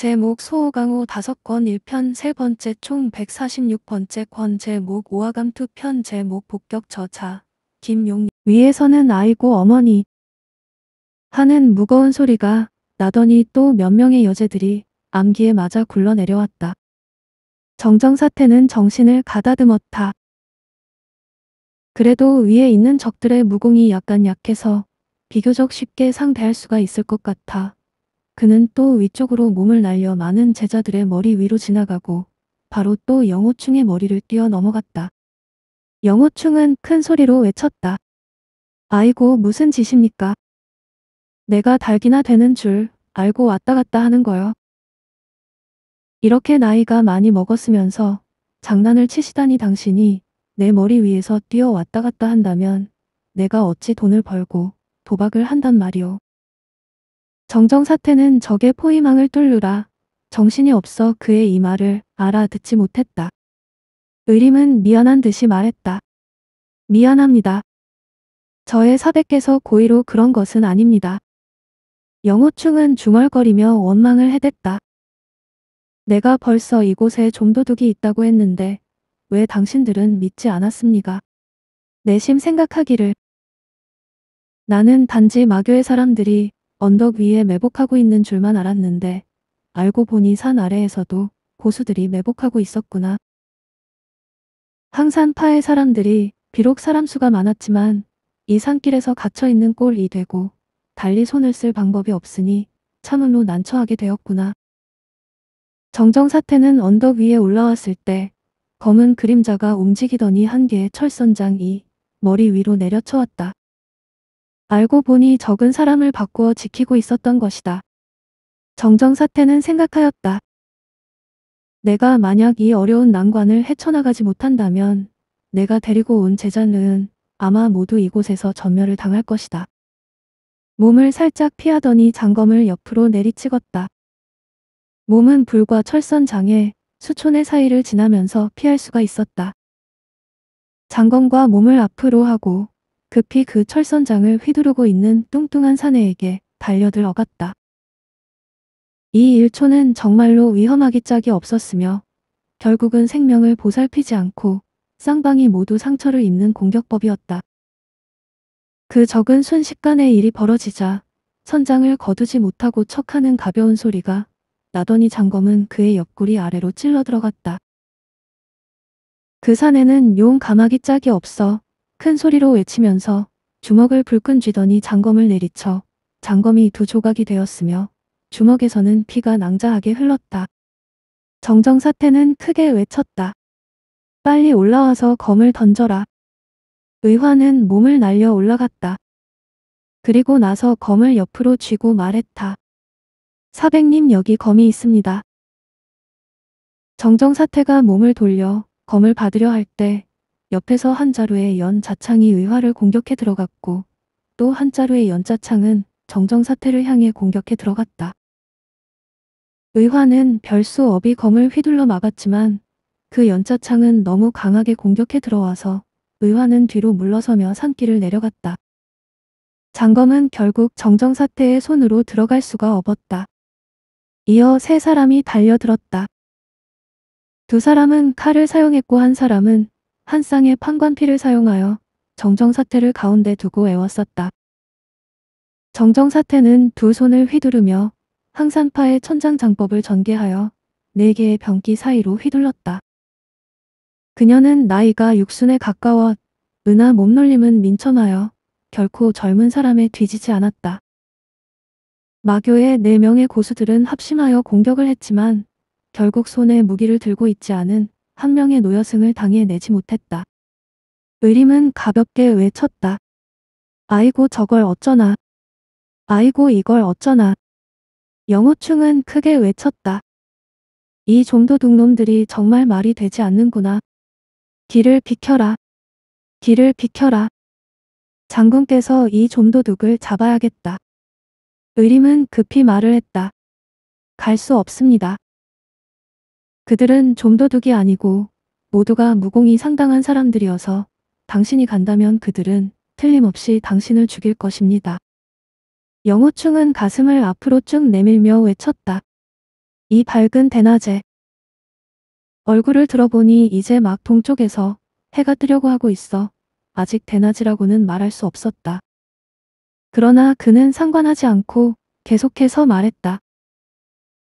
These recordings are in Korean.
제목 소호강호 5권 1편 3번째총 146번째 권 제목 오화감 2편 제목 복격 저자 김용 위에서는 아이고 어머니 하는 무거운 소리가 나더니 또 몇 명의 여제들이 암기에 맞아 굴러내려왔다. 정정사태는 정신을 가다듬었다. 그래도 위에 있는 적들의 무공이 약간 약해서 비교적 쉽게 상대할 수가 있을 것 같아 그는 또 위쪽으로 몸을 날려 많은 제자들의 머리 위로 지나가고 바로 또 영호충의 머리를 뛰어 넘어갔다. 영호충은 큰 소리로 외쳤다. 아이고 무슨 짓입니까? 내가 닭이나 되는 줄 알고 왔다 갔다 하는 거요. 이렇게 나이가 많이 먹었으면서 장난을 치시다니 당신이 내 머리 위에서 뛰어 왔다 갔다 한다면 내가 어찌 돈을 벌고 도박을 한단 말이오. 정정사태는 적의 포위망을 뚫느라 정신이 없어 그의 이 말을 알아듣지 못했다. 의림은 미안한 듯이 말했다. 미안합니다. 저의 사백께서 고의로 그런 것은 아닙니다. 영호충은 중얼거리며 원망을 해댔다. 내가 벌써 이곳에 좀도둑이 있다고 했는데 왜 당신들은 믿지 않았습니까? 내심 생각하기를 나는 단지 마교의 사람들이 언덕 위에 매복하고 있는 줄만 알았는데 알고 보니 산 아래에서도 고수들이 매복하고 있었구나. 항산파의 사람들이 비록 사람 수가 많았지만 이 산길에서 갇혀있는 꼴이 되고 달리 손을 쓸 방법이 없으니 참으로 난처하게 되었구나. 정정사태는 언덕 위에 올라왔을 때 검은 그림자가 움직이더니 한 개의 철선장이 머리 위로 내려쳐왔다. 알고 보니 적은 사람을 바꾸어 지키고 있었던 것이다. 정정사태는 생각하였다. 내가 만약 이 어려운 난관을 헤쳐나가지 못한다면 내가 데리고 온 제자는 아마 모두 이곳에서 전멸을 당할 것이다. 몸을 살짝 피하더니 장검을 옆으로 내리찍었다. 몸은 불과 철선장에 수촌의 사이를 지나면서 피할 수가 있었다. 장검과 몸을 앞으로 하고 급히 그 철선장을 휘두르고 있는 뚱뚱한 사내에게 달려들 어갔다. 이 일초는 정말로 위험하기 짝이 없었으며 결국은 생명을 보살피지 않고 쌍방이 모두 상처를 입는 공격법이었다. 그 적은 순식간에 일이 벌어지자 선장을 거두지 못하고 척하는 가벼운 소리가 나더니 장검은 그의 옆구리 아래로 찔러 들어갔다. 그 산에는 용 가마기 짝이 없어 큰 소리로 외치면서 주먹을 불끈 쥐더니 장검을 내리쳐 장검이 두 조각이 되었으며 주먹에서는 피가 낭자하게 흘렀다. 정정사태는 크게 외쳤다. 빨리 올라와서 검을 던져라. 의화는 몸을 날려 올라갔다. 그리고 나서 검을 옆으로 쥐고 말했다. 사백님 여기 검이 있습니다. 정정사태가 몸을 돌려 검을 받으려 할때 옆에서 한 자루의 연 자창이 의화를 공격해 들어갔고 또 한 자루의 연 자창은 정정사태를 향해 공격해 들어갔다. 의화는 별수 업이 검을 휘둘러 막았지만 그 연자창은 너무 강하게 공격해 들어와서 의화는 뒤로 물러서며 산길을 내려갔다. 장검은 결국 정정사태의 손으로 들어갈 수가 없었다. 이어 세 사람이 달려들었다. 두 사람은 칼을 사용했고 한 사람은 한 쌍의 판관피를 사용하여 정정사태를 가운데 두고 애웠었다. 정정사태는 두 손을 휘두르며 항산파의 천장장법을 전개하여 네 개의 변기 사이로 휘둘렀다. 그녀는 나이가 육순에 가까워 은하 몸놀림은 민첩하여 결코 젊은 사람에 뒤지지 않았다. 마교의 네명의 고수들은 합심하여 공격을 했지만 결국 손에 무기를 들고 있지 않은 한 명의 노여승을 당해내지 못했다. 의림은 가볍게 외쳤다. 아이고 저걸 어쩌나. 아이고 이걸 어쩌나. 영호충은 크게 외쳤다. 이 좀도둑놈들이 정말 말이 되지 않는구나. 길을 비켜라. 길을 비켜라. 장군께서 이 좀도둑을 잡아야겠다. 의림은 급히 말을 했다. 갈 수 없습니다. 그들은 좀도둑이 아니고 모두가 무공이 상당한 사람들이어서 당신이 간다면 그들은 틀림없이 당신을 죽일 것입니다. 영호충은 가슴을 앞으로 쭉 내밀며 외쳤다. 이 밝은 대낮에 얼굴을 들어보니 이제 막 동쪽에서 해가 뜨려고 하고 있어 아직 대낮이라고는 말할 수 없었다. 그러나 그는 상관하지 않고 계속해서 말했다.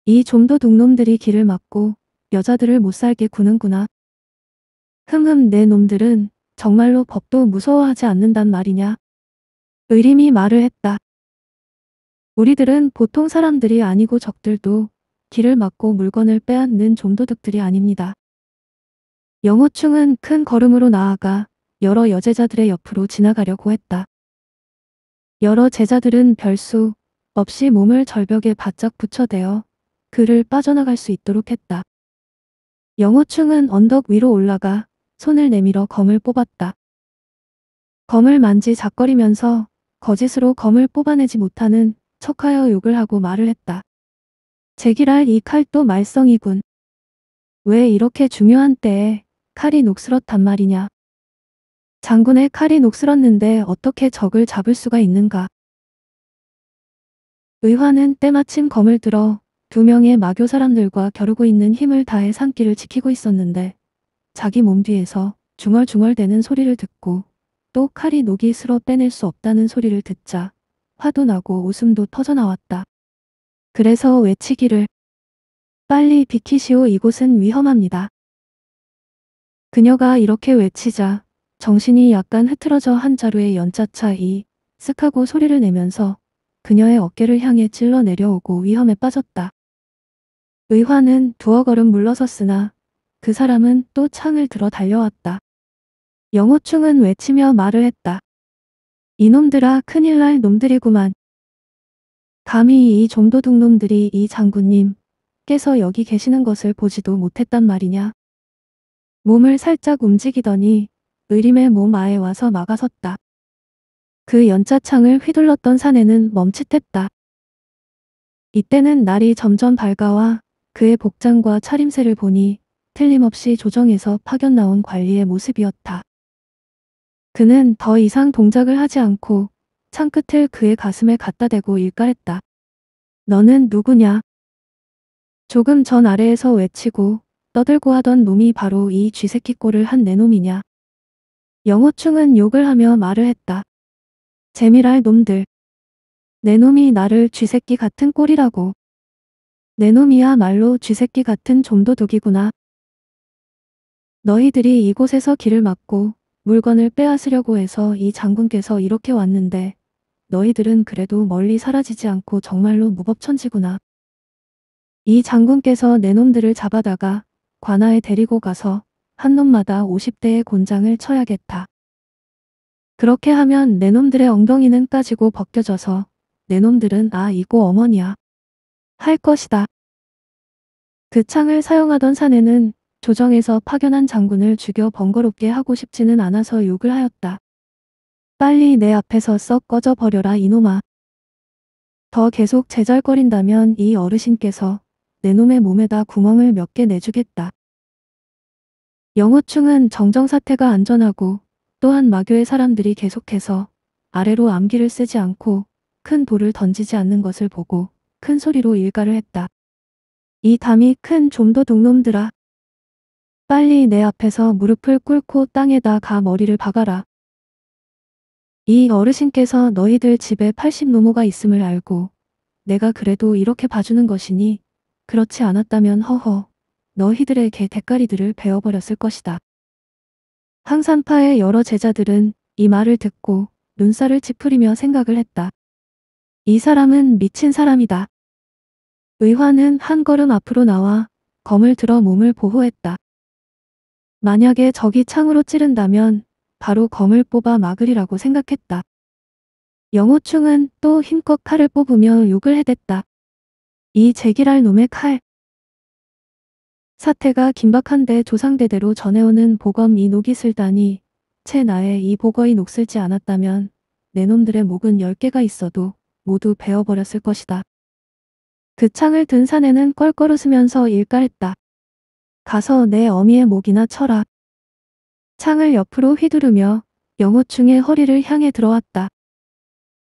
이 좀도둑놈들이 길을 막고 여자들을 못살게 구는구나. 흠흠 내 놈들은 정말로 법도 무서워하지 않는단 말이냐. 의림이 말을 했다. 우리들은 보통 사람들이 아니고 적들도 길을 막고 물건을 빼앗는 좀도둑들이 아닙니다. 영호충은 큰 걸음으로 나아가 여러 여제자들의 옆으로 지나가려고 했다. 여러 제자들은 별수 없이 몸을 절벽에 바짝 붙여대어 그를 빠져나갈 수 있도록 했다. 영호충은 언덕 위로 올라가 손을 내밀어 검을 뽑았다. 검을 만지작거리면서 거짓으로 검을 뽑아내지 못하는 척하여 욕을 하고 말을 했다. 제기랄 이 칼도 말썽이군. 왜 이렇게 중요한 때에 칼이 녹슬었단 말이냐. 장군의 칼이 녹슬었는데 어떻게 적을 잡을 수가 있는가. 의화는 때마침 검을 들어 두 명의 마교 사람들과 겨루고 있는 힘을 다해 산길을 지키고 있었는데 자기 몸 뒤에서 중얼중얼대는 소리를 듣고 또 칼이 녹이 쓸어 빼낼 수 없다는 소리를 듣자 화도 나고 웃음도 터져나왔다. 그래서 외치기를 빨리 비키시오 이곳은 위험합니다. 그녀가 이렇게 외치자 정신이 약간 흐트러져 한 자루의 연자차 이 쓱하고 소리를 내면서 그녀의 어깨를 향해 찔러 내려오고 위험에 빠졌다. 의화는 두어 걸음 물러섰으나 그 사람은 또 창을 들어 달려왔다. 영호충은 외치며 말을 했다. 이놈들아 큰일 날 놈들이구만. 감히 이 정도둑 놈들이 이 장군님 께서 여기 계시는 것을 보지도 못했단 말이냐. 몸을 살짝 움직이더니 의림의 몸 아에 와서 막아섰다. 그연차창을 휘둘렀던 사내는 멈칫했다. 이때는 날이 점점 밝아와 그의 복장과 차림새를 보니 틀림없이 조정에서 파견 나온 관리의 모습이었다. 그는 더 이상 동작을 하지 않고 창끝을 그의 가슴에 갖다 대고 일갈했다. 너는 누구냐? 조금 전 아래에서 외치고 떠들고 하던 놈이 바로 이 쥐새끼 꼴을 한내 놈이냐. 영호충은 욕을 하며 말을 했다. 재미랄 놈들. 내 놈이 나를 쥐새끼 같은 꼴이라고. 내놈이야말로 쥐새끼 같은 좀도둑이구나. 너희들이 이곳에서 길을 막고 물건을 빼앗으려고 해서 이 장군께서 이렇게 왔는데 너희들은 그래도 멀리 사라지지 않고 정말로 무법천지구나. 이 장군께서 내놈들을 잡아다가 관아에 데리고 가서 한 놈마다 50대의 곤장을 쳐야겠다. 그렇게 하면 내놈들의 엉덩이는 까지고 벗겨져서 내놈들은 아 이고 어머니야 할 것이다. 그 창을 사용하던 사내는 조정에서 파견한 장군을 죽여 번거롭게 하고 싶지는 않아서 욕을 하였다. 빨리 내 앞에서 썩 꺼져버려라 이놈아. 더 계속 제절거린다면이 어르신께서 내 놈의 몸에다 구멍을 몇 개 내주겠다. 영호충은 정정사태가 안전하고 또한 마교의 사람들이 계속해서 아래로 암기를 쓰지 않고 큰 돌을 던지지 않는 것을 보고 큰 소리로 일가를 했다. 이 담이 큰좀더둥놈들아 빨리 내 앞에서 무릎을 꿇고 땅에다 가 머리를 박아라. 이 어르신께서 너희들 집에 80노모가 있음을 알고 내가 그래도 이렇게 봐주는 것이니 그렇지 않았다면 허허 너희들에게 대가리들을 베어버렸을 것이다. 항산파의 여러 제자들은 이 말을 듣고 눈살을 찌푸리며 생각을 했다. 이 사람은 미친 사람이다. 의화는 한 걸음 앞으로 나와 검을 들어 몸을 보호했다. 만약에 적이 창으로 찌른다면 바로 검을 뽑아 막으리라고 생각했다. 영호충은 또 힘껏 칼을 뽑으며 욕을 해댔다. 이 제기랄 놈의 칼. 사태가 긴박한데 조상대대로 전해오는 보검 이 녹이 슬다니 채 나의 이 보거이 녹슬지 않았다면 내 놈들의 목은 열개가 있어도 모두 베어버렸을 것이다. 그 창을 든 사내는 껄껄 웃으면서 일까했다 가서 내 어미의 목이나 쳐라. 창을 옆으로 휘두르며 영호충의 허리를 향해 들어왔다.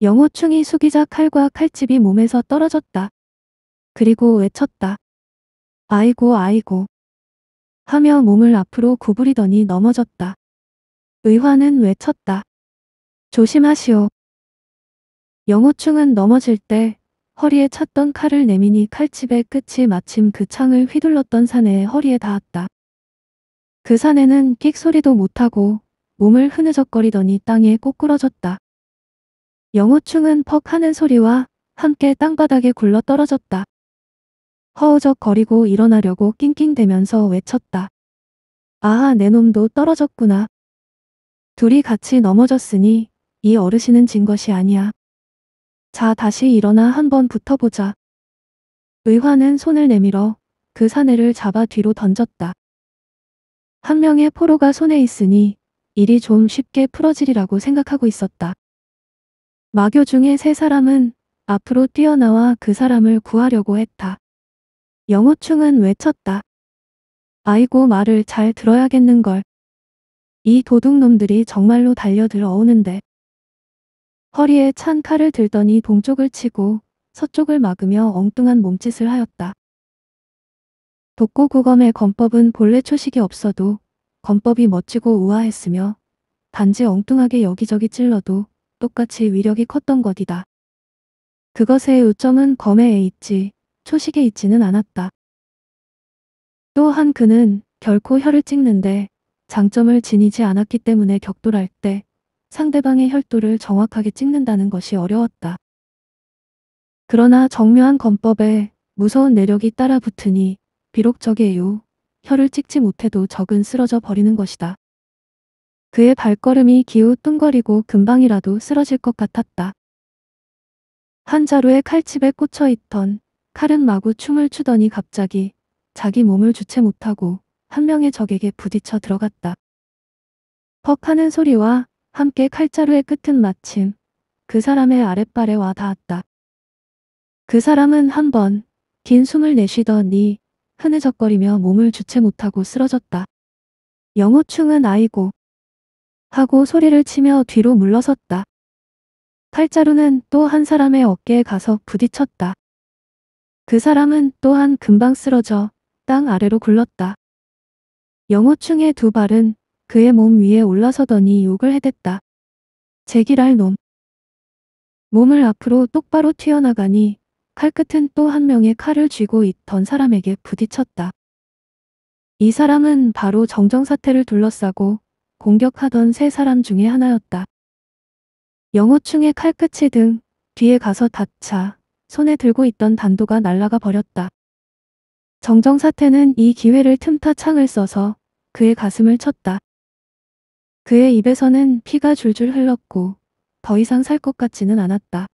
영호충이 숙이자 칼과 칼집이 몸에서 떨어졌다. 그리고 외쳤다. 아이고 아이고 하며 몸을 앞으로 구부리더니 넘어졌다. 의화는 외쳤다. 조심하시오. 영호충은 넘어질 때 허리에 찼던 칼을 내미니 칼집의 끝이 마침 그 창을 휘둘렀던 사내의 허리에 닿았다. 그 사내는 끽 소리도 못하고 몸을 흐느적거리더니 땅에 꼬꾸러졌다. 영호충은 퍽 하는 소리와 함께 땅바닥에 굴러 떨어졌다. 허우적거리고 일어나려고 낑낑대면서 외쳤다. 아하 내 놈도 떨어졌구나. 둘이 같이 넘어졌으니 이 어르신은 진 것이 아니야. 자 다시 일어나 한 번 붙어보자. 의화는 손을 내밀어 그 사내를 잡아 뒤로 던졌다. 한 명의 포로가 손에 있으니 일이 좀 쉽게 풀어지리라고 생각하고 있었다. 마교 중에 세 사람은 앞으로 뛰어나와 그 사람을 구하려고 했다. 영호충은 외쳤다. 아이고 말을 잘 들어야겠는걸. 이 도둑놈들이 정말로 달려들어 오는데. 허리에 찬 칼을 들더니 동쪽을 치고 서쪽을 막으며 엉뚱한 몸짓을 하였다. 독고구검의 검법은 본래 초식이 없어도 검법이 멋지고 우아했으며 단지 엉뚱하게 여기저기 찔러도 똑같이 위력이 컸던 것이다. 그것의 요점은 검에 있지 초식에 있지는 않았다. 또한 그는 결코 혀를 찍는데 장점을 지니지 않았기 때문에 격돌할 때 상대방의 혈도를 정확하게 찍는다는 것이 어려웠다. 그러나 정묘한 검법에 무서운 내력이 따라붙으니 비록 적에요 혀를 찍지 못해도 적은 쓰러져 버리는 것이다. 그의 발걸음이 기우 뚱거리고 금방이라도 쓰러질 것 같았다. 한 자루의 칼집에 꽂혀 있던 칼은 마구 춤을 추더니 갑자기 자기 몸을 주체 못하고 한 명의 적에게 부딪혀 들어갔다. 퍽 하는 소리와 함께 칼자루의 끝은 마침 그 사람의 아랫발에 와 닿았다. 그 사람은 한 번 긴 숨을 내쉬더니 흐느적거리며 몸을 주체 못하고 쓰러졌다. 영호충은 아이고 하고 소리를 치며 뒤로 물러섰다. 칼자루는 또 한 사람의 어깨에 가서 부딪혔다. 그 사람은 또한 금방 쓰러져 땅 아래로 굴렀다. 영호충의 두 발은 그의 몸 위에 올라서더니 욕을 해댔다. 제기랄 놈. 몸을 앞으로 똑바로 튀어나가니 칼끝은 또 한 명의 칼을 쥐고 있던 사람에게 부딪혔다. 이 사람은 바로 정정사태를 둘러싸고 공격하던 세 사람 중에 하나였다. 영호충의 칼끝이 등 뒤에 가서 닫차 손에 들고 있던 단도가 날아가 버렸다. 정정사태는 이 기회를 틈타 창을 써서 그의 가슴을 쳤다. 그의 입에서는 피가 줄줄 흘렀고 더 이상 살 것 같지는 않았다.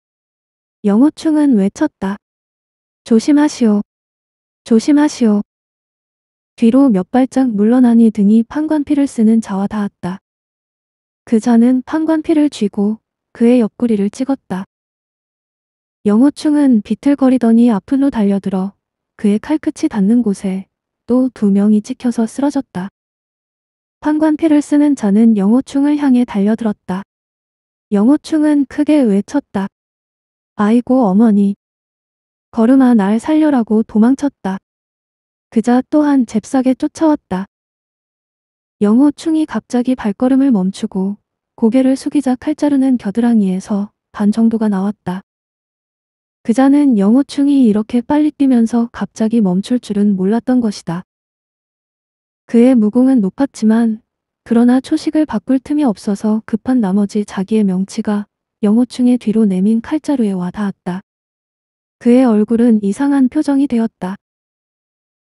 영호충은 외쳤다. 조심하시오. 조심하시오. 뒤로 몇 발짝 물러나니 등이 판관피를 쓰는 자와 닿았다. 그 자는 판관피를 쥐고 그의 옆구리를 찍었다. 영호충은 비틀거리더니 앞으로 달려들어 그의 칼끝이 닿는 곳에 또 두 명이 찍혀서 쓰러졌다. 판관피를 쓰는 자는 영호충을 향해 달려들었다. 영호충은 크게 외쳤다. 아이고 어머니. 걸음아 날 살려라고 도망쳤다. 그자 또한 잽싸게 쫓아왔다. 영호충이 갑자기 발걸음을 멈추고 고개를 숙이자 칼 자르는 겨드랑이에서 반 정도가 나왔다. 그자는 영호충이 이렇게 빨리 뛰면서 갑자기 멈출 줄은 몰랐던 것이다. 그의 무공은 높았지만 그러나 초식을 바꿀 틈이 없어서 급한 나머지 자기의 명치가 영호충의 뒤로 내민 칼자루에 와 닿았다. 그의 얼굴은 이상한 표정이 되었다.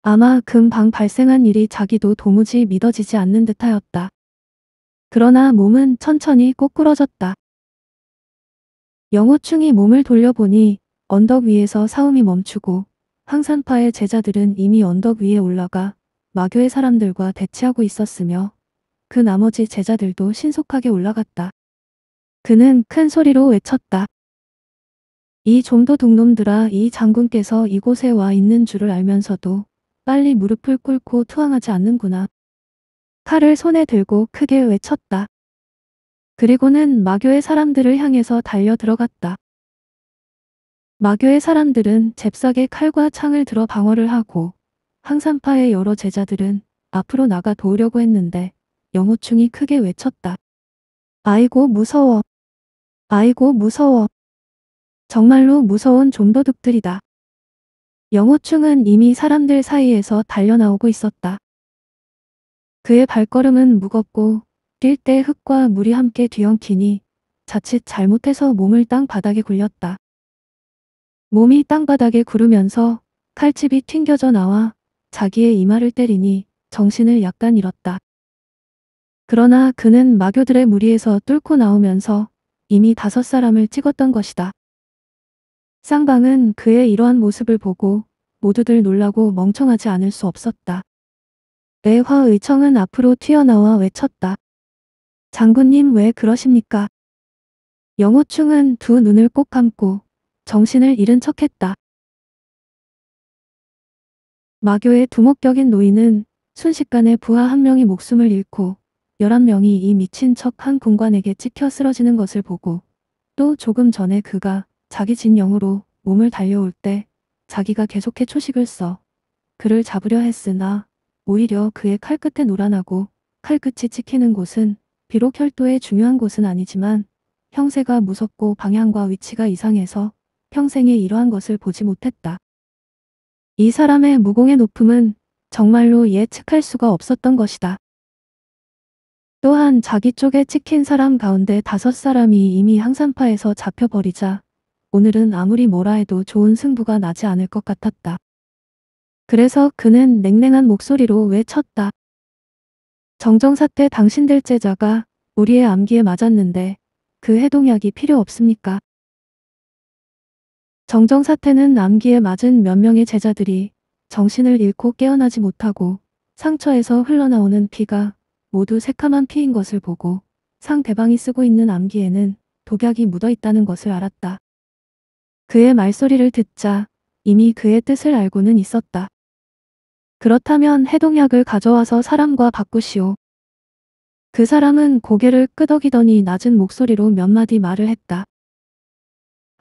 아마 금방 발생한 일이 자기도 도무지 믿어지지 않는 듯하였다. 그러나 몸은 천천히 꼬꾸러졌다. 영호충이 몸을 돌려보니 언덕 위에서 싸움이 멈추고 항산파의 제자들은 이미 언덕 위에 올라가 마교의 사람들과 대치하고 있었으며 그 나머지 제자들도 신속하게 올라갔다. 그는 큰 소리로 외쳤다. 이종도 동놈들아 이 장군께서 이곳에 와 있는 줄을 알면서도 빨리 무릎을 꿇고 투항하지 않는구나. 칼을 손에 들고 크게 외쳤다. 그리고는 마교의 사람들을 향해서 달려 들어갔다. 마교의 사람들은 잽싸게 칼과 창을 들어 방어를 하고 항산파의 여러 제자들은 앞으로 나가 도우려고 했는데 영호충이 크게 외쳤다. 아이고 무서워. 아이고 무서워. 정말로 무서운 좀도둑들이다. 영호충은 이미 사람들 사이에서 달려나오고 있었다. 그의 발걸음은 무겁고 뛸 때 흙과 물이 함께 뒤엉키니 자칫 잘못해서 몸을 땅바닥에 굴렸다. 몸이 땅바닥에 구르면서 칼집이 튕겨져 나와 자기의 이마를 때리니 정신을 약간 잃었다. 그러나 그는 마교들의 무리에서 뚫고 나오면서 이미 다섯 사람을 찍었던 것이다. 쌍방은 그의 이러한 모습을 보고 모두들 놀라고 멍청하지 않을 수 없었다. 외화의청은 앞으로 튀어나와 외쳤다. 장군님 왜 그러십니까? 영호충은 두 눈을 꼭 감고 정신을 잃은 척했다. 마교의 두목격인 노인은 순식간에 부하 한 명이 목숨을 잃고 11명이 이 미친 척한 군관에게 찍혀 쓰러지는 것을 보고 또 조금 전에 그가 자기 진영으로 몸을 달려올 때 자기가 계속해 초식을 써 그를 잡으려 했으나 오히려 그의 칼끝에 노란하고 칼끝이 찍히는 곳은 비록 혈도의 중요한 곳은 아니지만 형세가 무섭고 방향과 위치가 이상해서 평생에 이러한 것을 보지 못했다. 이 사람의 무공의 높음은 정말로 예측할 수가 없었던 것이다. 또한 자기 쪽에 찍힌 사람 가운데 다섯 사람이 이미 항산파에서 잡혀버리자 오늘은 아무리 뭐라 해도 좋은 승부가 나지 않을 것 같았다. 그래서 그는 냉랭한 목소리로 외쳤다. 정정사 때 당신들 제자가 우리의 암기에 맞았는데 그해동약이 필요 없습니까? 정정사태는 암기에 맞은 몇 명의 제자들이 정신을 잃고 깨어나지 못하고 상처에서 흘러나오는 피가 모두 새카만 피인 것을 보고 상 대방이 쓰고 있는 암기에는 독약이 묻어 있다는 것을 알았다. 그의 말소리를 듣자 이미 그의 뜻을 알고는 있었다. 그렇다면 해동약을 가져와서 사람과 바꾸시오. 그 사람은 고개를 끄덕이더니 낮은 목소리로 몇 마디 말을 했다.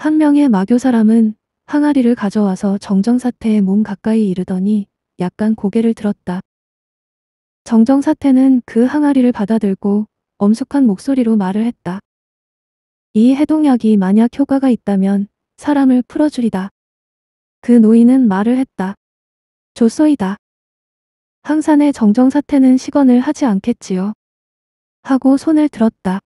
한 명의 마교 사람은 항아리를 가져와서 정정사태의 몸 가까이 이르더니 약간 고개를 들었다. 정정사태는 그 항아리를 받아들고 엄숙한 목소리로 말을 했다. 이해동약이 만약 효과가 있다면 사람을 풀어주리다. 그 노인은 말을 했다. 조소이다. 항산의 정정사태는 시건을 하지 않겠지요. 하고 손을 들었다.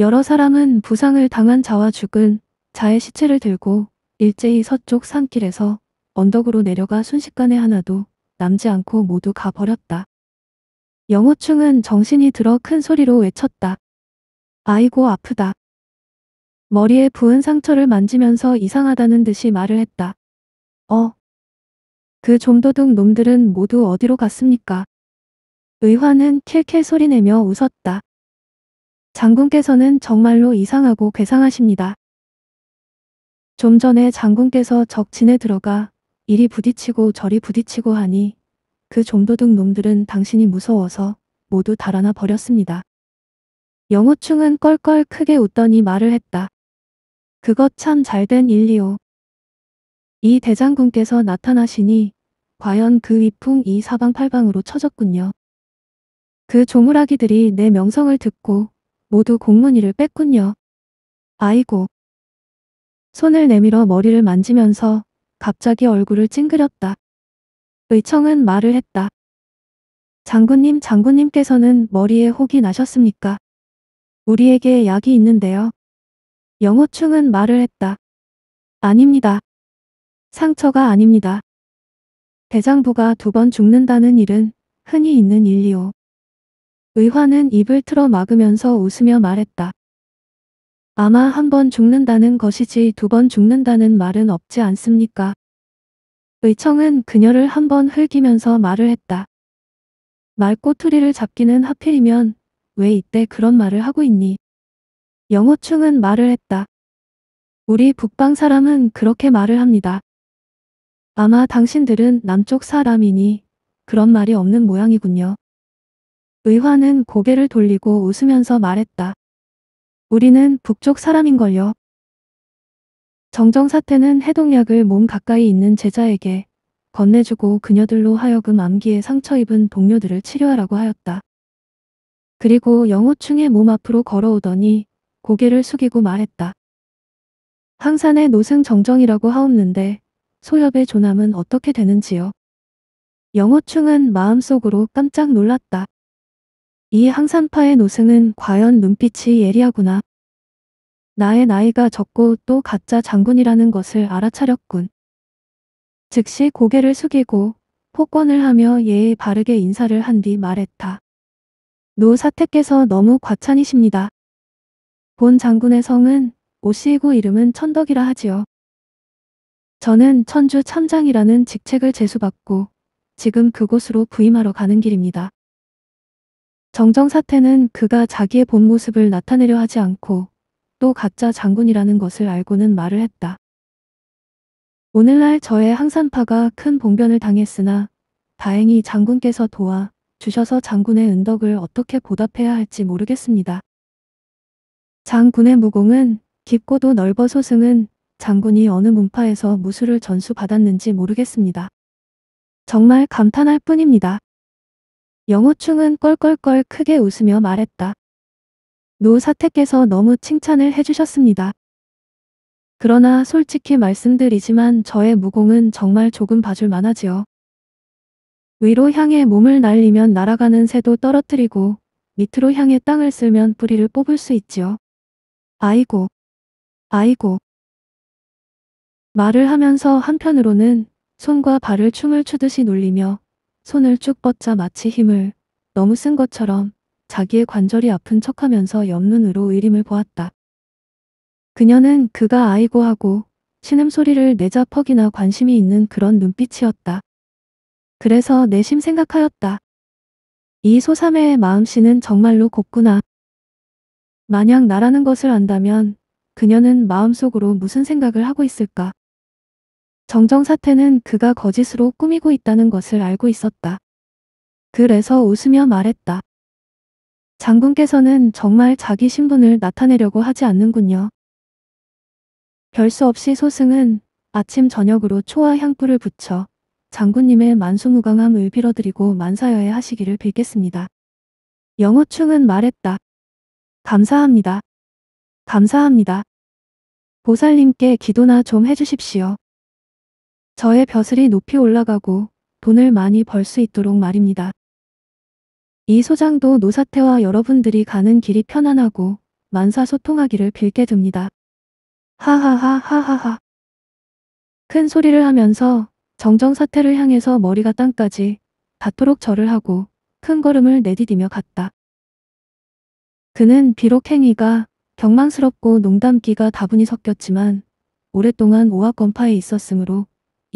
여러 사람은 부상을 당한 자와 죽은 자의 시체를 들고 일제히 서쪽 산길에서 언덕으로 내려가 순식간에 하나도 남지 않고 모두 가버렸다. 영호충은 정신이 들어 큰 소리로 외쳤다. 아이고 아프다. 머리에 부은 상처를 만지면서 이상하다는 듯이 말을 했다. 어. 그 좀도둑 놈들은 모두 어디로 갔습니까? 의화는 킬킬 소리내며 웃었다. 장군께서는 정말로 이상하고 괴상하십니다. 좀 전에 장군께서 적진에 들어가 이리 부딪히고 저리 부딪히고 하니 그 좀도둑 놈들은 당신이 무서워서 모두 달아나 버렸습니다. 영호충은 껄껄 크게 웃더니 말을 했다. 그것 참 잘된 일리오이 대장군께서 나타나시니 과연 그 위풍 이 사방팔방으로 쳐졌군요. 그 조물아기들이 내 명성을 듣고 모두 공무이를 뺐군요. 아이고. 손을 내밀어 머리를 만지면서 갑자기 얼굴을 찡그렸다. 의청은 말을 했다. 장군님 장군님께서는 머리에 혹이 나셨습니까? 우리에게 약이 있는데요. 영호충은 말을 했다. 아닙니다. 상처가 아닙니다. 대장부가 두 번 죽는다는 일은 흔히 있는 일이오. 의화는 입을 틀어 막으면서 웃으며 말했다. 아마 한 번 죽는다는 것이지 두 번 죽는다는 말은 없지 않습니까? 의청은 그녀를 한 번 흘기면서 말을 했다. 말꼬투리를 잡기는 하필이면 왜 이때 그런 말을 하고 있니? 영호충은 말을 했다. 우리 북방 사람은 그렇게 말을 합니다. 아마 당신들은 남쪽 사람이니 그런 말이 없는 모양이군요. 의화는 고개를 돌리고 웃으면서 말했다. 우리는 북쪽 사람인걸요. 정정사태는 해독약을 몸 가까이 있는 제자에게 건네주고 그녀들로 하여금 암기에 상처 입은 동료들을 치료하라고 하였다. 그리고 영호충의 몸 앞으로 걸어오더니 고개를 숙이고 말했다. 항산의 노승 정정이라고 하옵는데 소엽의 조남은 어떻게 되는지요? 영호충은 마음속으로 깜짝 놀랐다. 이 항산파의 노승은 과연 눈빛이 예리하구나. 나의 나이가 적고 또 가짜 장군이라는 것을 알아차렸군. 즉시 고개를 숙이고 폭권을 하며 예의 바르게 인사를 한 뒤 말했다. 노 사태께서 너무 과찬이십니다. 본 장군의 성은 오시이고 이름은 천덕이라 하지요. 저는 천주 참장이라는 직책을 제수받고 지금 그곳으로 부임하러 가는 길입니다. 정정 사태는 그가 자기의 본 모습을 나타내려 하지 않고 또 가짜 장군이라는 것을 알고는 말을 했다. 오늘날 저의 항산파가 큰 봉변을 당했으나 다행히 장군께서 도와 주셔서 장군의 은덕을 어떻게 보답해야 할지 모르겠습니다. 장군의 무공은 깊고도 넓어 소승은 장군이 어느 문파에서 무술을 전수받았는지 모르겠습니다. 정말 감탄할 뿐입니다. 영호충은 껄껄껄 크게 웃으며 말했다. 노 사태께서 너무 칭찬을 해주셨습니다. 그러나 솔직히 말씀드리지만 저의 무공은 정말 조금 봐줄 만하지요. 위로 향해 몸을 날리면 날아가는 새도 떨어뜨리고 밑으로 향해 땅을 쓸면 뿌리를 뽑을 수 있지요. 아이고, 아이고. 말을 하면서 한편으로는 손과 발을 춤을 추듯이 놀리며 손을 쭉 뻗자 마치 힘을 너무 쓴 것처럼 자기의 관절이 아픈 척하면서 옆눈으로 의림을 보았다. 그녀는 그가 아이고 하고 신음소리를 내자 퍽이나 관심이 있는 그런 눈빛이었다. 그래서 내심 생각하였다. 이 소삼의 마음씨는 정말로 곱구나. 만약 나라는 것을 안다면 그녀는 마음속으로 무슨 생각을 하고 있을까? 정정 사태는 그가 거짓으로 꾸미고 있다는 것을 알고 있었다. 그래서 웃으며 말했다. 장군께서는 정말 자기 신분을 나타내려고 하지 않는군요. 별수 없이 소승은 아침 저녁으로 초와 향불을 붙여 장군님의 만수무강함을 빌어드리고 만사여에 하시기를 빌겠습니다. 영호충은 말했다. 감사합니다. 감사합니다. 보살님께 기도나 좀 해주십시오. 저의 벼슬이 높이 올라가고 돈을 많이 벌 수 있도록 말입니다. 이 소장도 노사태와 여러분들이 가는 길이 편안하고 만사 소통하기를 빌게 됩니다. 하하하하하하. 큰 소리를 하면서 정정사태를 향해서 머리가 땅까지 닿도록 절을 하고 큰 걸음을 내디디며 갔다. 그는 비록 행위가 경망스럽고 농담기가 다분히 섞였지만 오랫동안 오아권파에 있었으므로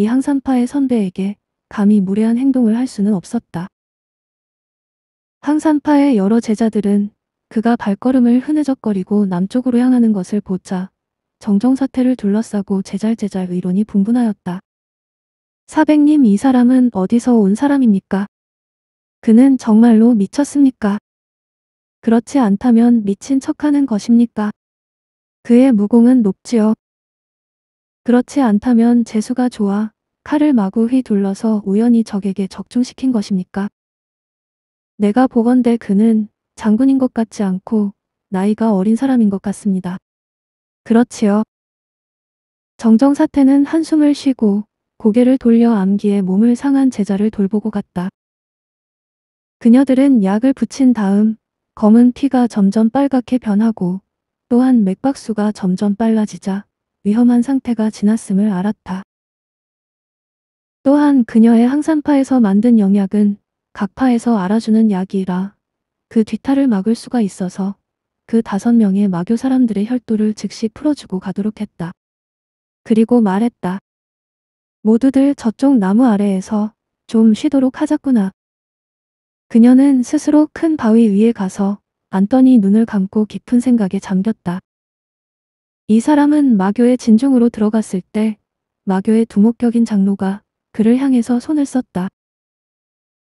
이 항산파의 선배에게 감히 무례한 행동을 할 수는 없었다. 항산파의 여러 제자들은 그가 발걸음을 흐느적거리고 남쪽으로 향하는 것을 보자 정정사태를 둘러싸고 제잘제잘 의론이 분분하였다. 사백님 이 사람은 어디서 온 사람입니까? 그는 정말로 미쳤습니까? 그렇지 않다면 미친 척하는 것입니까? 그의 무공은 높지요. 그렇지 않다면 재수가 좋아 칼을 마구 휘둘러서 우연히 적에게 적중시킨 것입니까? 내가 보건대 그는 장군인 것 같지 않고 나이가 어린 사람인 것 같습니다. 그렇지요. 정정사태는 한숨을 쉬고 고개를 돌려 암기에 몸을 상한 제자를 돌보고 갔다. 그녀들은 약을 붙인 다음 검은 피가 점점 빨갛게 변하고 또한 맥박수가 점점 빨라지자 위험한 상태가 지났음을 알았다. 또한 그녀의 항산파에서 만든 영약은 각파에서 알아주는 약이라 그 뒤탈을 막을 수가 있어서 그 다섯 명의 마교 사람들의 혈도를 즉시 풀어주고 가도록 했다. 그리고 말했다. 모두들 저쪽 나무 아래에서 좀 쉬도록 하자꾸나. 그녀는 스스로 큰 바위 위에 가서 앉더니 눈을 감고 깊은 생각에 잠겼다. 이 사람은 마교의 진중으로 들어갔을 때 마교의 두목격인 장로가 그를 향해서 손을 썼다.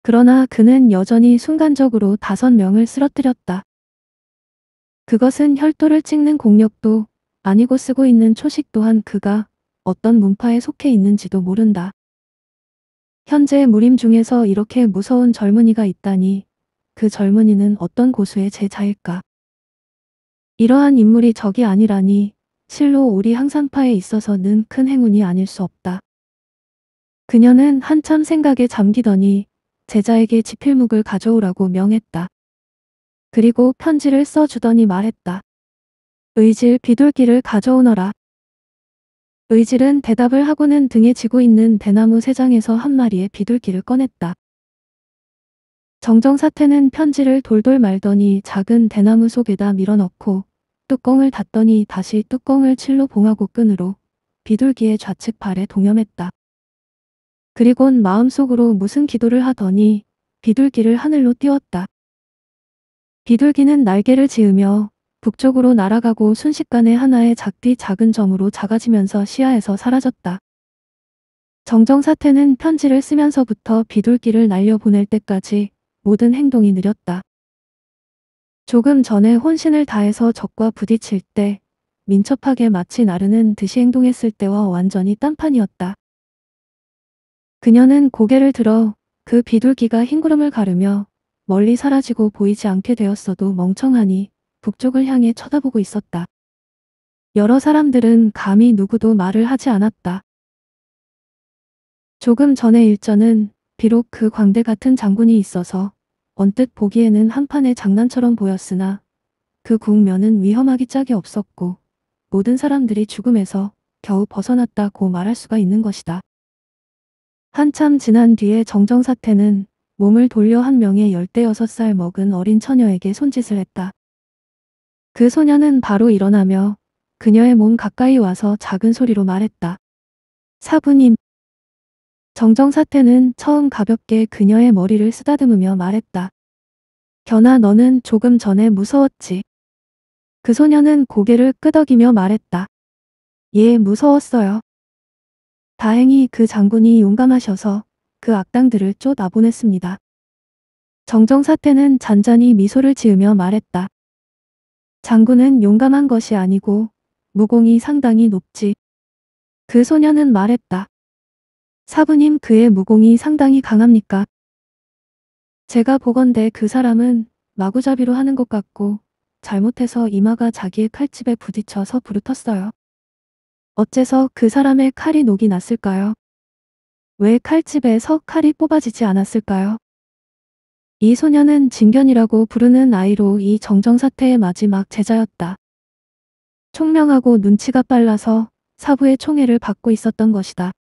그러나 그는 여전히 순간적으로 다섯 명을 쓰러뜨렸다. 그것은 혈도를 찍는 공력도 아니고 쓰고 있는 초식 또한 그가 어떤 문파에 속해 있는지도 모른다. 현재 무림 중에서 이렇게 무서운 젊은이가 있다니 그 젊은이는 어떤 고수의 제자일까? 이러한 인물이 적이 아니라니 실로 우리 항산파에 있어서는 큰 행운이 아닐 수 없다. 그녀는 한참 생각에 잠기더니 제자에게 지필묵을 가져오라고 명했다. 그리고 편지를 써주더니 말했다. 의질 비둘기를 가져오너라. 의질은 대답을 하고는 등에 지고 있는 대나무 세 장에서 한 마리의 비둘기를 꺼냈다. 정정사태는 편지를 돌돌 말더니 작은 대나무 속에다 밀어넣고 뚜껑을 닫더니 다시 뚜껑을 칠로 봉하고 끈으로 비둘기의 좌측 발에 동염했다. 그리곤 마음속으로 무슨 기도를 하더니 비둘기를 하늘로 띄웠다. 비둘기는 날개를 지으며 북쪽으로 날아가고 순식간에 하나의 작디 작은 점으로 작아지면서 시야에서 사라졌다. 정정사태는 편지를 쓰면서부터 비둘기를 날려보낼 때까지 모든 행동이 느렸다. 조금 전에 혼신을 다해서 적과 부딪힐 때 민첩하게 마치 나르는 듯이 행동했을 때와 완전히 딴판이었다. 그녀는 고개를 들어 그 비둘기가 흰구름을 가르며 멀리 사라지고 보이지 않게 되었어도 멍청하니 북쪽을 향해 쳐다보고 있었다. 여러 사람들은 감히 누구도 말을 하지 않았다. 조금 전에 일전은 비록 그 광대 같은 장군이 있어서 언뜻 보기에는 한판의 장난처럼 보였으나 그 국면은 위험하기 짝이 없었고 모든 사람들이 죽음에서 겨우 벗어났다고 말할 수가 있는 것이다. 한참 지난 뒤에 정정사태는 몸을 돌려 한 명의 16살 먹은 어린 처녀에게 손짓을 했다. 그 소녀는 바로 일어나며 그녀의 몸 가까이 와서 작은 소리로 말했다. 사부님, 정정사태는 처음 가볍게 그녀의 머리를 쓰다듬으며 말했다. 견아 너는 조금 전에 무서웠지. 그 소녀는 고개를 끄덕이며 말했다. 예 무서웠어요. 다행히 그 장군이 용감하셔서 그 악당들을 쫓아보냈습니다. 정정사태는 잔잔히 미소를 지으며 말했다. 장군은 용감한 것이 아니고 무공이 상당히 높지. 그 소녀는 말했다. 사부님 그의 무공이 상당히 강합니까? 제가 보건대 그 사람은 마구잡이로 하는 것 같고 잘못해서 이마가 자기의 칼집에 부딪혀서 부르텄어요. 어째서 그 사람의 칼이 녹이 났을까요? 왜 칼집에서 칼이 뽑아지지 않았을까요? 이소년은 진견이라고 부르는 아이로 이 정정사태의 마지막 제자였다. 총명하고 눈치가 빨라서 사부의 총애를 받고 있었던 것이다.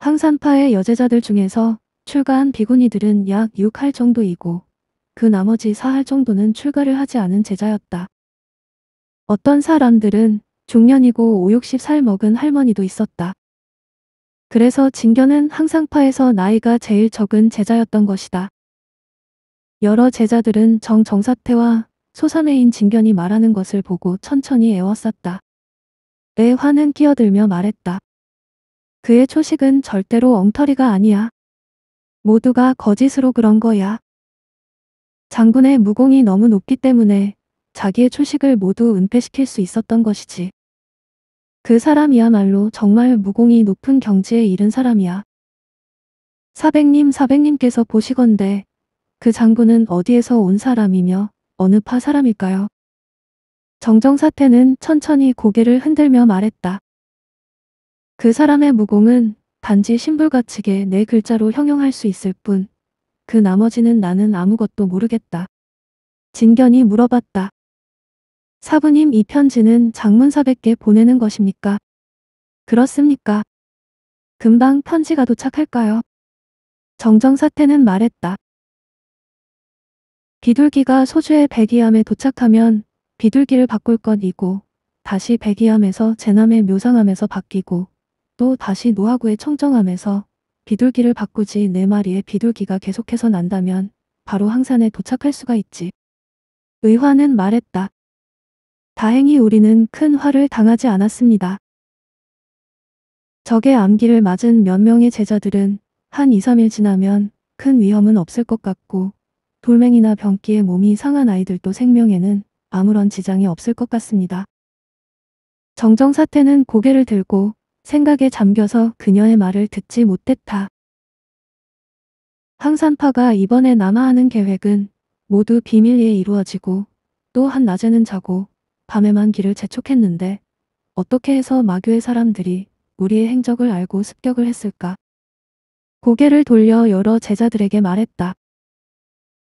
항산파의 여제자들 중에서 출가한 비구니들은 약 6할 정도이고 그 나머지 4할 정도는 출가를 하지 않은 제자였다. 어떤 사람들은 중년이고 5, 60살 먹은 할머니도 있었다. 그래서 진견은 항상파에서 나이가 제일 적은 제자였던 것이다. 여러 제자들은 정 정사태와 소산내인 진견이 말하는 것을 보고 천천히 애워쌌다. 애 화는 끼어들며 말했다. 그의 초식은 절대로 엉터리가 아니야. 모두가 거짓으로 그런 거야. 장군의 무공이 너무 높기 때문에 자기의 초식을 모두 은폐시킬 수 있었던 것이지. 그 사람이야말로 정말 무공이 높은 경지에 이른 사람이야. 사백님 사백님께서 보시건대 그 장군은 어디에서 온 사람이며 어느 파 사람일까요? 정정사태는 천천히 고개를 흔들며 말했다. 그 사람의 무공은 단지 심불가측의네 글자로 형용할 수 있을 뿐, 그 나머지는 나는 아무것도 모르겠다. 진견이 물어봤다. 사부님 이 편지는 장문사백께 보내는 것입니까? 그렇습니까? 금방 편지가 도착할까요? 정정사태는 말했다. 비둘기가 소주의 백이암에 도착하면 비둘기를 바꿀 것이고 다시 백이암에서 제남의 묘상암에서 바뀌고 또 다시 노하구의 청정함에서 비둘기를 바꾸지 네 마리의 비둘기가 계속해서 난다면 바로 항산에 도착할 수가 있지. 의화는 말했다. 다행히 우리는 큰 화를 당하지 않았습니다. 적의 암기를 맞은 몇 명의 제자들은 한 2, 3일 지나면 큰 위험은 없을 것 같고 돌멩이나 병기에 몸이 상한 아이들도 생명에는 아무런 지장이 없을 것 같습니다. 정정 사태는 고개를 들고 생각에 잠겨서 그녀의 말을 듣지 못했다. 항산파가 이번에 남아하는 계획은 모두 비밀리에 이루어지고 또 한낮에는 자고 밤에만 길을 재촉했는데 어떻게 해서 마교의 사람들이 우리의 행적을 알고 습격을 했을까? 고개를 돌려 여러 제자들에게 말했다.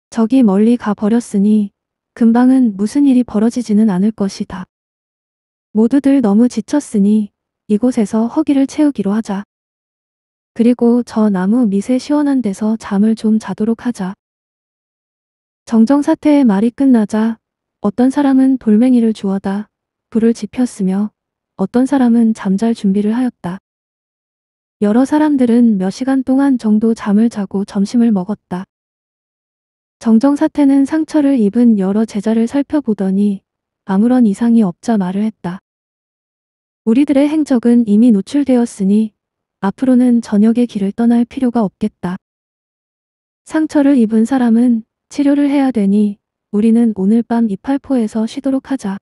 저기 멀리 가버렸으니 금방은 무슨 일이 벌어지지는 않을 것이다. 모두들 너무 지쳤으니 이곳에서 허기를 채우기로 하자. 그리고 저 나무 밑에 시원한 데서 잠을 좀 자도록 하자. 정정사태의 말이 끝나자 어떤 사람은 돌멩이를 주워다 불을 지폈으며 어떤 사람은 잠잘 준비를 하였다. 여러 사람들은 몇 시간 동안 정도 잠을 자고 점심을 먹었다. 정정사태는 상처를 입은 여러 제자를 살펴보더니 아무런 이상이 없자 말을 했다. 우리들의 행적은 이미 노출되었으니 앞으로는 저녁의 길을 떠날 필요가 없겠다. 상처를 입은 사람은 치료를 해야 되니 우리는 오늘 밤 이팔포에서 쉬도록 하자.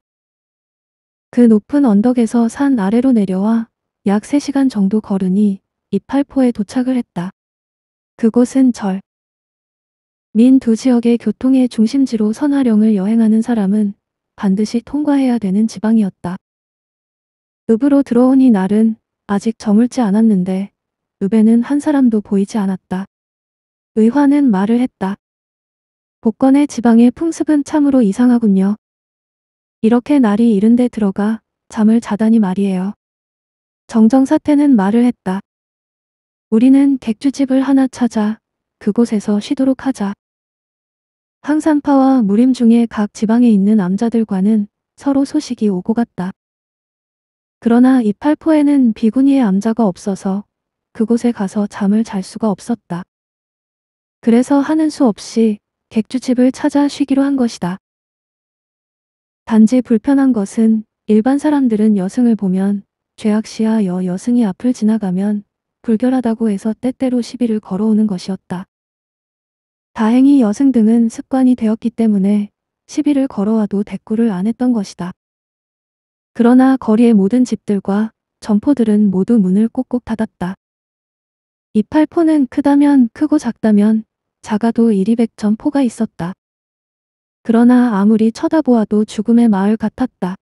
그 높은 언덕에서 산 아래로 내려와 약 3시간 정도 걸으니 이팔포에 도착을 했다. 그곳은 절. 민 두 지역의 교통의 중심지로 선화령을 여행하는 사람은 반드시 통과해야 되는 지방이었다. 읍으로 들어오니 날은 아직 저물지 않았는데 읍에는 한 사람도 보이지 않았다. 의화는 말을 했다. 복건의 지방의 풍습은 참으로 이상하군요. 이렇게 날이 이른데 들어가 잠을 자다니 말이에요. 정정사태는 말을 했다. 우리는 객주집을 하나 찾아 그곳에서 쉬도록 하자. 항산파와 무림 중에 각 지방에 있는 남자들과는 서로 소식이 오고 갔다. 그러나 이팔포에는 비구니의 암자가 없어서 그곳에 가서 잠을 잘 수가 없었다. 그래서 하는 수 없이 객주집을 찾아 쉬기로 한 것이다. 단지 불편한 것은 일반 사람들은 여승을 보면 죄악시야 여 여승이 앞을 지나가면 불결하다고 해서 때때로 시비를 걸어오는 것이었다. 다행히 여승 등은 습관이 되었기 때문에 시비를 걸어와도 대꾸를 안 했던 것이다. 그러나 거리의 모든 집들과 점포들은 모두 문을 꼭꼭 닫았다. 이팔포는 크다면 크고 작다면 작아도 이리백 점포가 있었다. 그러나 아무리 쳐다보아도 죽음의 마을 같았다.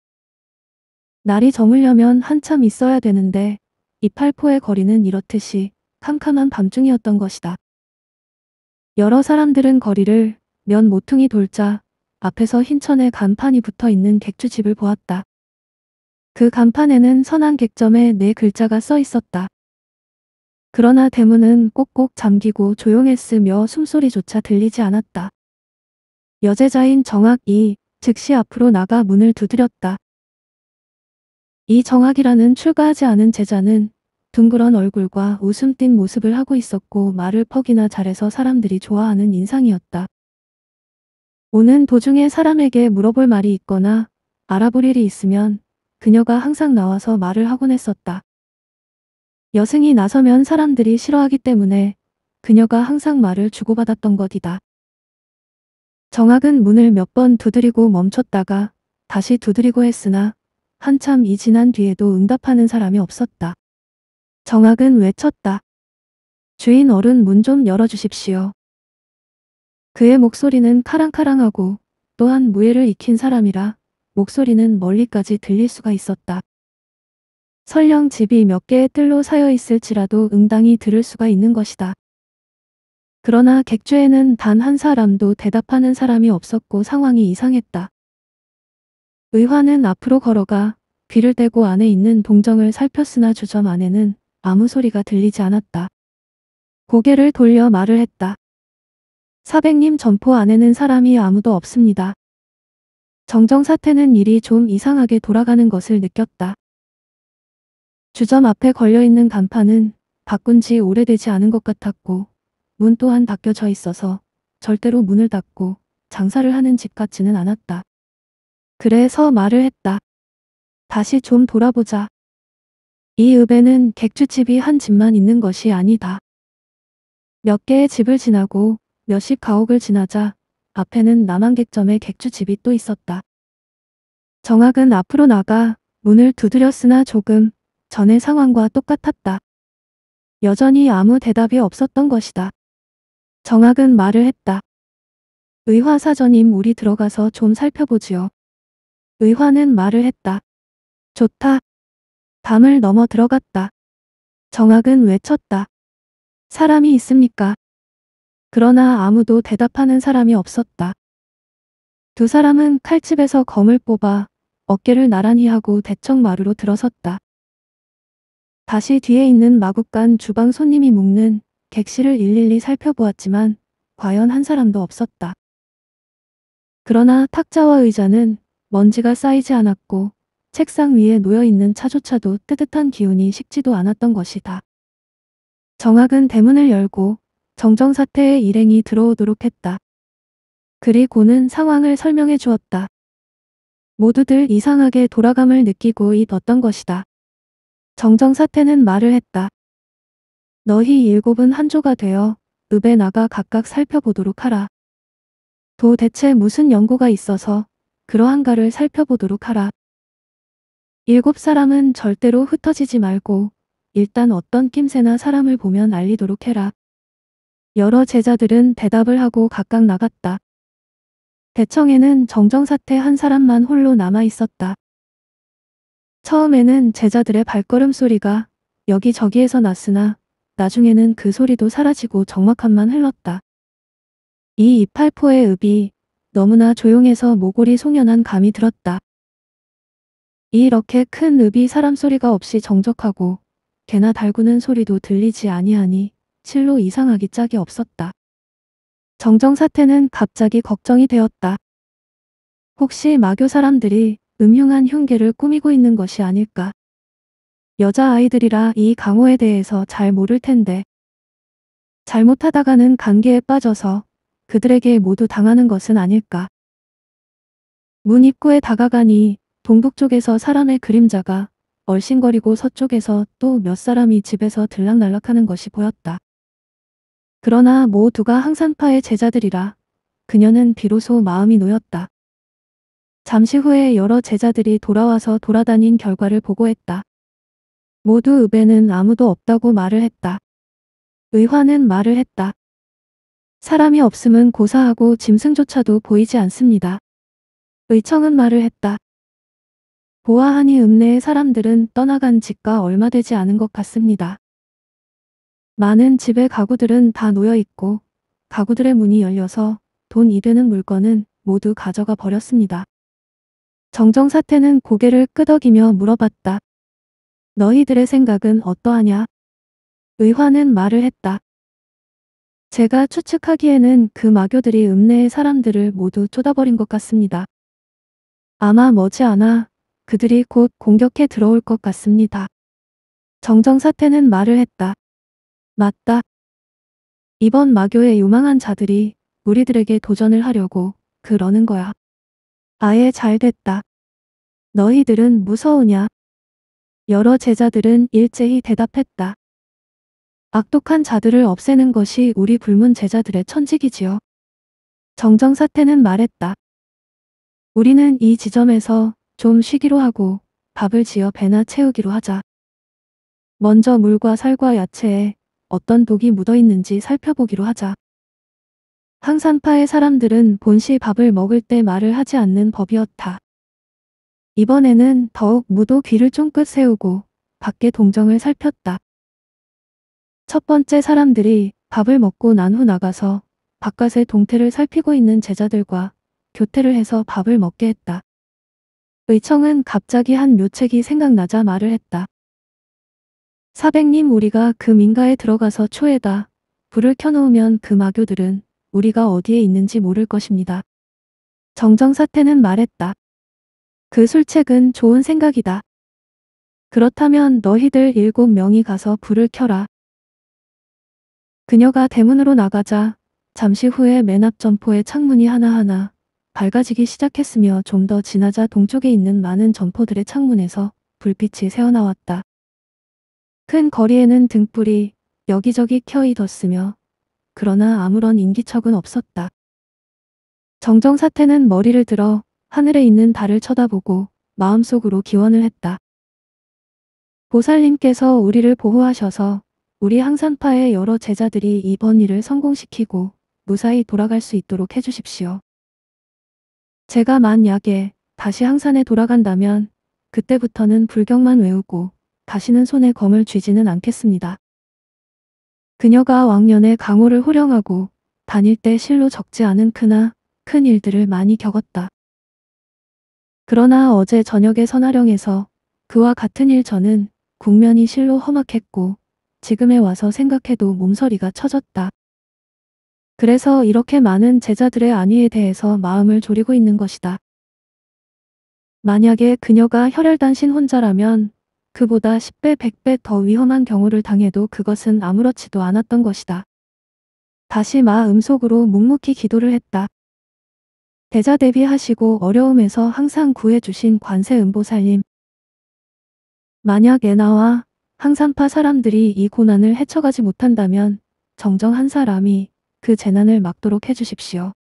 날이 저물려면 한참 있어야 되는데 이팔포의 거리는 이렇듯이 캄캄한 밤중이었던 것이다. 여러 사람들은 거리를 면 모퉁이 돌자 앞에서 흰천에 간판이 붙어 있는 객주집을 보았다. 그 간판에는 선한 객점에 네 글자가 써 있었다. 그러나 대문은 꼭꼭 잠기고 조용했으며 숨소리조차 들리지 않았다. 여제자인 정학이 즉시 앞으로 나가 문을 두드렸다. 이 정학이라는 출가하지 않은 제자는 둥그런 얼굴과 웃음 띤 모습을 하고 있었고 말을 퍽이나 잘해서 사람들이 좋아하는 인상이었다. 오는 도중에 사람에게 물어볼 말이 있거나 알아볼 일이 있으면 그녀가 항상 나와서 말을 하곤 했었다. 여승이 나서면 사람들이 싫어하기 때문에 그녀가 항상 말을 주고받았던 것이다. 정학은 문을 몇 번 두드리고 멈췄다가 다시 두드리고 했으나 한참 이 지난 뒤에도 응답하는 사람이 없었다. 정학은 외쳤다. 주인 어른 문 좀 열어주십시오. 그의 목소리는 카랑카랑하고 또한 무예를 익힌 사람이라 목소리는 멀리까지 들릴 수가 있었다. 설령 집이 몇 개의 뜰로 쌓여 있을지라도 응당히 들을 수가 있는 것이다. 그러나 객주에는 단 한 사람도 대답하는 사람이 없었고 상황이 이상했다. 의화는 앞으로 걸어가 귀를 대고 안에 있는 동정을 살폈으나 주점 안에는 아무 소리가 들리지 않았다. 고개를 돌려 말을 했다. 사백님 점포 안에는 사람이 아무도 없습니다. 정정 사태는 일이 좀 이상하게 돌아가는 것을 느꼈다. 주점 앞에 걸려있는 간판은 바꾼 지 오래되지 않은 것 같았고 문 또한 닫혀져 있어서 절대로 문을 닫고 장사를 하는 집 같지는 않았다. 그래서 말을 했다. 다시 좀 돌아보자. 이 읍에는 객주집이 한 집만 있는 것이 아니다. 몇 개의 집을 지나고 몇십 가옥을 지나자 앞에는 남한객점의 객주집이 또 있었다. 정학은 앞으로 나가 문을 두드렸으나 조금 전의 상황과 똑같았다. 여전히 아무 대답이 없었던 것이다. 정학은 말을 했다. 의화사전임 우리 들어가서 좀 살펴보지요. 의화는 말을 했다. 좋다. 담을 넘어 들어갔다. 정학은 외쳤다. 사람이 있습니까? 그러나 아무도 대답하는 사람이 없었다. 두 사람은 칼집에서 검을 뽑아 어깨를 나란히 하고 대청 마루로 들어섰다. 다시 뒤에 있는 마구간 주방 손님이 묵는 객실을 일일이 살펴보았지만 과연 한 사람도 없었다. 그러나 탁자와 의자는 먼지가 쌓이지 않았고 책상 위에 놓여있는 차조차도 뜨뜻한 기운이 식지도 않았던 것이다. 정학은 대문을 열고 정정사태의 일행이 들어오도록 했다. 그리고는 상황을 설명해 주었다. 모두들 이상하게 돌아감을 느끼고 있었던 것이다. 정정사태는 말을 했다. 너희 일곱은 한조가 되어 읍에 나가 각각 살펴보도록 하라. 도대체 무슨 연구가 있어서 그러한가를 살펴보도록 하라. 일곱 사람은 절대로 흩어지지 말고 일단 어떤 낌새나 사람을 보면 알리도록 해라. 여러 제자들은 대답을 하고 각각 나갔다. 대청에는 정정사태 한 사람만 홀로 남아 있었다. 처음에는 제자들의 발걸음 소리가 여기저기에서 났으나 나중에는 그 소리도 사라지고 정막함만 흘렀다. 이 이팔포의 읍이 너무나 조용해서 모골이 송연한 감이 들었다. 이렇게 큰 읍이 사람 소리가 없이 정적하고 개나 달구는 소리도 들리지 아니하니 실로 이상하기 짝이 없었다. 정정 사태는 갑자기 걱정이 되었다. 혹시 마교 사람들이 음흉한 흉계를 꾸미고 있는 것이 아닐까? 여자아이들이라 이 강호에 대해서 잘 모를 텐데. 잘못하다가는 관계에 빠져서 그들에게 모두 당하는 것은 아닐까? 문 입구에 다가가니 동북쪽에서 사람의 그림자가 얼씬거리고 서쪽에서 또 몇 사람이 집에서 들락날락하는 것이 보였다. 그러나 모두가 항산파의 제자들이라 그녀는 비로소 마음이 놓였다. 잠시 후에 여러 제자들이 돌아와서 돌아다닌 결과를 보고했다. 모두 읍에는 아무도 없다고 말을 했다. 의화는 말을 했다. 사람이 없음은 고사하고 짐승조차도 보이지 않습니다. 의청은 말을 했다. 보아하니 읍내의 사람들은 떠나간 지과 얼마 되지 않은 것 같습니다. 많은 집의 가구들은 다 놓여있고 가구들의 문이 열려서 돈이 되는 물건은 모두 가져가 버렸습니다. 정정사태는 고개를 끄덕이며 물어봤다. 너희들의 생각은 어떠하냐? 의화는 말을 했다. 제가 추측하기에는 그 마교들이 읍내의 사람들을 모두 쫓아버린 것 같습니다. 아마 머지않아 그들이 곧 공격해 들어올 것 같습니다. 정정사태는 말을 했다. 맞다. 이번 마교의 요망한 자들이 우리들에게 도전을 하려고 그러는 거야. 아예 잘 됐다. 너희들은 무서우냐? 여러 제자들은 일제히 대답했다. 악독한 자들을 없애는 것이 우리 굶은 제자들의 천직이지요. 정정사태는 말했다. 우리는 이 지점에서 좀 쉬기로 하고 밥을 지어 배나 채우기로 하자. 먼저 물과 살과 야채에 어떤 독이 묻어있는지 살펴보기로 하자. 항산파의 사람들은 본시 밥을 먹을 때 말을 하지 않는 법이었다. 이번에는 더욱 무도 귀를 쫑긋 세우고 밖의 동정을 살폈다. 첫 번째 사람들이 밥을 먹고 난 후 나가서 바깥의 동태를 살피고 있는 제자들과 교태를 해서 밥을 먹게 했다. 의청은 갑자기 한 묘책이 생각나자 말을 했다. 사백님 우리가 그 민가에 들어가서 초에다 불을 켜놓으면 그 마교들은 우리가 어디에 있는지 모를 것입니다. 정정사태는 말했다. 그 술책은 좋은 생각이다. 그렇다면 너희들 일곱 명이 가서 불을 켜라. 그녀가 대문으로 나가자 잠시 후에 맨 앞 점포의 창문이 하나하나 밝아지기 시작했으며 좀 더 지나자 동쪽에 있는 많은 점포들의 창문에서 불빛이 새어나왔다. 큰 거리에는 등불이 여기저기 켜이뒀으며 그러나 아무런 인기척은 없었다. 정정사태는 머리를 들어 하늘에 있는 달을 쳐다보고 마음속으로 기원을 했다. 보살님께서 우리를 보호하셔서 우리 항산파의 여러 제자들이 이번 일을 성공시키고 무사히 돌아갈 수 있도록 해주십시오. 제가 만약에 다시 항산에 돌아간다면 그때부터는 불경만 외우고 다시는 손에 검을 쥐지는 않겠습니다. 그녀가 왕년에 강호를 호령하고 다닐 때 실로 적지 않은 크나 큰 일들을 많이 겪었다. 그러나 어제 저녁에 선화령에서 그와 같은 일 저는 국면이 실로 험악했고 지금에 와서 생각해도 몸서리가 쳐졌다 그래서 이렇게 많은 제자들의 안위에 대해서 마음을 졸이고 있는 것이다. 만약에 그녀가 혈혈단신 혼자라면 그보다 10배, 100배 더 위험한 경우를 당해도 그것은 아무렇지도 않았던 것이다. 다시 마 음속으로 묵묵히 기도를 했다. 대자 대비하시고 어려움에서 항상 구해주신 관세 음보살님. 만약 에나와 항산파 사람들이 이 고난을 헤쳐가지 못한다면 정정한 사람이 그 재난을 막도록 해주십시오.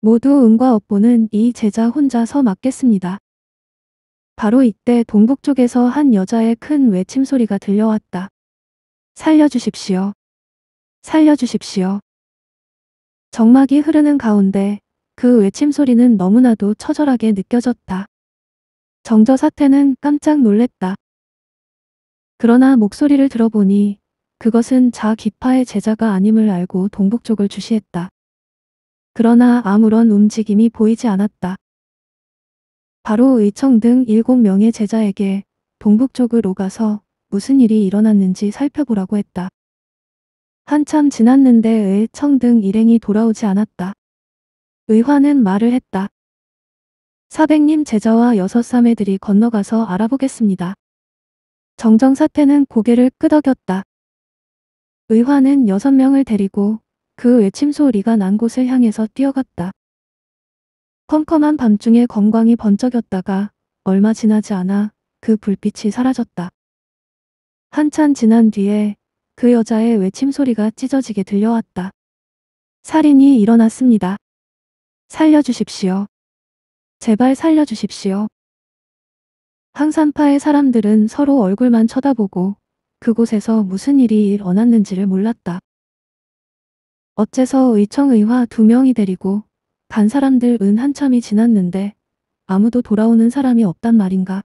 모두 음과 업보는 이 제자 혼자서 맡겠습니다. 바로 이때 동북 쪽에서 한 여자의 큰 외침 소리가 들려왔다. 살려주십시오. 살려주십시오. 정막이 흐르는 가운데 그 외침 소리는 너무나도 처절하게 느껴졌다. 정저 사태는 깜짝 놀랐다 그러나 목소리를 들어보니 그것은 자 기파의 제자가 아님을 알고 동북 쪽을 주시했다. 그러나 아무런 움직임이 보이지 않았다. 바로 의청 등 7명의 제자에게 동북 쪽으로 가서 무슨 일이 일어났는지 살펴보라고 했다. 한참 지났는데 의청 등 일행이 돌아오지 않았다. 의화는 말을 했다. 4 0 0님 제자와 여섯 사매들이 건너가서 알아보겠습니다. 정정사태는 고개를 끄덕였다. 의화는 여섯 명을 데리고 그 외침 소리가 난 곳을 향해서 뛰어갔다. 컴컴한 밤중에 건광이 번쩍였다가 얼마 지나지 않아 그 불빛이 사라졌다. 한참 지난 뒤에 그 여자의 외침 소리가 찢어지게 들려왔다. 살인이 일어났습니다. 살려주십시오. 제발 살려주십시오. 항산파의 사람들은 서로 얼굴만 쳐다보고 그곳에서 무슨 일이 일어났는지를 몰랐다. 어째서 의청의화 두 명이 데리고 간 사람들은 한참이 지났는데 아무도 돌아오는 사람이 없단 말인가.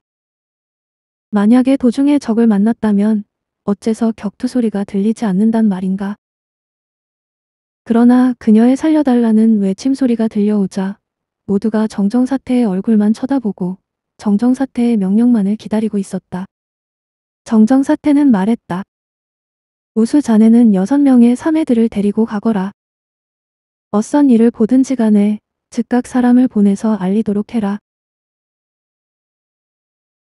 만약에 도중에 적을 만났다면 어째서 격투 소리가 들리지 않는단 말인가. 그러나 그녀의 살려달라는 외침 소리가 들려오자 모두가 정정사태의 얼굴만 쳐다보고 정정사태의 명령만을 기다리고 있었다. 정정사태는 말했다. 우수 자네는 여섯 명의 사매들을 데리고 가거라. 어떤 일을 보든지 간에 즉각 사람을 보내서 알리도록 해라.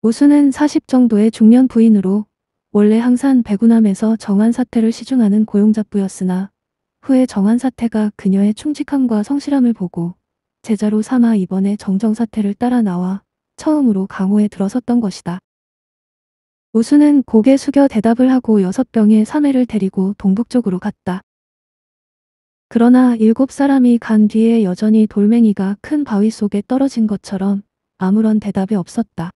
우수는 40 정도의 중년 부인으로 원래 항상 배구남에서 정한 사태를 시중하는 고용자부였으나 후에 정한 사태가 그녀의 충직함과 성실함을 보고 제자로 삼아 이번에 정정 사태를 따라 나와 처음으로 강호에 들어섰던 것이다. 우수는 고개 숙여 대답을 하고 여섯 병의 사매를 데리고 동북쪽으로 갔다. 그러나 일곱 사람이 간 뒤에 여전히 돌멩이가 큰 바위 속에 떨어진 것처럼 아무런 대답이 없었다.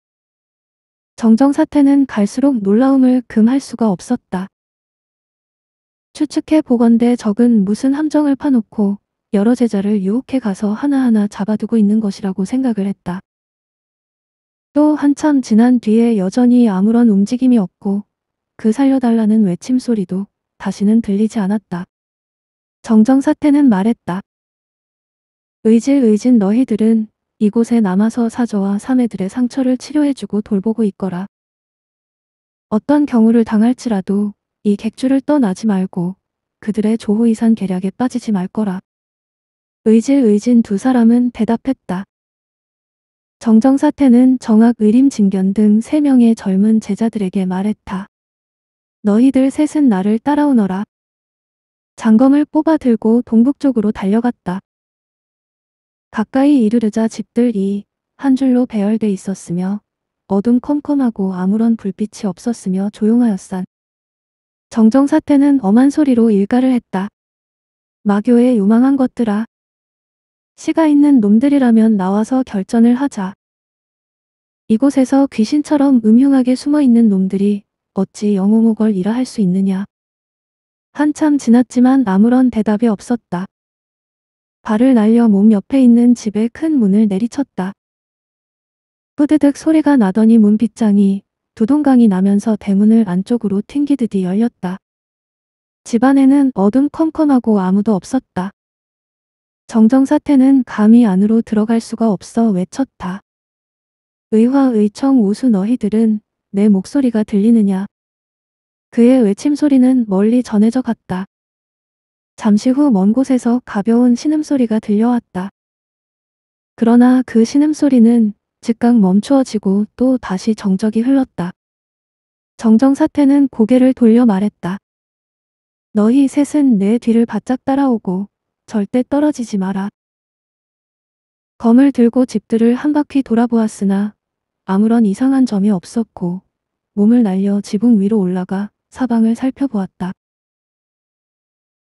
정정 사태는 갈수록 놀라움을 금할 수가 없었다. 추측해 보건대 적은 무슨 함정을 파놓고 여러 제자를 유혹해 가서 하나하나 잡아두고 있는 것이라고 생각을 했다. 또 한참 지난 뒤에 여전히 아무런 움직임이 없고 그 살려달라는 외침 소리도 다시는 들리지 않았다. 정정사태는 말했다. 의질의진 너희들은 이곳에 남아서 사저와 사매들의 상처를 치료해주고 돌보고 있거라. 어떤 경우를 당할지라도 이 객주를 떠나지 말고 그들의 조호이산 계략에 빠지지 말거라. 의질의진 두 사람은 대답했다. 정정사태는 정학 의림진견 등 세명의 젊은 제자들에게 말했다. 너희들 셋은 나를 따라오너라. 장검을 뽑아 들고 동북쪽으로 달려갔다. 가까이 이르르자 집들이 한 줄로 배열돼 있었으며 어둠 컴컴하고 아무런 불빛이 없었으며 조용하였산. 정정사태는 엄한 소리로 일가를 했다. 마교의 요망한 것들아. 시가 있는 놈들이라면 나와서 결전을 하자. 이곳에서 귀신처럼 음흉하게 숨어있는 놈들이 어찌 영웅옥을 이라 할 수 있느냐. 한참 지났지만 아무런 대답이 없었다. 발을 날려 몸 옆에 있는 집에큰 문을 내리쳤다. 뿌드득 소리가 나더니 문 빗장이 두동강이 나면서 대문을 안쪽으로 튕기듯이 열렸다. 집 안에는 어둠컴컴하고 아무도 없었다. 정정사태는 감히 안으로 들어갈 수가 없어 외쳤다. 의화의청 우수 너희들은 내 목소리가 들리느냐. 그의 외침 소리는 멀리 전해져 갔다. 잠시 후 먼 곳에서 가벼운 신음소리가 들려왔다. 그러나 그 신음소리는 즉각 멈추어지고 또 다시 정적이 흘렀다. 정정사태는 고개를 돌려 말했다. 너희 셋은 내 뒤를 바짝 따라오고 절대 떨어지지 마라. 검을 들고 집들을 한 바퀴 돌아보았으나 아무런 이상한 점이 없었고 몸을 날려 지붕 위로 올라가 사방을 살펴보았다.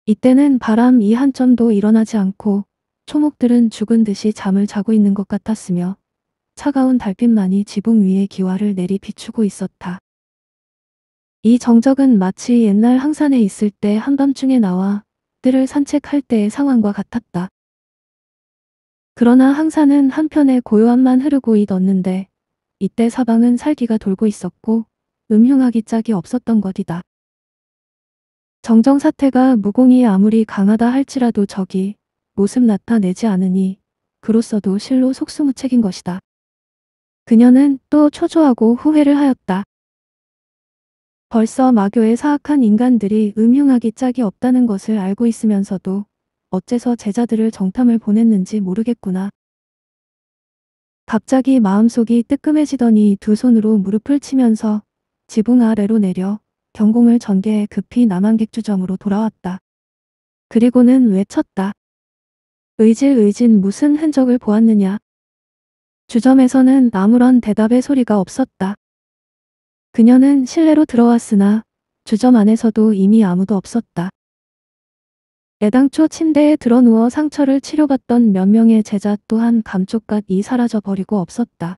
이때는 바람 이한 점도 일어나지 않고 초목들은 죽은 듯이 잠을 자고 있는 것 같았으며 차가운 달빛만이 지붕 위에 기와를 내리 비추고 있었다. 이 정적은 마치 옛날 항산에 있을 때 한밤중에 나와 들을 산책할 때의 상황과 같았다. 그러나 항산은 한편의 고요함만 흐르고 있었는데 이때 사방은 살기가 돌고 있었고 음흉하기 짝이 없었던 것이다. 정정 사태가 무공이 아무리 강하다 할지라도 적이 모습 나타내지 않으니 그로서도 실로 속수무책인 것이다. 그녀는 또 초조하고 후회를 하였다. 벌써 마교에 사악한 인간들이 음흉하기 짝이 없다는 것을 알고 있으면서도 어째서 제자들을 정탐을 보냈는지 모르겠구나. 갑자기 마음속이 뜨끔해지더니 두 손으로 무릎을 치면서 지붕 아래로 내려 경공을 전개해 급히 남한객주점으로 돌아왔다. 그리고는 외쳤다. 의질 의진 무슨 흔적을 보았느냐. 주점에서는 아무런 대답의 소리가 없었다. 그녀는 실내로 들어왔으나 주점 안에서도 이미 아무도 없었다. 애당초 침대에 드러 누워 상처를 치료받던 몇 명의 제자 또한 감쪽같이 사라져 버리고 없었다.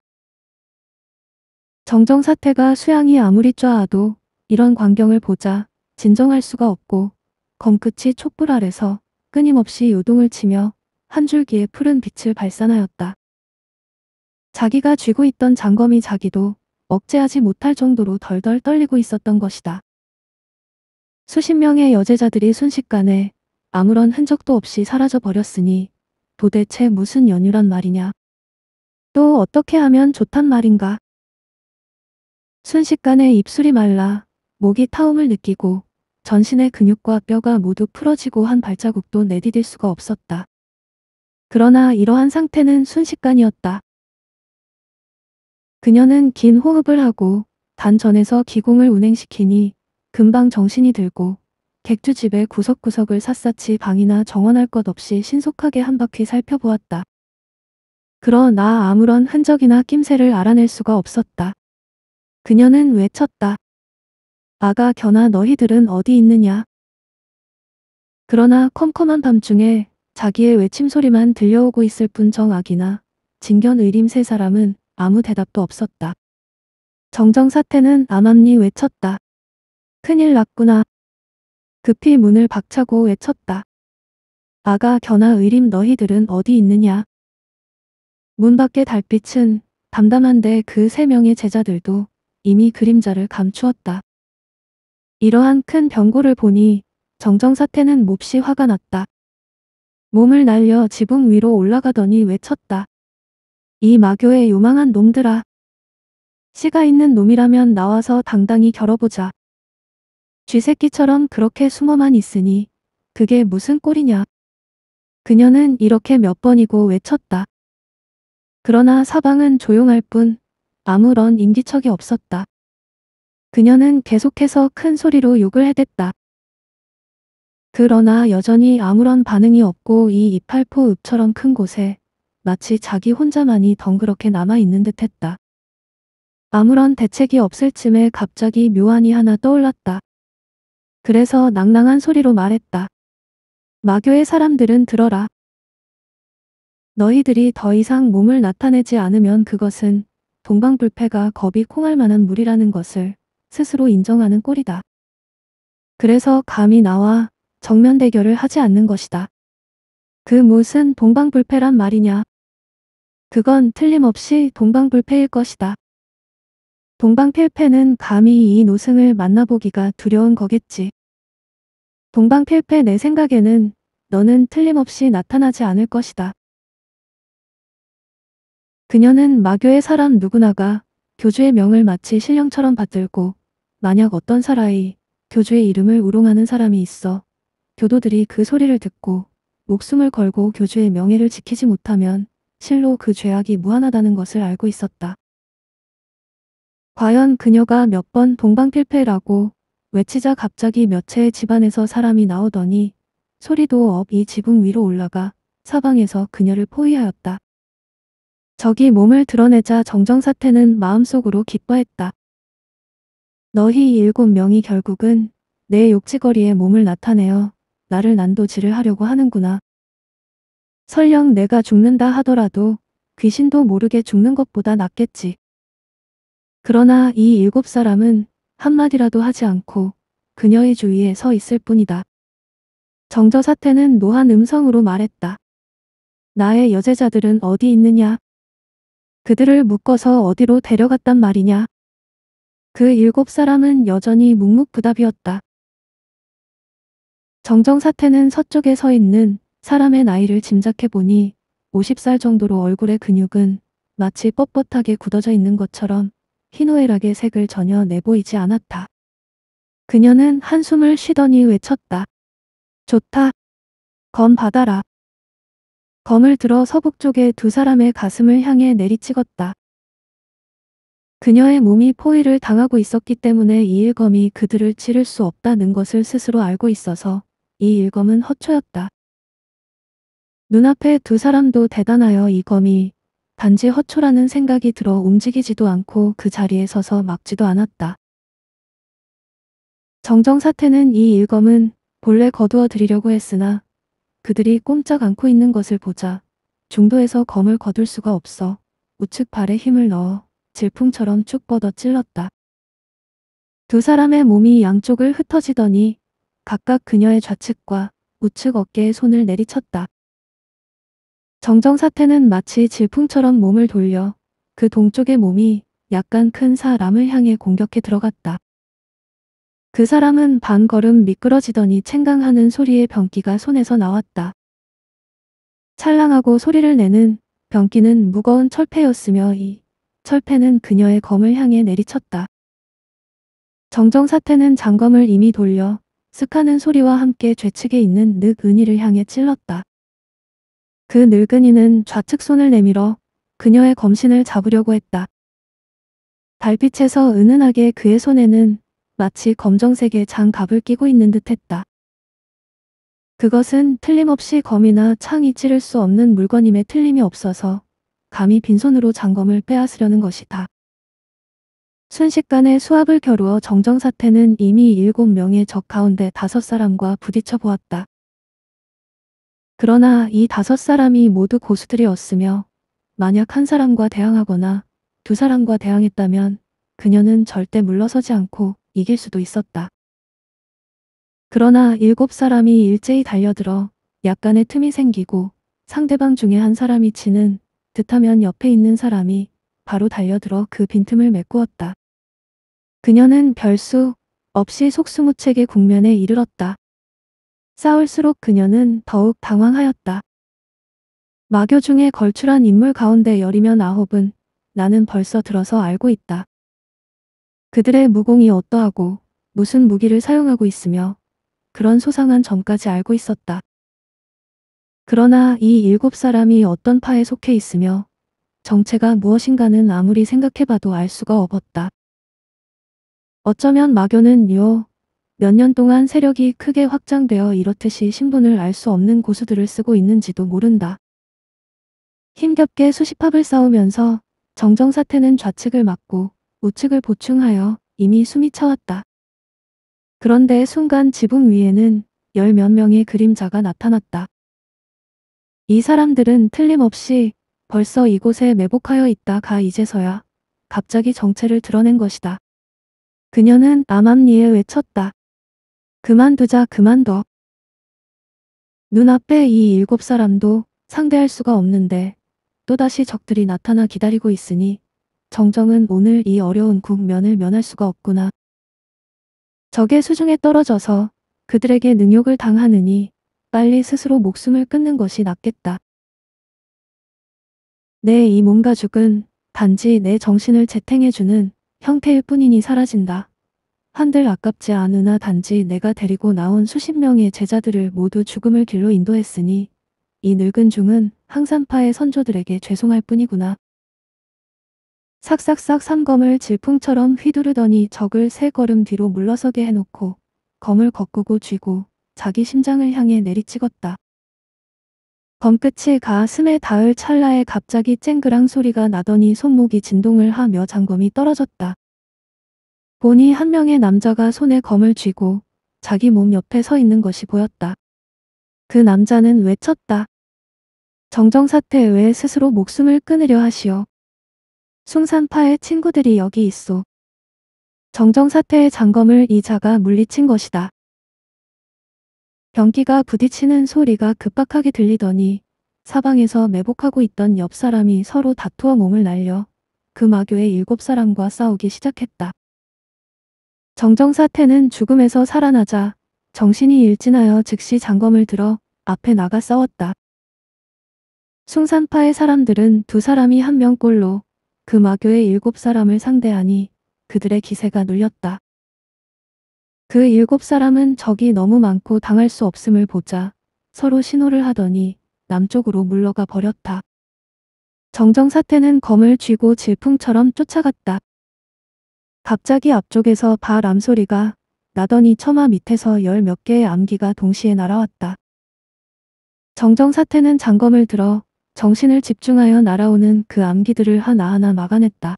정정 사태가 수양이 아무리 쪼아도 이런 광경을 보자 진정할 수가 없고 검끝이 촛불 아래서 끊임없이 요동을 치며 한 줄기의 푸른 빛을 발산하였다. 자기가 쥐고 있던 장검이 자기도 억제하지 못할 정도로 덜덜 떨리고 있었던 것이다. 수십 명의 여제자들이 순식간에 아무런 흔적도 없이 사라져 버렸으니 도대체 무슨 연유란 말이냐. 또 어떻게 하면 좋단 말인가. 순식간에 입술이 말라 목이 타움을 느끼고 전신의 근육과 뼈가 모두 풀어지고 한 발자국도 내디딜 수가 없었다. 그러나 이러한 상태는 순식간이었다. 그녀는 긴 호흡을 하고 단전에서 기공을 운행시키니 금방 정신이 들고 객주 집의 구석구석을 샅샅이 방이나 정원할 것 없이 신속하게 한 바퀴 살펴보았다. 그러나 아무런 흔적이나 낌새를 알아낼 수가 없었다. 그녀는 외쳤다. 아가 견아 너희들은 어디 있느냐. 그러나 컴컴한 밤중에 자기의 외침 소리만 들려오고 있을 뿐 정악이나 진견 의림 세 사람은 아무 대답도 없었다. 정정 사태는 아암니 외쳤다. 큰일 났구나. 급히 문을 박차고 외쳤다. 아가 견아 의림 너희들은 어디 있느냐. 문 밖의 달빛은 담담한데 그 세 명의 제자들도 이미 그림자를 감추었다. 이러한 큰 병고를 보니 정정사태는 몹시 화가 났다. 몸을 날려 지붕 위로 올라가더니 외쳤다. 이 마교의 요망한 놈들아. 씨가 있는 놈이라면 나와서 당당히 겨뤄보자. 쥐새끼처럼 그렇게 숨어만 있으니 그게 무슨 꼴이냐. 그녀는 이렇게 몇 번이고 외쳤다. 그러나 사방은 조용할 뿐 아무런 인기척이 없었다. 그녀는 계속해서 큰 소리로 욕을 해댔다. 그러나 여전히 아무런 반응이 없고 이 이팔포 읍처럼 큰 곳에 마치 자기 혼자만이 덩그렇게 남아있는 듯 했다. 아무런 대책이 없을 쯤에 갑자기 묘안이 하나 떠올랐다. 그래서 낭낭한 소리로 말했다. 마교의 사람들은 들어라. 너희들이 더 이상 몸을 나타내지 않으면 그것은 동방불패가 겁이 콩할 만한 물이라는 것을 스스로 인정하는 꼴이다. 그래서 감히 나와 정면 대결을 하지 않는 것이다. 그 무슨 동방불패란 말이냐. 그건 틀림없이 동방불패일 것이다. 동방필패는 감히 이 노승을 만나보기가 두려운 거겠지. 동방필패 내 생각에는 너는 틀림없이 나타나지 않을 것이다. 그녀는 마교의 사람 누구나가 교주의 명을 마치 신령처럼 받들고 만약 어떤 사람이 교주의 이름을 우롱하는 사람이 있어 교도들이 그 소리를 듣고 목숨을 걸고 교주의 명예를 지키지 못하면 실로 그 죄악이 무한하다는 것을 알고 있었다. 과연 그녀가 몇 번 동방필패라고 외치자 갑자기 몇 채의 집안에서 사람이 나오더니 소리도 업 이 지붕 위로 올라가 사방에서 그녀를 포위하였다. 적이 몸을 드러내자 정정사태는 마음속으로 기뻐했다. 너희 일곱 명이 결국은 내 욕지거리에 몸을 나타내어 나를 난도질을 하려고 하는구나. 설령 내가 죽는다 하더라도 귀신도 모르게 죽는 것보다 낫겠지. 그러나 이 일곱 사람은 한마디라도 하지 않고 그녀의 주위에 서 있을 뿐이다. 정저 사태는 노한 음성으로 말했다. 나의 여제자들은 어디 있느냐? 그들을 묶어서 어디로 데려갔단 말이냐. 그 일곱 사람은 여전히 묵묵부답이었다. 정정사태는 서쪽에 서 있는 사람의 나이를 짐작해보니 50살 정도로 얼굴의 근육은 마치 뻣뻣하게 굳어져 있는 것처럼 희노애락의 색을 전혀 내보이지 않았다. 그녀는 한숨을 쉬더니 외쳤다. 좋다. 건 받아라. 검을 들어 서북쪽에 두 사람의 가슴을 향해 내리치었다 그녀의 몸이 포위를 당하고 있었기 때문에 이 일검이 그들을 치를 수 없다는 것을 스스로 알고 있어서 이 일검은 허초였다. 눈앞에 두 사람도 대단하여 이 검이 단지 허초라는 생각이 들어 움직이지도 않고 그 자리에 서서 막지도 않았다. 정정사태는 이 일검은 본래 거두어 드리려고 했으나 그들이 꼼짝 않고 있는 것을 보자 중도에서 검을 거둘 수가 없어 우측 발에 힘을 넣어 질풍처럼 축 뻗어 찔렀다. 두 사람의 몸이 양쪽을 흩어지더니 각각 그녀의 좌측과 우측 어깨에 손을 내리쳤다. 정정사태는 마치 질풍처럼 몸을 돌려 그 동쪽의 몸이 약간 큰 사람을 향해 공격해 들어갔다. 그 사람은 반걸음 미끄러지더니 챙강하는 소리의 변기가 손에서 나왔다. 찰랑하고 소리를 내는 변기는 무거운 철폐였으며이철폐는 그녀의 검을 향해 내리쳤다. 정정사태는 장검을 이미 돌려 슥하는 소리와 함께 좌측에 있는 늑은이를 향해 찔렀다. 그 늙은이는 좌측 손을 내밀어 그녀의 검신을 잡으려고 했다. 달빛에서 은은하게 그의 손에는 마치 검정색의 장갑을 끼고 있는 듯했다. 그것은 틀림없이 검이나 창이 찌를 수 없는 물건임에 틀림이 없어서 감히 빈손으로 장검을 빼앗으려는 것이다. 순식간에 수압을 겨루어 정정사태는 이미 일곱 명의 적 가운데 다섯 사람과 부딪혀 보았다. 그러나 이 다섯 사람이 모두 고수들이었으며 만약 한 사람과 대항하거나 두 사람과 대항했다면 그녀는 절대 물러서지 않고 이길 수도 있었다. 그러나 일곱 사람이 일제히 달려들어 약간의 틈이 생기고 상대방 중에 한 사람이 치는 듯하면 옆에 있는 사람이 바로 달려들어 그 빈틈을 메꾸었다. 그녀는 별수 없이 속수무책의 국면에 이르렀다. 싸울수록 그녀는 더욱 당황하였다. 마교 중에 걸출한 인물 가운데 열이면 아홉은 나는 벌써 들어서 알고 있다. 그들의 무공이 어떠하고 무슨 무기를 사용하고 있으며 그런 소상한 점까지 알고 있었다. 그러나 이 일곱 사람이 어떤 파에 속해 있으며 정체가 무엇인가는 아무리 생각해봐도 알 수가 없었다. 어쩌면 마교는 요 몇 년 동안 세력이 크게 확장되어 이렇듯이 신분을 알 수 없는 고수들을 쓰고 있는지도 모른다. 힘겹게 수십합을 싸우면서 정정사태는 좌측을 막고 우측을 보충하여 이미 숨이 차왔다. 그런데 순간 지붕 위에는 열 몇 명의 그림자가 나타났다. 이 사람들은 틀림없이 벌써 이곳에 매복하여 있다가 이제서야 갑자기 정체를 드러낸 것이다. 그녀는 아암니에 외쳤다. 그만두자 그만둬. 눈앞에 이 일곱 사람도 상대할 수가 없는데 또다시 적들이 나타나 기다리고 있으니 정정은 오늘 이 어려운 국면을 면할 수가 없구나. 적의 수중에 떨어져서 그들에게 능욕을 당하느니 빨리 스스로 목숨을 끊는 것이 낫겠다. 내 이몸가 죽은 단지 내 정신을 재탱해주는 형태일 뿐이니 사라진다. 한들 아깝지 않으나 단지 내가 데리고 나온 수십 명의 제자들을 모두 죽음을 길로 인도했으니 이 늙은 중은 항산파의 선조들에게 죄송할 뿐이구나. 삭삭삭 삼검을 질풍처럼 휘두르더니 적을 세 걸음 뒤로 물러서게 해놓고 검을 거꾸고 쥐고 자기 심장을 향해 내리찍었다. 검끝이 가슴에 닿을 찰나에 갑자기 쨍그랑 소리가 나더니 손목이 진동을 하며 장검이 떨어졌다. 보니 한 명의 남자가 손에 검을 쥐고 자기 몸 옆에 서 있는 것이 보였다. 그 남자는 외쳤다. 정정사태 외에 스스로 목숨을 끊으려 하시어 숭산파의 친구들이 여기 있소. 정정사태의 장검을 이자가 물리친 것이다. 경기가 부딪히는 소리가 급박하게 들리더니 사방에서 매복하고 있던 옆 사람이 서로 다투어 몸을 날려 그 마교의 일곱 사람과 싸우기 시작했다. 정정사태는 죽음에서 살아나자 정신이 일진하여 즉시 장검을 들어 앞에 나가 싸웠다. 숭산파의 사람들은 두 사람이 한 명꼴로 그 마교의 일곱 사람을 상대하니 그들의 기세가 눌렸다. 그 일곱 사람은 적이 너무 많고 당할 수 없음을 보자 서로 신호를 하더니 남쪽으로 물러가 버렸다. 정정사태는 검을 쥐고 질풍처럼 쫓아갔다. 갑자기 앞쪽에서 바람 소리가 나더니 처마 밑에서 열 몇 개의 암기가 동시에 날아왔다. 정정사태는 장검을 들어 정신을 집중하여 날아오는 그 암기들을 하나하나 막아냈다.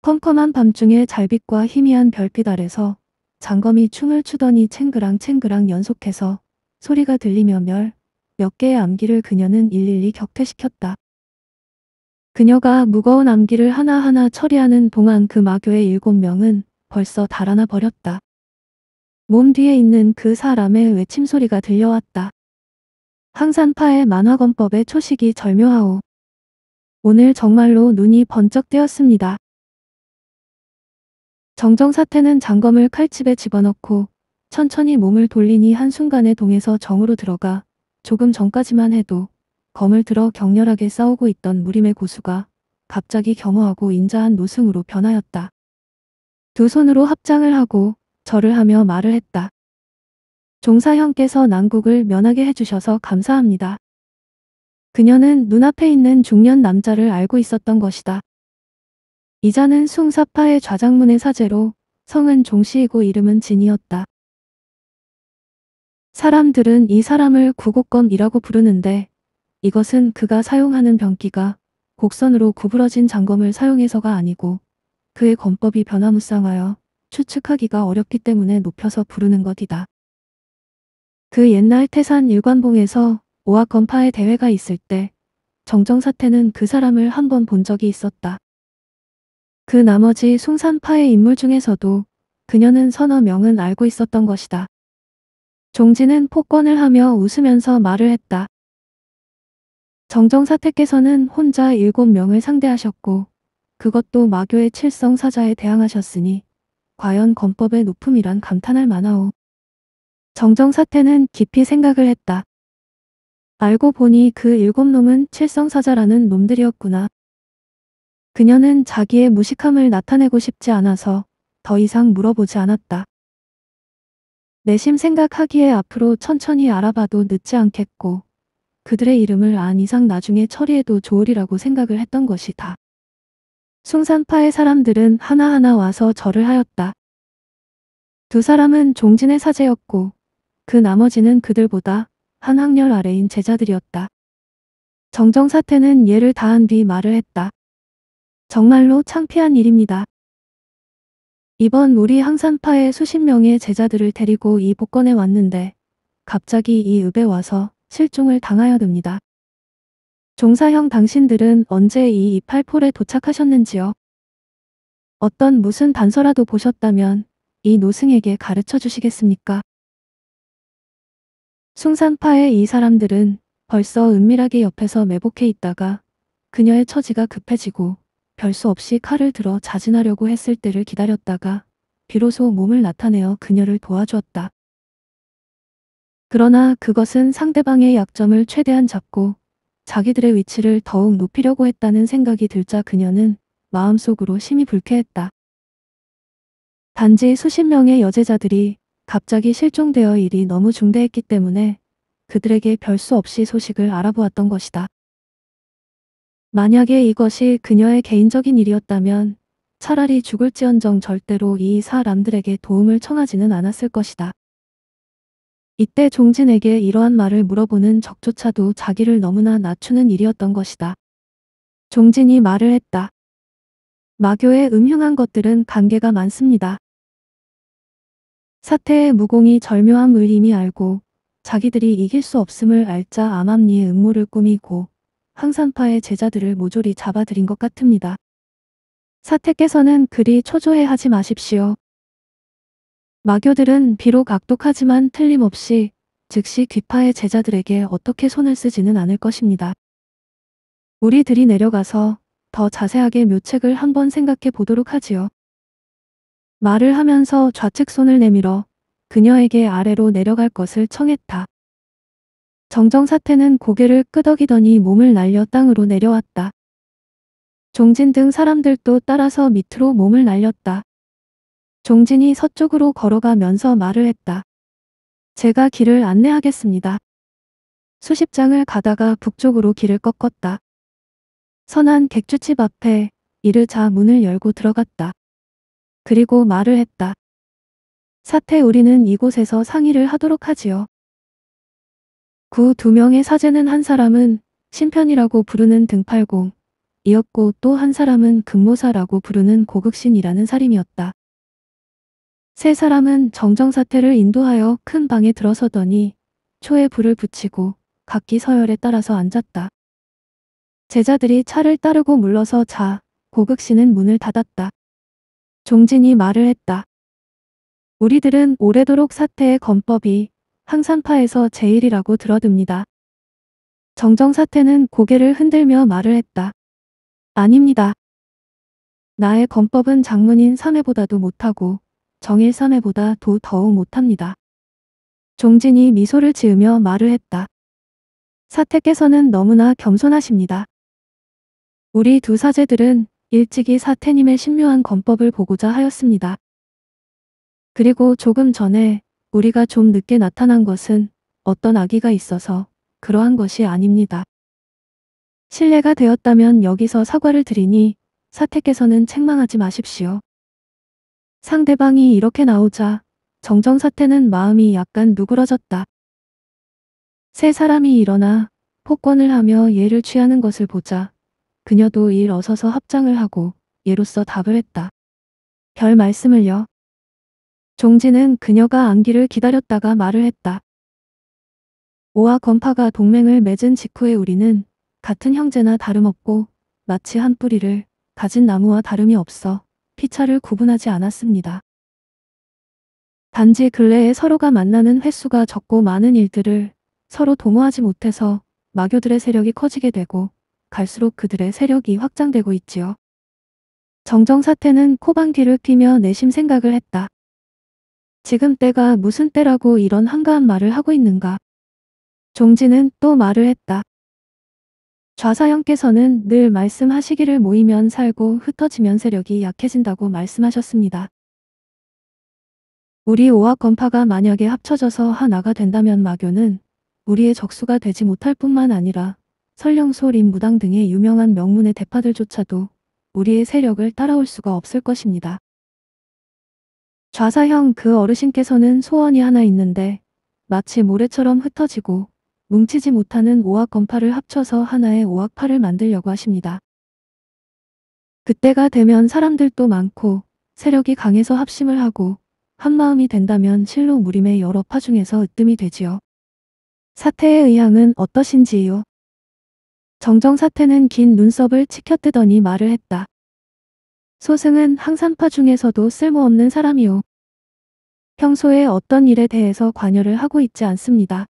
컴컴한 밤중에 잘빛과 희미한 별빛 아래서 장검이 춤을 추더니 챙그랑 챙그랑 연속해서 소리가 들리며 멸몇 개의 암기를 그녀는 일일이 격퇴시켰다. 그녀가 무거운 암기를 하나하나 처리하는 동안 그 마교의 일곱 명은 벌써 달아나 버렸다. 몸 뒤에 있는 그 사람의 외침 소리가 들려왔다. 항산파의 만화건법의 초식이 절묘하오. 오늘 정말로 눈이 번쩍 뜨였습니다. 정정사태는 장검을 칼집에 집어넣고 천천히 몸을 돌리니 한순간에 동에서 정으로 들어가 조금 전까지만 해도 검을 들어 격렬하게 싸우고 있던 무림의 고수가 갑자기 겸허하고 인자한 노승으로 변하였다. 두 손으로 합장을 하고 절을 하며 말을 했다. 종사형께서 난국을 면하게 해주셔서 감사합니다. 그녀는 눈앞에 있는 중년 남자를 알고 있었던 것이다. 이자는 숭사파의 좌장문의 사제로 성은 종씨이고 이름은 진이었다. 사람들은 이 사람을 구곡검이라고 부르는데 이것은 그가 사용하는 병기가 곡선으로 구부러진 장검을 사용해서가 아니고 그의 검법이 변화무쌍하여 추측하기가 어렵기 때문에 높여서 부르는 것이다. 그 옛날 태산 일관봉에서 오악 건파의 대회가 있을 때 정정사태는 그 사람을 한 번 본 적이 있었다. 그 나머지 숭산파의 인물 중에서도 그녀는 서너 명은 알고 있었던 것이다. 종지는 폭권을 하며 웃으면서 말을 했다. 정정사태께서는 혼자 일곱 명을 상대하셨고 그것도 마교의 칠성사자에 대항하셨으니 과연 건법의 높음이란 감탄할 만하오. 정정사태는 깊이 생각을 했다. 알고 보니 그 일곱 놈은 칠성사자라는 놈들이었구나. 그녀는 자기의 무식함을 나타내고 싶지 않아서 더 이상 물어보지 않았다. 내심 생각하기에 앞으로 천천히 알아봐도 늦지 않겠고 그들의 이름을 안 이상 나중에 처리해도 좋으리라고 생각을 했던 것이다. 숭산파의 사람들은 하나하나 와서 절을 하였다. 두 사람은 종진의 사제였고 그 나머지는 그들보다 한 학년 아래인 제자들이었다. 정정사태는 예를 다한 뒤 말을 했다. 정말로 창피한 일입니다. 이번 우리 항산파의 수십 명의 제자들을 데리고 이 복권에 왔는데 갑자기 이 읍에 와서 실종을 당하여 듭니다. 종사형 당신들은 언제 이 이팔폴에 도착하셨는지요? 어떤 무슨 단서라도 보셨다면 이 노승에게 가르쳐 주시겠습니까? 숭산파의 이 사람들은 벌써 은밀하게 옆에서 매복해 있다가 그녀의 처지가 급해지고 별수 없이 칼을 들어 자진하려고 했을 때를 기다렸다가 비로소 몸을 나타내어 그녀를 도와주었다. 그러나 그것은 상대방의 약점을 최대한 잡고 자기들의 위치를 더욱 높이려고 했다는 생각이 들자 그녀는 마음속으로 심히 불쾌했다. 단지 수십 명의 여제자들이 갑자기 실종되어 일이 너무 중대했기 때문에 그들에게 별 수 없이 소식을 알아보았던 것이다. 만약에 이것이 그녀의 개인적인 일이었다면 차라리 죽을지언정 절대로 이 사람들에게 도움을 청하지는 않았을 것이다. 이때 종진에게 이러한 말을 물어보는 적조차도 자기를 너무나 낮추는 일이었던 것이다. 종진이 말을 했다. 마교의 음흉한 것들은 관계가 많습니다. 사태의 무공이 절묘한물을이 알고 자기들이 이길 수 없음을 알자 암암리의 음모를 꾸미고 항산파의 제자들을 모조리 잡아들인 것 같습니다. 사태께서는 그리 초조해하지 마십시오. 마교들은 비록 악독하지만 틀림없이 즉시 귀파의 제자들에게 어떻게 손을 쓰지는 않을 것입니다. 우리들이 내려가서 더 자세하게 묘책을 한번 생각해 보도록 하지요. 말을 하면서 좌측 손을 내밀어 그녀에게 아래로 내려갈 것을 청했다. 정정사태는 고개를 끄덕이더니 몸을 날려 땅으로 내려왔다. 종진 등 사람들도 따라서 밑으로 몸을 날렸다. 종진이 서쪽으로 걸어가면서 말을 했다. 제가 길을 안내하겠습니다. 수십 장을 가다가 북쪽으로 길을 꺾었다. 선한 객주집 앞에 이르자 문을 열고 들어갔다. 그리고 말을 했다. 사태 우리는 이곳에서 상의를 하도록 하지요. 그 두 명의 사제는 한 사람은 신편이라고 부르는 등팔공, 이었고 또 한 사람은 금모사라고 부르는 고극신이라는 사림이었다. 세 사람은 정정사태를 인도하여 큰 방에 들어서더니 초에 불을 붙이고 각기 서열에 따라서 앉았다. 제자들이 차를 따르고 물러서 자 고극신은 문을 닫았다. 종진이 말을 했다. 우리들은 오래도록 사태의 건법이 항산파에서 제일이라고 들어듭니다. 정정사태는 고개를 흔들며 말을 했다. 아닙니다. 나의 건법은 장문인 선회보다도 못하고 정일선회보다 도 더욱 못합니다. 종진이 미소를 지으며 말을 했다. 사태께서는 너무나 겸손하십니다. 우리 두 사제들은 일찍이 사태님의 신묘한 권법을 보고자 하였습니다. 그리고 조금 전에 우리가 좀 늦게 나타난 것은 어떤 아기가 있어서 그러한 것이 아닙니다. 신뢰가 되었다면 여기서 사과를 드리니 사태께서는 책망하지 마십시오. 상대방이 이렇게 나오자 정정 사태는 마음이 약간 누그러졌다. 세 사람이 일어나 폭권을 하며 예를 취하는 것을 보자 그녀도 일 어서서 합장을 하고 예로써 답을 했다. 별 말씀을요. 종지는 그녀가 안기를 기다렸다가 말을 했다. 오와 건파가 동맹을 맺은 직후에 우리는 같은 형제나 다름없고 마치 한 뿌리를 가진 나무와 다름이 없어 피차를 구분하지 않았습니다. 단지 근래에 서로가 만나는 횟수가 적고 많은 일들을 서로 도모하지 못해서 마교들의 세력이 커지게 되고 갈수록 그들의 세력이 확장되고 있지요. 정정사태는 코방뒤를 피며 내심 생각을 했다. 지금 때가 무슨 때라고 이런 한가한 말을 하고 있는가. 종지는 또 말을 했다. 좌사형께서는 늘 말씀하시기를 모이면 살고 흩어지면 세력이 약해진다고 말씀하셨습니다. 우리 오악 건파가 만약에 합쳐져서 하나가 된다면 마교는 우리의 적수가 되지 못할 뿐만 아니라 설령 소림 무당 등의 유명한 명문의 대파들조차도 우리의 세력을 따라올 수가 없을 것입니다. 좌사형 그 어르신께서는 소원이 하나 있는데 마치 모래처럼 흩어지고 뭉치지 못하는 오악건파를 합쳐서 하나의 오악파를 만들려고 하십니다. 그때가 되면 사람들도 많고 세력이 강해서 합심을 하고 한마음이 된다면 실로 무림의 여러 파 중에서 으뜸이 되지요. 사태의 의향은 어떠신지요? 정정사태는 긴 눈썹을 치켜뜨더니 말을 했다. 소승은 항산파 중에서도 쓸모없는 사람이오. 평소에 어떤 일에 대해서 관여를 하고 있지 않습니다.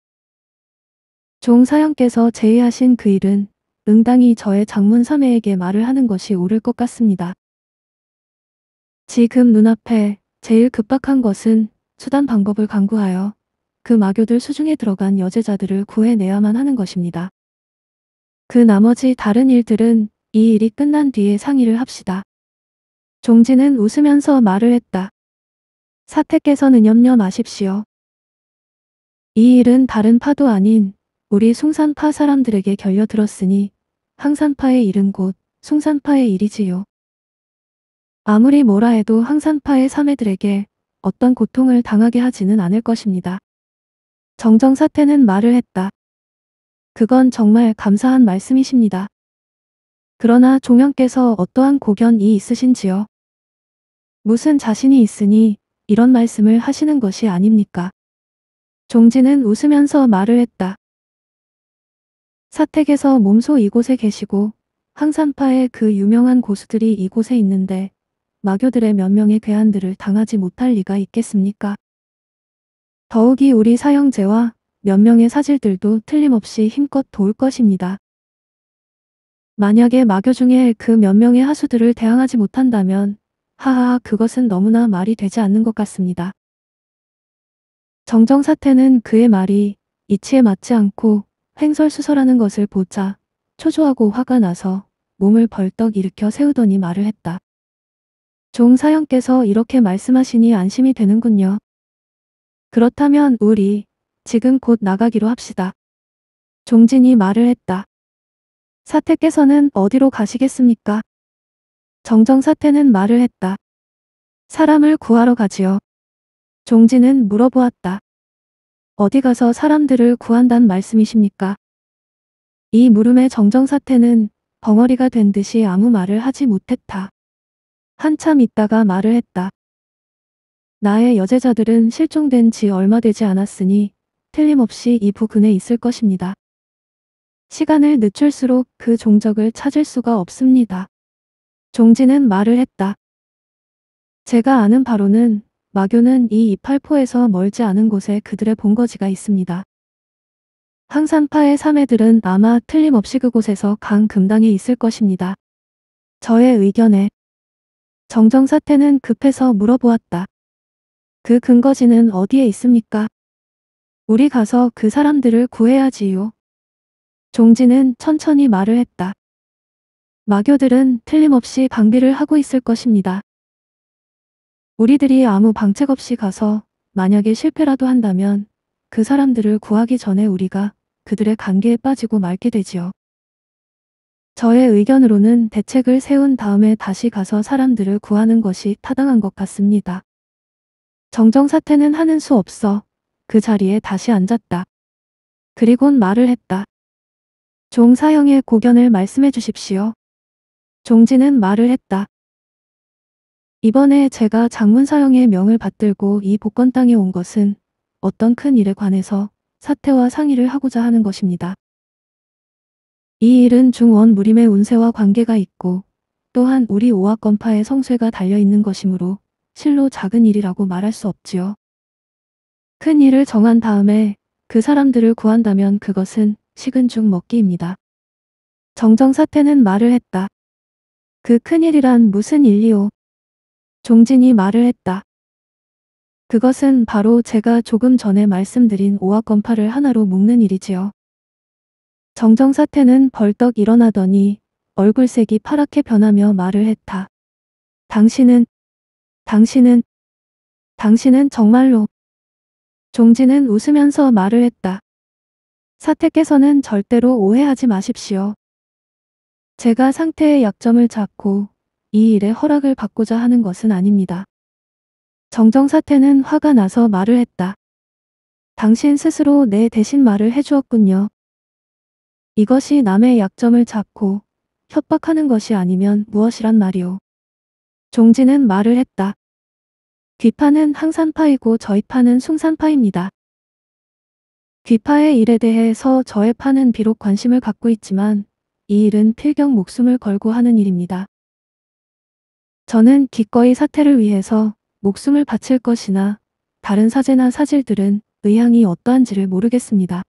종사형께서 제의하신 그 일은 응당이 저의 장문 삼매에게 말을 하는 것이 옳을 것 같습니다. 지금 눈앞에 제일 급박한 것은 수단 방법을 강구하여 그 마교들 수중에 들어간 여제자들을 구해내야만 하는 것입니다. 그 나머지 다른 일들은 이 일이 끝난 뒤에 상의를 합시다. 종지는 웃으면서 말을 했다. 사태께서는 염려 마십시오. 이 일은 다른 파도 아닌 우리 숭산파 사람들에게 결려들었으니 항산파의 일은 곧 숭산파의 일이지요. 아무리 뭐라 해도 항산파의 사매들에게 어떤 고통을 당하게 하지는 않을 것입니다. 정정사태는 말을 했다. 그건 정말 감사한 말씀이십니다. 그러나 종현께서 어떠한 고견이 있으신지요? 무슨 자신이 있으니 이런 말씀을 하시는 것이 아닙니까? 종지는 웃으면서 말을 했다. 사택에서 몸소 이곳에 계시고 항산파의 그 유명한 고수들이 이곳에 있는데 마교들의 몇 명의 괴한들을 당하지 못할 리가 있겠습니까? 더욱이 우리 사형제와 몇 명의 사실들도 틀림없이 힘껏 도울 것입니다. 만약에 마교 중에 그 몇 명의 하수들을 대항하지 못한다면 하하 그것은 너무나 말이 되지 않는 것 같습니다. 정정사태는 그의 말이 이치에 맞지 않고 횡설수설하는 것을 보자 초조하고 화가 나서 몸을 벌떡 일으켜 세우더니 말을 했다. 종사형께서 이렇게 말씀하시니 안심이 되는군요. 그렇다면 우리 지금 곧 나가기로 합시다. 종진이 말을 했다. 사태께서는 어디로 가시겠습니까? 정정사태는 말을 했다. 사람을 구하러 가지요. 종진은 물어보았다. 어디 가서 사람들을 구한단 말씀이십니까? 이 물음에 정정사태는 벙어리가 된 듯이 아무 말을 하지 못했다. 한참 있다가 말을 했다. 나의 여제자들은 실종된 지 얼마 되지 않았으니 틀림없이 이 부근에 있을 것입니다. 시간을 늦출수록 그 종적을 찾을 수가 없습니다. 종지는 말을 했다. 제가 아는 바로는 마교는 이 이팔포에서 멀지 않은 곳에 그들의 본거지가 있습니다. 항산파의 사매들은 아마 틀림없이 그곳에서 강 금당에 있을 것입니다. 저의 의견에 정정사태는 급해서 물어보았다. 그 근거지는 어디에 있습니까? 우리 가서 그 사람들을 구해야지요. 종지는 천천히 말을 했다. 마교들은 틀림없이 방비를 하고 있을 것입니다. 우리들이 아무 방책 없이 가서 만약에 실패라도 한다면 그 사람들을 구하기 전에 우리가 그들의 관계에 빠지고 말게 되지요. 저의 의견으로는 대책을 세운 다음에 다시 가서 사람들을 구하는 것이 타당한 것 같습니다. 정정 사태는 하는 수 없어 그 자리에 다시 앉았다. 그리곤 말을 했다. 종사형의 고견을 말씀해 주십시오. 종지는 말을 했다. 이번에 제가 장문사형의 명을 받들고 이 복권 땅에 온 것은 어떤 큰 일에 관해서 사태와 상의를 하고자 하는 것입니다. 이 일은 중원 무림의 운세와 관계가 있고 또한 우리 오악건파의 성쇠가 달려있는 것이므로 실로 작은 일이라고 말할 수 없지요. 큰 일을 정한 다음에 그 사람들을 구한다면 그것은 식은 죽 먹기입니다. 정정사태는 말을 했다. 그 큰일이란 무슨 일이오? 종진이 말을 했다. 그것은 바로 제가 조금 전에 말씀드린 오악건파를 하나로 묶는 일이지요. 정정사태는 벌떡 일어나더니 얼굴색이 파랗게 변하며 말을 했다. 당신은, 당신은, 당신은 정말로 종지는 웃으면서 말을 했다. 사태께서는 절대로 오해하지 마십시오. 제가 상태의 약점을 찾고 이 일에 허락을 받고자 하는 것은 아닙니다. 정정사태는 화가 나서 말을 했다. 당신 스스로 내 대신 말을 해주었군요. 이것이 남의 약점을 잡고 협박하는 것이 아니면 무엇이란 말이오. 종지는 말을 했다. 귀파는 항산파이고 저희 파는 숭산파입니다. 귀파의 일에 대해서 저의 파는 비록 관심을 갖고 있지만 이 일은 필경 목숨을 걸고 하는 일입니다. 저는 기꺼이 사태를 위해서 목숨을 바칠 것이나 다른 사제나 사질들은 의향이 어떠한지를 모르겠습니다.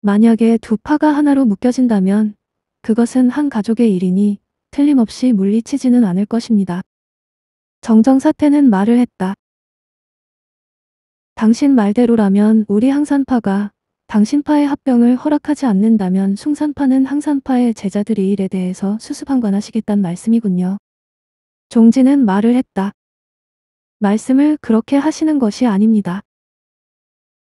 만약에 두 파가 하나로 묶여진다면 그것은 한 가족의 일이니 틀림없이 물리치지는 않을 것입니다. 정정사태는 말을 했다. 당신 말대로라면 우리 항산파가 당신파의 합병을 허락하지 않는다면 숭산파는 항산파의 제자들이 일에 대해서 수습한관하시겠단 말씀이군요. 종지는 말을 했다. 말씀을 그렇게 하시는 것이 아닙니다.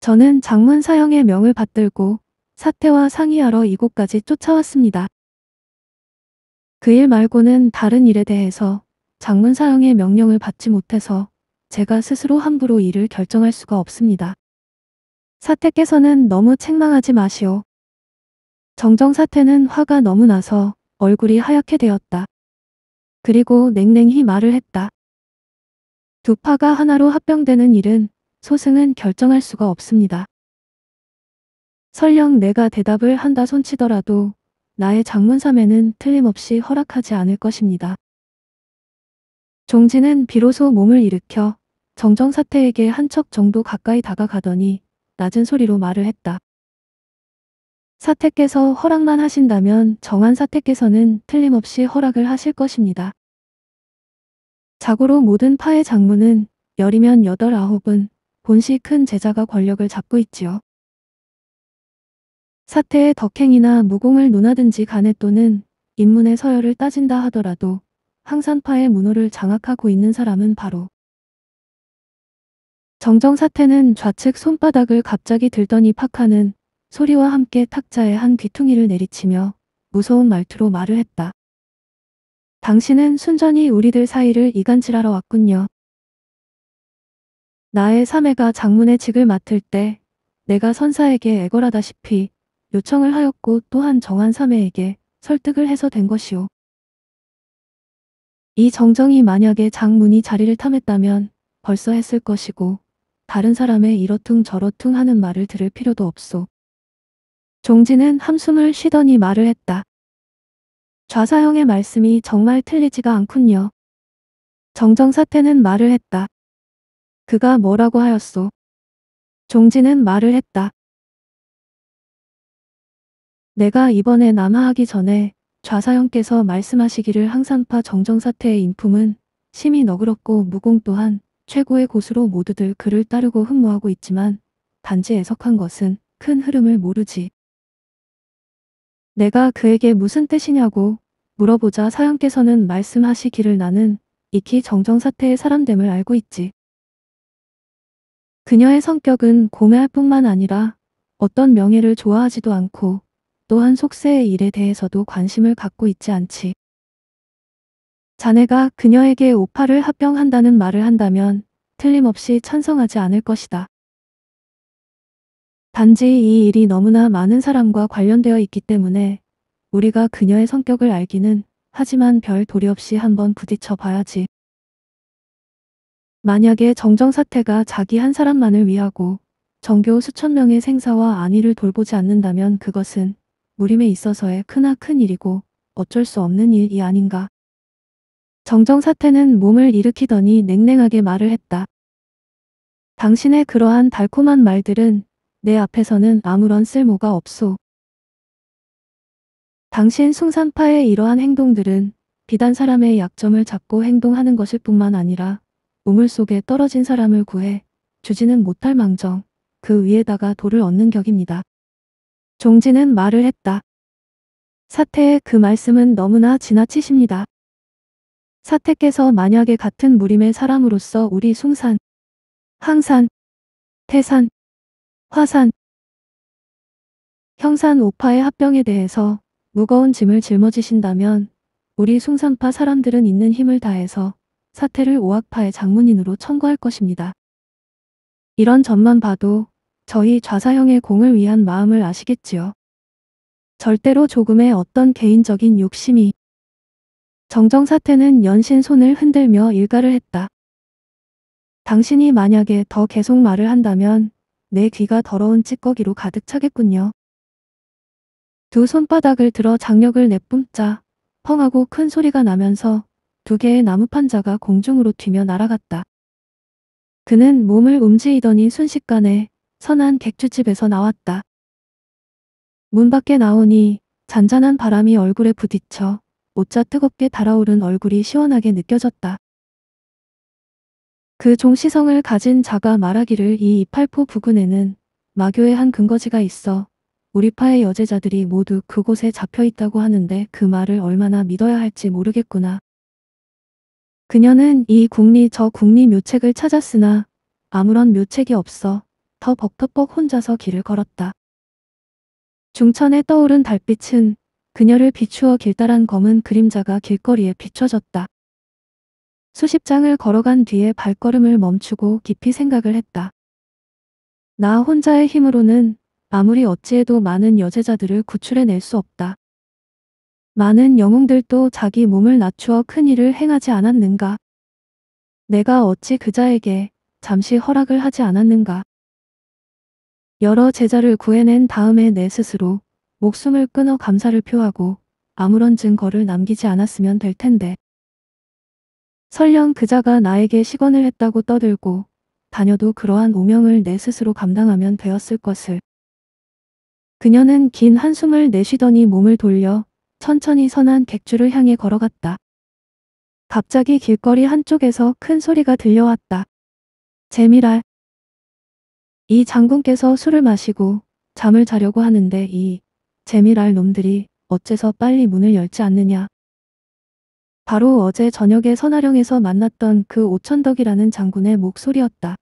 저는 장문 사형의 명을 받들고 사태와 상의하러 이곳까지 쫓아왔습니다. 그 일 말고는 다른 일에 대해서 장문 사형의 명령을 받지 못해서 제가 스스로 함부로 일을 결정할 수가 없습니다. 사태께서는 너무 책망하지 마시오. 정정 사태는 화가 너무 나서 얼굴이 하얗게 되었다. 그리고 냉랭히 말을 했다. 두 파가 하나로 합병되는 일은 소승은 결정할 수가 없습니다. 설령 내가 대답을 한다 손치더라도 나의 장문사에는 틀림없이 허락하지 않을 것입니다. 종진은 비로소 몸을 일으켜 정정사태에게 한 척 정도 가까이 다가가더니 낮은 소리로 말을 했다. 사태께서 허락만 하신다면 정한 사태께서는 틀림없이 허락을 하실 것입니다. 자고로 모든 파의 장문은 열이면 여덟 아홉은 본시 큰 제자가 권력을 잡고 있지요. 사태의 덕행이나 무공을 논하든지 간에 또는 인문의 서열을 따진다 하더라도 항산파의 문호를 장악하고 있는 사람은 바로 정정사태는 좌측 손바닥을 갑자기 들더니 팍하는 소리와 함께 탁자에 한 귀퉁이를 내리치며 무서운 말투로 말을 했다. 당신은 순전히 우리들 사이를 이간질하러 왔군요. 나의 사매가 장문의 직을 맡을 때 내가 선사에게 애걸하다시피 요청을 하였고 또한 정한 사매에게 설득을 해서 된 것이오. 이 정정이 만약에 장문이 자리를 탐했다면 벌써 했을 것이고 다른 사람의 이러퉁 저러퉁 하는 말을 들을 필요도 없소. 종지는 한숨을 쉬더니 말을 했다. 좌사형의 말씀이 정말 틀리지가 않군요. 정정사태는 말을 했다. 그가 뭐라고 하였소. 종지는 말을 했다. 내가 이번에 남하하기 전에 좌사형께서 말씀하시기를 항산파 정정사태의 인품은 심히 너그럽고 무공 또한 최고의 고수로 모두들 그를 따르고 흠모하고 있지만 단지 애석한 것은 큰 흐름을 모르지. 내가 그에게 무슨 뜻이냐고 물어보자 사형께서는 말씀하시기를 나는 익히 정정사태의 사람됨을 알고 있지. 그녀의 성격은 고매할 뿐만 아니라 어떤 명예를 좋아하지도 않고 또한 속세의 일에 대해서도 관심을 갖고 있지 않지. 자네가 그녀에게 오파를 합병한다는 말을 한다면 틀림없이 찬성하지 않을 것이다. 단지 이 일이 너무나 많은 사람과 관련되어 있기 때문에 우리가 그녀의 성격을 알기는 하지만 별 도리 없이 한번 부딪혀 봐야지. 만약에 정정 사태가 자기 한 사람만을 위하고 정교 수천 명의 생사와 안위를 돌보지 않는다면 그것은 무림에 있어서의 크나큰 일이고 어쩔 수 없는 일이 아닌가. 정정사태는 몸을 일으키더니 냉랭하게 말을 했다. 당신의 그러한 달콤한 말들은 내 앞에서는 아무런 쓸모가 없소. 당신 숭산파의 이러한 행동들은 비단 사람의 약점을 잡고 행동하는 것일 뿐만 아니라 우물 속에 떨어진 사람을 구해 주지는 못할 망정 그 위에다가 돌을 얻는 격입니다. 종지는 말을 했다. 사태의 그 말씀은 너무나 지나치십니다. 사태께서 만약에 같은 무림의 사람으로서 우리 숭산, 항산, 태산, 화산, 형산 오파의 합병에 대해서 무거운 짐을 짊어지신다면 우리 숭산파 사람들은 있는 힘을 다해서 사태를 오악파의 장문인으로 청구할 것입니다. 이런 점만 봐도 저희 좌사형의 공을 위한 마음을 아시겠지요. 절대로 조금의 어떤 개인적인 욕심이 정정사태는 연신 손을 흔들며 일가를 했다. 당신이 만약에 더 계속 말을 한다면 내 귀가 더러운 찌꺼기로 가득 차겠군요. 두 손바닥을 들어 장력을 내뿜자 펑 하고 큰 소리가 나면서 두 개의 나무판자가 공중으로 튀며 날아갔다. 그는 몸을 움직이더니 순식간에 선한 객주집에서 나왔다. 문 밖에 나오니 잔잔한 바람이 얼굴에 부딪혀 옷자 뜨겁게 달아오른 얼굴이 시원하게 느껴졌다. 그 종시성을 가진 자가 말하기를 이 이팔포 부근에는 마교의 한 근거지가 있어 우리 파의 여제자들이 모두 그곳에 잡혀 있다고 하는데 그 말을 얼마나 믿어야 할지 모르겠구나. 그녀는 이 국리 저 국리 묘책을 찾았으나 아무런 묘책이 없어 더벅터벅 혼자서 길을 걸었다. 중천에 떠오른 달빛은 그녀를 비추어 길다란 검은 그림자가 길거리에 비춰졌다. 수십 장을 걸어간 뒤에 발걸음을 멈추고 깊이 생각을 했다. 나 혼자의 힘으로는 아무리 어찌해도 많은 여제자들을 구출해낼 수 없다. 많은 영웅들도 자기 몸을 낮추어 큰 일을 행하지 않았는가. 내가 어찌 그자에게 잠시 허락을 하지 않았는가. 여러 제자를 구해낸 다음에 내 스스로 목숨을 끊어 감사를 표하고 아무런 증거를 남기지 않았으면 될 텐데. 설령 그자가 나에게 시건을 했다고 떠들고 다녀도 그러한 오명을 내 스스로 감당하면 되었을 것을. 그녀는 긴 한숨을 내쉬더니 몸을 돌려 천천히 선한 객주를 향해 걸어갔다. 갑자기 길거리 한쪽에서 큰 소리가 들려왔다. 재미랄. 이 장군께서 술을 마시고 잠을 자려고 하는데 이 재미랄 놈들이 어째서 빨리 문을 열지 않느냐. 바로 어제 저녁에 선화령에서 만났던 그 오천덕이라는 장군의 목소리였다.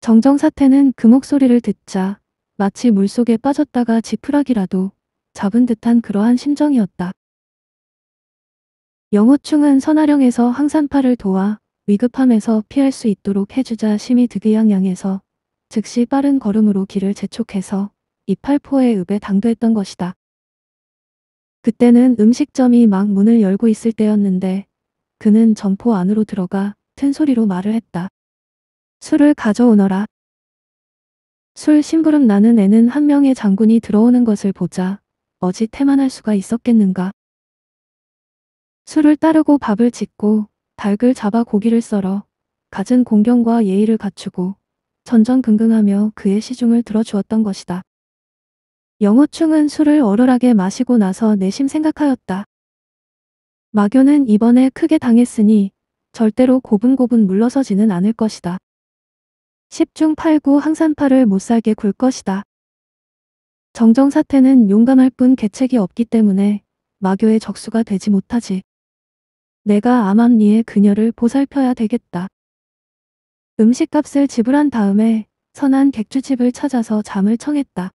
정정사태는 그 목소리를 듣자 마치 물속에 빠졌다가 지푸라기라도 잡은 듯한 그러한 심정이었다. 영호충은 선화령에서 항산파를 도와 위급함에서 피할 수 있도록 해주자 심히 득의양양에서 즉시 빠른 걸음으로 길을 재촉해서 이팔포의 읍에 당도했던 것이다. 그때는 음식점이 막 문을 열고 있을 때였는데 그는 점포 안으로 들어가 튼 소리로 말을 했다. 술을 가져오너라. 술 심부름 나는 애는 한 명의 장군이 들어오는 것을 보자 어지태만 할 수가 있었겠는가. 술을 따르고 밥을 짓고 닭을 잡아 고기를 썰어 갖은 공경과 예의를 갖추고 전전긍긍하며 그의 시중을 들어주었던 것이다. 영호충은 술을 얼얼하게 마시고 나서 내심 생각하였다. 마교는 이번에 크게 당했으니 절대로 고분고분 물러서지는 않을 것이다. 10중 8구 항산파를 못살게 굴 것이다. 정정사태는 용감할 뿐개책이 없기 때문에 마교의 적수가 되지 못하지. 내가 암암리에 그녀를 보살펴야 되겠다. 음식값을 지불한 다음에 선한 객주집을 찾아서 잠을 청했다.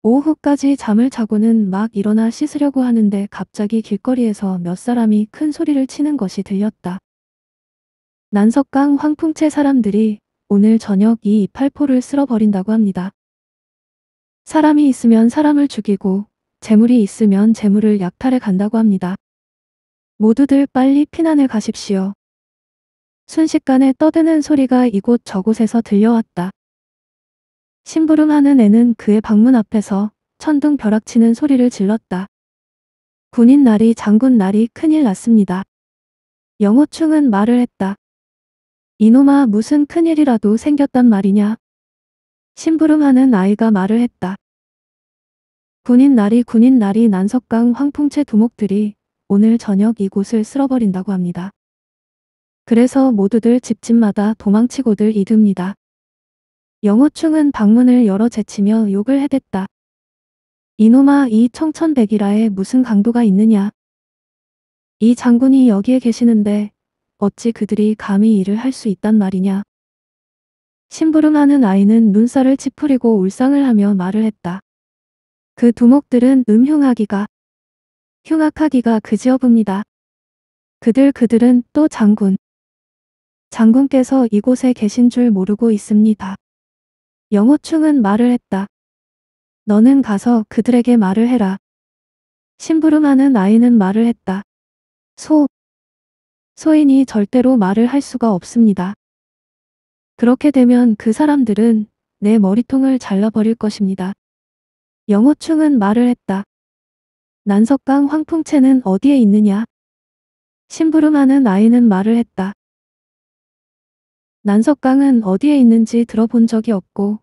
오후까지 잠을 자고는 막 일어나 씻으려고 하는데 갑자기 길거리에서 몇 사람이 큰 소리를 치는 것이 들렸다. 난석강 황풍채 사람들이 오늘 저녁 이 이팔포를 쓸어버린다고 합니다. 사람이 있으면 사람을 죽이고 재물이 있으면 재물을 약탈해 간다고 합니다. 모두들 빨리 피난을 가십시오. 순식간에 떠드는 소리가 이곳 저곳에서 들려왔다. 심부름하는 애는 그의 방문 앞에서 천둥 벼락치는 소리를 질렀다. 군인 날이 장군 날이 큰일 났습니다. 영호충은 말을 했다. 이놈아 무슨 큰일이라도 생겼단 말이냐. 심부름하는 아이가 말을 했다. 군인 날이 군인 날이 난석강 황풍채 두목들이 오늘 저녁 이곳을 쓸어버린다고 합니다. 그래서 모두들 집집마다 도망치고들 이듭니다. 영호충은 방문을 열어 제치며 욕을 해댔다. 이놈아 이 청천백이라에 무슨 강도가 있느냐. 이 장군이 여기에 계시는데 어찌 그들이 감히 일을 할 수 있단 말이냐. 심부름하는 아이는 눈살을 찌푸리고 울상을 하며 말을 했다. 그 두목들은 음흉하기가 흉악하기가 그지어봅니다 그들 그들은 또 장군 장군께서 이곳에 계신 줄 모르고 있습니다. 영호충은 말을 했다. 너는 가서 그들에게 말을 해라. 심부름하는 아이는 말을 했다. 소. 소인이 절대로 말을 할 수가 없습니다. 그렇게 되면 그 사람들은 내 머리통을 잘라버릴 것입니다. 영호충은 말을 했다. 난석강 황풍채는 어디에 있느냐? 심부름하는 아이는 말을 했다. 난석강은 어디에 있는지 들어본 적이 없고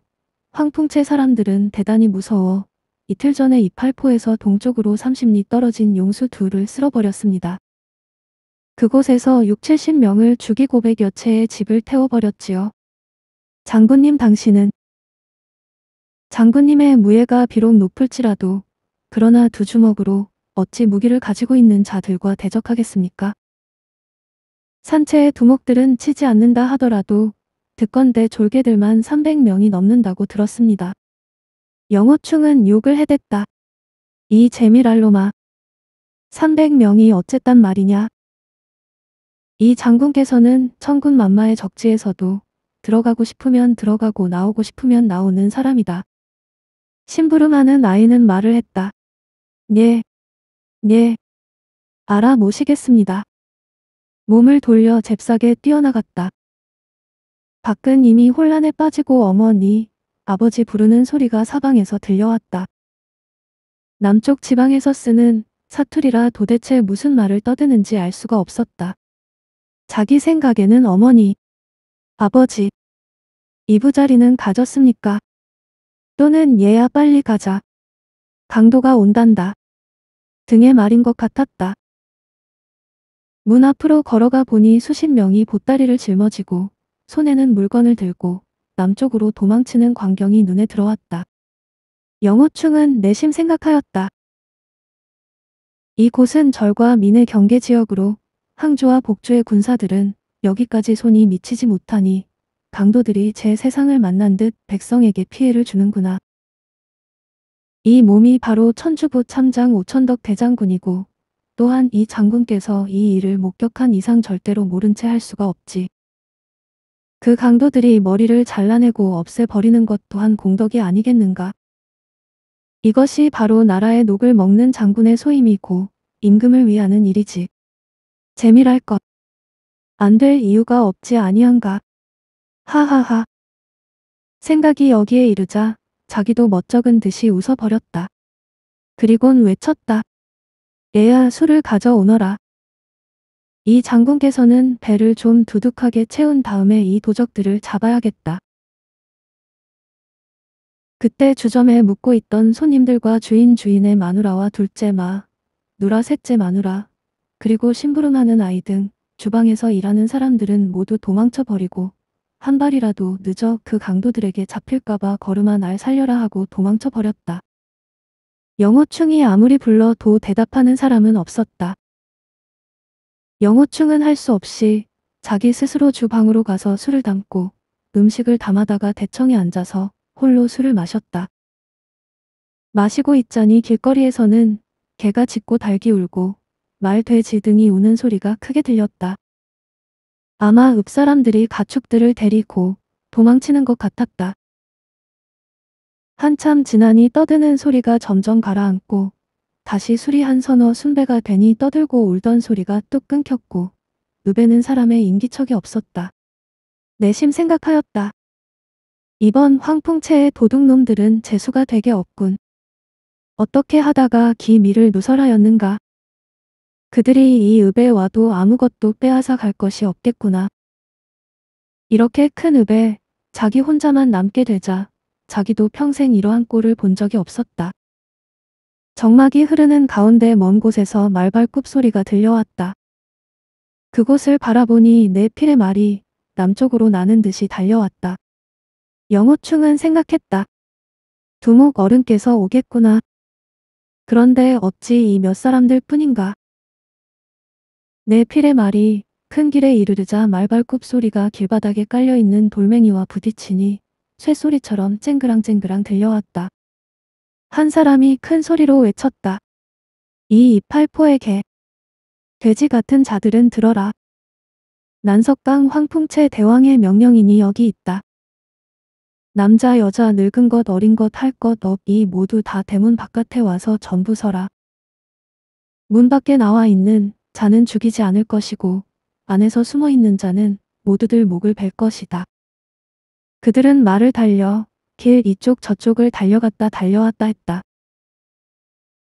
황풍채 사람들은 대단히 무서워 이틀 전에 이팔포에서 동쪽으로 30리 떨어진 용수 둘을 쓸어버렸습니다. 그곳에서 6, 70명을 죽이고 백여 채의 집을 태워버렸지요. 장군님 당신은 장군님의 무예가 비록 높을지라도 그러나 두 주먹으로 어찌 무기를 가지고 있는 자들과 대적하겠습니까? 산채의 두목들은 치지 않는다 하더라도 듣건대 졸개들만 300명이 넘는다고 들었습니다. 영호충은 욕을 해댔다. 이 재미랄로마. 300명이 어쨌단 말이냐. 이 장군께서는 천군 만마의 적지에서도 들어가고 싶으면 들어가고 나오고 싶으면 나오는 사람이다. 심부름하는 아이는 말을 했다. 네. 네. 알아 모시겠습니다. 몸을 돌려 잽싸게 뛰어나갔다. 밖은 이미 혼란에 빠지고 어머니, 아버지 부르는 소리가 사방에서 들려왔다. 남쪽 지방에서 쓰는 사투리라 도대체 무슨 말을 떠드는지 알 수가 없었다. 자기 생각에는 어머니, 아버지, 이부자리는 가졌습니까? 또는 얘야 빨리 가자. 강도가 온단다. 등의 말인 것 같았다. 문 앞으로 걸어가 보니 수십 명이 보따리를 짊어지고 손에는 물건을 들고 남쪽으로 도망치는 광경이 눈에 들어왔다. 영호충은 내심 생각하였다. 이곳은 절과 민의 경계 지역으로 항주와 복주의 군사들은 여기까지 손이 미치지 못하니 강도들이 제 세상을 만난 듯 백성에게 피해를 주는구나. 이 몸이 바로 천주부 참장 오천덕 대장군이고 또한 이 장군께서 이 일을 목격한 이상 절대로 모른 채 할 수가 없지. 그 강도들이 머리를 잘라내고 없애버리는 것 또한 공덕이 아니겠는가. 이것이 바로 나라의 녹을 먹는 장군의 소임이고 임금을 위하는 일이지. 재미랄 것. 안 될 이유가 없지 아니한가. 하하하. 생각이 여기에 이르자 자기도 멋쩍은 듯이 웃어버렸다. 그리곤 외쳤다. 얘야 술을 가져오너라. 이 장군께서는 배를 좀 두둑하게 채운 다음에 이 도적들을 잡아야겠다. 그때 주점에 묵고 있던 손님들과 주인 주인의 마누라와 둘째 마, 누라 셋째 마누라, 그리고 심부름하는 아이 등 주방에서 일하는 사람들은 모두 도망쳐버리고 한 발이라도 늦어 그 강도들에게 잡힐까봐 걸음아 날 살려라 하고 도망쳐버렸다. 영호충이 아무리 불러도 대답하는 사람은 없었다. 영호충은 할 수 없이 자기 스스로 주방으로 가서 술을 담고 음식을 담아다가 대청에 앉아서 홀로 술을 마셨다. 마시고 있자니 길거리에서는 개가 짖고 닭이 울고 말, 돼지 등이 우는 소리가 크게 들렸다. 아마 읍사람들이 가축들을 데리고 도망치는 것 같았다. 한참 지나니 떠드는 소리가 점점 가라앉고 다시 술이 한 서너 순배가 되니 떠들고 울던 소리가 뚝 끊겼고 누배는 사람의 인기척이 없었다. 내심 생각하였다. 이번 황풍채의 도둑놈들은 재수가 되게 없군. 어떻게 하다가 기미를 누설하였는가. 그들이 이 읍에 와도 아무것도 빼앗아 갈 것이 없겠구나. 이렇게 큰 읍에 자기 혼자만 남게 되자 자기도 평생 이러한 꼴을 본 적이 없었다. 정막이 흐르는 가운데 먼 곳에서 말발굽 소리가 들려왔다. 그곳을 바라보니 내 필의 말이 남쪽으로 나는 듯이 달려왔다. 영호충은 생각했다. 두목 어른께서 오겠구나. 그런데 어찌 이 몇 사람들 뿐인가. 내 필의 말이 큰 길에 이르르자 말발굽 소리가 길바닥에 깔려있는 돌멩이와 부딪히니 쇠소리처럼 쨍그랑쨍그랑 들려왔다. 한 사람이 큰 소리로 외쳤다. 이 이팔포에게 돼지 같은 자들은 들어라. 난석강 황풍채 대왕의 명령이니 여기 있다. 남자 여자 늙은 것 어린 것 할 것 없 이 모두 다 대문 바깥에 와서 전부 서라. 문 밖에 나와 있는 자는 죽이지 않을 것이고 안에서 숨어 있는 자는 모두들 목을 벨 것이다. 그들은 말을 달려 길 이쪽 저쪽을 달려갔다 달려왔다 했다.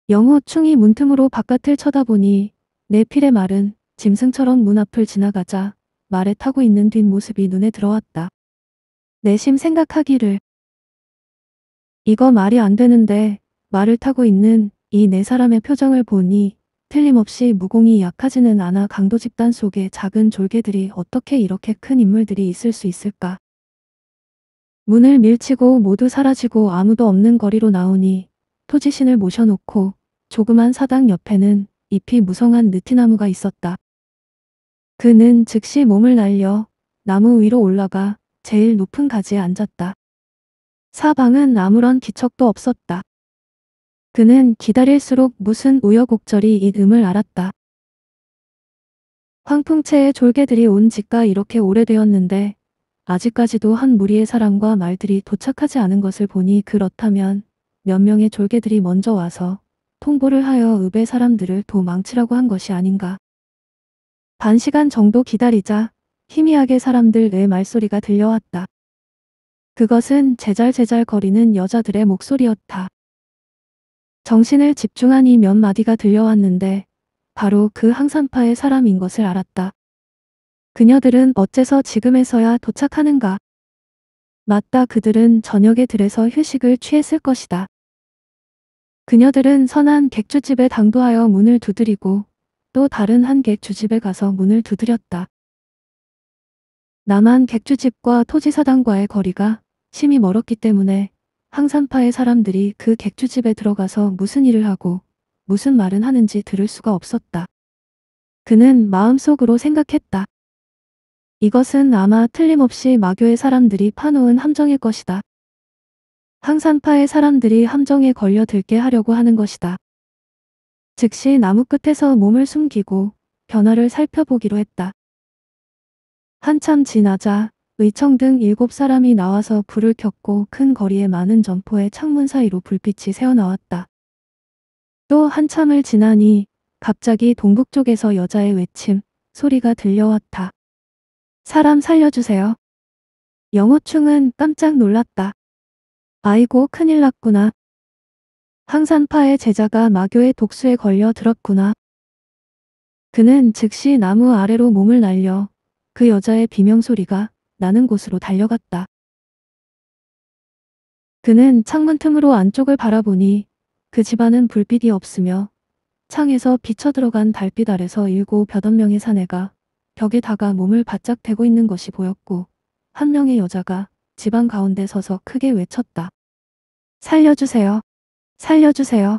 영호 충이 문틈으로 바깥을 쳐다보니 내필의 말은 짐승처럼 문 앞을 지나가자 말에 타고 있는 뒷모습이 눈에 들어왔다. 내심 생각하기를 이거 말이 안 되는데 말을 타고 있는 이 네 사람의 표정을 보니 틀림없이 무공이 약하지는 않아 강도 집단 속에 작은 졸개들이 어떻게 이렇게 큰 인물들이 있을 수 있을까. 문을 밀치고 모두 사라지고 아무도 없는 거리로 나오니 토지신을 모셔놓고 조그만 사당 옆에는 잎이 무성한 느티나무가 있었다. 그는 즉시 몸을 날려 나무 위로 올라가 제일 높은 가지에 앉았다. 사방은 아무런 기척도 없었다. 그는 기다릴수록 무슨 우여곡절이 이음을 알았다. 황풍채의 졸개들이 온 지가 이렇게 오래되었는데 아직까지도 한 무리의 사람과 말들이 도착하지 않은 것을 보니 그렇다면 몇 명의 졸개들이 먼저 와서 통보를 하여 읍의 사람들을 도망치라고 한 것이 아닌가. 반 시간 정도 기다리자 희미하게 사람들내 말소리가 들려왔다. 그것은 제잘제잘 거리는 여자들의 목소리였다. 정신을 집중하니 몇 마디가 들려왔는데 바로 그 항산파의 사람인 것을 알았다. 그녀들은 어째서 지금에서야 도착하는가? 맞다 그들은 저녁에 들에서 휴식을 취했을 것이다. 그녀들은 선한 객주집에 당도하여 문을 두드리고 또 다른 한 객주집에 가서 문을 두드렸다. 남한 객주집과 토지사당과의 거리가 심히 멀었기 때문에 항산파의 사람들이 그 객주집에 들어가서 무슨 일을 하고 무슨 말은 하는지 들을 수가 없었다. 그는 마음속으로 생각했다. 이것은 아마 틀림없이 마교의 사람들이 파놓은 함정일 것이다. 항산파의 사람들이 함정에 걸려들게 하려고 하는 것이다. 즉시 나무 끝에서 몸을 숨기고 변화를 살펴보기로 했다. 한참 지나자 의청 등 일곱 사람이 나와서 불을 켰고 큰거리에 많은 점포의 창문 사이로 불빛이 새어나왔다. 또 한참을 지나니 갑자기 동북 쪽에서 여자의 외침 소리가 들려왔다. 사람 살려주세요. 영호충은 깜짝 놀랐다. 아이고 큰일 났구나. 항산파의 제자가 마교의 독수에 걸려 들었구나. 그는 즉시 나무 아래로 몸을 날려 그 여자의 비명소리가 나는 곳으로 달려갔다. 그는 창문 틈으로 안쪽을 바라보니 그 집안은 불빛이 없으며 창에서 비쳐 들어간 달빛 아래서 일곱 여덟 명의 사내가 벽에다가 몸을 바짝 대고 있는 것이 보였고 한 명의 여자가 집안 가운데 서서 크게 외쳤다. 살려주세요. 살려주세요.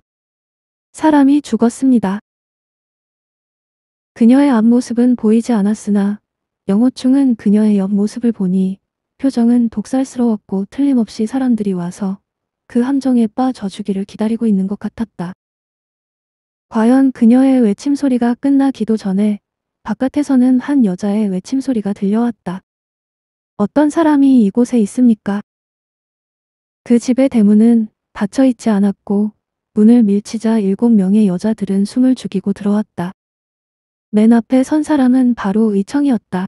사람이 죽었습니다. 그녀의 앞모습은 보이지 않았으나 영호충은 그녀의 옆모습을 보니 표정은 독살스러웠고 틀림없이 사람들이 와서 그 함정에 빠져주기를 기다리고 있는 것 같았다. 과연 그녀의 외침 소리가 끝나기도 전에 바깥에서는 한 여자의 외침 소리가 들려왔다. 어떤 사람이 이곳에 있습니까? 그 집의 대문은 닫혀 있지 않았고 문을 밀치자 일곱 명의 여자들은 숨을 죽이고 들어왔다. 맨 앞에 선 사람은 바로 의청이었다.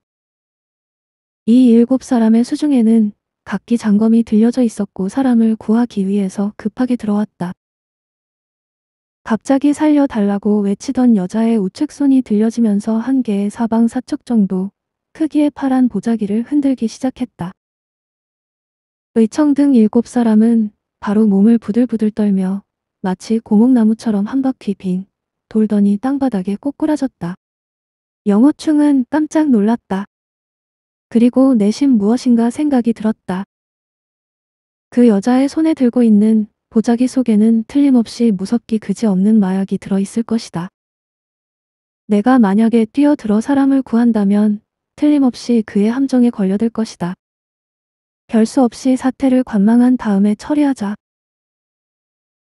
이 일곱 사람의 수중에는 각기 장검이 들려져 있었고 사람을 구하기 위해서 급하게 들어왔다. 갑자기 살려달라고 외치던 여자의 우측손이 들려지면서 한 개의 사방 사척 정도 크기의 파란 보자기를 흔들기 시작했다. 의청 등 일곱 사람은 바로 몸을 부들부들 떨며 마치 고목나무처럼 한 바퀴 빈 돌더니 땅바닥에 꼬꾸라졌다. 영호충은 깜짝 놀랐다. 그리고 내심 무엇인가 생각이 들었다. 그 여자의 손에 들고 있는 보자기 속에는 틀림없이 무섭기 그지없는 마약이 들어있을 것이다. 내가 만약에 뛰어들어 사람을 구한다면 틀림없이 그의 함정에 걸려들 것이다. 별수 없이 사태를 관망한 다음에 처리하자.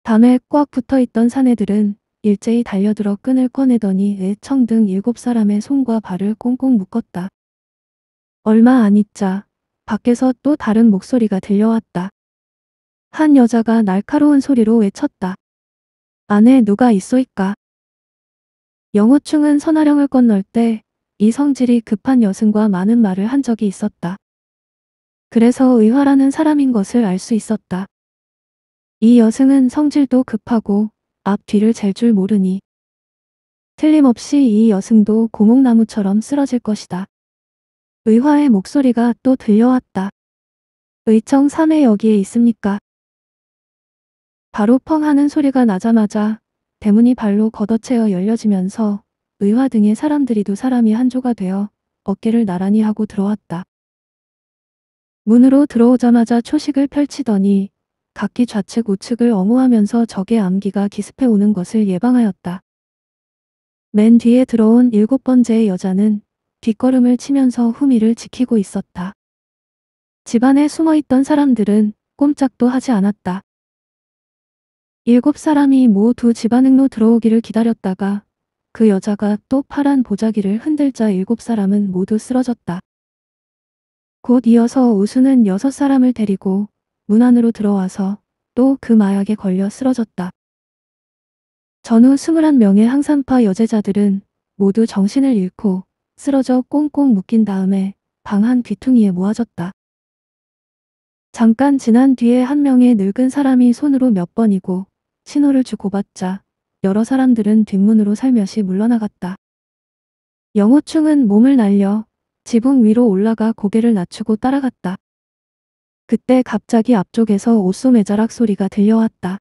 담에 꽉 붙어있던 사내들은 일제히 달려들어 끈을 꺼내더니 애청 등 일곱 사람의 손과 발을 꽁꽁 묶었다. 얼마 안 있자 밖에서 또 다른 목소리가 들려왔다. 한 여자가 날카로운 소리로 외쳤다. 안에 누가 있소이까? 영호충은 선화령을 건널 때 이성질이 급한 여승과 많은 말을 한 적이 있었다. 그래서 의화라는 사람인 것을 알 수 있었다. 이 여승은 성질도 급하고 앞뒤를 잴 줄 모르니 틀림없이 이 여승도 고목나무처럼 쓰러질 것이다. 의화의 목소리가 또 들려왔다. 의청 3회 여기에 있습니까? 바로 펑 하는 소리가 나자마자 대문이 발로 걷어채어 열려지면서 의화 등의 사람들이 도 사람이 한조가 되어 어깨를 나란히 하고 들어왔다. 문으로 들어오자마자 초식을 펼치더니 각기 좌측 우측을 어모하면서 적의 암기가 기습해 오는 것을 예방하였다. 맨 뒤에 들어온 일곱 번째의 여자는 뒷걸음을 치면서 후미를 지키고 있었다. 집안에 숨어있던 사람들은 꼼짝도 하지 않았다. 일곱 사람이 모두 집안행로 들어오기를 기다렸다가 그 여자가 또 파란 보자기를 흔들자 일곱 사람은 모두 쓰러졌다. 곧 이어서 우수는 여섯 사람을 데리고 문 안으로 들어와서 또 그 마약에 걸려 쓰러졌다. 전후 21명의 항산파 여제자들은 모두 정신을 잃고 쓰러져 꽁꽁 묶인 다음에 방 한 귀퉁이에 모아졌다. 잠깐 지난 뒤에 한 명의 늙은 사람이 손으로 몇 번이고 신호를 주고받자 여러 사람들은 뒷문으로 살며시 물러나갔다. 영호충은 몸을 날려 지붕 위로 올라가 고개를 낮추고 따라갔다. 그때 갑자기 앞쪽에서 옷소매자락 소리가 들려왔다.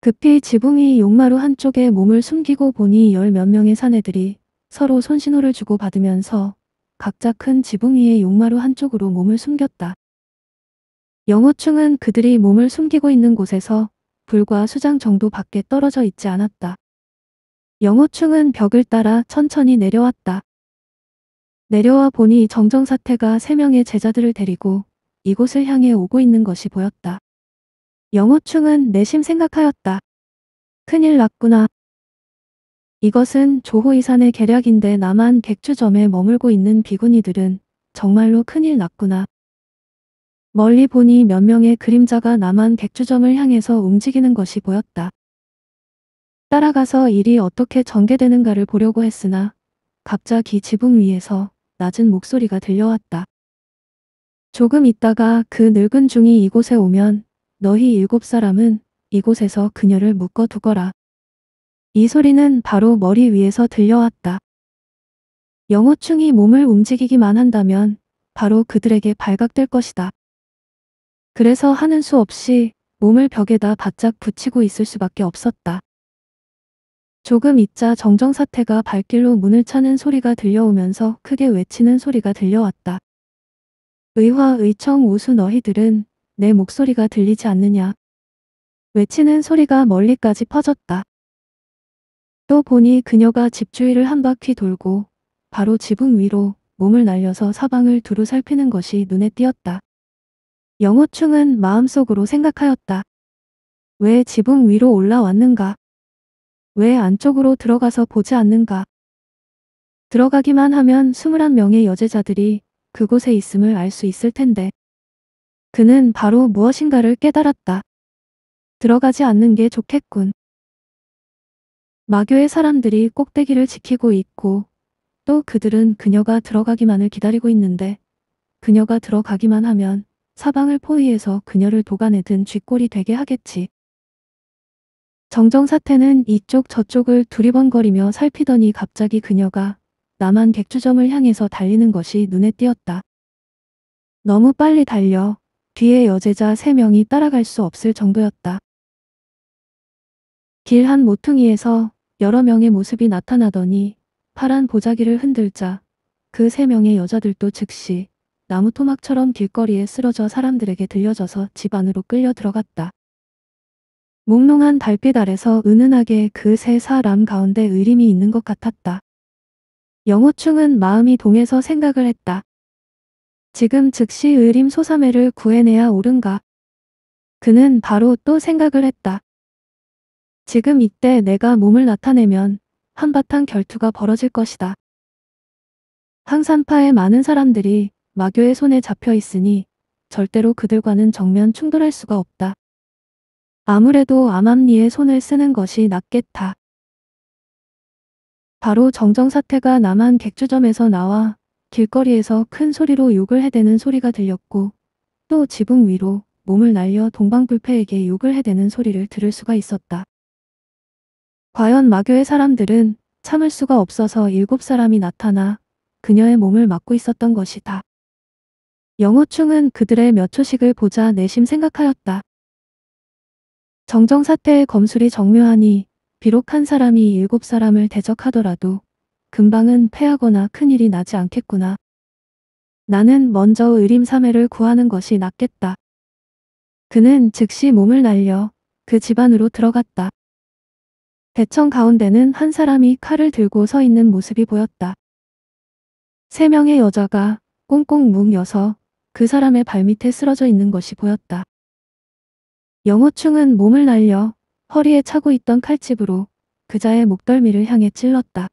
급히 지붕 위 용마루 한쪽에 몸을 숨기고 보니 열 몇 명의 사내들이 서로 손신호를 주고받으면서 각자 큰 지붕 위의 용마루 한쪽으로 몸을 숨겼다. 영호충은 그들이 몸을 숨기고 있는 곳에서 불과 수장 정도 밖에 떨어져 있지 않았다. 영호충은 벽을 따라 천천히 내려왔다. 내려와 보니 정정사태가 세 명의 제자들을 데리고 이곳을 향해 오고 있는 것이 보였다. 영호충은 내심 생각하였다. 큰일 났구나. 이것은 조호이산의 계략인데 나만 객주점에 머물고 있는 비구니들은 정말로 큰일 났구나. 멀리 보니 몇 명의 그림자가 남한 백주점을 향해서 움직이는 것이 보였다. 따라가서 일이 어떻게 전개되는가를 보려고 했으나 갑자기 지붕 위에서 낮은 목소리가 들려왔다. 조금 있다가 그 늙은 중이 이곳에 오면 너희 일곱 사람은 이곳에서 그녀를 묶어 두거라. 이 소리는 바로 머리 위에서 들려왔다. 영호충이 몸을 움직이기만 한다면 바로 그들에게 발각될 것이다. 그래서 하는 수 없이 몸을 벽에다 바짝 붙이고 있을 수밖에 없었다. 조금 있자 정정사태가 발길로 문을 차는 소리가 들려오면서 크게 외치는 소리가 들려왔다. 의화 의청 우수 너희들은 내 목소리가 들리지 않느냐. 외치는 소리가 멀리까지 퍼졌다. 또 보니 그녀가 집 주위를 한 바퀴 돌고 바로 지붕 위로 몸을 날려서 사방을 두루 살피는 것이 눈에 띄었다. 영호충은 마음속으로 생각하였다. 왜 지붕 위로 올라왔는가? 왜 안쪽으로 들어가서 보지 않는가? 들어가기만 하면 21명의 여제자들이 그곳에 있음을 알 수 있을 텐데. 그는 바로 무엇인가를 깨달았다. 들어가지 않는 게 좋겠군. 마교의 사람들이 꼭대기를 지키고 있고 또 그들은 그녀가 들어가기만을 기다리고 있는데 그녀가 들어가기만 하면 사방을 포위해서 그녀를 도가내든 쥐꼬리 되게 하겠지. 정정사태는 이쪽 저쪽을 두리번거리며 살피더니 갑자기 그녀가 남한 객주점을 향해서 달리는 것이 눈에 띄었다. 너무 빨리 달려 뒤에 여제자 세명이 따라갈 수 없을 정도였다. 길 한 모퉁이에서 여러 명의 모습이 나타나더니 파란 보자기를 흔들자 그 세명의 여자들도 즉시 나무 토막처럼 길거리에 쓰러져 사람들에게 들려져서 집 안으로 끌려 들어갔다. 몽롱한 달빛 아래서 은은하게 그 세 사람 가운데 의림이 있는 것 같았다. 영호충은 마음이 동해서 생각을 했다. 지금 즉시 의림 소사매를 구해내야 옳은가? 그는 바로 또 생각을 했다. 지금 이때 내가 몸을 나타내면 한바탕 결투가 벌어질 것이다. 항산파의 많은 사람들이 마교의 손에 잡혀 있으니 절대로 그들과는 정면 충돌할 수가 없다. 아무래도 암암리의 손을 쓰는 것이 낫겠다. 바로 정정사태가 남한 객주점에서 나와 길거리에서 큰 소리로 욕을 해대는 소리가 들렸고 또 지붕 위로 몸을 날려 동방불패에게 욕을 해대는 소리를 들을 수가 있었다. 과연 마교의 사람들은 참을 수가 없어서 일곱 사람이 나타나 그녀의 몸을 막고 있었던 것이다. 영호충은 그들의 몇초식을 보자 내심 생각하였다. 정정사태의 검술이 정묘하니 비록 한 사람이 일곱 사람을 대적하더라도 금방은 패하거나 큰일이 나지 않겠구나. 나는 먼저 의림삼해를 구하는 것이 낫겠다. 그는 즉시 몸을 날려 그 집안으로 들어갔다. 대청 가운데는 한 사람이 칼을 들고 서 있는 모습이 보였다. 세 명의 여자가 꽁꽁 뭉여서 그 사람의 발밑에 쓰러져 있는 것이 보였다. 영호충은 몸을 날려 허리에 차고 있던 칼집으로 그자의 목덜미를 향해 찔렀다.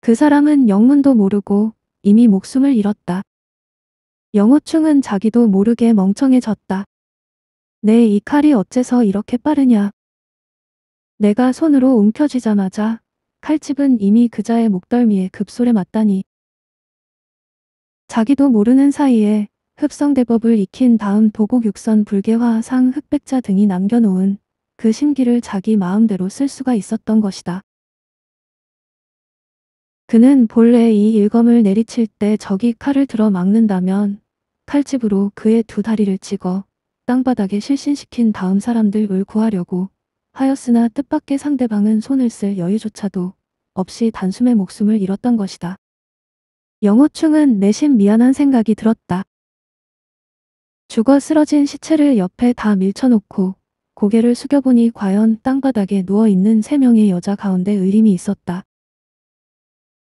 그 사람은 영문도 모르고 이미 목숨을 잃었다. 영호충은 자기도 모르게 멍청해졌다. 내 이 칼이 어째서 이렇게 빠르냐. 내가 손으로 움켜쥐자마자 칼집은 이미 그자의 목덜미에 급소를 맞다니. 자기도 모르는 사이에 흡성대법을 익힌 다음 도곡 육선 불계화 상 흑백자 등이 남겨놓은 그 심기를 자기 마음대로 쓸 수가 있었던 것이다. 그는 본래 이 일검을 내리칠 때 적이 칼을 들어 막는다면 칼집으로 그의 두 다리를 찍어 땅바닥에 실신시킨 다음 사람들을 구하려고 하였으나 뜻밖의 상대방은 손을 쓸 여유조차도 없이 단숨에 목숨을 잃었던 것이다. 영호충은 내심 미안한 생각이 들었다. 죽어 쓰러진 시체를 옆에 다 밀쳐놓고 고개를 숙여보니 과연 땅바닥에 누워있는 세 명의 여자 가운데 의림이 있었다.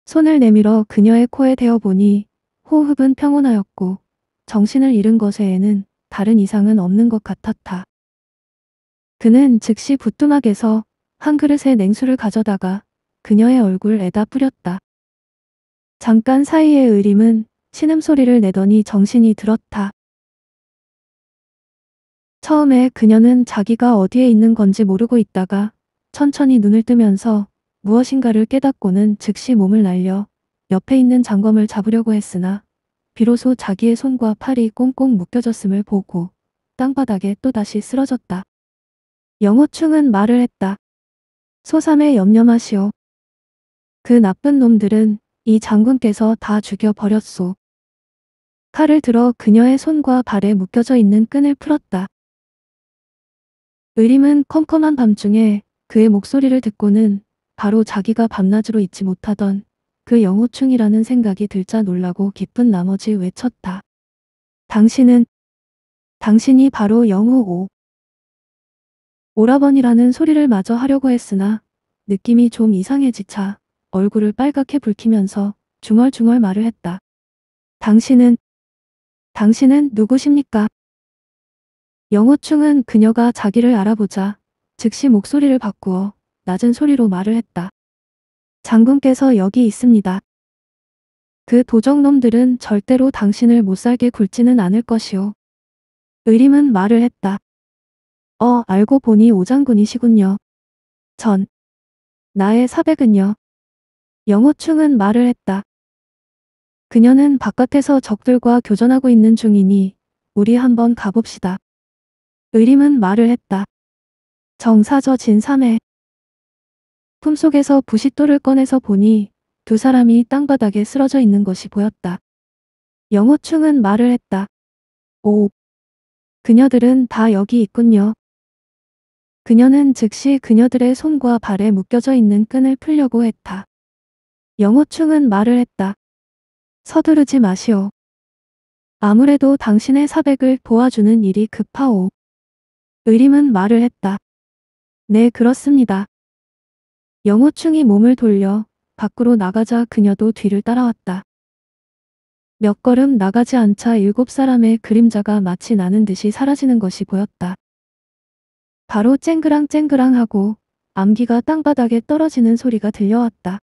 손을 내밀어 그녀의 코에 대어보니 호흡은 평온하였고 정신을 잃은 것에는 다른 이상은 없는 것 같았다. 그는 즉시 부뚜막에서 한 그릇의 냉수를 가져다가 그녀의 얼굴에다 뿌렸다. 잠깐 사이에 의림은 신음소리를 내더니 정신이 들었다. 처음에 그녀는 자기가 어디에 있는 건지 모르고 있다가 천천히 눈을 뜨면서 무엇인가를 깨닫고는 즉시 몸을 날려 옆에 있는 장검을 잡으려고 했으나 비로소 자기의 손과 팔이 꽁꽁 묶여졌음을 보고 땅바닥에 또다시 쓰러졌다. 영호충은 말을 했다. 소삼에 염려마시오. 그 나쁜 놈들은 이 장군께서 다 죽여버렸소. 칼을 들어 그녀의 손과 발에 묶여져 있는 끈을 풀었다. 의림은 컴컴한 밤중에 그의 목소리를 듣고는 바로 자기가 밤낮으로 잊지 못하던 그 영호충이라는 생각이 들자 놀라고 기쁜 나머지 외쳤다. 당신은 당신이 바로 영호오. 오라번이라는 소리를 마저 하려고 했으나 느낌이 좀 이상해지자 얼굴을 빨갛게 붉히면서 중얼중얼 말을 했다. 당신은 당신은 누구십니까? 영호충은 그녀가 자기를 알아보자 즉시 목소리를 바꾸어 낮은 소리로 말을 했다. 장군께서 여기 있습니다. 그 도적놈들은 절대로 당신을 못살게 굴지는 않을 것이오. 의림은 말을 했다. 어, 알고 보니 오장군이시군요. 전. 나의 사백은요. 영호충은 말을 했다. 그녀는 바깥에서 적들과 교전하고 있는 중이니 우리 한번 가봅시다. 의림은 말을 했다. 정사저 진삼해 품속에서 부싯돌을 꺼내서 보니 두 사람이 땅바닥에 쓰러져 있는 것이 보였다. 영호충은 말을 했다. 오. 그녀들은 다 여기 있군요. 그녀는 즉시 그녀들의 손과 발에 묶여져 있는 끈을 풀려고 했다. 영호충은 말을 했다. 서두르지 마시오. 아무래도 당신의 사백을 도와주는 일이 급하오. 의림은 말을 했다. 네 그렇습니다. 영호충이 몸을 돌려 밖으로 나가자 그녀도 뒤를 따라왔다. 몇 걸음 나가지 않자 일곱 사람의 그림자가 마치 나는 듯이 사라지는 것이 보였다. 바로 쨍그랑 쨍그랑 하고 암기가 땅바닥에 떨어지는 소리가 들려왔다.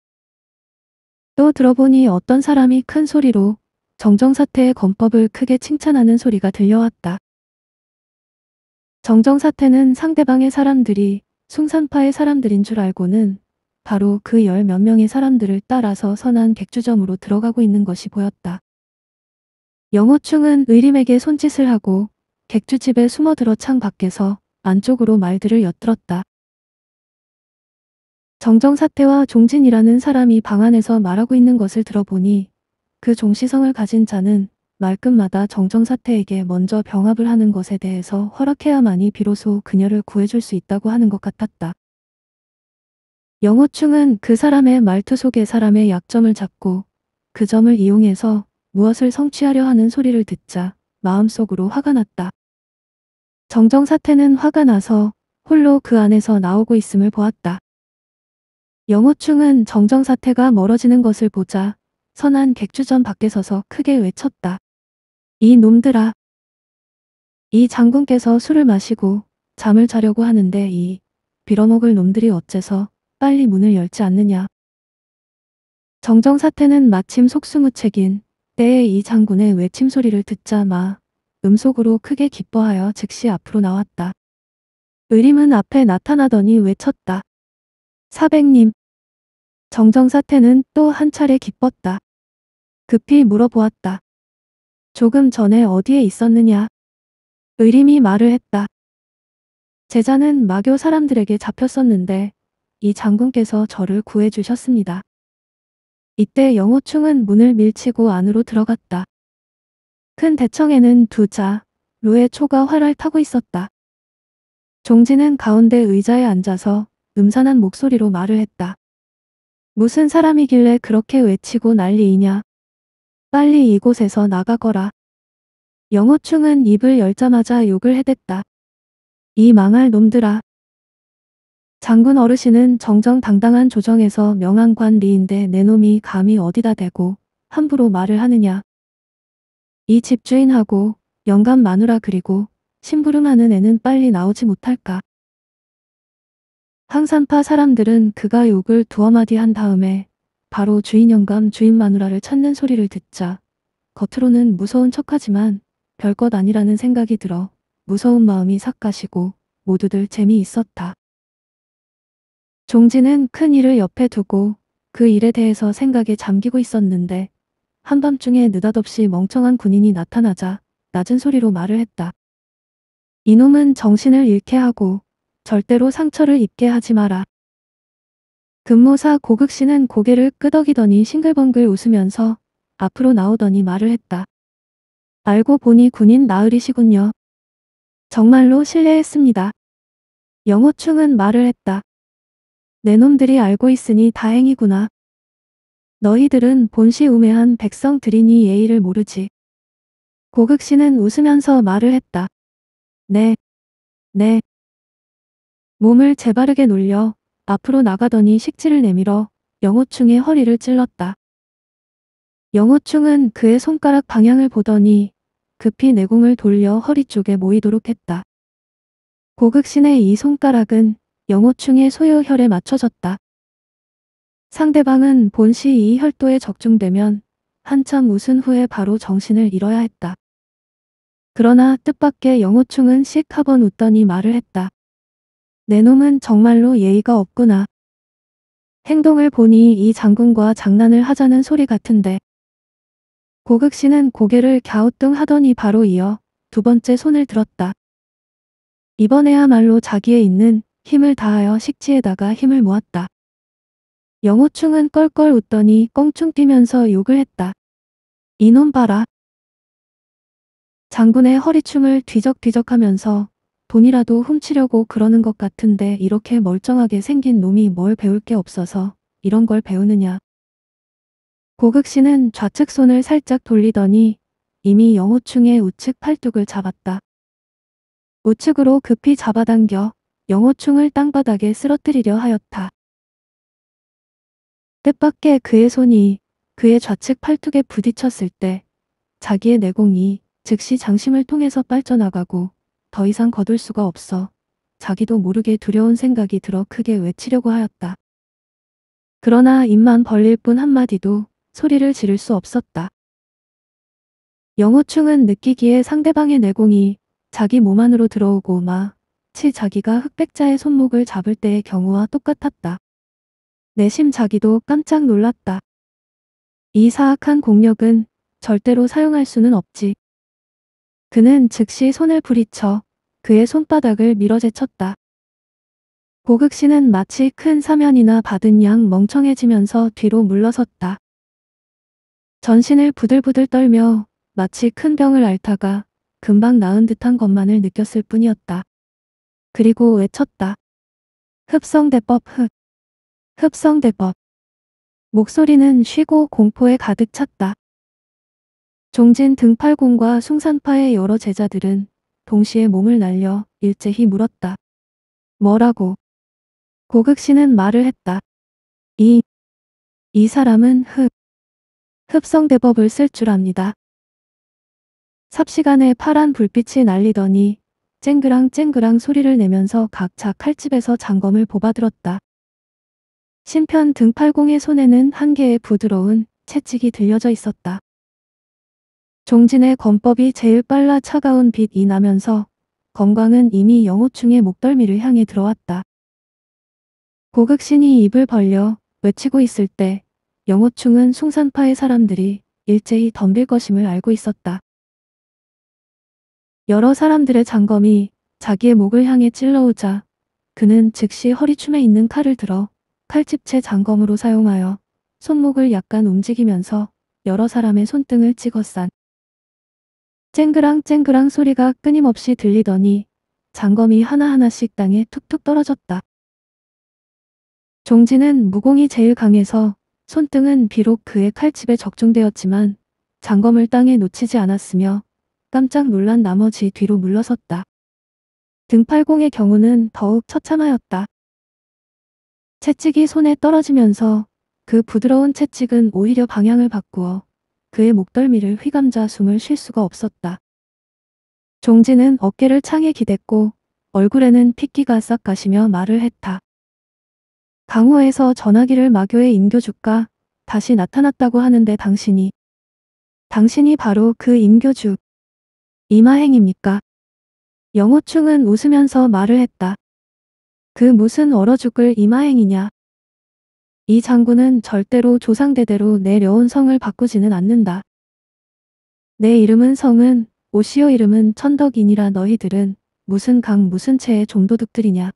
또 들어보니 어떤 사람이 큰 소리로 정정사태의 건법을 크게 칭찬하는 소리가 들려왔다. 정정사태는 상대방의 사람들이 숭산파의 사람들인 줄 알고는 바로 그 열 몇 명의 사람들을 따라서 선한 백주점으로 들어가고 있는 것이 보였다. 영호충은 의림에게 손짓을 하고 객주집에 숨어들어 창 밖에서 안쪽으로 말들을 엿들었다. 정정사태와 종진이라는 사람이 방 안에서 말하고 있는 것을 들어보니 그 종시성을 가진 자는 말끝마다 정정사태에게 먼저 병합을 하는 것에 대해서 허락해야만이 비로소 그녀를 구해줄 수 있다고 하는 것 같았다. 영호충은 그 사람의 말투 속에 사람의 약점을 잡고 그 점을 이용해서 무엇을 성취하려 하는 소리를 듣자 마음속으로 화가 났다. 정정사태는 화가 나서 홀로 그 안에서 나오고 있음을 보았다. 영호충은 정정사태가 멀어지는 것을 보자 선한 객주전 밖에 서서 크게 외쳤다. 이 놈들아. 이 장군께서 술을 마시고 잠을 자려고 하는데 이 빌어먹을 놈들이 어째서 빨리 문을 열지 않느냐. 정정사태는 마침 속수무책인 때에 이 장군의 외침 소리를 듣자마 음속으로 크게 기뻐하여 즉시 앞으로 나왔다. 의림은 앞에 나타나더니 외쳤다. 사백님. 정정사태는 또 한 차례 기뻤다. 급히 물어보았다. 조금 전에 어디에 있었느냐? 의림이 말을 했다. 제자는 마교 사람들에게 잡혔었는데 이 장군께서 저를 구해주셨습니다. 이때 영호충은 문을 밀치고 안으로 들어갔다. 큰 대청에는 두 자, 루의 초가 활활 타고 있었다. 종지는 가운데 의자에 앉아서 음산한 목소리로 말을 했다. 무슨 사람이길래 그렇게 외치고 난리이냐. 빨리 이곳에서 나가거라. 영호충은 입을 열자마자 욕을 해댔다. 이 망할 놈들아. 장군 어르신은 정정당당한 조정에서 명한 관리인데 내 놈이 감히 어디다 대고 함부로 말을 하느냐. 이 집주인하고 영감 마누라 그리고 심부름하는 애는 빨리 나오지 못할까. 항산파 사람들은 그가 욕을 두어 마디 한 다음에 바로 주인 영감 주인 마누라를 찾는 소리를 듣자 겉으로는 무서운 척하지만 별것 아니라는 생각이 들어 무서운 마음이 삭 가시고 모두들 재미있었다. 종지는 큰 일을 옆에 두고 그 일에 대해서 생각에 잠기고 있었는데 한밤중에 느닷없이 멍청한 군인이 나타나자 낮은 소리로 말을 했다. 이놈은 정신을 잃게 하고 절대로 상처를 입게 하지 마라. 근무사 고극 씨는 고개를 끄덕이더니 싱글벙글 웃으면서 앞으로 나오더니 말을 했다. 알고 보니 군인 나으리시군요. 정말로 실례했습니다. 영호충은 말을 했다. 내 놈들이 알고 있으니 다행이구나. 너희들은 본시 우매한 백성들이니 예의를 모르지. 고극 씨는 웃으면서 말을 했다. 네. 네. 몸을 재바르게 놀려 앞으로 나가더니 식지를 내밀어 영호충의 허리를 찔렀다. 영호충은 그의 손가락 방향을 보더니 급히 내공을 돌려 허리 쪽에 모이도록 했다. 고극신의 이 손가락은 영호충의 소유혈에 맞춰졌다. 상대방은 본시 이 혈도에 적중되면 한참 웃은 후에 바로 정신을 잃어야 했다. 그러나 뜻밖의 영호충은 씩 하번 웃더니 말을 했다. 내 놈은 정말로 예의가 없구나. 행동을 보니 이 장군과 장난을 하자는 소리 같은데. 고극 신은 고개를 갸우뚱 하더니 바로 이어 두 번째 손을 들었다. 이번에야말로 자기의 있는 힘을 다하여 식지에다가 힘을 모았다. 영호충은 껄껄 웃더니 껑충 뛰면서 욕을 했다. 이놈 봐라. 장군의 허리춤을 뒤적뒤적 하면서 돈이라도 훔치려고 그러는 것 같은데 이렇게 멀쩡하게 생긴 놈이 뭘 배울 게 없어서 이런 걸 배우느냐. 고극 씨는 좌측 손을 살짝 돌리더니 이미 영호충의 우측 팔뚝을 잡았다. 우측으로 급히 잡아당겨 영호충을 땅바닥에 쓰러뜨리려 하였다. 뜻밖의 그의 손이 그의 좌측 팔뚝에 부딪혔을 때 자기의 내공이 즉시 장심을 통해서 빨져나가고 더 이상 거둘 수가 없어 자기도 모르게 두려운 생각이 들어 크게 외치려고 하였다. 그러나 입만 벌릴 뿐 한마디도 소리를 지를 수 없었다. 영호충은 느끼기에 상대방의 내공이 자기 몸 안으로 들어오고 마치 자기가 흑백자의 손목을 잡을 때의 경우와 똑같았다. 내심 자기도 깜짝 놀랐다. 이 사악한 공력은 절대로 사용할 수는 없지. 그는 즉시 손을 부딪혀 그의 손바닥을 밀어제쳤다. 고극 신은 마치 큰 사면이나 받은 양 멍청해지면서 뒤로 물러섰다. 전신을 부들부들 떨며 마치 큰 병을 앓다가 금방 나은 듯한 것만을 느꼈을 뿐이었다. 그리고 외쳤다. 흡성대법 흡. 흡성대법. 목소리는 쉬고 공포에 가득 찼다. 종진 등팔공과 숭산파의 여러 제자들은 동시에 몸을 날려 일제히 물었다. 뭐라고? 고극신은 말을 했다. 이, 이 사람은 흡, 흡성대법을 쓸 줄 압니다. 삽시간에 파란 불빛이 날리더니 쨍그랑 쨍그랑 소리를 내면서 각자 칼집에서 장검을 뽑아들었다. 신편 등팔공의 손에는 한 개의 부드러운 채찍이 들려져 있었다. 종진의 권법이 제일 빨라 차가운 빛이 나면서 건강은 이미 영호충의 목덜미를 향해 들어왔다. 고극신이 입을 벌려 외치고 있을 때 영호충은 숭산파의 사람들이 일제히 덤빌 것임을 알고 있었다. 여러 사람들의 장검이 자기의 목을 향해 찔러오자 그는 즉시 허리춤에 있는 칼을 들어 칼집채 장검으로 사용하여 손목을 약간 움직이면서 여러 사람의 손등을 찍었싼 쨍그랑 쨍그랑 소리가 끊임없이 들리더니 장검이 하나하나씩 땅에 툭툭 떨어졌다. 종지는 무공이 제일 강해서 손등은 비록 그의 칼집에 적중되었지만 장검을 땅에 놓치지 않았으며 깜짝 놀란 나머지 뒤로 물러섰다. 등팔공의 경우는 더욱 처참하였다. 채찍이 손에 떨어지면서 그 부드러운 채찍은 오히려 방향을 바꾸어 그의 목덜미를 휘감자 숨을 쉴 수가 없었다. 종지는 어깨를 창에 기댔고 얼굴에는 핏기가 싹 가시며 말을 했다. 강호에서 전화기를 마교에 임교주가 다시 나타났다고 하는데 당신이 당신이 바로 그 임교주 이마행입니까? 영호충은 웃으면서 말을 했다. 그 무슨 얼어 죽을 이마행이냐. 이 장군은 절대로 조상대대로 내려온 성을 바꾸지는 않는다. 내 이름은 성은 오시오 이름은 천덕인이라 너희들은 무슨 강 무슨 채의 종도둑들이냐.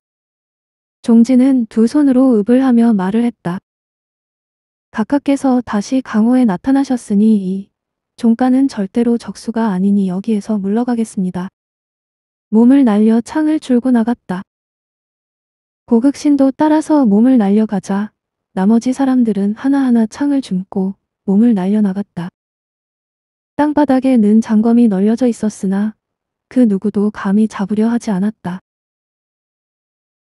종지는 두 손으로 읍을 하며 말을 했다. 각각께서 다시 강호에 나타나셨으니 이 종가는 절대로 적수가 아니니 여기에서 물러가겠습니다. 몸을 날려 창을 줄고 나갔다. 고극신도 따라서 몸을 날려가자 나머지 사람들은 하나하나 창을 줍고 몸을 날려나갔다. 땅바닥에 는 장검이 널려져 있었으나 그 누구도 감히 잡으려 하지 않았다.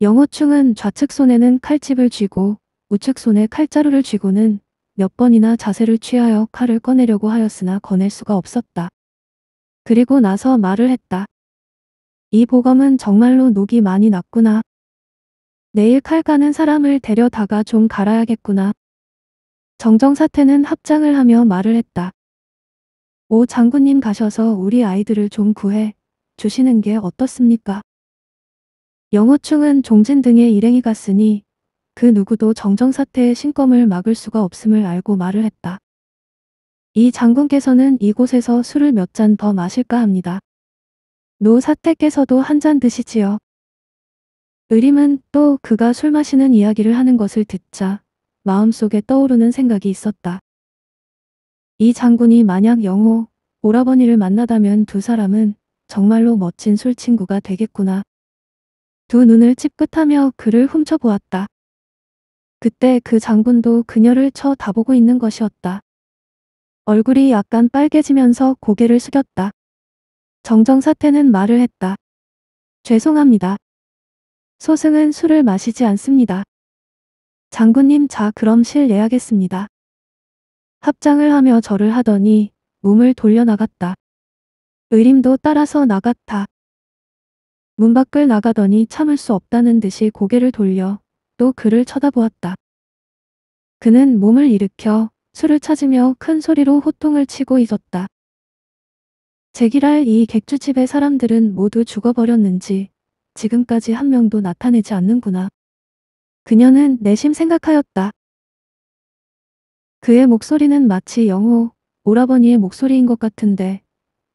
영호충은 좌측 손에는 칼집을 쥐고 우측 손에 칼자루를 쥐고는 몇 번이나 자세를 취하여 칼을 꺼내려고 하였으나 꺼낼 수가 없었다. 그리고 나서 말을 했다. 이 보검은 정말로 녹이 많이 났구나. 내일 칼 가는 사람을 데려다가 좀 갈아야겠구나. 정정사태는 합장을 하며 말을 했다. 오 장군님 가셔서 우리 아이들을 좀 구해 주시는 게 어떻습니까? 영호충은 종진 등의 일행이 갔으니 그 누구도 정정사태의 신검을 막을 수가 없음을 알고 말을 했다. 이 장군께서는 이곳에서 술을 몇 잔 더 마실까 합니다. 노 사태께서도 한 잔 드시지요. 의림은 또 그가 술 마시는 이야기를 하는 것을 듣자 마음속에 떠오르는 생각이 있었다. 이 장군이 만약 영호, 오라버니를 만나다면 두 사람은 정말로 멋진 술 친구가 되겠구나. 두 눈을 찌끗하며 그를 훔쳐보았다. 그때 그 장군도 그녀를 쳐다보고 있는 것이었다. 얼굴이 약간 빨개지면서 고개를 숙였다. 정정사태는 말을 했다. 죄송합니다. 소승은 술을 마시지 않습니다. 장군님 자 그럼 실례하겠습니다. 합장을 하며 절을 하더니 몸을 돌려나갔다. 의림도 따라서 나갔다. 문 밖을 나가더니 참을 수 없다는 듯이 고개를 돌려 또 그를 쳐다보았다. 그는 몸을 일으켜 술을 찾으며 큰 소리로 호통을 치고 있었다. 제기랄 이 객주집의 사람들은 모두 죽어버렸는지 지금까지 한 명도 나타내지 않는구나. 그녀는 내심 생각하였다. 그의 목소리는 마치 영호, 오라버니의 목소리인 것 같은데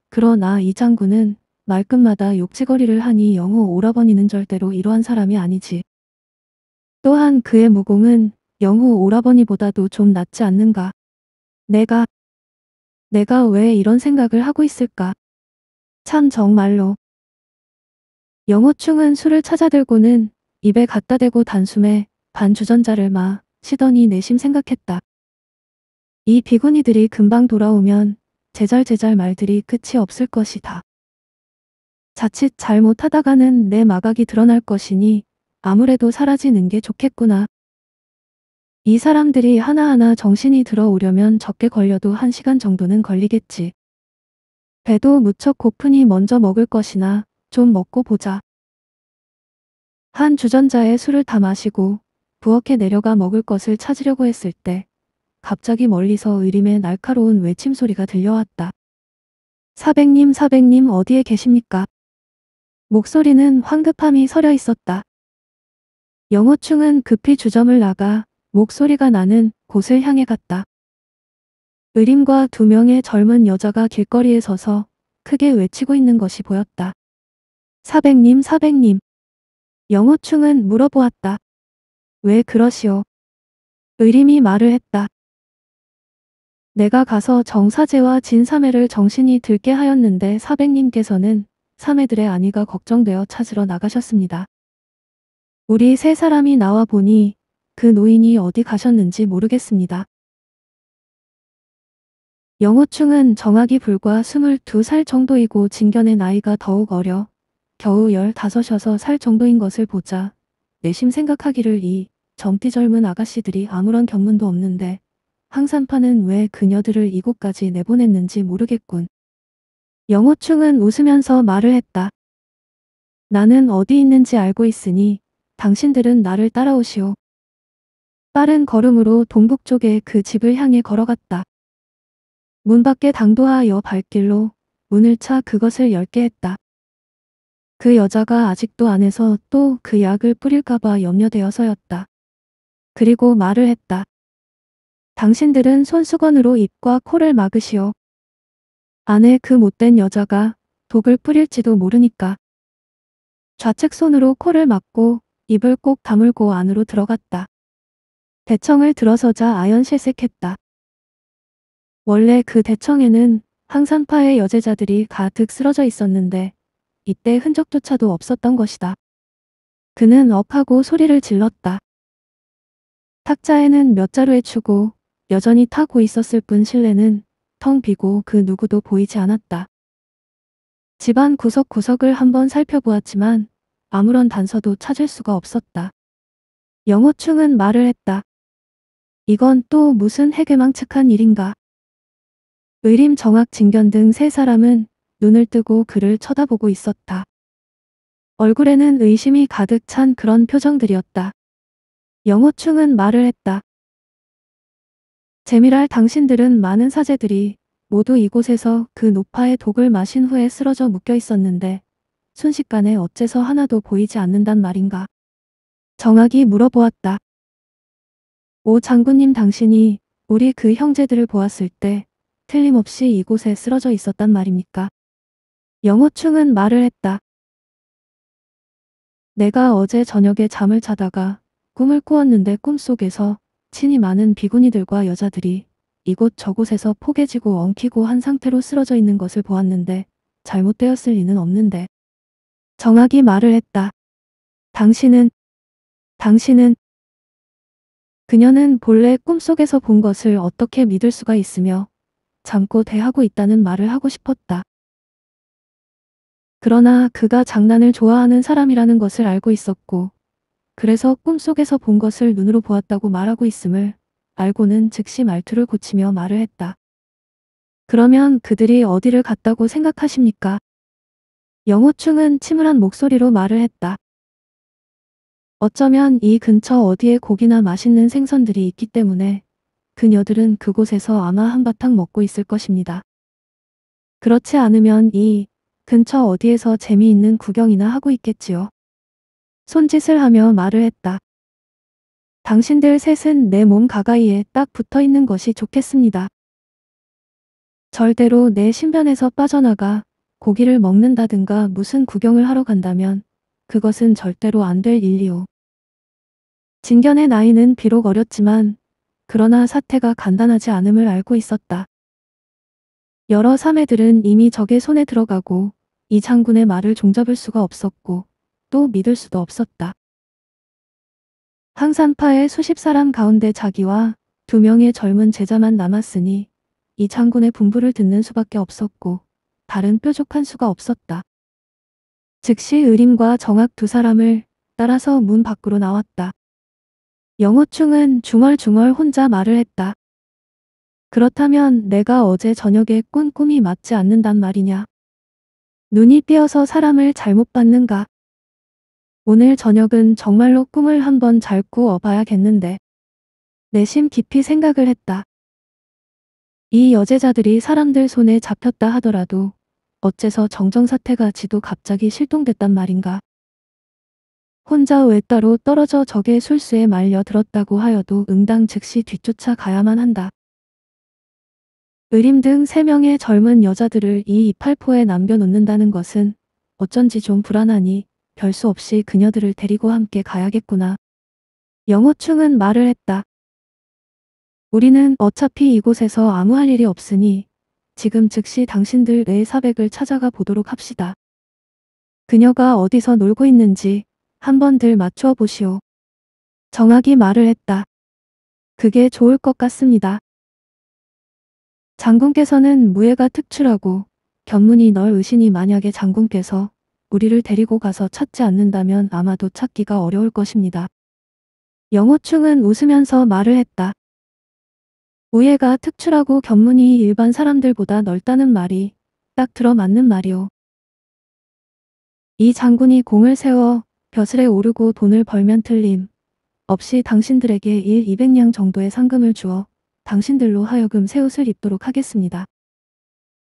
그러나 이 장군은 말끝마다 욕지거리를 하니 영호 오라버니는 절대로 이러한 사람이 아니지. 또한 그의 무공은 영호 오라버니보다도 좀 낫지 않는가. 내가, 내가 왜 이런 생각을 하고 있을까? 참 정말로 영호충은 술을 찾아들고는 입에 갖다 대고 단숨에 반 주전자를 마 시더니 내심 생각했다. 이 비구니들이 금방 돌아오면 제잘제잘 말들이 끝이 없을 것이다. 자칫 잘못하다가는 내 마각이 드러날 것이니 아무래도 사라지는 게 좋겠구나. 이 사람들이 하나하나 정신이 들어오려면 적게 걸려도 한 시간 정도는 걸리겠지. 배도 무척 고프니 먼저 먹을 것이나 좀 먹고 보자. 한 주전자에 술을 다 마시고 부엌에 내려가 먹을 것을 찾으려고 했을 때 갑자기 멀리서 의림의 날카로운 외침 소리가 들려왔다. 사백님 사백님 어디에 계십니까? 목소리는 황급함이 서려 있었다. 영호충은 급히 주점을 나가 목소리가 나는 곳을 향해 갔다. 의림과 두 명의 젊은 여자가 길거리에 서서 크게 외치고 있는 것이 보였다. 사백님 사백님. 영호충은 물어보았다. 왜 그러시오? 의림이 말을 했다. 내가 가서 정사제와 진사매를 정신이 들게 하였는데 사백님께서는 사매들의 안위가 걱정되어 찾으러 나가셨습니다. 우리 세 사람이 나와 보니 그 노인이 어디 가셨는지 모르겠습니다. 영호충은 정학이 불과 22살 정도이고 진견의 나이가 더욱 어려 겨우 열다섯여서 살 정도인 것을 보자 내심 생각하기를 이 젊디 젊은 아가씨들이 아무런 견문도 없는데 항산파는 왜 그녀들을 이곳까지 내보냈는지 모르겠군. 영호충은 웃으면서 말을 했다. 나는 어디 있는지 알고 있으니 당신들은 나를 따라오시오. 빠른 걸음으로 동북쪽에그 집을 향해 걸어갔다. 문 밖에 당도하여 발길로 문을 차 그것을 열게 했다. 그 여자가 아직도 안에서 또 그 약을 뿌릴까봐 염려되어서였다. 그리고 말을 했다. 당신들은 손수건으로 입과 코를 막으시오. 안에 그 못된 여자가 독을 뿌릴지도 모르니까. 좌측 손으로 코를 막고 입을 꼭 다물고 안으로 들어갔다. 대청을 들어서자 아연실색했다. 원래 그 대청에는 항산파의 여제자들이 가득 쓰러져 있었는데 이때 흔적조차도 없었던 것이다. 그는 업하고 소리를 질렀다. 탁자에는 몇 자루의 추고 여전히 타고 있었을 뿐 실내는 텅 비고 그 누구도 보이지 않았다. 집안 구석구석을 한번 살펴보았지만 아무런 단서도 찾을 수가 없었다. 영호충은 말을 했다. 이건 또 무슨 해괴망측한 일인가. 의림 정학 진견 등 세 사람은 눈을 뜨고 그를 쳐다보고 있었다. 얼굴에는 의심이 가득 찬 그런 표정들이었다. 영호충은 말을 했다. 재미랄 당신들은 많은 사제들이 모두 이곳에서 그 노파의 독을 마신 후에 쓰러져 묶여 있었는데 순식간에 어째서 하나도 보이지 않는단 말인가. 정학이 물어보았다. 오 장군님 당신이 우리 그 형제들을 보았을 때 틀림없이 이곳에 쓰러져 있었단 말입니까? 영호충은 말을 했다. 내가 어제 저녁에 잠을 자다가 꿈을 꾸었는데 꿈속에서 친이 많은 비구니들과 여자들이 이곳 저곳에서 포개지고 엉키고 한 상태로 쓰러져 있는 것을 보았는데 잘못되었을 리는 없는데. 정학이 말을 했다. 당신은, 당신은, 그녀는 본래 꿈속에서 본 것을 어떻게 믿을 수가 있으며 잠꼬 대하고 있다는 말을 하고 싶었다. 그러나 그가 장난을 좋아하는 사람이라는 것을 알고 있었고 그래서 꿈속에서 본 것을 눈으로 보았다고 말하고 있음을 알고는 즉시 말투를 고치며 말을 했다. 그러면 그들이 어디를 갔다고 생각하십니까? 영호충은 침울한 목소리로 말을 했다. 어쩌면 이 근처 어디에 고기나 맛있는 생선들이 있기 때문에 그녀들은 그곳에서 아마 한바탕 먹고 있을 것입니다. 그렇지 않으면 이 근처 어디에서 재미있는 구경이나 하고 있겠지요. 손짓을 하며 말을 했다. 당신들 셋은 내 몸 가까이에 딱 붙어 있는 것이 좋겠습니다. 절대로 내 신변에서 빠져나가 고기를 먹는다든가 무슨 구경을 하러 간다면 그것은 절대로 안 될 일이오. 진견의 나이는 비록 어렸지만 그러나 사태가 간단하지 않음을 알고 있었다. 여러 사매들은 이미 적의 손에 들어가고 이 장군의 말을 종잡을 수가 없었고 또 믿을 수도 없었다. 항산파의 수십 사람 가운데 자기와 두 명의 젊은 제자만 남았으니 이 장군의 분부를 듣는 수밖에 없었고 다른 뾰족한 수가 없었다. 즉시 의림과 정학 두 사람을 따라서 문 밖으로 나왔다. 영호충은 중얼중얼 혼자 말을 했다. 그렇다면 내가 어제 저녁에 꾼 꿈이 맞지 않는단 말이냐. 눈이 띄어서 사람을 잘못 봤는가. 오늘 저녁은 정말로 꿈을 한번 잘 꾸어봐야겠는데. 내심 깊이 생각을 했다. 이 여제자들이 사람들 손에 잡혔다 하더라도 어째서 정정사태가 지도 갑자기 실종됐단 말인가. 혼자 외따로 떨어져 적의 술수에 말려 들었다고 하여도 응당 즉시 뒤쫓아 가야만 한다. 의림 등 3명의 젊은 여자들을 이 이팔포에 남겨놓는다는 것은 어쩐지 좀 불안하니 별수 없이 그녀들을 데리고 함께 가야겠구나. 영호충은 말을 했다. 우리는 어차피 이곳에서 아무 할 일이 없으니 지금 즉시 당신들 의사백을 찾아가 보도록 합시다. 그녀가 어디서 놀고 있는지 한번들 맞춰 보시오. 정학이 말을 했다. 그게 좋을 것 같습니다. 장군께서는 무예가 특출하고 견문이 널 의신이 만약에 장군께서 우리를 데리고 가서 찾지 않는다면 아마도 찾기가 어려울 것입니다. 영호충은 웃으면서 말을 했다. 무예가 특출하고 견문이 일반 사람들보다 넓다는 말이 딱 들어맞는 말이오. 이 장군이 공을 세워 벼슬에 오르고 돈을 벌면 틀림 없이 당신들에게 일 200냥 정도의 상금을 주어 당신들로 하여금 새 옷을 입도록 하겠습니다.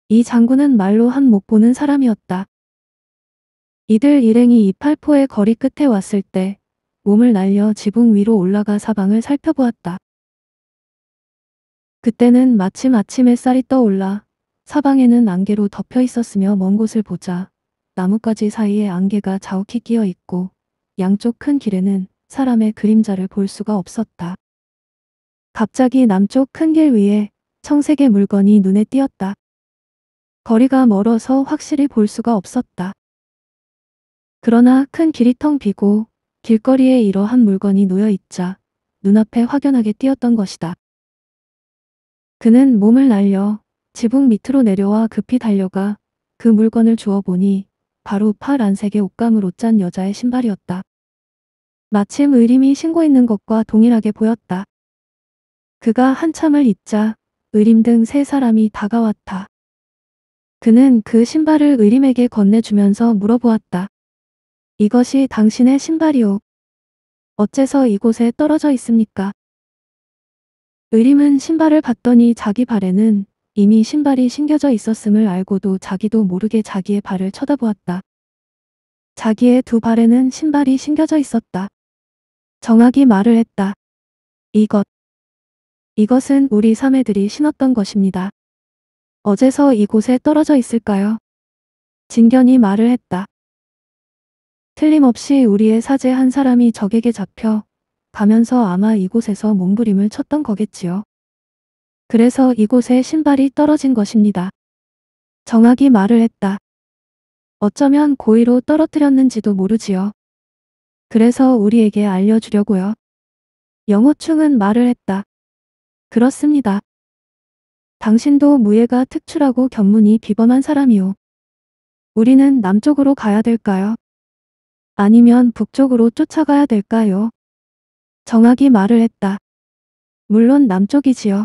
이 장군은 말로 한 못 보는 사람이었다. 이들 일행이 이팔포의 거리 끝에 왔을 때 몸을 날려 지붕 위로 올라가 사방을 살펴보았다. 그때는 마침 아침 에쌀이 떠올라 사방에는 안개로 덮여 있었으며 먼 곳을 보자 나뭇가지 사이에 안개가 자욱히 끼어 있고 양쪽 큰 길에는 사람의 그림자를 볼 수가 없었다. 갑자기 남쪽 큰 길 위에 청색의 물건이 눈에 띄었다. 거리가 멀어서 확실히 볼 수가 없었다. 그러나 큰 길이 텅 비고 길거리에 이러한 물건이 놓여 있자 눈앞에 확연하게 띄었던 것이다. 그는 몸을 날려 지붕 밑으로 내려와 급히 달려가 그 물건을 주워 보니 바로 파란색의 옷감으로 짠 여자의 신발이었다. 마침 의림이 신고 있는 것과 동일하게 보였다. 그가 한참을 잊자 의림 등 세 사람이 다가왔다. 그는 그 신발을 의림에게 건네주면서 물어보았다. 이것이 당신의 신발이오. 어째서 이곳에 떨어져 있습니까? 의림은 신발을 봤더니 자기 발에는 이미 신발이 신겨져 있었음을 알고도 자기도 모르게 자기의 발을 쳐다보았다. 자기의 두 발에는 신발이 신겨져 있었다. 정학이 말을 했다. 이것. 이것은 우리 사매들이 신었던 것입니다. 어제서 이곳에 떨어져 있을까요? 진견이 말을 했다. 틀림없이 우리의 사제 한 사람이 적에게 잡혀 가면서 아마 이곳에서 몸부림을 쳤던 거겠지요. 그래서 이곳에 신발이 떨어진 것입니다. 정학이 말을 했다. 어쩌면 고의로 떨어뜨렸는지도 모르지요. 그래서 우리에게 알려주려고요. 영호충은 말을 했다. 그렇습니다. 당신도 무예가 특출하고 견문이 비범한 사람이오. 우리는 남쪽으로 가야 될까요? 아니면 북쪽으로 쫓아가야 될까요? 정학이 말을 했다. 물론 남쪽이지요.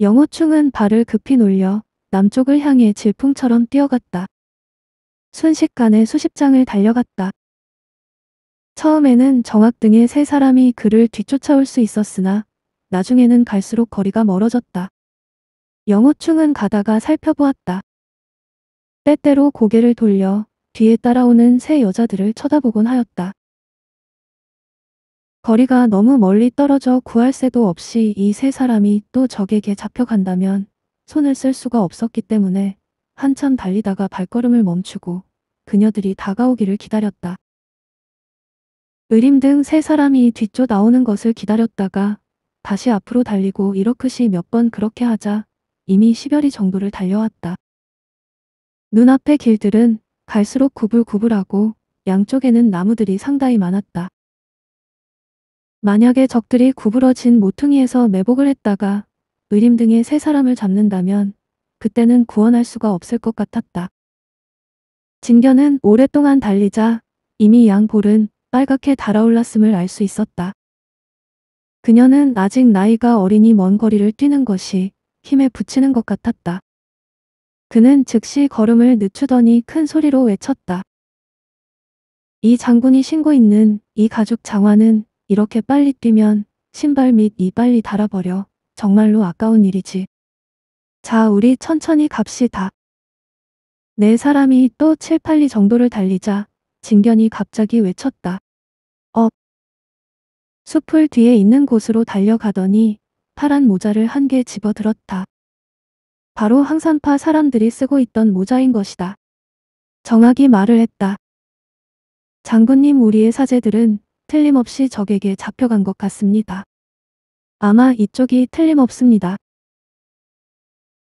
영호충은 발을 급히 놀려 남쪽을 향해 질풍처럼 뛰어갔다. 순식간에 수십 장을 달려갔다. 처음에는 정학 등의 세 사람이 그를 뒤쫓아올 수 있었으나 나중에는 갈수록 거리가 멀어졌다. 영호충은 가다가 살펴보았다. 때때로 고개를 돌려 뒤에 따라오는 세 여자들을 쳐다보곤 하였다. 거리가 너무 멀리 떨어져 구할 새도 없이 이 세 사람이 또 적에게 잡혀간다면 손을 쓸 수가 없었기 때문에 한참 달리다가 발걸음을 멈추고 그녀들이 다가오기를 기다렸다. 의림 등 세 사람이 뒤쫓 나오는 것을 기다렸다가 다시 앞으로 달리고 이렇듯이 몇 번 그렇게 하자 이미 1 0여리 정도를 달려왔다. 눈앞의 길들은 갈수록 구불구불하고 양쪽에는 나무들이 상당히 많았다. 만약에 적들이 구부러진 모퉁이에서 매복을 했다가 의림 등의 세 사람을 잡는다면 그때는 구원할 수가 없을 것 같았다. 진견은 오랫동안 달리자 이미 양볼은 빨갛게 달아올랐음을 알 수 있었다. 그녀는 아직 나이가 어리니 먼 거리를 뛰는 것이 힘에 부치는 것 같았다. 그는 즉시 걸음을 늦추더니 큰 소리로 외쳤다. 이 장군이 신고 있는 이 가죽 장화는 이렇게 빨리 뛰면 신발 및 이 빨리 달아버려 정말로 아까운 일이지. 자 우리 천천히 갑시다. 네 사람이 또 7, 8리 정도를 달리자 진견이 갑자기 외쳤다. 숲을 뒤에 있는 곳으로 달려가더니 파란 모자를 한 개 집어들었다. 바로 항산파 사람들이 쓰고 있던 모자인 것이다. 정학이 말을 했다. 장군님 우리의 사제들은 틀림없이 적에게 잡혀간 것 같습니다. 아마 이쪽이 틀림없습니다.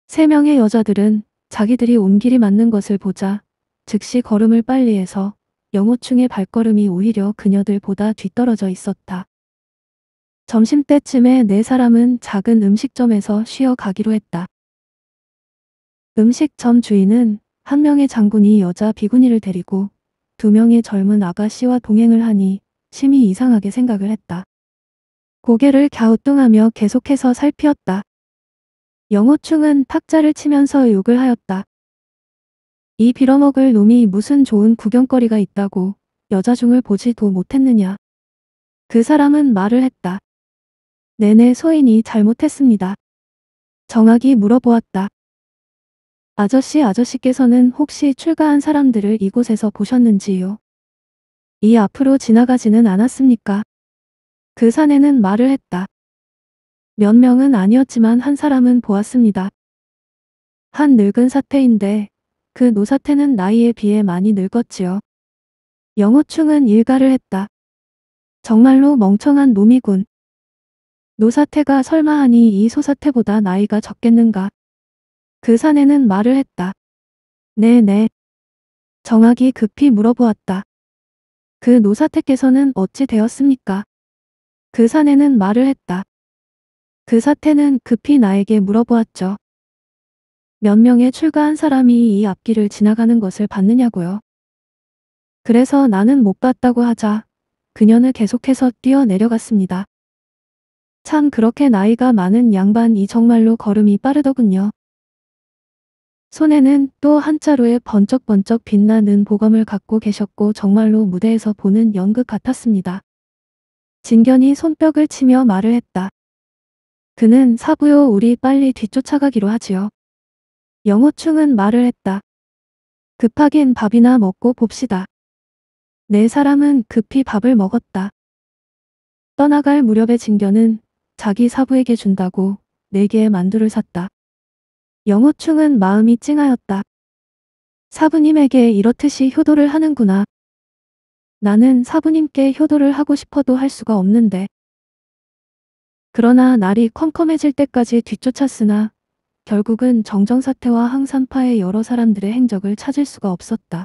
세 명의 여자들은 자기들이 온 길이 맞는 것을 보자 즉시 걸음을 빨리해서 영호충의 발걸음이 오히려 그녀들보다 뒤떨어져 있었다. 점심때쯤에 네 사람은 작은 음식점에서 쉬어 가기로 했다. 음식점 주인은 한 명의 장군이 여자 비구니를 데리고 두 명의 젊은 아가씨와 동행을 하니 심히 이상하게 생각을 했다. 고개를 갸우뚱하며 계속해서 살피었다. 영호충은 탁자를 치면서 욕을 하였다. 이 빌어먹을 놈이 무슨 좋은 구경거리가 있다고 여자중을 보지도 못했느냐. 그 사람은 말을 했다. 내내 소인이 잘못했습니다. 정학이 물어보았다. 아저씨 아저씨께서는 혹시 출가한 사람들을 이곳에서 보셨는지요? 이 앞으로 지나가지는 않았습니까? 그 사내는 말을 했다. 몇 명은 아니었지만 한 사람은 보았습니다. 한 늙은 사태인데 그 노사태는 나이에 비해 많이 늙었지요. 영호충은 일가를 했다. 정말로 멍청한 놈이군. 노사태가 설마 하니 이 소사태보다 나이가 적겠는가. 그 사내는 말을 했다. 네네. 네. 정학이 급히 물어보았다. 그 노사태께서는 어찌 되었습니까? 그 사내는 말을 했다. 그 사태는 급히 나에게 물어보았죠. 몇 명의 출가한 사람이 이 앞길을 지나가는 것을 봤느냐고요. 그래서 나는 못 봤다고 하자 그녀는 계속해서 뛰어내려갔습니다. 참 그렇게 나이가 많은 양반이 정말로 걸음이 빠르더군요. 손에는 또 한자루에 번쩍번쩍 빛나는 보검을 갖고 계셨고 정말로 무대에서 보는 연극 같았습니다. 진견이 손뼉을 치며 말을 했다. 그는 사부요 우리 빨리 뒤쫓아가기로 하지요. 영호충은 말을 했다. 급하긴 밥이나 먹고 봅시다. 네 사람은 급히 밥을 먹었다. 떠나갈 무렵에 진견은 자기 사부에게 준다고 네 개의 만두를 샀다. 영호충은 마음이 찡하였다. 사부님에게 이렇듯이 효도를 하는구나. 나는 사부님께 효도를 하고 싶어도 할 수가 없는데. 그러나 날이 컴컴해질 때까지 뒤쫓았으나 결국은 정정사태와 항산파의 여러 사람들의 행적을 찾을 수가 없었다.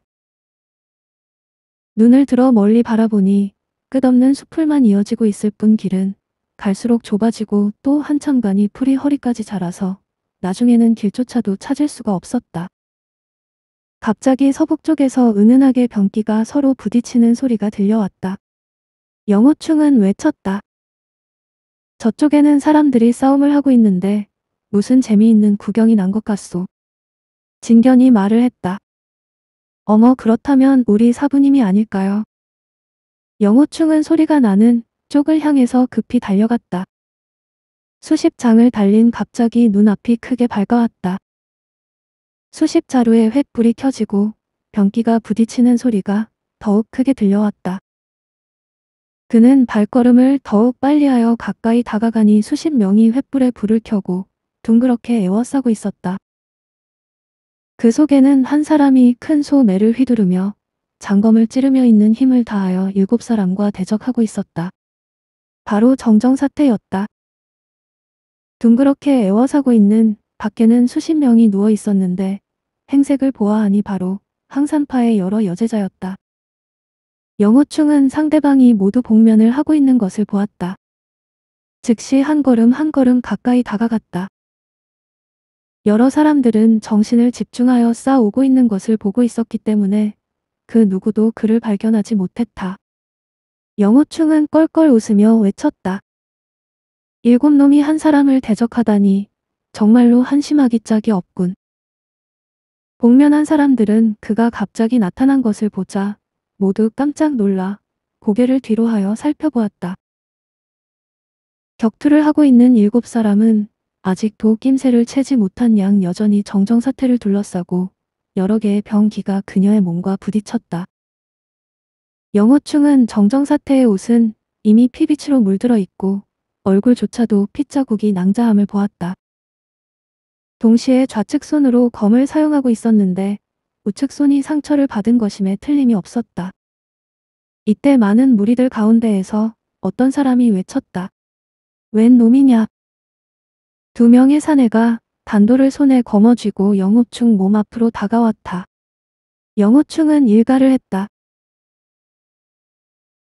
눈을 들어 멀리 바라보니 끝없는 숲풀만 이어지고 있을 뿐 길은 갈수록 좁아지고 또 한참간이 풀이 허리까지 자라서 나중에는 길조차도 찾을 수가 없었다. 갑자기 서북쪽에서 은은하게 변기가 서로 부딪히는 소리가 들려왔다. 영호충은 외쳤다. 저쪽에는 사람들이 싸움을 하고 있는데 무슨 재미있는 구경이 난 것 같소. 진견이 말을 했다. 어머 그렇다면 우리 사부님이 아닐까요? 영호충은 소리가 나는 쪽을 향해서 급히 달려갔다. 수십 장을 달린 갑자기 눈앞이 크게 밝아왔다. 수십 자루의 횃불이 켜지고 변기가 부딪히는 소리가 더욱 크게 들려왔다. 그는 발걸음을 더욱 빨리하여 가까이 다가가니 수십 명이 횃불에 불을 켜고 둥그렇게 애워싸고 있었다. 그 속에는 한 사람이 큰 소매를 휘두르며 장검을 찌르며 있는 힘을 다하여 일곱 사람과 대적하고 있었다. 바로 정정사태였다. 둥그렇게 애워사고 있는 밖에는 수십 명이 누워 있었는데 행색을 보아하니 바로 항산파의 여러 여제자였다. 영호충은 상대방이 모두 복면을 하고 있는 것을 보았다. 즉시 한 걸음 한 걸음 가까이 다가갔다. 여러 사람들은 정신을 집중하여 싸우고 있는 것을 보고 있었기 때문에 그 누구도 그를 발견하지 못했다. 영호충은 껄껄 웃으며 외쳤다. 일곱 놈이 한 사람을 대적하다니 정말로 한심하기 짝이 없군. 복면한 사람들은 그가 갑자기 나타난 것을 보자 모두 깜짝 놀라 고개를 뒤로 하여 살펴보았다. 격투를 하고 있는 일곱 사람은 아직도 낌새를 채지 못한 양 여전히 정정사태를 둘러싸고 여러 개의 병기가 그녀의 몸과 부딪혔다. 영호충은 정정사태의 옷은 이미 피빛으로 물들어 있고 얼굴조차도 핏자국이 낭자함을 보았다. 동시에 좌측 손으로 검을 사용하고 있었는데 우측 손이 상처를 받은 것임에 틀림이 없었다. 이때 많은 무리들 가운데에서 어떤 사람이 외쳤다. 웬 놈이냐? 두 명의 사내가 단도를 손에 거머쥐고 영호충 몸 앞으로 다가왔다. 영호충은 일가를 했다.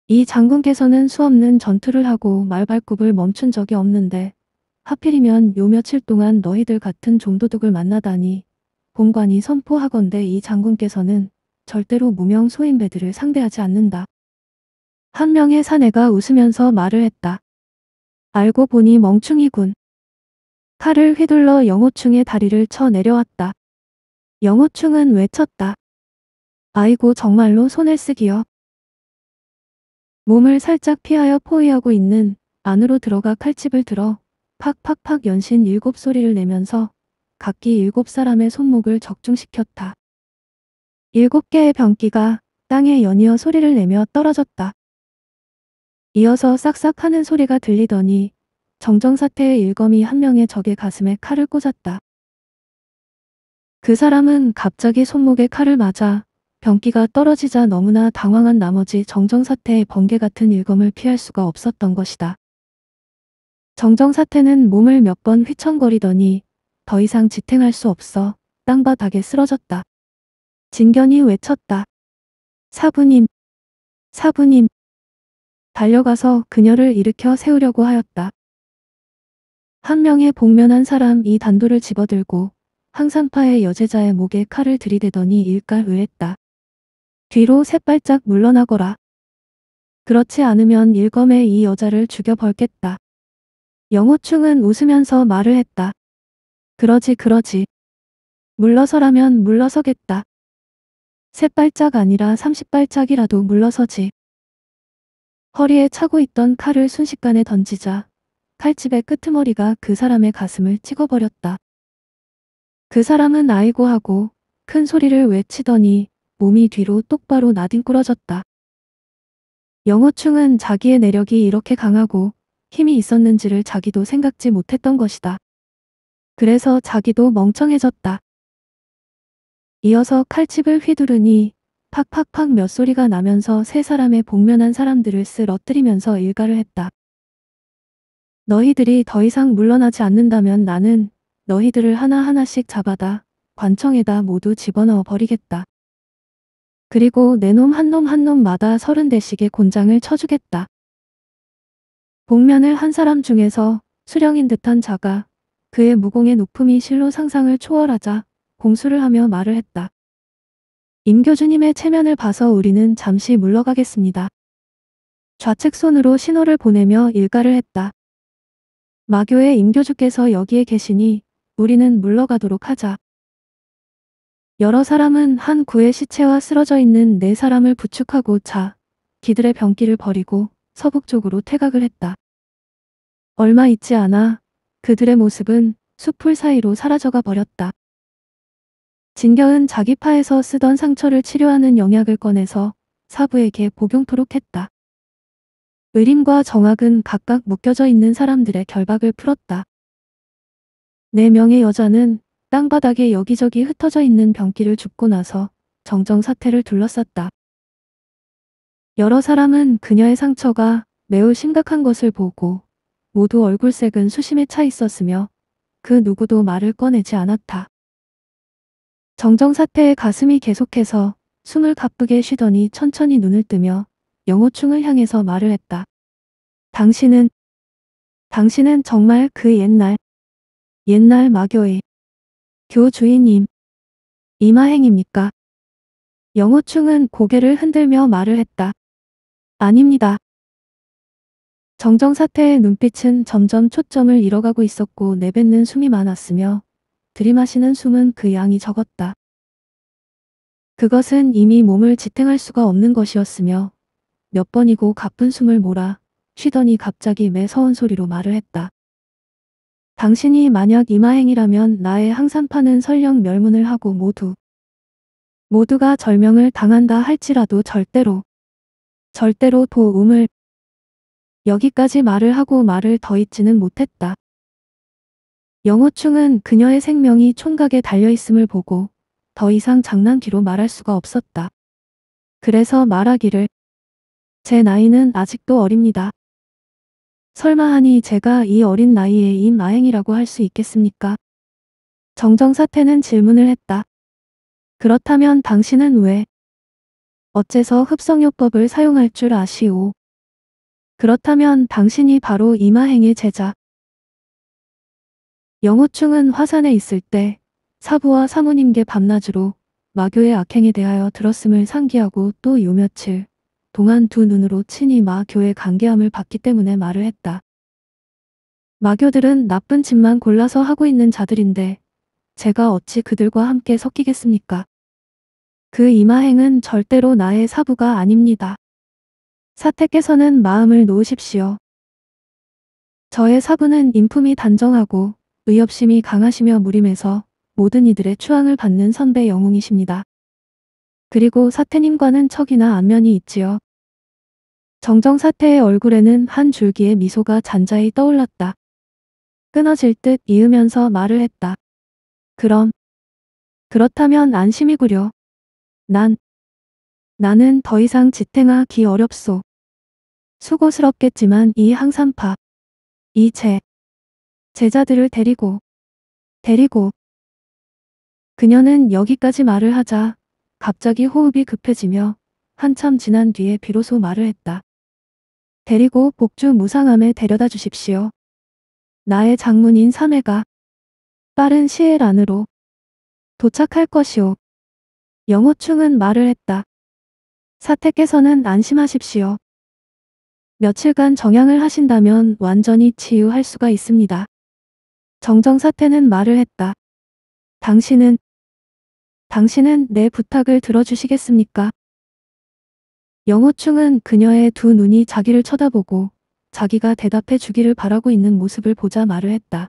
이 장군께서는 수없는 전투를 하고 말발굽을 멈춘 적이 없는데 하필이면 요 며칠 동안 너희들 같은 종도둑을 만나다니 본관이 선포하건대 이 장군께서는 절대로 무명 소인배들을 상대하지 않는다. 한 명의 사내가 웃으면서 말을 했다. 알고 보니 멍충이군. 칼을 휘둘러 영호충의 다리를 쳐 내려왔다. 영호충은 외쳤다. 아이고 정말로 손을 쓰기여. 몸을 살짝 피하여 포위하고 있는 안으로 들어가 칼집을 들어 팍팍팍 연신 일곱 소리를 내면서 각기 일곱 사람의 손목을 적중시켰다. 일곱 개의 변기가 땅에 연이어 소리를 내며 떨어졌다. 이어서 싹싹 하는 소리가 들리더니 정정사태의 일검이 한 명의 적의 가슴에 칼을 꽂았다. 그 사람은 갑자기 손목에 칼을 맞아 경기가 떨어지자 너무나 당황한 나머지 정정사태의 번개 같은 일검을 피할 수가 없었던 것이다. 정정사태는 몸을 몇 번 휘청거리더니 더 이상 지탱할 수 없어 땅바닥에 쓰러졌다. 진견이 외쳤다. 사부님, 사부님. 달려가서 그녀를 일으켜 세우려고 하였다. 한 명의 복면한 사람이 단도를 집어들고 항산파의 여제자의 목에 칼을 들이대더니 일갈 의했다. 뒤로 새 발짝 물러나거라. 그렇지 않으면 일검에 이 여자를 죽여벌겠다. 영호충은 웃으면서 말을 했다. 그러지 그러지. 물러서라면 물러서겠다. 새 발짝 아니라 삼십발짝이라도 물러서지. 허리에 차고 있던 칼을 순식간에 던지자 칼집의 끄트머리가 그 사람의 가슴을 찍어버렸다. 그 사람은 아이고 하고 큰 소리를 외치더니 몸이 뒤로 똑바로 나뒹굴어졌다. 영어충은 자기의 내력이 이렇게 강하고 힘이 있었는지를 자기도 생각지 못했던 것이다. 그래서 자기도 멍청해졌다. 이어서 칼집을 휘두르니 팍팍팍 몇 소리가 나면서 세 사람의 복면한 사람들을 쓰러뜨리면서 일가를 했다. 너희들이 더 이상 물러나지 않는다면 나는 너희들을 하나하나씩 잡아다 관청에다 모두 집어넣어 버리겠다. 그리고 내놈 한 놈 한 놈마다 서른 대씩의 곤장을 쳐주겠다. 복면을 한 사람 중에서 수령인 듯한 자가 그의 무공의 높음이 실로 상상을 초월하자 공수를 하며 말을 했다. 임교주님의 체면을 봐서 우리는 잠시 물러가겠습니다. 좌측 손으로 신호를 보내며 일가를 했다. 마교의 임교주께서 여기에 계시니 우리는 물러가도록 하자. 여러 사람은 한 구의 시체와 쓰러져 있는 네 사람을 부축하고 자, 기들의 병기를 버리고 서북쪽으로 퇴각을 했다. 얼마 있지 않아 그들의 모습은 숲풀 사이로 사라져가 버렸다. 진겨은 자기 파에서 쓰던 상처를 치료하는 영약을 꺼내서 사부에게 복용토록 했다. 의림과 정악은 각각 묶여져 있는 사람들의 결박을 풀었다. 네 명의 여자는 땅바닥에 여기저기 흩어져 있는 병기를 줍고 나서 정정 사태를 둘러쌌다. 여러 사람은 그녀의 상처가 매우 심각한 것을 보고 모두 얼굴색은 수심에 차 있었으며 그 누구도 말을 꺼내지 않았다. 정정 사태의 가슴이 계속해서 숨을 가쁘게 쉬더니 천천히 눈을 뜨며 영호충을 향해서 말을 했다. 당신은 당신은 정말 그 옛날 옛날 마교의 교주인님. 이마행입니까? 영호충은 고개를 흔들며 말을 했다. 아닙니다. 정정사태의 눈빛은 점점 초점을 잃어가고 있었고 내뱉는 숨이 많았으며 들이마시는 숨은 그 양이 적었다. 그것은 이미 몸을 지탱할 수가 없는 것이었으며 몇 번이고 가쁜 숨을 몰아 쉬더니 갑자기 매서운 소리로 말을 했다. 당신이 만약 이마행이라면 나의 항산파는 설령 멸문을 하고 모두 모두가 절명을 당한다 할지라도 절대로 절대로 도움을 여기까지 말을 하고 말을 더 잇지는 못했다. 영호충은 그녀의 생명이 총각에 달려있음을 보고 더 이상 장난기로 말할 수가 없었다. 그래서 말하기를 제 나이는 아직도 어립니다. 설마 하니 제가 이 어린 나이에 이 마행이라고 할 수 있겠습니까? 정정사태는 질문을 했다. 그렇다면 당신은 왜? 어째서 흡성요법을 사용할 줄 아시오? 그렇다면 당신이 바로 이마행의 제자. 영호충은 화산에 있을 때 사부와 사모님께 밤낮으로 마교의 악행에 대하여 들었음을 상기하고 또 요 며칠 동안 두 눈으로 친히 마교의 관계함을 봤기 때문에 말을 했다. 마교들은 나쁜 짓만 골라서 하고 있는 자들인데 제가 어찌 그들과 함께 섞이겠습니까? 그 이마행은 절대로 나의 사부가 아닙니다. 사태께서는 마음을 놓으십시오. 저의 사부는 인품이 단정하고 의협심이 강하시며 무림에서 모든 이들의 추앙을 받는 선배 영웅이십니다. 그리고 사태님과는 척이나 안면이 있지요. 정정사태의 얼굴에는 한 줄기의 미소가 잔자히 떠올랐다. 끊어질 듯 이으면서 말을 했다. 그럼. 그렇다면 안심이구려. 난. 나는 더 이상 지탱하기 어렵소. 수고스럽겠지만 이 항산파. 이 제. 제자들을 데리고. 데리고. 그녀는 여기까지 말을 하자 갑자기 호흡이 급해지며 한참 지난 뒤에 비로소 말을 했다. 데리고 복주 무상암에 데려다 주십시오. 나의 장문인 삼해가 빠른 시일 안으로 도착할 것이오. 영호충은 말을 했다. 사태께서는 안심하십시오. 며칠간 정양을 하신다면 완전히 치유할 수가 있습니다. 정정사태는 말을 했다. 당신은 당신은 내 부탁을 들어주시겠습니까? 영호충은 그녀의 두 눈이 자기를 쳐다보고 자기가 대답해 주기를 바라고 있는 모습을 보자 말을 했다.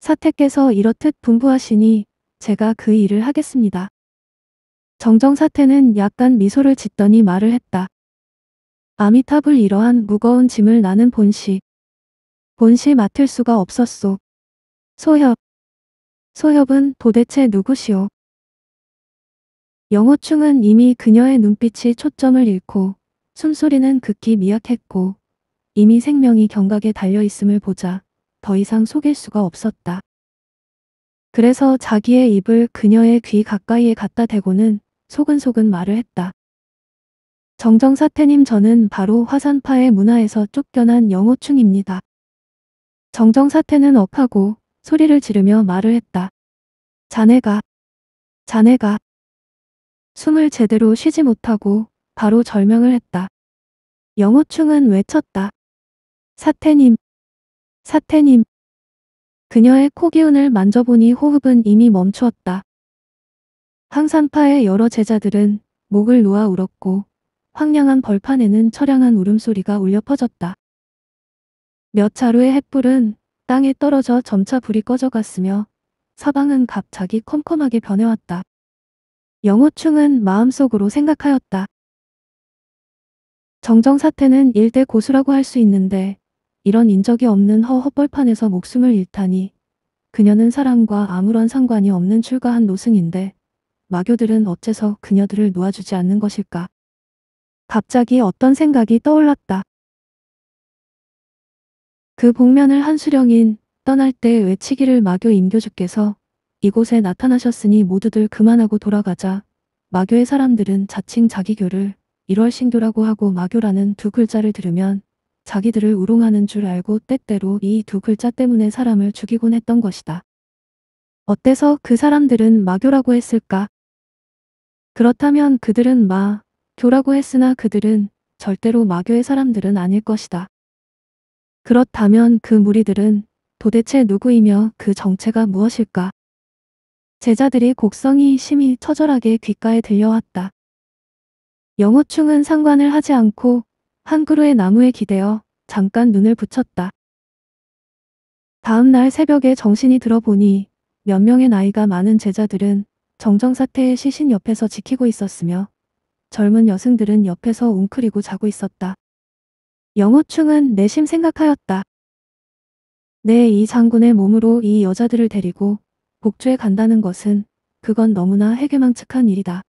사태께서 이렇듯 분부하시니 제가 그 일을 하겠습니다. 정정사태는 약간 미소를 짓더니 말을 했다. 아미탑을 이러한 무거운 짐을 나는 본시. 본시 맡을 수가 없었소. 소협. 소협은 도대체 누구시오? 영호충은 이미 그녀의 눈빛이 초점을 잃고 숨소리는 극히 미약했고 이미 생명이 경각에 달려있음을 보자 더 이상 속일 수가 없었다. 그래서 자기의 입을 그녀의 귀 가까이에 갖다 대고는 소근소근 말을 했다. 정정사태님 저는 바로 화산파의 문화에서 쫓겨난 영호충입니다. 정정사태는 업하고 소리를 지르며 말을 했다. 자네가, 자네가 숨을 제대로 쉬지 못하고 바로 절명을 했다. 영호충은 외쳤다. 사태님, 사태님. 그녀의 코 기운을 만져보니 호흡은 이미 멈추었다. 항산파의 여러 제자들은 목을 놓아 울었고 황량한 벌판에는 처량한 울음소리가 울려 퍼졌다. 몇 차루의 햇불은 땅에 떨어져 점차 불이 꺼져갔으며 사방은 갑자기 컴컴하게 변해왔다. 영호충은 마음속으로 생각하였다. 정정사태는 일대 고수라고 할 수 있는데 이런 인적이 없는 허허벌판에서 목숨을 잃다니 그녀는 사람과 아무런 상관이 없는 출가한 노승인데 마교들은 어째서 그녀들을 놓아주지 않는 것일까. 갑자기 어떤 생각이 떠올랐다. 그 복면을 한수령인 떠날 때 외치기를 마교 임교주께서 이곳에 나타나셨으니 모두들 그만하고 돌아가자. 마교의 사람들은 자칭 자기교를 1월 신교라고 하고 마교라는 두 글자를 들으면 자기들을 우롱하는 줄 알고 때때로 이 두 글자 때문에 사람을 죽이곤 했던 것이다. 어때서 그 사람들은 마교라고 했을까? 그렇다면 그들은 마, 교라고 했으나 그들은 절대로 마교의 사람들은 아닐 것이다. 그렇다면 그 무리들은 도대체 누구이며 그 정체가 무엇일까? 제자들의 곡성이 심히 처절하게 귓가에 들려왔다. 영호충은 상관을 하지 않고 한 그루의 나무에 기대어 잠깐 눈을 붙였다. 다음 날 새벽에 정신이 들어보니 몇 명의 나이가 많은 제자들은 정정사태의 시신 옆에서 지키고 있었으며 젊은 여승들은 옆에서 웅크리고 자고 있었다. 영호충은 내심 생각하였다. 내이 네, 장군의 몸으로 이 여자들을 데리고 복주에 간다는 것은 그건 너무나 해괴망측한 일이다.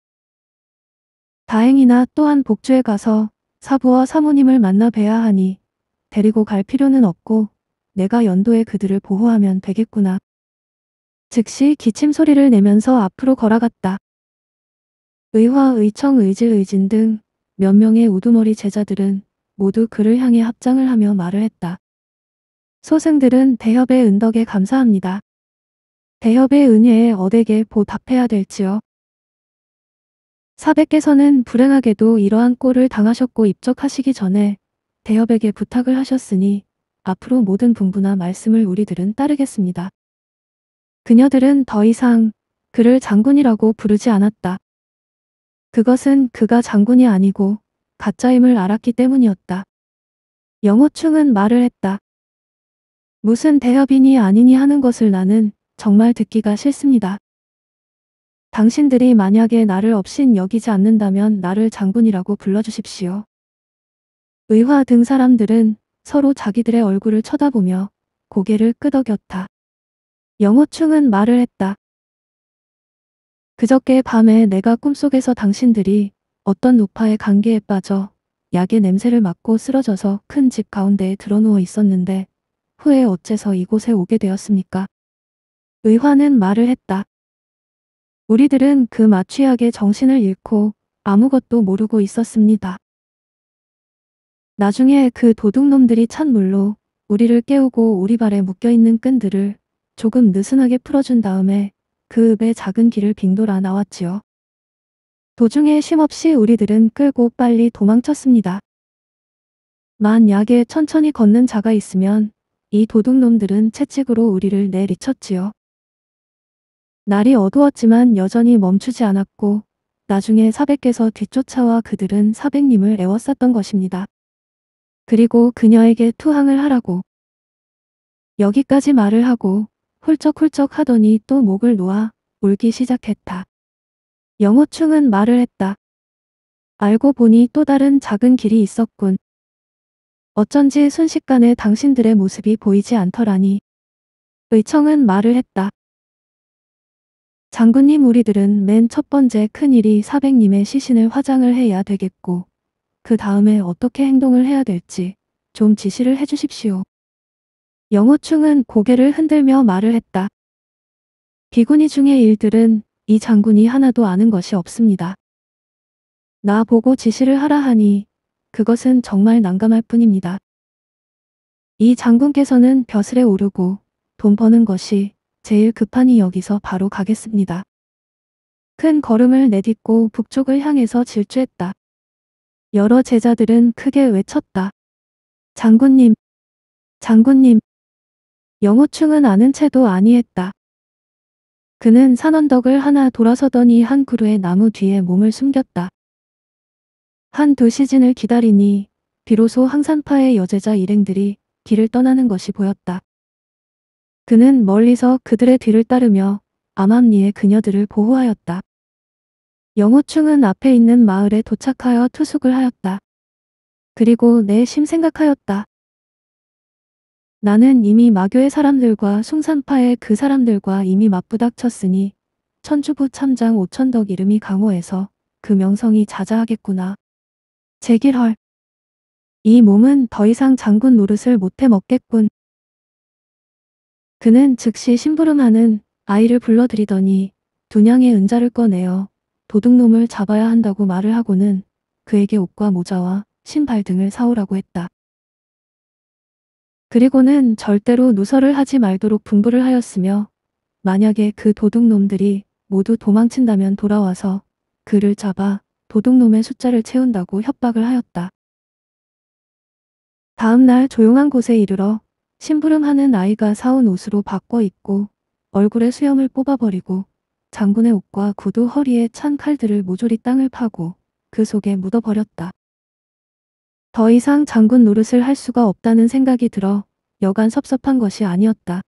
다행이나 또한 복주에 가서 사부와 사모님을 만나 뵈야 하니 데리고 갈 필요는 없고 내가 연도에 그들을 보호하면 되겠구나. 즉시 기침 소리를 내면서 앞으로 걸어갔다. 의화, 의청, 의지, 의진 등 몇 명의 우두머리 제자들은 모두 그를 향해 합장을 하며 말을 했다. 소승들은 대협의 은덕에 감사합니다. 대협의 은혜에 어에게 보답해야 될지요. 사백께서는 불행하게도 이러한 꼴을 당하셨고 입적하시기 전에 대협에게 부탁을 하셨으니 앞으로 모든 분부나 말씀을 우리들은 따르겠습니다. 그녀들은 더 이상 그를 장군이라고 부르지 않았다. 그것은 그가 장군이 아니고 가짜임을 알았기 때문이었다. 영호충은 말을 했다. 무슨 대협이니 아니니 하는 것을 나는 정말 듣기가 싫습니다. 당신들이 만약에 나를 없인 여기지 않는다면 나를 장군이라고 불러주십시오. 의화 등 사람들은 서로 자기들의 얼굴을 쳐다보며 고개를 끄덕였다. 영호충은 말을 했다. 그저께 밤에 내가 꿈속에서 당신들이 어떤 노파의 감기에 빠져 약의 냄새를 맡고 쓰러져서 큰 집 가운데에 드러누워 있었는데 후에 어째서 이곳에 오게 되었습니까? 의화는 말을 했다. 우리들은 그마취약의 정신을 잃고 아무것도 모르고 있었습니다. 나중에 그 도둑놈들이 찬물로 우리를 깨우고 우리 발에 묶여있는 끈들을 조금 느슨하게 풀어준 다음에 그 읍의 작은 길을 빙돌아 나왔지요. 도중에 쉼없이 우리들은 끌고 빨리 도망쳤습니다. 만 약에 천천히 걷는 자가 있으면 이 도둑놈들은 채찍으로 우리를 내리쳤지요. 날이 어두웠지만 여전히 멈추지 않았고 나중에 사백께서 뒤쫓아와 그들은 사백님을 애워쌌던 것입니다. 그리고 그녀에게 투항을 하라고 여기까지 말을 하고 훌쩍훌쩍 하더니 또 목을 놓아 울기 시작했다. 영호충은 말을 했다. 알고 보니 또 다른 작은 길이 있었군. 어쩐지 순식간에 당신들의 모습이 보이지 않더라니. 의청은 말을 했다. 장군님 우리들은 맨 첫 번째 큰일이 사백님의 시신을 화장을 해야 되겠고 그 다음에 어떻게 행동을 해야 될지 좀 지시를 해주십시오. 영호충은 고개를 흔들며 말을 했다. 비군이 중의 일들은 이 장군이 하나도 아는 것이 없습니다. 나 보고 지시를 하라 하니 그것은 정말 난감할 뿐입니다. 이 장군께서는 벼슬에 오르고 돈 버는 것이 제일 급하니 여기서 바로 가겠습니다. 큰 걸음을 내딛고 북쪽을 향해서 질주했다. 여러 제자들은 크게 외쳤다. 장군님, 장군님. 영호충은 아는 채도 아니했다. 그는 산언덕을 하나 돌아서더니 한 그루의 나무 뒤에 몸을 숨겼다. 한 두 시즌을 기다리니 비로소 항산파의 여제자 일행들이 길을 떠나는 것이 보였다. 그는 멀리서 그들의 뒤를 따르며 암암리의 그녀들을 보호하였다. 영호충은 앞에 있는 마을에 도착하여 투숙을 하였다. 그리고 내심 생각하였다. 나는 이미 마교의 사람들과 숭산파의 그 사람들과 이미 맞부닥쳤으니 천주부 참장 오천덕 이름이 강호해서 그 명성이 자자하겠구나. 제길헐. 이 몸은 더 이상 장군 노릇을 못해 먹겠군. 그는 즉시 심부름하는 아이를 불러들이더니 두냥의 은자를 꺼내어 도둑놈을 잡아야 한다고 말을 하고는 그에게 옷과 모자와 신발 등을 사오라고 했다. 그리고는 절대로 누설을 하지 말도록 분부를 하였으며 만약에 그 도둑놈들이 모두 도망친다면 돌아와서 그를 잡아 도둑놈의 숫자를 채운다고 협박을 하였다. 다음날 조용한 곳에 이르러 심부름하는 아이가 사온 옷으로 바꿔 입고 얼굴에 수염을 뽑아버리고 장군의 옷과 구두 허리에 찬 칼들을 모조리 땅을 파고 그 속에 묻어버렸다. 더 이상 장군 노릇을 할 수가 없다는 생각이 들어 여간 섭섭한 것이 아니었다.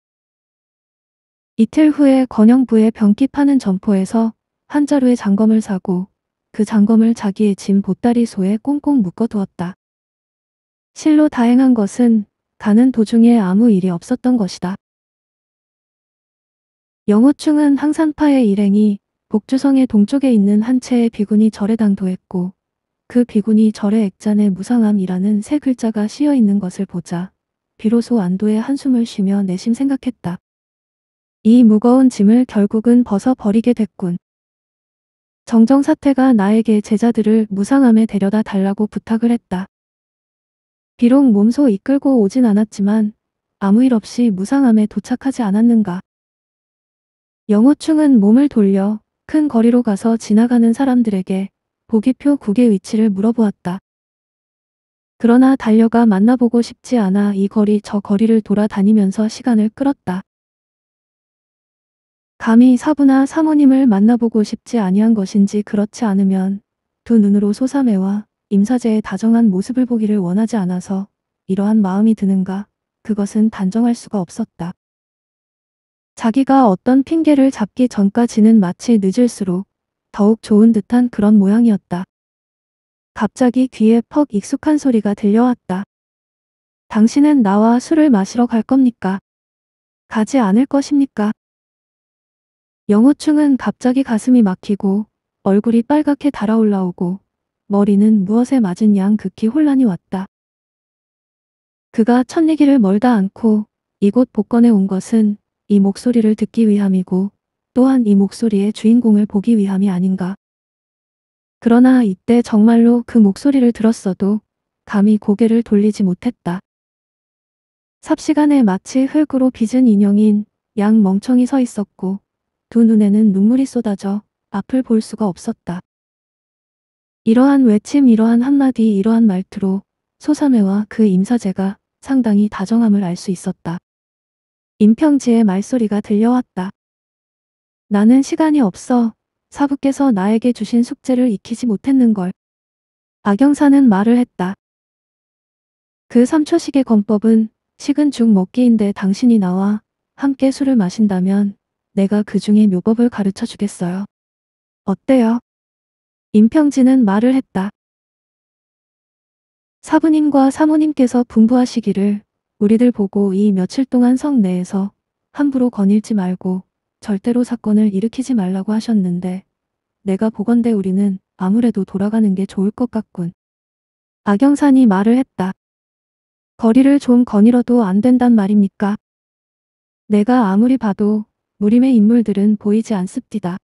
이틀 후에 건영부의 병기 파는 점포에서 한 자루의 장검을 사고 그 장검을 자기의 짐 보따리 소에 꽁꽁 묶어두었다. 실로 다행한 것은 가는 도중에 아무 일이 없었던 것이다. 영호충은 항산파의 일행이 복주성의 동쪽에 있는 한 채의 비군이 절에 당도했고 그 비군이 절의 액잔에 무상함이라는 세 글자가 씌어 있는 것을 보자 비로소 안도의 한숨을 쉬며 내심 생각했다. 이 무거운 짐을 결국은 벗어버리게 됐군. 정정사태가 나에게 제자들을 무상함에 데려다 달라고 부탁을 했다. 비록 몸소 이끌고 오진 않았지만 아무 일 없이 무상함에 도착하지 않았는가. 영호충은 몸을 돌려 큰 거리로 가서 지나가는 사람들에게 보기표 국의 위치를 물어보았다. 그러나 달려가 만나보고 싶지 않아 이 거리 저 거리를 돌아다니면서 시간을 끌었다. 감히 사부나 사모님을 만나보고 싶지 아니한 것인지 그렇지 않으면 두 눈으로 소삼매와 임사제의 다정한 모습을 보기를 원하지 않아서 이러한 마음이 드는가 그것은 단정할 수가 없었다. 자기가 어떤 핑계를 잡기 전까지는 마치 늦을수록 더욱 좋은 듯한 그런 모양이었다. 갑자기 귀에 퍽 익숙한 소리가 들려왔다. 당신은 나와 술을 마시러 갈 겁니까? 가지 않을 것입니까? 영호충은 갑자기 가슴이 막히고 얼굴이 빨갛게 달아올라오고 머리는 무엇에 맞은 양 극히 혼란이 왔다. 그가 천리기를 멀다 않고 이곳 복권에온 것은 이 목소리를 듣기 위함이고 또한 이 목소리의 주인공을 보기 위함이 아닌가. 그러나 이때 정말로 그 목소리를 들었어도 감히 고개를 돌리지 못했다. 삽시간에 마치 흙으로 빚은 인형인 양 멍청이 서 있었고 두 눈에는 눈물이 쏟아져 앞을 볼 수가 없었다. 이러한 외침 이러한 한마디 이러한 말투로 소삼회와 그 임사제가 상당히 다정함을 알 수 있었다. 임평지의 말소리가 들려왔다. 나는 시간이 없어 사부께서 나에게 주신 숙제를 익히지 못했는걸. 박영사는 말을 했다. 그 삼초식의 권법은 식은 죽 먹기인데 당신이 나와 함께 술을 마신다면 내가 그 중에 묘법을 가르쳐 주겠어요. 어때요? 임평진은 말을 했다. 사부님과 사모님께서 분부하시기를 우리들 보고 이 며칠 동안 성내에서 함부로 거닐지 말고 절대로 사건을 일으키지 말라고 하셨는데 내가 보건대 우리는 아무래도 돌아가는 게 좋을 것 같군. 악영산이 말을 했다. 거리를 좀 거닐어도 안 된단 말입니까? 내가 아무리 봐도 무림의 인물들은 보이지 않습디다.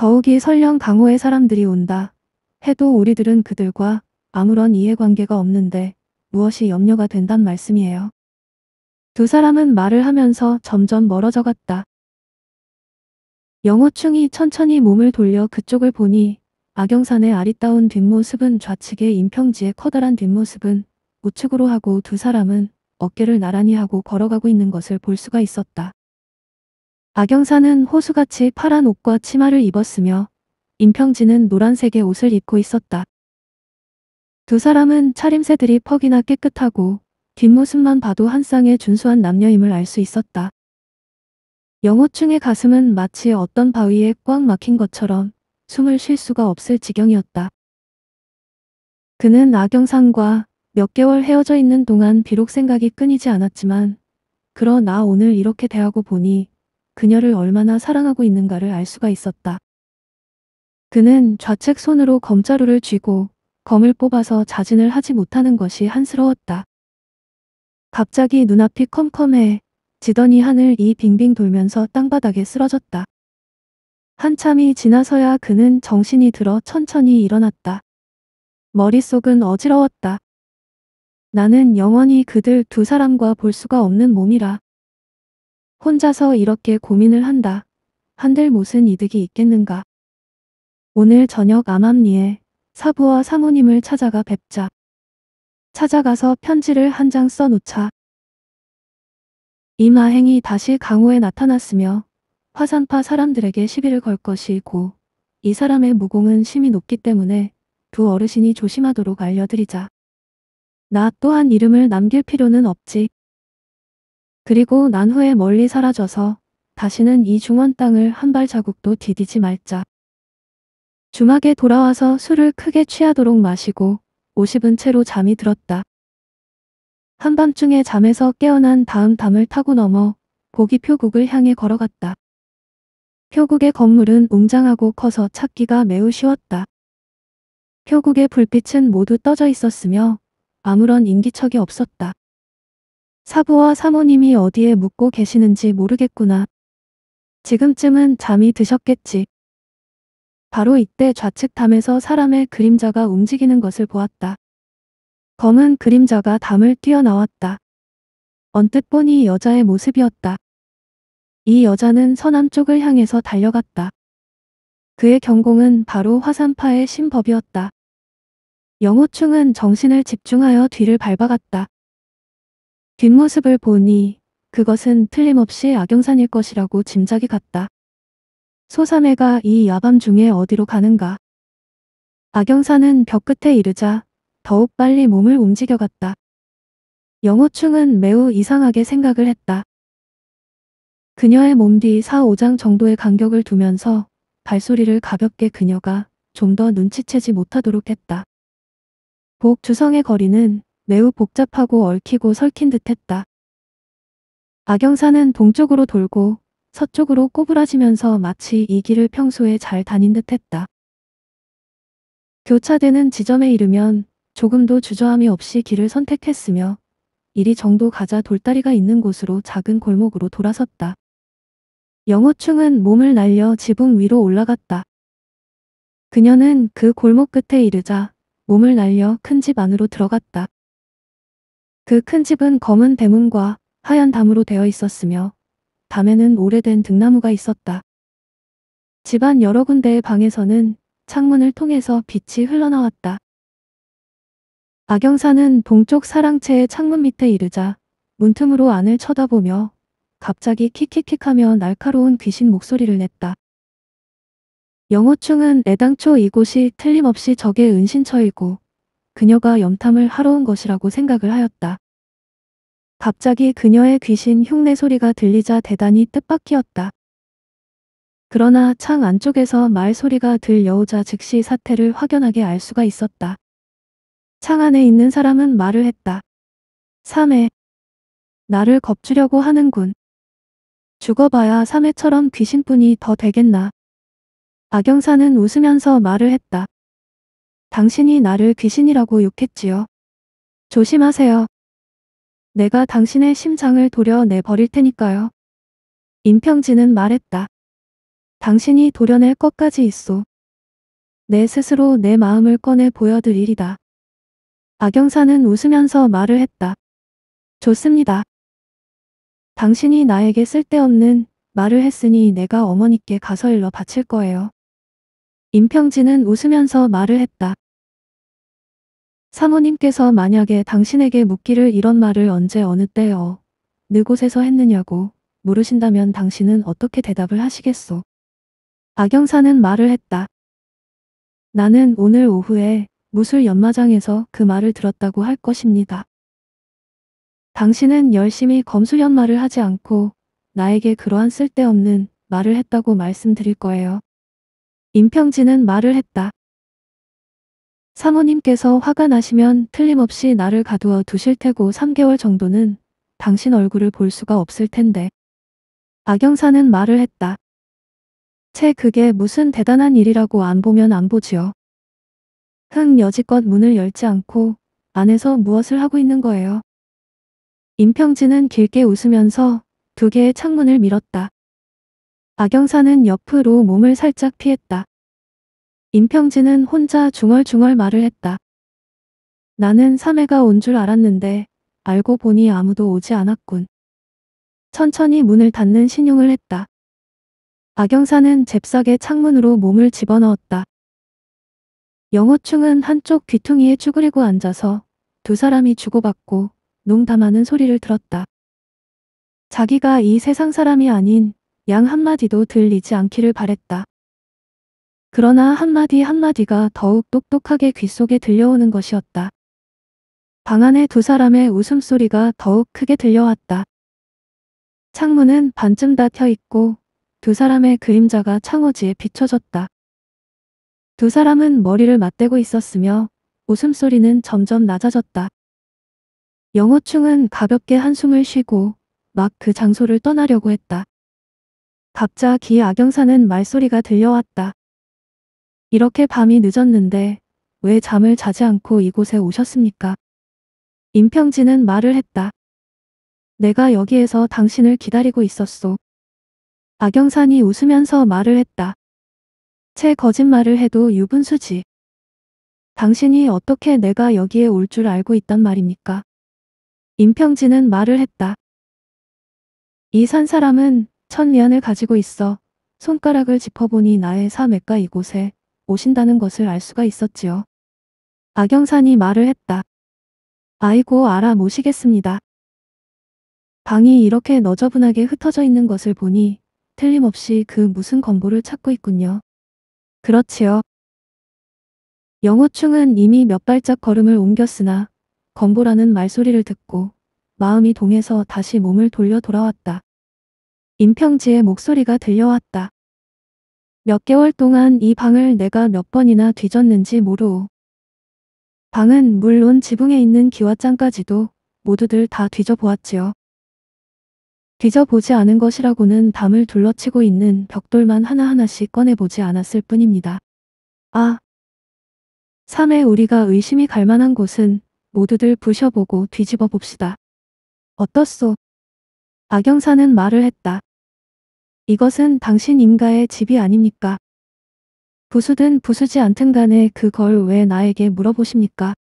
더욱이 설령 강호의 사람들이 온다 해도 우리들은 그들과 아무런 이해관계가 없는데 무엇이 염려가 된단 말씀이에요. 두 사람은 말을 하면서 점점 멀어져 갔다. 영호충이 천천히 몸을 돌려 그쪽을 보니 악영산의 아리따운 뒷모습은 좌측의 임평지의 커다란 뒷모습은 우측으로 하고 두 사람은 어깨를 나란히 하고 걸어가고 있는 것을 볼 수가 있었다. 박영사는 호수같이 파란 옷과 치마를 입었으며 임평진은 노란색의 옷을 입고 있었다. 두 사람은 차림새들이 퍽이나 깨끗하고 뒷모습만 봐도 한 쌍의 준수한 남녀임을 알 수 있었다. 영호충의 가슴은 마치 어떤 바위에 꽉 막힌 것처럼 숨을 쉴 수가 없을 지경이었다. 그는 악영상과 몇 개월 헤어져 있는 동안 비록 생각이 끊이지 않았지만 그러나 오늘 이렇게 대하고 보니 그녀를 얼마나 사랑하고 있는가를 알 수가 있었다. 그는 좌측 손으로 검자루를 쥐고 검을 뽑아서 자진을 하지 못하는 것이 한스러웠다. 갑자기 눈앞이 컴컴해 지더니 하늘이 빙빙 돌면서 땅바닥에 쓰러졌다. 한참이 지나서야 그는 정신이 들어 천천히 일어났다. 머릿속은 어지러웠다. 나는 영원히 그들 두 사람과 볼 수가 없는 몸이라. 혼자서 이렇게 고민을 한다. 한들 무슨 이득이 있겠는가. 오늘 저녁 암암리에 사부와 사모님을 찾아가 뵙자. 찾아가서 편지를 한 장 써놓자. 이마행이 다시 강호에 나타났으며 화산파 사람들에게 시비를 걸 것이고 이 사람의 무공은 심이 높기 때문에 두 어르신이 조심하도록 알려드리자. 나 또한 이름을 남길 필요는 없지. 그리고 난 후에 멀리 사라져서 다시는 이 중원 땅을 한 발자국도 디디지 말자. 주막에 돌아와서 술을 크게 취하도록 마시고 50은 채로 잠이 들었다. 한밤중에 잠에서 깨어난 다음 담을 타고 넘어 보기표국을 향해 걸어갔다. 표국의 건물은 웅장하고 커서 찾기가 매우 쉬웠다. 표국의 불빛은 모두 떠져 있었으며 아무런 인기척이 없었다. 사부와 사모님이 어디에 묵고 계시는지 모르겠구나. 지금쯤은 잠이 드셨겠지. 바로 이때 좌측 담에서 사람의 그림자가 움직이는 것을 보았다. 검은 그림자가 담을 뛰어나왔다. 언뜻 보니 여자의 모습이었다. 이 여자는 서남쪽을 향해서 달려갔다. 그의 경공은 바로 화산파의 신법이었다. 영호충은 정신을 집중하여 뒤를 밟아갔다. 뒷모습을 보니 그것은 틀림없이 악영산일 것이라고 짐작이 갔다. 소삼해가 이 야밤중에 어디로 가는가. 악영산은 벽 끝에 이르자 더욱 빨리 몸을 움직여갔다. 영호충은 매우 이상하게 생각을 했다. 그녀의 몸 뒤 4, 5장 정도의 간격을 두면서 발소리를 가볍게 그녀가 좀 더 눈치채지 못하도록 했다. 복 주성의 거리는 매우 복잡하고 얽히고 설킨 듯했다. 악영사는 동쪽으로 돌고 서쪽으로 꼬부라지면서 마치 이 길을 평소에 잘 다닌 듯했다. 교차되는 지점에 이르면 조금도 주저함이 없이 길을 선택했으며 이리 정도 가자 돌다리가 있는 곳으로 작은 골목으로 돌아섰다. 영호충은 몸을 날려 지붕 위로 올라갔다. 그녀는 그 골목 끝에 이르자 몸을 날려 큰 집 안으로 들어갔다. 그큰 집은 검은 대문과 하얀 담으로 되어 있었으며 담에는 오래된 등나무가 있었다. 집안 여러 군데의 방에서는 창문을 통해서 빛이 흘러나왔다. 악영사는 동쪽 사랑채의 창문 밑에 이르자 문틈으로 안을 쳐다보며 갑자기 킥킥킥하며 날카로운 귀신 목소리를 냈다. 영호충은 애당초 이곳이 틀림없이 적의 은신처이고 그녀가 염탐을 하러 온 것이라고 생각을 하였다. 갑자기 그녀의 귀신 흉내 소리가 들리자 대단히 뜻밖이었다. 그러나 창 안쪽에서 말 소리가 들려오자 즉시 사태를 확연하게 알 수가 있었다. 창 안에 있는 사람은 말을 했다. 3회. 나를 겁주려고 하는군. 죽어봐야 3회처럼 귀신뿐이 더 되겠나. 박영사는 웃으면서 말을 했다. 당신이 나를 귀신이라고 욕했지요. 조심하세요. 내가 당신의 심장을 도려내 버릴 테니까요. 임평진은 말했다. 당신이 도려낼 것까지 있소. 내 스스로 내 마음을 꺼내 보여드리리다. 악영사는 웃으면서 말을 했다. 좋습니다. 당신이 나에게 쓸데없는 말을 했으니 내가 어머니께 가서 일러 바칠 거예요. 임평진은 웃으면서 말을 했다. 사모님께서 만약에 당신에게 묻기를 이런 말을 언제 어느 때요. 느곳에서 했느냐고 물으신다면 당신은 어떻게 대답을 하시겠소? 박영사는 말을 했다. 나는 오늘 오후에 무술 연마장에서 그 말을 들었다고 할 것입니다. 당신은 열심히 검술 연마를 하지 않고 나에게 그러한 쓸데없는 말을 했다고 말씀드릴 거예요. 임평진은 말을 했다. 상모님께서 화가 나시면 틀림없이 나를 가두어 두실 테고 3개월 정도는 당신 얼굴을 볼 수가 없을 텐데. 악영사는 말을 했다. 채 그게 무슨 대단한 일이라고 안 보면 안 보지요. 흥 여지껏 문을 열지 않고 안에서 무엇을 하고 있는 거예요. 임평진은 길게 웃으면서 두 개의 창문을 밀었다. 악영사는 옆으로 몸을 살짝 피했다. 임평진은 혼자 중얼중얼 말을 했다. 나는 삼해가 온 줄 알았는데 알고 보니 아무도 오지 않았군. 천천히 문을 닫는 신용을 했다. 박영사는 잽싸게 창문으로 몸을 집어넣었다. 영호충은 한쪽 귀퉁이에 쭈그리고 앉아서 두 사람이 주고받고 농담하는 소리를 들었다. 자기가 이 세상 사람이 아닌 양 한마디도 들리지 않기를 바랬다. 그러나 한마디 한마디가 더욱 똑똑하게 귓속에 들려오는 것이었다. 방 안에 두 사람의 웃음소리가 더욱 크게 들려왔다. 창문은 반쯤 닫혀 있고 두 사람의 그림자가 창호지에 비춰졌다. 두 사람은 머리를 맞대고 있었으며 웃음소리는 점점 낮아졌다. 영호충은 가볍게 한숨을 쉬고 막 그 장소를 떠나려고 했다. 갑자기 악영사는 말소리가 들려왔다. 이렇게 밤이 늦었는데 왜 잠을 자지 않고 이곳에 오셨습니까? 임평진은 말을 했다. 내가 여기에서 당신을 기다리고 있었소. 박영산이 웃으면서 말을 했다. 채 거짓말을 해도 유분수지. 당신이 어떻게 내가 여기에 올 줄 알고 있단 말입니까? 임평진은 말을 했다. 이 산 사람은 천리안을 가지고 있어 손가락을 짚어보니 나의 사맥과 이곳에 오신다는 것을 알 수가 있었지요. 악영산이 말을 했다. 아이고 알아 모시겠습니다. 방이 이렇게 너저분하게 흩어져 있는 것을 보니 틀림없이 그 무슨 건보를 찾고 있군요. 그렇지요. 영호충은 이미 몇 발짝 걸음을 옮겼으나 건보라는 말소리를 듣고 마음이 동해서 다시 몸을 돌려 돌아왔다. 임평지의 목소리가 들려왔다. 몇 개월 동안 이 방을 내가 몇 번이나 뒤졌는지 모르오. 방은 물론 지붕에 있는 기와장까지도 모두들 다 뒤져보았지요. 뒤져보지 않은 것이라고는 담을 둘러치고 있는 벽돌만 하나하나씩 꺼내보지 않았을 뿐입니다. 아! 3회 우리가 의심이 갈 만한 곳은 모두들 부셔보고 뒤집어 봅시다. 어떻소? 악영사는 말을 했다. 이것은 당신 임가의 집이 아닙니까? 부수든 부수지 않든 간에 그걸 왜 나에게 물어보십니까?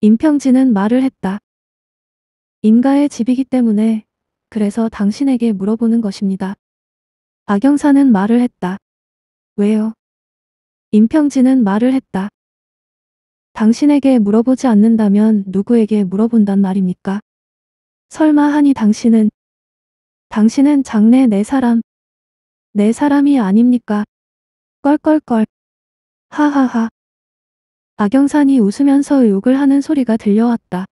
임평진은 말을 했다. 임가의 집이기 때문에 그래서 당신에게 물어보는 것입니다. 박영사는 말을 했다. 왜요? 임평진은 말을 했다. 당신에게 물어보지 않는다면 누구에게 물어본단 말입니까? 설마 하니 당신은 당신은 장래 내 네 사람 내 사람이 아닙니까? 껄껄껄. 하하하. 악영산이 웃으면서 욕을 하는 소리가 들려왔다.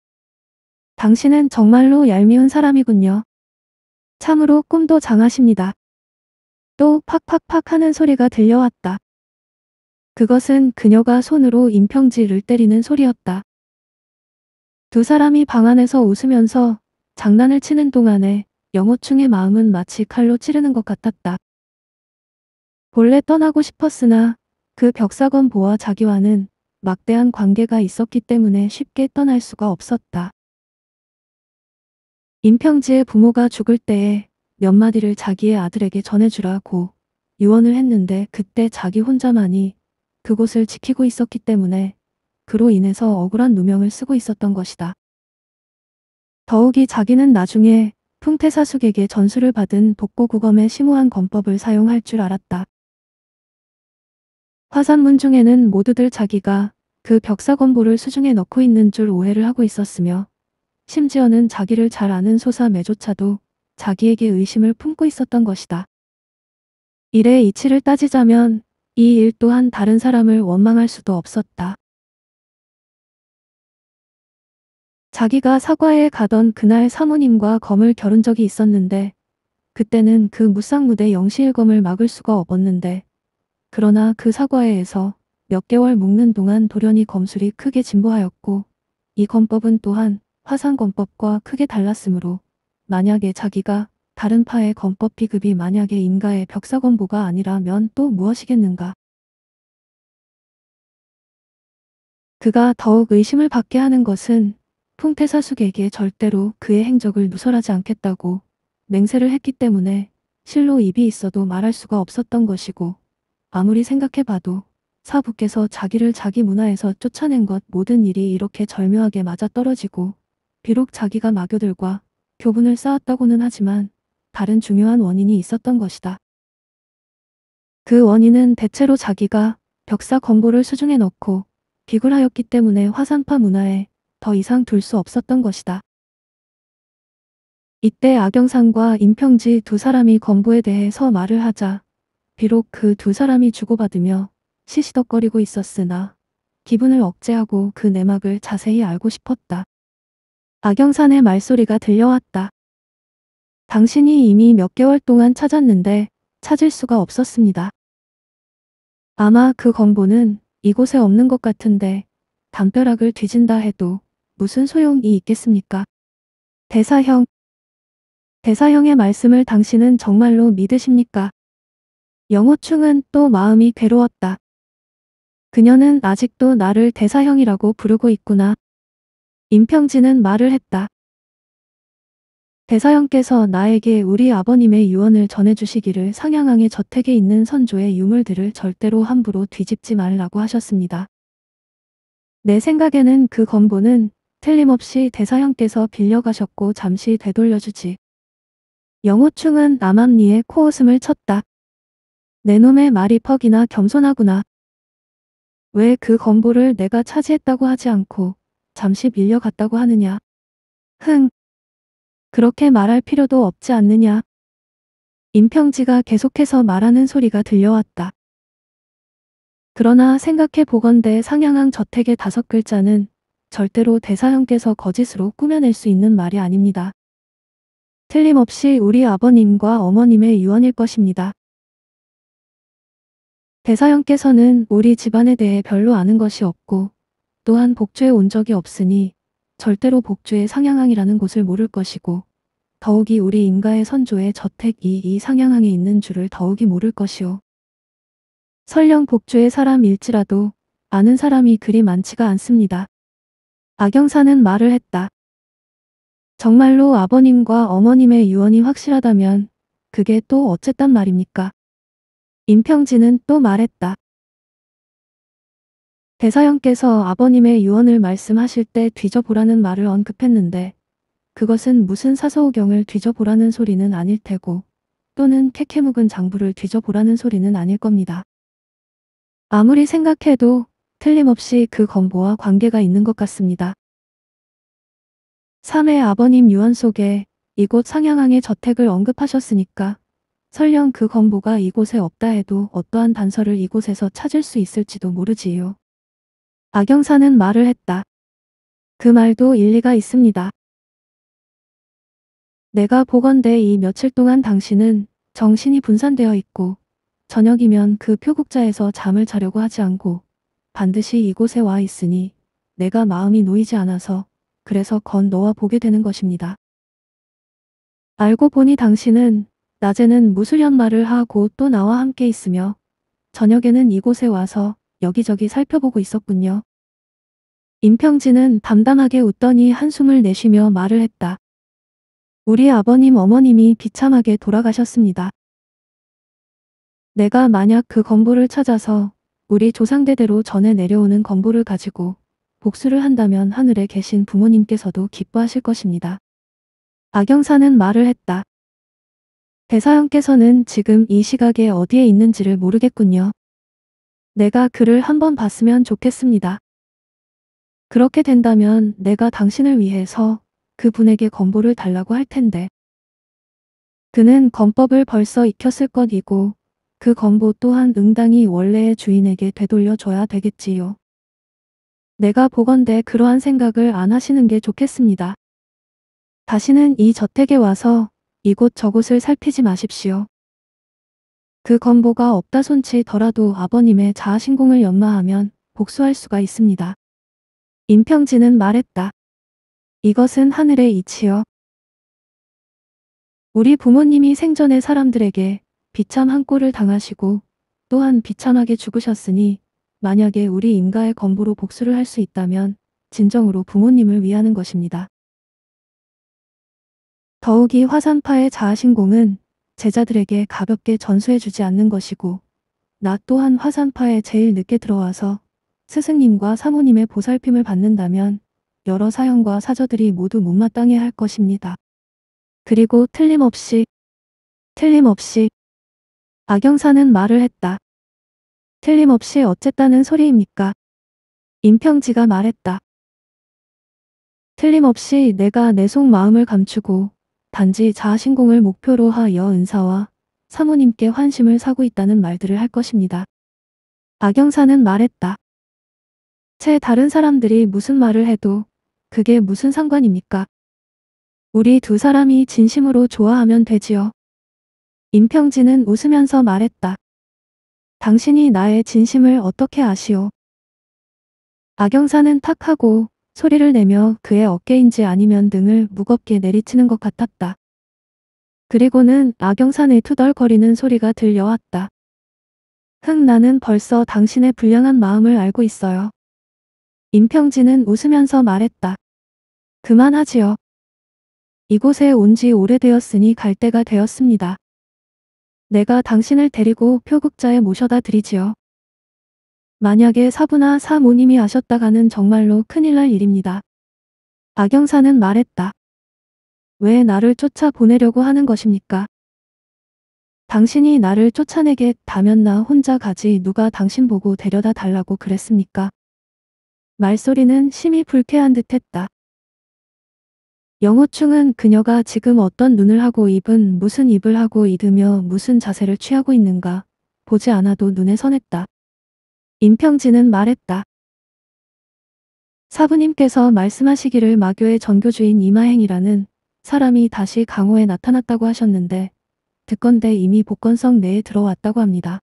당신은 정말로 얄미운 사람이군요. 참으로 꿈도 장하십니다. 또 팍팍팍 하는 소리가 들려왔다. 그것은 그녀가 손으로 임평지를 때리는 소리였다. 두 사람이 방 안에서 웃으면서 장난을 치는 동안에 영호충의 마음은 마치 칼로 찌르는 것 같았다. 본래 떠나고 싶었으나 그 벽사건 보아 자기와는 막대한 관계가 있었기 때문에 쉽게 떠날 수가 없었다. 임평지의 부모가 죽을 때에 몇 마디를 자기의 아들에게 전해주라고 유언을 했는데 그때 자기 혼자만이 그곳을 지키고 있었기 때문에 그로 인해서 억울한 누명을 쓰고 있었던 것이다. 더욱이 자기는 나중에 풍태사숙에게 전수를 받은 복고구검에 심오한 검법을 사용할 줄 알았다. 화산문 중에는 모두들 자기가 그 벽사건보를 수중에 넣고 있는 줄 오해를 하고 있었으며 심지어는 자기를 잘 아는 소사매조차도 자기에게 의심을 품고 있었던 것이다. 이래 이치를 따지자면 이 일 또한 다른 사람을 원망할 수도 없었다. 자기가 사과에 가던 그날 사모님과 검을 겨룬 적이 있었는데 그때는 그 무쌍무대 영시일검을 막을 수가 없었는데 그러나 그 사과회에서 몇 개월 묵는 동안 돌연이 검술이 크게 진보하였고 이 검법은 또한 화상검법과 크게 달랐으므로 만약에 자기가 다른 파의 검법 비급이 만약에 인가의 벽사검보가 아니라면 또 무엇이겠는가. 그가 더욱 의심을 받게 하는 것은 풍태사숙에게 절대로 그의 행적을 누설하지 않겠다고 맹세를 했기 때문에 실로 입이 있어도 말할 수가 없었던 것이고 아무리 생각해봐도 사부께서 자기를 자기 문화에서 쫓아낸 것 모든 일이 이렇게 절묘하게 맞아떨어지고 비록 자기가 마교들과 교분을 쌓았다고는 하지만 다른 중요한 원인이 있었던 것이다. 그 원인은 대체로 자기가 벽사 건보를 수중에 넣고 비굴하였기 때문에 화산파 문화에 더 이상 둘 수 없었던 것이다. 이때 악영상과 임평지 두 사람이 건보에 대해서 말을 하자 비록 그 두 사람이 주고받으며 시시덕거리고 있었으나 기분을 억제하고 그 내막을 자세히 알고 싶었다. 악영산의 말소리가 들려왔다. 당신이 이미 몇 개월 동안 찾았는데 찾을 수가 없었습니다. 아마 그 건보는 이곳에 없는 것 같은데 담벼락을 뒤진다 해도 무슨 소용이 있겠습니까? 대사형 대사형의 말씀을 당신은 정말로 믿으십니까? 영호충은 또 마음이 괴로웠다. 그녀는 아직도 나를 대사형이라고 부르고 있구나. 임평진은 말을 했다. 대사형께서 나에게 우리 아버님의 유언을 전해주시기를 상향항의 저택에 있는 선조의 유물들을 절대로 함부로 뒤집지 말라고 하셨습니다. 내 생각에는 그 건보는 틀림없이 대사형께서 빌려가셨고 잠시 되돌려주지. 영호충은 남암리에 코웃음을 쳤다. 내 놈의 말이 퍽이나 겸손하구나. 왜 그 건보를 내가 차지했다고 하지 않고 잠시 밀려갔다고 하느냐. 흥. 그렇게 말할 필요도 없지 않느냐. 임평지가 계속해서 말하는 소리가 들려왔다. 그러나 생각해 보건대 상향왕 저택의 다섯 글자는 절대로 대사형께서 거짓으로 꾸며낼 수 있는 말이 아닙니다. 틀림없이 우리 아버님과 어머님의 유언일 것입니다. 대사형께서는 우리 집안에 대해 별로 아는 것이 없고 또한 복주에 온 적이 없으니 절대로 복주의 상향항이라는 곳을 모를 것이고 더욱이 우리 인가의 선조의 저택이 이 상향항에 있는 줄을 더욱이 모를 것이오. 설령 복주의 사람일지라도 아는 사람이 그리 많지가 않습니다. 악영사는 말을 했다. 정말로 아버님과 어머님의 유언이 확실하다면 그게 또 어쨌단 말입니까? 임평진은 또 말했다. 대사형께서 아버님의 유언을 말씀하실 때 뒤져보라는 말을 언급했는데 그것은 무슨 사서오경을 뒤져보라는 소리는 아닐 테고 또는 캐캐묵은 장부를 뒤져보라는 소리는 아닐 겁니다. 아무리 생각해도 틀림없이 그 건보와 관계가 있는 것 같습니다. 3의 아버님 유언 속에 이곳 상향항의 저택을 언급하셨으니까 설령 그 건보가 이곳에 없다 해도 어떠한 단서를 이곳에서 찾을 수 있을지도 모르지요. 박영사는 말을 했다. 그 말도 일리가 있습니다. 내가 보건대 이 며칠 동안 당신은 정신이 분산되어 있고 저녁이면 그 표국자에서 잠을 자려고 하지 않고 반드시 이곳에 와 있으니 내가 마음이 놓이지 않아서 그래서 건 너와 보게 되는 것입니다. 알고 보니 당신은 낮에는 무술련말을 하고 또 나와 함께 있으며 저녁에는 이곳에 와서 여기저기 살펴보고 있었군요. 임평진은 담담하게 웃더니 한숨을 내쉬며 말을 했다. 우리 아버님 어머님이 비참하게 돌아가셨습니다. 내가 만약 그 건보를 찾아서 우리 조상대대로 전해 내려오는 건보를 가지고 복수를 한다면 하늘에 계신 부모님께서도 기뻐하실 것입니다. 박영사는 말을 했다. 대사형께서는 지금 이 시각에 어디에 있는지를 모르겠군요. 내가 그를 한번 봤으면 좋겠습니다. 그렇게 된다면 내가 당신을 위해서 그분에게 검보를 달라고 할 텐데. 그는 검법을 벌써 익혔을 것이고 그 검보 또한 응당이 원래의 주인에게 되돌려줘야 되겠지요. 내가 보건대 그러한 생각을 안 하시는 게 좋겠습니다. 다시는 이 저택에 와서 이곳 저곳을 살피지 마십시오. 그 건보가 없다 손치더라도 아버님의 자아신공을 연마하면 복수할 수가 있습니다. 임평진은 말했다. 이것은 하늘의 이치여. 우리 부모님이 생전에 사람들에게 비참한 꼴을 당하시고 또한 비참하게 죽으셨으니 만약에 우리 임가의 건보로 복수를 할 수 있다면 진정으로 부모님을 위하는 것입니다. 더욱이 화산파의 자아신공은 제자들에게 가볍게 전수해주지 않는 것이고 나 또한 화산파에 제일 늦게 들어와서 스승님과 사모님의 보살핌을 받는다면 여러 사연과 사저들이 모두 못마땅해 할 것입니다. 그리고 틀림없이 틀림없이 악영사는 말을 했다. 틀림없이 어쨌다는 소리입니까? 임평지가 말했다. 틀림없이 내가 내 속마음을 감추고 단지 자아신공을 목표로 하여 은사와 사모님께 환심을 사고 있다는 말들을 할 것입니다. 악영사는 말했다. 채 다른 사람들이 무슨 말을 해도 그게 무슨 상관입니까? 우리 두 사람이 진심으로 좋아하면 되지요. 임평진은 웃으면서 말했다. 당신이 나의 진심을 어떻게 아시오? 악영사는 탁 하고 소리를 내며 그의 어깨인지 아니면 등을 무겁게 내리치는 것 같았다. 그리고는 악영산의 투덜거리는 소리가 들려왔다. 흥 나는 벌써 당신의 불량한 마음을 알고 있어요. 임평진은 웃으면서 말했다. 그만하지요. 이곳에 온 지 오래되었으니 갈 때가 되었습니다. 내가 당신을 데리고 표국자에 모셔다 드리지요. 만약에 사부나 사모님이 아셨다가는 정말로 큰일 날 일입니다. 박영사는 말했다. 왜 나를 쫓아보내려고 하는 것입니까? 당신이 나를 쫓아내게 다면 나 혼자 가지 누가 당신 보고 데려다 달라고 그랬습니까? 말소리는 심히 불쾌한 듯 했다. 영호충은 그녀가 지금 어떤 눈을 하고 입은 무슨 입을 하고 이으며 무슨 자세를 취하고 있는가 보지 않아도 눈에 선했다. 임평진은 말했다. 사부님께서 말씀하시기를 마교의 전교주인 이마행이라는 사람이 다시 강호에 나타났다고 하셨는데 듣건대 이미 복건성 내에 들어왔다고 합니다.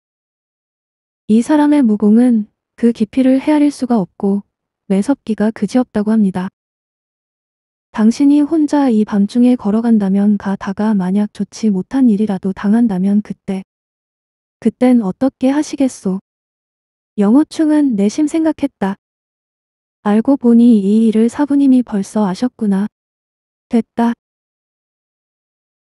이 사람의 무공은 그 깊이를 헤아릴 수가 없고 매섭기가 그지없다고 합니다. 당신이 혼자 이 밤중에 걸어간다면 가다가 만약 좋지 못한 일이라도 당한다면 그때 그땐 어떻게 하시겠소? 영호충은 내심 생각했다. 알고 보니 이 일을 사부님이 벌써 아셨구나. 됐다.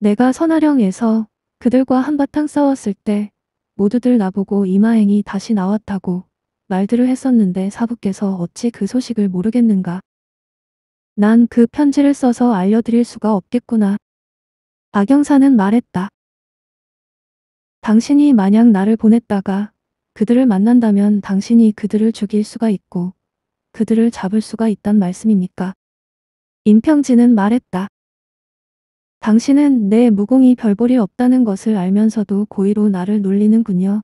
내가 선화령에서 그들과 한바탕 싸웠을 때 모두들 나보고 이마행이 다시 나왔다고 말들을 했었는데 사부께서 어찌 그 소식을 모르겠는가. 난 그 편지를 써서 알려드릴 수가 없겠구나. 박영사는 말했다. 당신이 만약 나를 보냈다가 그들을 만난다면 당신이 그들을 죽일 수가 있고 그들을 잡을 수가 있단 말씀입니까? 임평진은 말했다. 당신은 내 무공이 별볼이 없다는 것을 알면서도 고의로 나를 놀리는군요.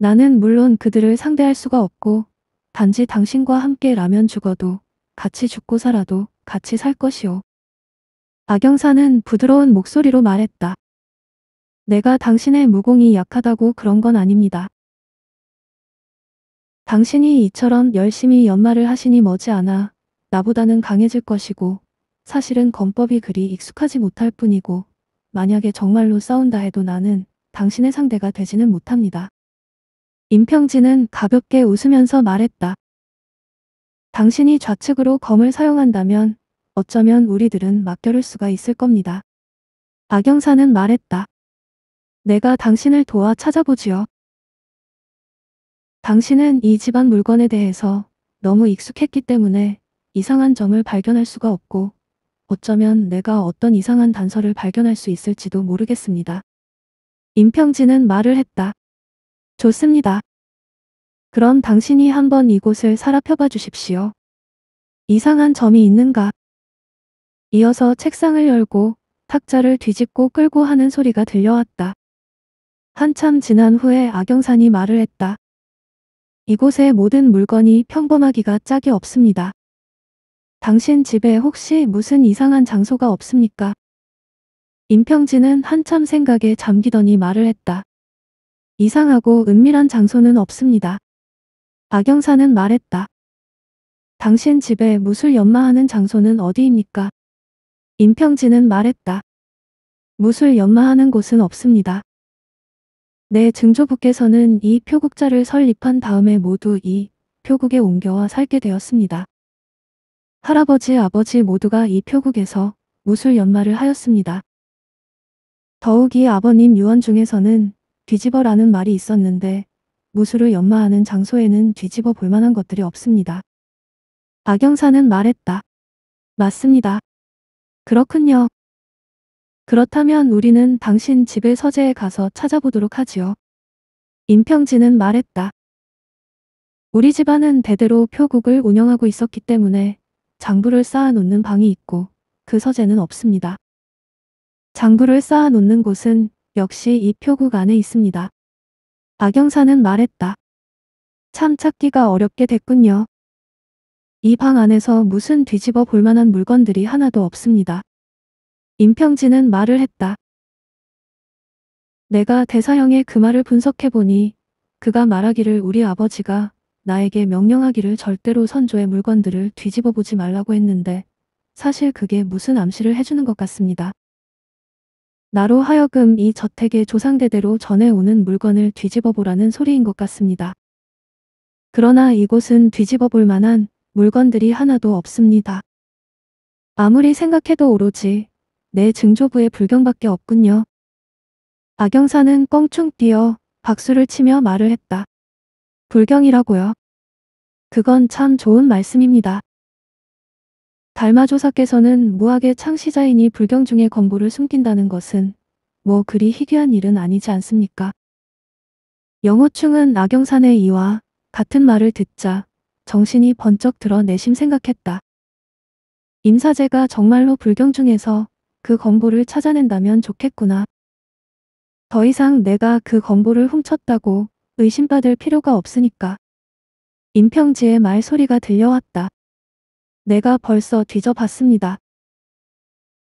나는 물론 그들을 상대할 수가 없고 단지 당신과 함께 라면 죽어도 같이 죽고 살아도 같이 살 것이오. 악영사는 부드러운 목소리로 말했다. 내가 당신의 무공이 약하다고 그런 건 아닙니다. 당신이 이처럼 열심히 연말을 하시니 머지않아 나보다는 강해질 것이고 사실은 건법이 그리 익숙하지 못할 뿐이고 만약에 정말로 싸운다 해도 나는 당신의 상대가 되지는 못합니다. 임평진은 가볍게 웃으면서 말했다. 당신이 좌측으로 검을 사용한다면 어쩌면 우리들은 맡겨를 수가 있을 겁니다. 박영사는 말했다. 내가 당신을 도와 찾아보지요. 당신은 이 집안 물건에 대해서 너무 익숙했기 때문에 이상한 점을 발견할 수가 없고 어쩌면 내가 어떤 이상한 단서를 발견할 수 있을지도 모르겠습니다. 임평진은 말을 했다. 좋습니다. 그럼 당신이 한번 이곳을 살아펴봐 주십시오. 이상한 점이 있는가? 이어서 책상을 열고 탁자를 뒤집고 끌고 하는 소리가 들려왔다. 한참 지난 후에 악영산이 말을 했다. 이곳의 모든 물건이 평범하기가 짝이 없습니다. 당신 집에 혹시 무슨 이상한 장소가 없습니까? 임평진은 한참 생각에 잠기더니 말을 했다. 이상하고 은밀한 장소는 없습니다. 악영사는 말했다. 당신 집에 무술 연마하는 장소는 어디입니까? 임평진은 말했다. 무술 연마하는 곳은 없습니다. 내 네, 증조부께서는 이 표국자를 설립한 다음에 모두 이 표국에 옮겨와 살게 되었습니다. 할아버지 아버지 모두가 이 표국에서 무술 연마를 하였습니다. 더욱이 아버님 유언 중에서는 뒤집어라는 말이 있었는데 무술을 연마하는 장소에는 뒤집어 볼 만한 것들이 없습니다. 박영사는 말했다. 맞습니다. 그렇군요. 그렇다면 우리는 당신 집의 서재에 가서 찾아보도록 하지요. 임평진은 말했다. 우리 집안은 대대로 표국을 운영하고 있었기 때문에 장부를 쌓아놓는 방이 있고 그 서재는 없습니다. 장부를 쌓아놓는 곳은 역시 이 표국 안에 있습니다. 박영사는 말했다. 참 찾기가 어렵게 됐군요. 이 방 안에서 무슨 뒤집어 볼 만한 물건들이 하나도 없습니다. 임평진은 말을 했다. 내가 대사형의 그 말을 분석해보니 그가 말하기를 우리 아버지가 나에게 명령하기를 절대로 선조의 물건들을 뒤집어 보지 말라고 했는데 사실 그게 무슨 암시를 해주는 것 같습니다. 나로 하여금 이 저택의 조상대대로 전해오는 물건을 뒤집어 보라는 소리인 것 같습니다. 그러나 이곳은 뒤집어 볼 만한 물건들이 하나도 없습니다. 아무리 생각해도 오로지 내 증조부의 불경밖에 없군요. 악영사는 껑충 뛰어 박수를 치며 말을 했다. 불경이라고요. 그건 참 좋은 말씀입니다. 달마조사께서는 무학의 창시자인이 불경 중에 권보를 숨긴다는 것은 뭐 그리 희귀한 일은 아니지 않습니까? 영호충은 악영산의 이와 같은 말을 듣자 정신이 번쩍 들어 내심 생각했다. 임사제가 정말로 불경 중에서 그 건보를 찾아낸다면 좋겠구나. 더 이상 내가 그 건보를 훔쳤다고 의심받을 필요가 없으니까. 임평지의 말소리가 들려왔다. 내가 벌써 뒤져봤습니다.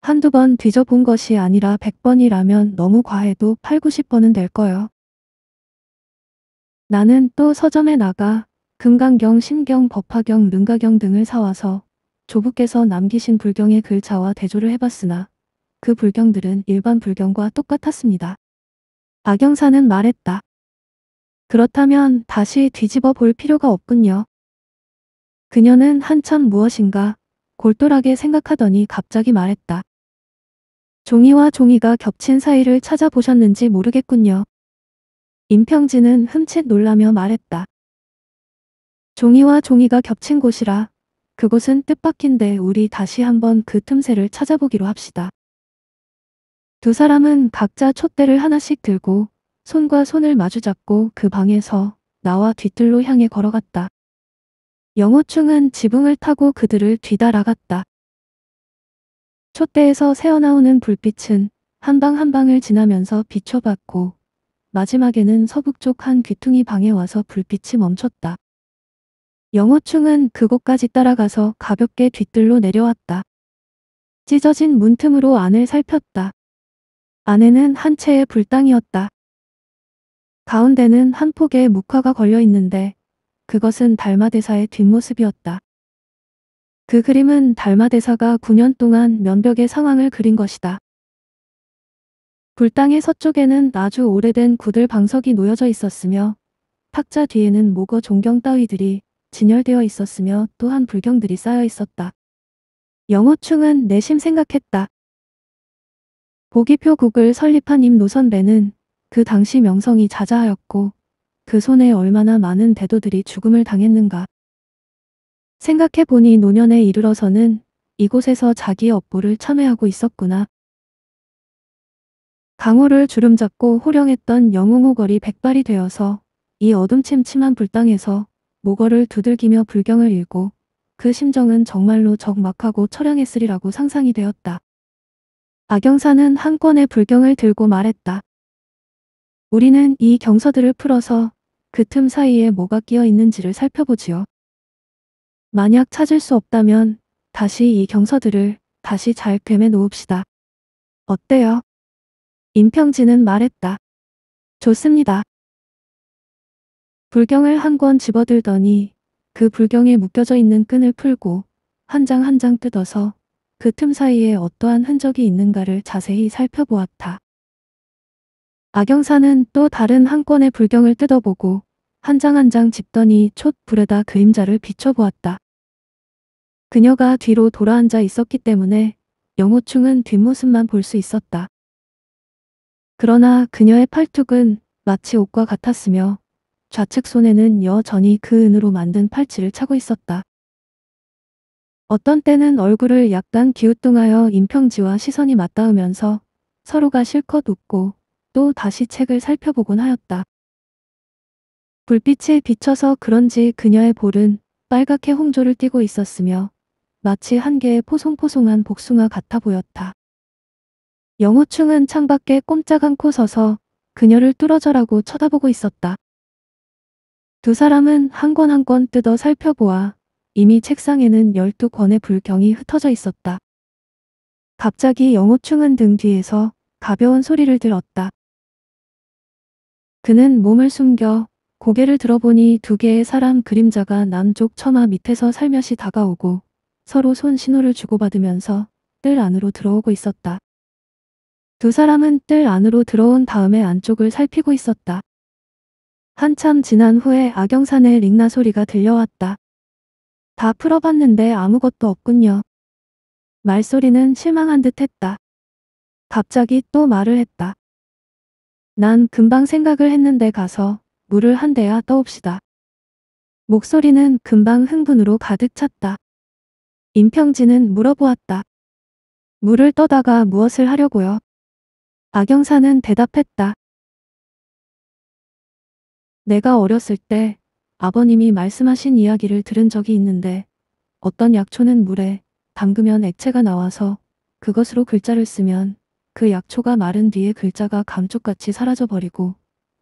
한두 번 뒤져본 것이 아니라 100번이라면 너무 과해도 8, 90번은 될 거요. 나는 또 서점에 나가 금강경, 신경, 법화경, 능가경 등을 사와서 조부께서 남기신 불경의 글자와 대조를 해봤으나 그 불경들은 일반 불경과 똑같았습니다. 박영사는 말했다. 그렇다면 다시 뒤집어 볼 필요가 없군요. 그녀는 한참 무엇인가 골똘하게 생각하더니 갑자기 말했다. 종이와 종이가 겹친 사이를 찾아보셨는지 모르겠군요. 임평진은 흠칫 놀라며 말했다. 종이와 종이가 겹친 곳이라 그곳은 뜻밖인데 우리 다시 한번 그 틈새를 찾아보기로 합시다. 두 사람은 각자 촛대를 하나씩 들고 손과 손을 마주잡고 그 방에서 나와 뒤뜰로 향해 걸어갔다. 영호충은 지붕을 타고 그들을 뒤따라갔다. 촛대에서 새어나오는 불빛은 한 방 한 방을 지나면서 비춰봤고 마지막에는 서북쪽 한 귀퉁이 방에 와서 불빛이 멈췄다. 영호충은 그곳까지 따라가서 가볍게 뒤뜰로 내려왔다. 찢어진 문틈으로 안을 살폈다. 안에는 한 채의 불당이었다. 가운데는 한 폭의 묵화가 걸려 있는데 그것은 달마대사의 뒷모습이었다. 그 그림은 달마대사가 9년 동안 면벽의 상황을 그린 것이다. 불당의 서쪽에는 아주 오래된 구들 방석이 놓여져 있었으며 탁자 뒤에는 모거 존경 따위들이 진열되어 있었으며 또한 불경들이 쌓여 있었다. 영호충은 내심 생각했다. 보기표국을 설립한 임노선배는 그 당시 명성이 자자하였고 그 손에 얼마나 많은 대도들이 죽음을 당했는가. 생각해보니 노년에 이르러서는 이곳에서 자기 업보를 참회하고 있었구나. 강호를 주름잡고 호령했던 영웅호걸이 백발이 되어서 이 어둠침침한 불당에서 모거를 두들기며 불경을 읽고그 심정은 정말로 적막하고 처량했으리라고 상상이 되었다. 악영사는 한 권의 불경을 들고 말했다. 우리는 이 경서들을 풀어서 그 틈 사이에 뭐가 끼어 있는지를 살펴보지요. 만약 찾을 수 없다면 다시 이 경서들을 다시 잘 꿰매 놓읍시다. 어때요? 임평진은 말했다. 좋습니다. 불경을 한 권 집어들더니 그 불경에 묶여져 있는 끈을 풀고 한 장 한 장 뜯어서 그틈 사이에 어떠한 흔적이 있는가를 자세히 살펴보았다. 악영사는 또 다른 한 권의 불경을 뜯어보고 한 장 한장짚더니 촛불에다 그림자를 비춰보았다. 그녀가 뒤로 돌아앉아 있었기 때문에 영호충은 뒷모습만 볼 수 있었다. 그러나 그녀의 팔뚝은 마치 옷과 같았으며 좌측 손에는 여전히 그 은으로 만든 팔찌를 차고 있었다. 어떤 때는 얼굴을 약간 기우뚱하여 임평지와 시선이 맞닿으면서 서로가 실컷 웃고 또 다시 책을 살펴보곤 하였다. 불빛에 비춰서 그런지 그녀의 볼은 빨갛게 홍조를 띠고 있었으며 마치 한 개의 포송포송한 복숭아 같아 보였다. 영호충은 창밖에 꼼짝 않고 서서 그녀를 뚫어져라고 쳐다보고 있었다. 두 사람은 한 권 한 권 뜯어 살펴보아 이미 책상에는 12권의 불경이 흩어져 있었다. 갑자기 영호충은 등 뒤에서 가벼운 소리를 들었다. 그는 몸을 숨겨 고개를 들어보니 두 개의 사람 그림자가 남쪽 처마 밑에서 살며시 다가오고 서로 손 신호를 주고받으면서 뜰 안으로 들어오고 있었다. 두 사람은 뜰 안으로 들어온 다음에 안쪽을 살피고 있었다. 한참 지난 후에 악영산의 링나 소리가 들려왔다. 다 풀어봤는데 아무것도 없군요. 말소리는 실망한 듯 했다. 갑자기 또 말을 했다. 난 금방 생각을 했는데 가서 물을 한 대야 떠옵시다. 목소리는 금방 흥분으로 가득 찼다. 임평진은 물어보았다. 물을 떠다가 무엇을 하려고요? 악영사는 대답했다. 내가 어렸을 때 아버님이 말씀하신 이야기를 들은 적이 있는데 어떤 약초는 물에 담그면 액체가 나와서 그것으로 글자를 쓰면 그 약초가 마른 뒤에 글자가 감쪽같이 사라져버리고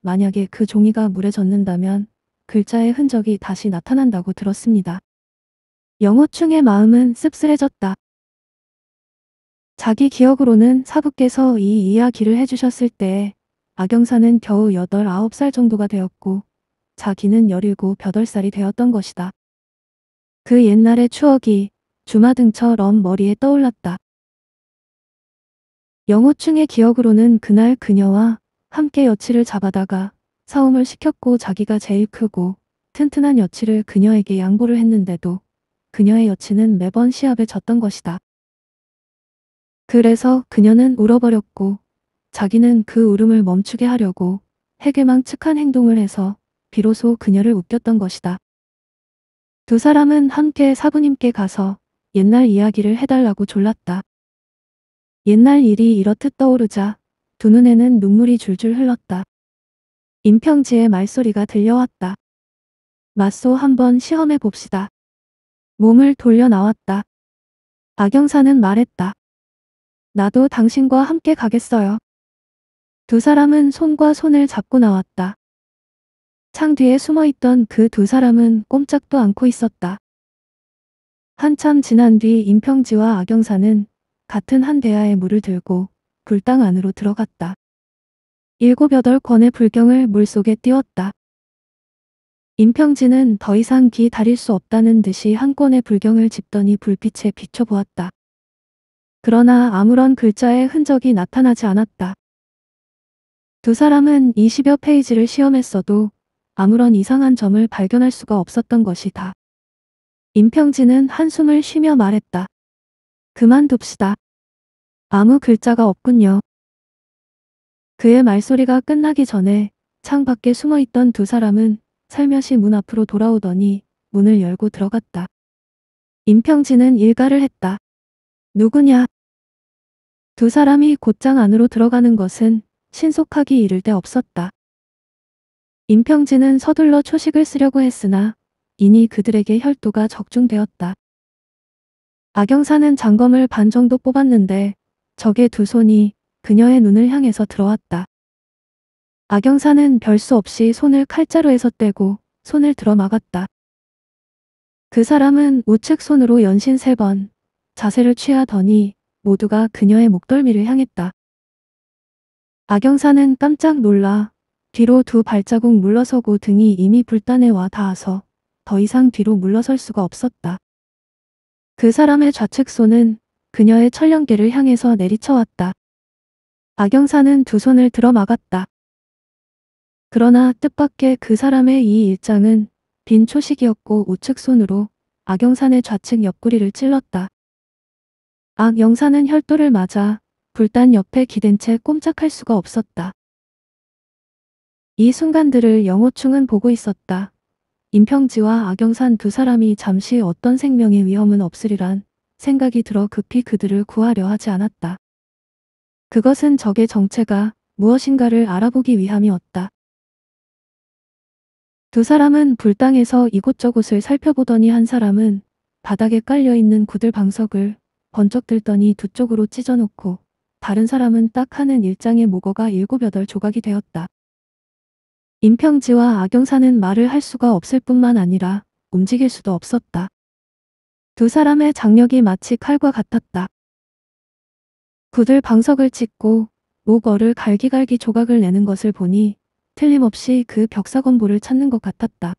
만약에 그 종이가 물에 젖는다면 글자의 흔적이 다시 나타난다고 들었습니다. 영호충의 마음은 씁쓸해졌다. 자기 기억으로는 사부께서 이 이야기를 해주셨을 때 악영사는 겨우 8, 9살 정도가 되었고 자기는 17, 8살이 되었던 것이다. 그 옛날의 추억이 주마등처럼 머리에 떠올랐다. 영호충의 기억으로는 그날 그녀와 함께 여치를 잡아다가 싸움을 시켰고 자기가 제일 크고 튼튼한 여치를 그녀에게 양보를 했는데도 그녀의 여치는 매번 시합에 졌던 것이다. 그래서 그녀는 울어버렸고 자기는 그 울음을 멈추게 하려고 해괴망측한 행동을 해서 비로소 그녀를 웃겼던 것이다. 두 사람은 함께 사부님께 가서 옛날 이야기를 해달라고 졸랐다. 옛날 일이 이렇듯 떠오르자 두 눈에는 눈물이 줄줄 흘렀다. 임평지의 말소리가 들려왔다. 맞소 한번 시험해 봅시다. 몸을 돌려 나왔다. 악영사는 말했다. 나도 당신과 함께 가겠어요. 두 사람은 손과 손을 잡고 나왔다. 창 뒤에 숨어있던 그 두 사람은 꼼짝도 않고 있었다. 한참 지난 뒤 임평지와 악영사는 같은 한 대야의 물을 들고 불당 안으로 들어갔다. 일곱 여덟 권의 불경을 물속에 띄웠다. 임평지는 더 이상 기다릴 수 없다는 듯이 한 권의 불경을 짚더니 불빛에 비춰보았다. 그러나 아무런 글자의 흔적이 나타나지 않았다. 두 사람은 20여 페이지를 시험했어도 아무런 이상한 점을 발견할 수가 없었던 것이다. 임평진은 한숨을 쉬며 말했다. 그만둡시다. 아무 글자가 없군요. 그의 말소리가 끝나기 전에 창 밖에 숨어있던 두 사람은 살며시 문 앞으로 돌아오더니 문을 열고 들어갔다. 임평진은 일가를 했다. 누구냐? 두 사람이 곧장 안으로 들어가는 것은 신속하기 이를 데 없었다. 임평진은 서둘러 초식을 쓰려고 했으나 이미 그들에게 혈도가 적중되었다. 악영사는 장검을 반 정도 뽑았는데 적의 두 손이 그녀의 눈을 향해서 들어왔다. 악영사는 별수 없이 손을 칼자루에서 떼고 손을 들어 막았다. 그 사람은 우측 손으로 연신 세 번 자세를 취하더니 모두가 그녀의 목덜미를 향했다. 악영사는 깜짝 놀라 뒤로 두 발자국 물러서고 등이 이미 불단에 와 닿아서 더 이상 뒤로 물러설 수가 없었다. 그 사람의 좌측 손은 그녀의 철령계를 향해서 내리쳐왔다. 악영사는 두 손을 들어 막았다. 그러나 뜻밖의 그 사람의 이 일장은 빈 초식이었고 우측 손으로 악영산의 좌측 옆구리를 찔렀다. 악영산은 혈도를 맞아 불단 옆에 기댄 채 꼼짝할 수가 없었다. 이 순간들을 영호충은 보고 있었다. 임평지와 악영산 두 사람이 잠시 어떤 생명의 위험은 없으리란 생각이 들어 급히 그들을 구하려 하지 않았다. 그것은 적의 정체가 무엇인가를 알아보기 위함이었다. 두 사람은 불당에서 이곳저곳을 살펴보더니 한 사람은 바닥에 깔려있는 구들 방석을 번쩍 들더니 두 쪽으로 찢어놓고 다른 사람은 딱 하는 일장의 모거가 일곱 여덟 조각이 되었다. 임평지와 악영사는 말을 할 수가 없을 뿐만 아니라 움직일 수도 없었다. 두 사람의 장력이 마치 칼과 같았다. 구들 방석을 찍고 목어를 갈기갈기 조각을 내는 것을 보니 틀림없이 그 벽사건보를 찾는 것 같았다.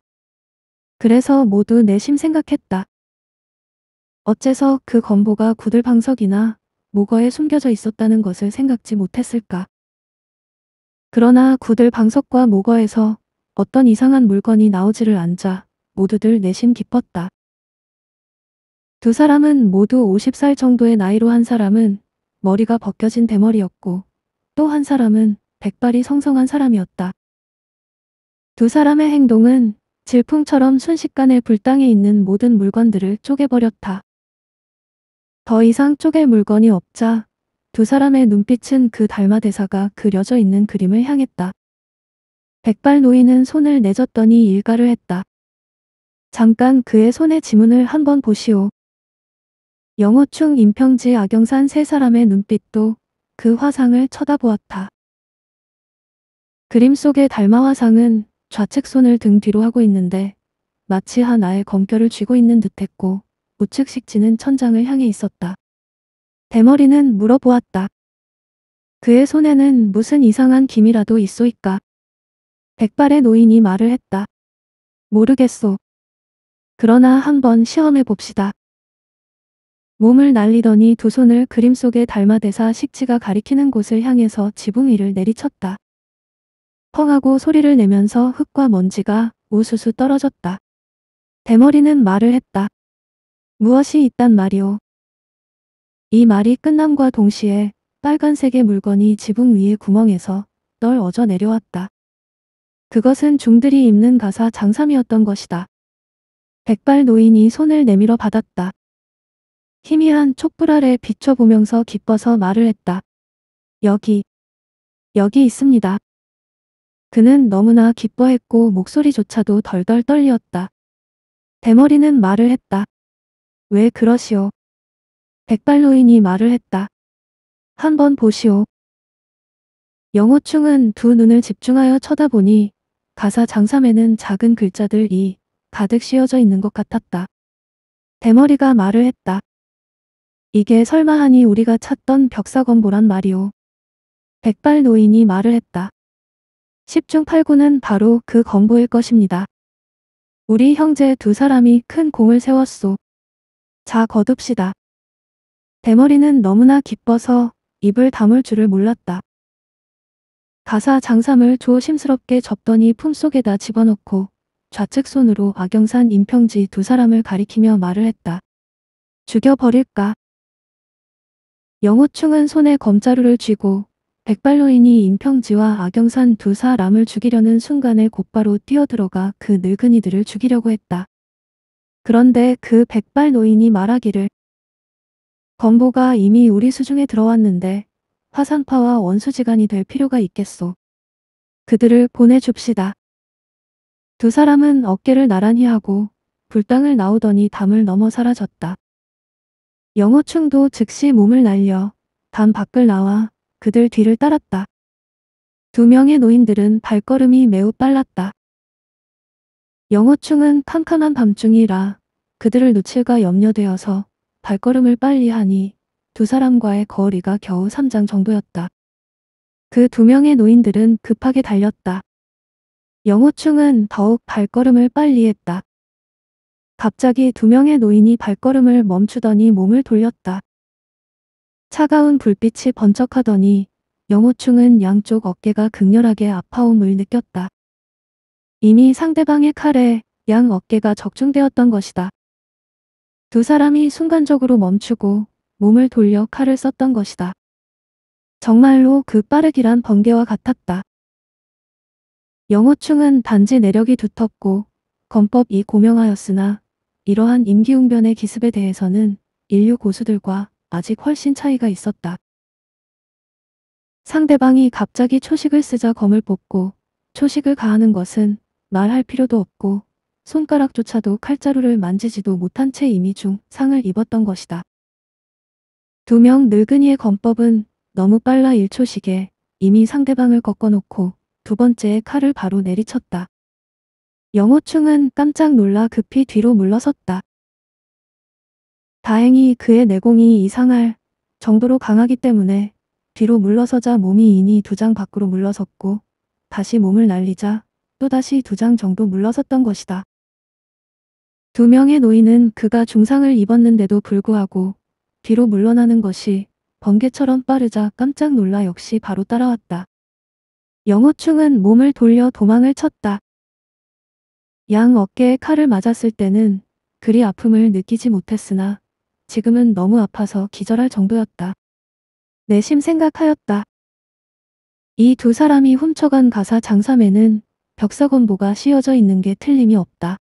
그래서 모두 내심 생각했다. 어째서 그 건보가 구들방석이나 목어에 숨겨져 있었다는 것을 생각지 못했을까. 그러나 구들 방석과 모거에서 어떤 이상한 물건이 나오지를 않자 모두들 내심 기뻤다. 두 사람은 모두 50살 정도의 나이로 한 사람은 머리가 벗겨진 대머리였고 또 한 사람은 백발이 성성한 사람이었다. 두 사람의 행동은 질풍처럼 순식간에 불당에 있는 모든 물건들을 쪼개버렸다. 더 이상 쪼갤 물건이 없자 두 사람의 눈빛은 그 달마 대사가 그려져 있는 그림을 향했다. 백발 노인은 손을 내줬더니 일가를 했다. 잠깐 그의 손의 지문을 한번 보시오. 영어충 임평지 악영산 세 사람의 눈빛도 그 화상을 쳐다보았다. 그림 속의 달마 화상은 좌측 손을 등 뒤로 하고 있는데 마치 하나의 검결을 쥐고 있는 듯했고 우측 식지는 천장을 향해 있었다. 대머리는 물어보았다. 그의 손에는 무슨 이상한 김이라도 있소이까. 백발의 노인이 말을 했다. 모르겠소. 그러나 한번 시험해 봅시다. 몸을 날리더니 두 손을 그림 속에 닮아대사 식지가 가리키는 곳을 향해서 지붕 위를 내리쳤다. 펑하고 소리를 내면서 흙과 먼지가 우수수 떨어졌다. 대머리는 말을 했다. 무엇이 있단 말이오. 이 말이 끝남과 동시에 빨간색의 물건이 지붕 위의 구멍에서 널 어져 내려왔다. 그것은 중들이 입는 가사 장삼이었던 것이다. 백발 노인이 손을 내밀어 받았다. 희미한 촛불 아래 비춰보면서 기뻐서 말을 했다. 여기, 여기 있습니다. 그는 너무나 기뻐했고 목소리조차도 덜덜 떨리었다. 대머리는 말을 했다. 왜 그러시오? 백발노인이 말을 했다. 한번 보시오. 영호충은 두 눈을 집중하여 쳐다보니 가사 장삼에는 작은 글자들이 가득 씌어져 있는 것 같았다. 대머리가 말을 했다. 이게 설마하니 우리가 찾던 벽사건보란 말이오. 백발노인이 말을 했다. 10중 8구는 바로 그 건보일 것입니다. 우리 형제 두 사람이 큰 공을 세웠소. 자 거둡시다. 대머리는 너무나 기뻐서 입을 다물 줄을 몰랐다. 가사 장삼을 조심스럽게 접더니 품속에다 집어넣고 좌측 손으로 악영산 임평지 두 사람을 가리키며 말을 했다. 죽여버릴까? 영호충은 손에 검자루를 쥐고 백발로인이 임평지와 악영산 두 사람을 죽이려는 순간에 곧바로 뛰어들어가 그 늙은이들을 죽이려고 했다. 그런데 그 백발노인이 말하기를 건보가 이미 우리 수중에 들어왔는데 화산파와 원수지간이 될 필요가 있겠소. 그들을 보내줍시다. 두 사람은 어깨를 나란히 하고 불당을 나오더니 담을 넘어 사라졌다. 영호충도 즉시 몸을 날려 담 밖을 나와 그들 뒤를 따랐다. 두 명의 노인들은 발걸음이 매우 빨랐다. 영호충은 캄캄한 밤중이라 그들을 놓칠까 염려되어서 발걸음을 빨리 하니 두 사람과의 거리가 겨우 3장 정도였다. 그 두 명의 노인들은 급하게 달렸다. 영호충은 더욱 발걸음을 빨리 했다. 갑자기 두 명의 노인이 발걸음을 멈추더니 몸을 돌렸다. 차가운 불빛이 번쩍하더니 영호충은 양쪽 어깨가 극렬하게 아파옴을 느꼈다. 이미 상대방의 칼에 양 어깨가 적중되었던 것이다. 두 사람이 순간적으로 멈추고 몸을 돌려 칼을 썼던 것이다. 정말로 그 빠르기란 번개와 같았다. 영호충은 단지 내력이 두텁고 검법이 고명하였으나 이러한 임기응변의 기습에 대해서는 인류 고수들과 아직 훨씬 차이가 있었다. 상대방이 갑자기 초식을 쓰자 검을 뽑고 초식을 가하는 것은 말할 필요도 없고 손가락조차도 칼자루를 만지지도 못한 채 이미 중상을 입었던 것이다. 두 명 늙은이의 검법은 너무 빨라 1초씩에 이미 상대방을 꺾어놓고 두 번째의 칼을 바로 내리쳤다. 영호충은 깜짝 놀라 급히 뒤로 물러섰다. 다행히 그의 내공이 이상할 정도로 강하기 때문에 뒤로 물러서자 몸이 이니 두 장 밖으로 물러섰고 다시 몸을 날리자 또다시 두 장 정도 물러섰던 것이다. 두 명의 노인은 그가 중상을 입었는데도 불구하고 뒤로 물러나는 것이 번개처럼 빠르자 깜짝 놀라 역시 바로 따라왔다. 영호충은 몸을 돌려 도망을 쳤다. 양 어깨에 칼을 맞았을 때는 그리 아픔을 느끼지 못했으나 지금은 너무 아파서 기절할 정도였다. 내심 생각하였다. 이 두 사람이 훔쳐간 가사 장삼에는 벽사건보가 씌어져 있는 게 틀림이 없다.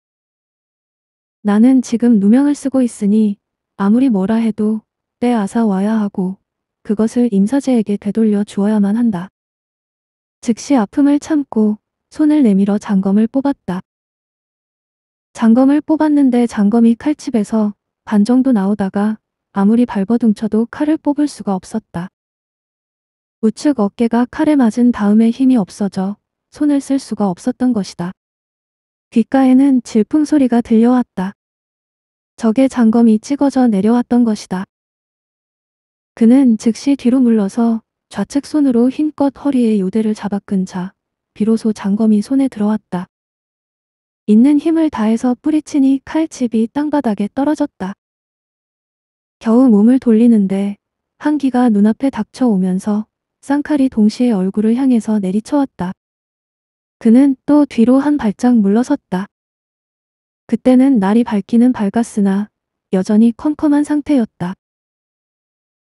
나는 지금 누명을 쓰고 있으니 아무리 뭐라 해도 빼아아 와야 하고 그것을 임사제에게 되돌려 주어야만 한다. 즉시 아픔을 참고 손을 내밀어 장검을 뽑았다. 장검을 뽑았는데 장검이 칼집에서 반 정도 나오다가 아무리 발버둥쳐도 칼을 뽑을 수가 없었다. 우측 어깨가 칼에 맞은 다음에 힘이 없어져 손을 쓸 수가 없었던 것이다. 귓가에는 질풍 소리가 들려왔다. 적의 장검이 찍어져 내려왔던 것이다. 그는 즉시 뒤로 물러서 좌측 손으로 힘껏 허리에 요대를 잡아끈 자 비로소 장검이 손에 들어왔다. 있는 힘을 다해서 뿌리치니 칼집이 땅바닥에 떨어졌다. 겨우 몸을 돌리는데 한기가 눈앞에 닥쳐오면서 쌍칼이 동시에 얼굴을 향해서 내리쳐왔다. 그는 또 뒤로 한 발짝 물러섰다. 그때는 날이 밝기는 밝았으나 여전히 컴컴한 상태였다.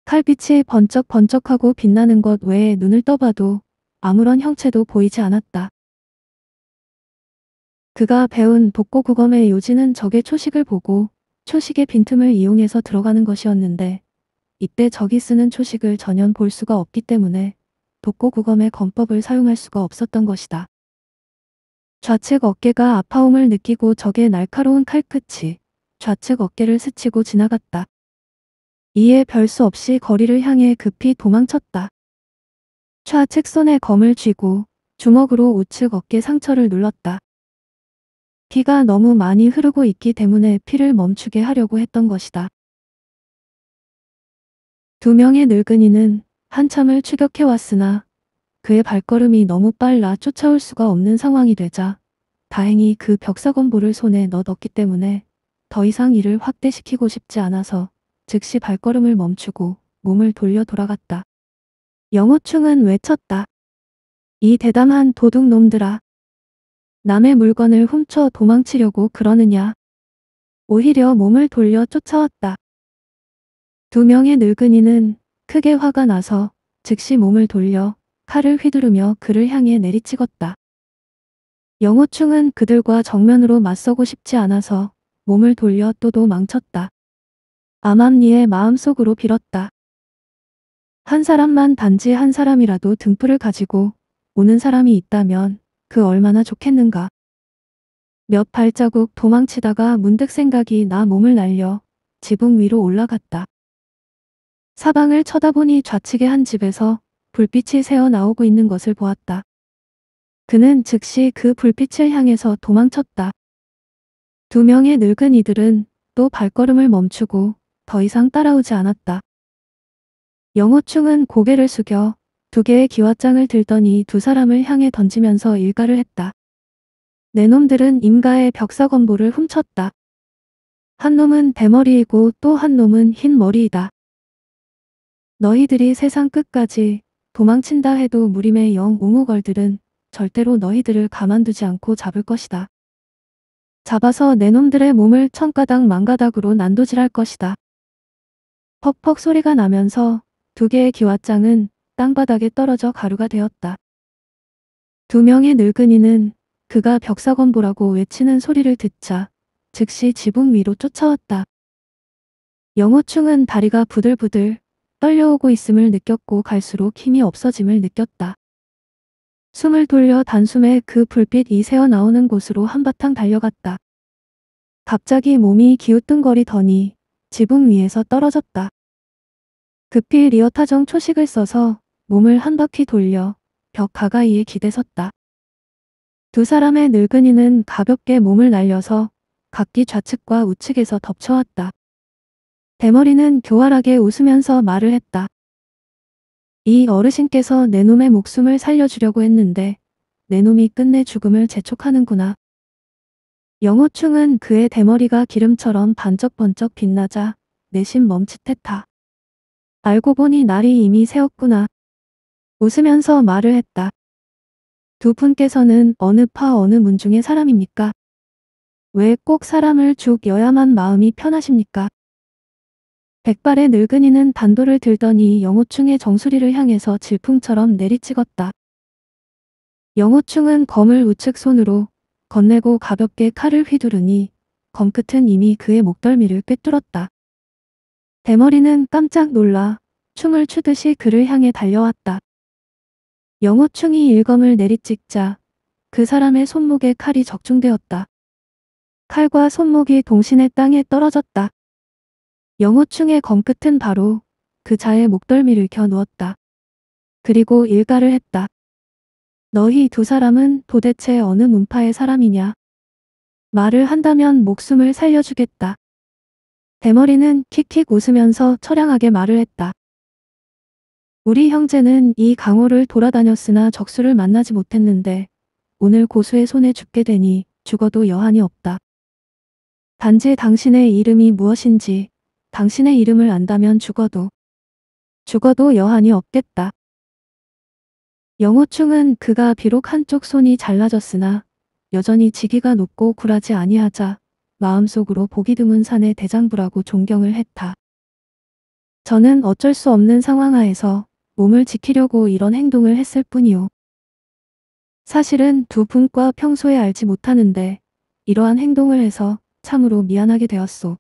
칼빛이 번쩍번쩍하고 빛나는 것 외에 눈을 떠봐도 아무런 형체도 보이지 않았다. 그가 배운 독고구검의 요지는 적의 초식을 보고 초식의 빈틈을 이용해서 들어가는 것이었는데 이때 적이 쓰는 초식을 전혀 볼 수가 없기 때문에 독고구검의 검법을 사용할 수가 없었던 것이다. 좌측 어깨가 아파움을 느끼고 적의 날카로운 칼끝이 좌측 어깨를 스치고 지나갔다. 이에 별수 없이 거리를 향해 급히 도망쳤다. 좌측 손에 검을 쥐고 주먹으로 우측 어깨 상처를 눌렀다. 피가 너무 많이 흐르고 있기 때문에 피를 멈추게 하려고 했던 것이다. 두 명의 늙은이는 한참을 추격해왔으나 그의 발걸음이 너무 빨라 쫓아올 수가 없는 상황이 되자 다행히 그 벽사건보를 손에 넣었기 때문에 더 이상 이를 확대시키고 싶지 않아서 즉시 발걸음을 멈추고 몸을 돌려 돌아갔다. 영호충은 외쳤다. 이 대담한 도둑놈들아. 남의 물건을 훔쳐 도망치려고 그러느냐. 오히려 몸을 돌려 쫓아왔다. 두 명의 늙은이는 크게 화가 나서 즉시 몸을 돌려 칼을 휘두르며 그를 향해 내리치었다. 영호충은 그들과 정면으로 맞서고 싶지 않아서 몸을 돌려 또 도망쳤다. 암암리의 마음속으로 빌었다. 한 사람만 단지 한 사람이라도 등불을 가지고 오는 사람이 있다면 그 얼마나 좋겠는가. 몇 발자국 도망치다가 문득 생각이 나 몸을 날려 지붕 위로 올라갔다. 사방을 쳐다보니 좌측의 한 집에서 불빛이 새어나오고 있는 것을 보았다. 그는 즉시 그 불빛을 향해서 도망쳤다. 두 명의 늙은 이들은 또 발걸음을 멈추고 더 이상 따라오지 않았다. 영호충은 고개를 숙여 두 개의 기와장을 들더니 두 사람을 향해 던지면서 일가를 했다. 내놈들은 임가의 벽사 건보를 훔쳤다. 한 놈은 대머리이고 또 한 놈은 흰 머리이다. 너희들이 세상 끝까지 도망친다 해도 무림의 영 우무걸들은 절대로 너희들을 가만두지 않고 잡을 것이다. 잡아서 내 놈들의 몸을 천가닥 망가닥으로 난도질할 것이다. 퍽퍽 소리가 나면서 두 개의 기왓장은 땅바닥에 떨어져 가루가 되었다. 두 명의 늙은이는 그가 벽사건보라고 외치는 소리를 듣자 즉시 지붕 위로 쫓아왔다. 영호충은 다리가 부들부들 떨려오고 있음을 느꼈고 갈수록 힘이 없어짐을 느꼈다. 숨을 돌려 단숨에 그 불빛이 새어나오는 곳으로 한바탕 달려갔다. 갑자기 몸이 기우뚱거리더니 지붕 위에서 떨어졌다. 급히 리어타정 초식을 써서 몸을 한 바퀴 돌려 벽 가가이에 기대섰다. 두 사람의 늙은이는 가볍게 몸을 날려서 각기 좌측과 우측에서 덮쳐왔다. 대머리는 교활하게 웃으면서 말을 했다. 이 어르신께서 내 놈의 목숨을 살려주려고 했는데 내 놈이 끝내 죽음을 재촉하는구나. 영호충은 그의 대머리가 기름처럼 반짝반쩍 빛나자 내심 멈칫했다. 알고 보니 날이 이미 새었구나. 웃으면서 말을 했다. 두 분께서는 어느 파 어느 문중의 사람입니까? 왜 꼭 사람을 죽여야만 마음이 편하십니까? 백발의 늙은이는 단도를 들더니 영호충의 정수리를 향해서 질풍처럼 내리치었다. 영호충은 검을 우측 손으로 건네고 가볍게 칼을 휘두르니 검끝은 이미 그의 목덜미를 꿰뚫었다. 대머리는 깜짝 놀라 춤을 추듯이 그를 향해 달려왔다. 영호충이 일검을 내리찍자 그 사람의 손목에 칼이 적중되었다. 칼과 손목이 동신의 땅에 떨어졌다. 영호충의 검끝은 바로 그 자의 목덜미를 겨누었다. 그리고 일가를 했다. 너희 두 사람은 도대체 어느 문파의 사람이냐? 말을 한다면 목숨을 살려주겠다. 대머리는 킥킥 웃으면서 처량하게 말을 했다. 우리 형제는 이 강호를 돌아다녔으나 적수를 만나지 못했는데 오늘 고수의 손에 죽게 되니 죽어도 여한이 없다. 단지 당신의 이름이 무엇인지 당신의 이름을 안다면 죽어도 죽어도 여한이 없겠다. 영호충은 그가 비록 한쪽 손이 잘라졌으나 여전히 지기가 높고 굴하지 아니하자 마음속으로 보기 드문 산의 대장부라고 존경을 했다. 저는 어쩔 수 없는 상황하에서 몸을 지키려고 이런 행동을 했을 뿐이요. 사실은 두 분과 평소에 알지 못하는데 이러한 행동을 해서 참으로 미안하게 되었소.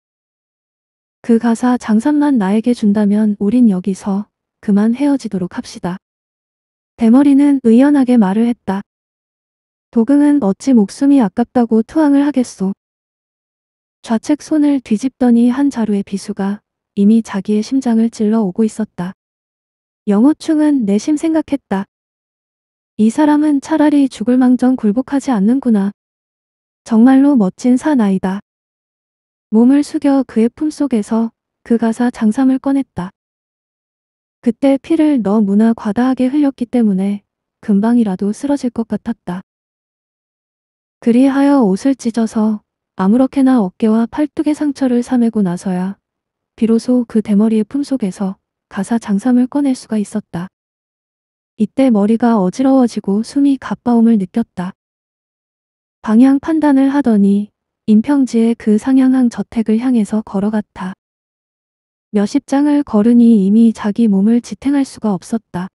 그 가사 장산만 나에게 준다면 우린 여기서 그만 헤어지도록 합시다. 대머리는 의연하게 말을 했다. 도금은 어찌 목숨이 아깝다고 투항을 하겠소. 좌측 손을 뒤집더니 한 자루의 비수가 이미 자기의 심장을 찔러 오고 있었다. 영호충은 내심 생각했다. 이 사람은 차라리 죽을 망정 굴복하지 않는구나. 정말로 멋진 사나이다. 몸을 숙여 그의 품속에서 그 가사 장삼을 꺼냈다. 그때 피를 너무나 과다하게 흘렸기 때문에 금방이라도 쓰러질 것 같았다. 그리하여 옷을 찢어서 아무렇게나 어깨와 팔뚝의 상처를 사매고 나서야 비로소 그 대머리의 품속에서 가사 장삼을 꺼낼 수가 있었다. 이때 머리가 어지러워지고 숨이 가빠움을 느꼈다. 방향 판단을 하더니 인평지의 그 상향항 저택을 향해서 걸어갔다. 몇십 장을 걸으니 이미 자기 몸을 지탱할 수가 없었다.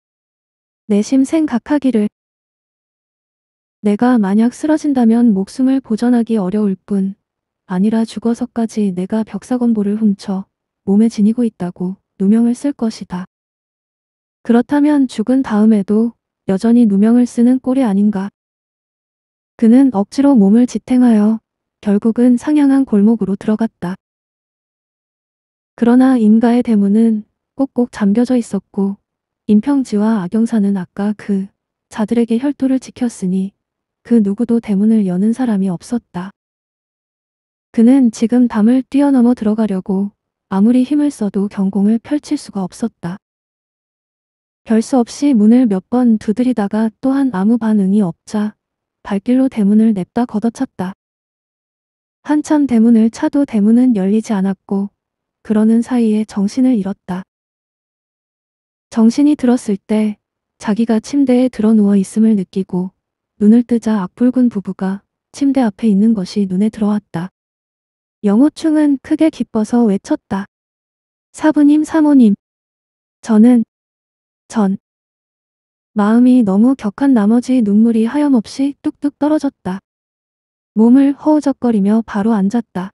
내심 생각하기를 내가 만약 쓰러진다면 목숨을 보전하기 어려울 뿐 아니라 죽어서까지 내가 벽사건보를 훔쳐 몸에 지니고 있다고 누명을 쓸 것이다. 그렇다면 죽은 다음에도 여전히 누명을 쓰는 꼴이 아닌가. 그는 억지로 몸을 지탱하여 결국은 상향한 골목으로 들어갔다. 그러나 인가의 대문은 꼭꼭 잠겨져 있었고 임평지와 악영사는 아까 그 자들에게 혈도를 지켰으니 그 누구도 대문을 여는 사람이 없었다. 그는 지금 담을 뛰어넘어 들어가려고 아무리 힘을 써도 경공을 펼칠 수가 없었다. 별수 없이 문을 몇 번 두드리다가 또한 아무 반응이 없자 발길로 대문을 냅다 걷어찼다. 한참 대문을 차도 대문은 열리지 않았고 그러는 사이에 정신을 잃었다. 정신이 들었을 때 자기가 침대에 들어 누워 있음을 느끼고 눈을 뜨자 악붉은 부부가 침대 앞에 있는 것이 눈에 들어왔다. 영호충은 크게 기뻐서 외쳤다. 사부님 사모님 저는 전 마음이 너무 격한 나머지 눈물이 하염없이 뚝뚝 떨어졌다. 몸을 허우적거리며 바로 앉았다.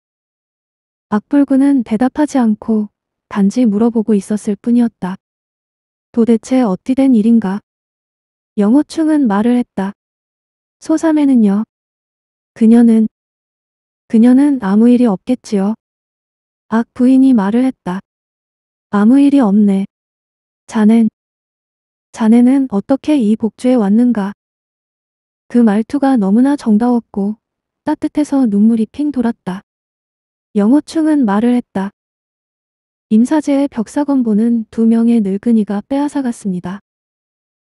악불구는 대답하지 않고 단지 물어보고 있었을 뿐이었다. 도대체 어찌 된 일인가? 영호충은 말을 했다. 소삼에는요. 그녀는 그녀는 아무 일이 없겠지요. 악 부인이 말을 했다. 아무 일이 없네. 자넨 자넨는 어떻게 이 복주에 왔는가? 그 말투가 너무나 정다웠고 따뜻해서 눈물이 핑 돌았다. 영호충은 말을 했다. 임사제의 벽사건보는 두 명의 늙은이가 빼앗아갔습니다.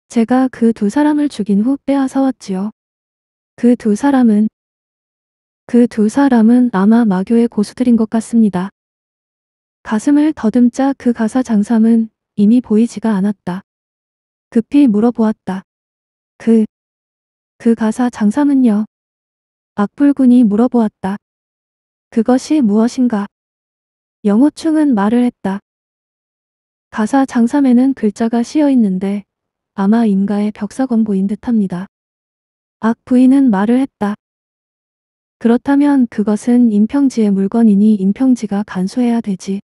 제가 그 두 사람을 죽인 후 빼앗아왔지요. 그 두 사람은 그 두 사람은 아마 마교의 고수들인 것 같습니다. 가슴을 더듬자 그 가사 장삼은 이미 보이지가 않았다. 급히 물어보았다. 그, 그 가사 장삼은요. 악불군이 물어보았다. 그것이 무엇인가? 영호충은 말을 했다. 가사 장삼에는 글자가 씌어 있는데 아마 인가의 벽사건보인 듯합니다. 악 부인은 말을 했다. 그렇다면 그것은 임평지의 물건이니 임평지가 간소해야 되지.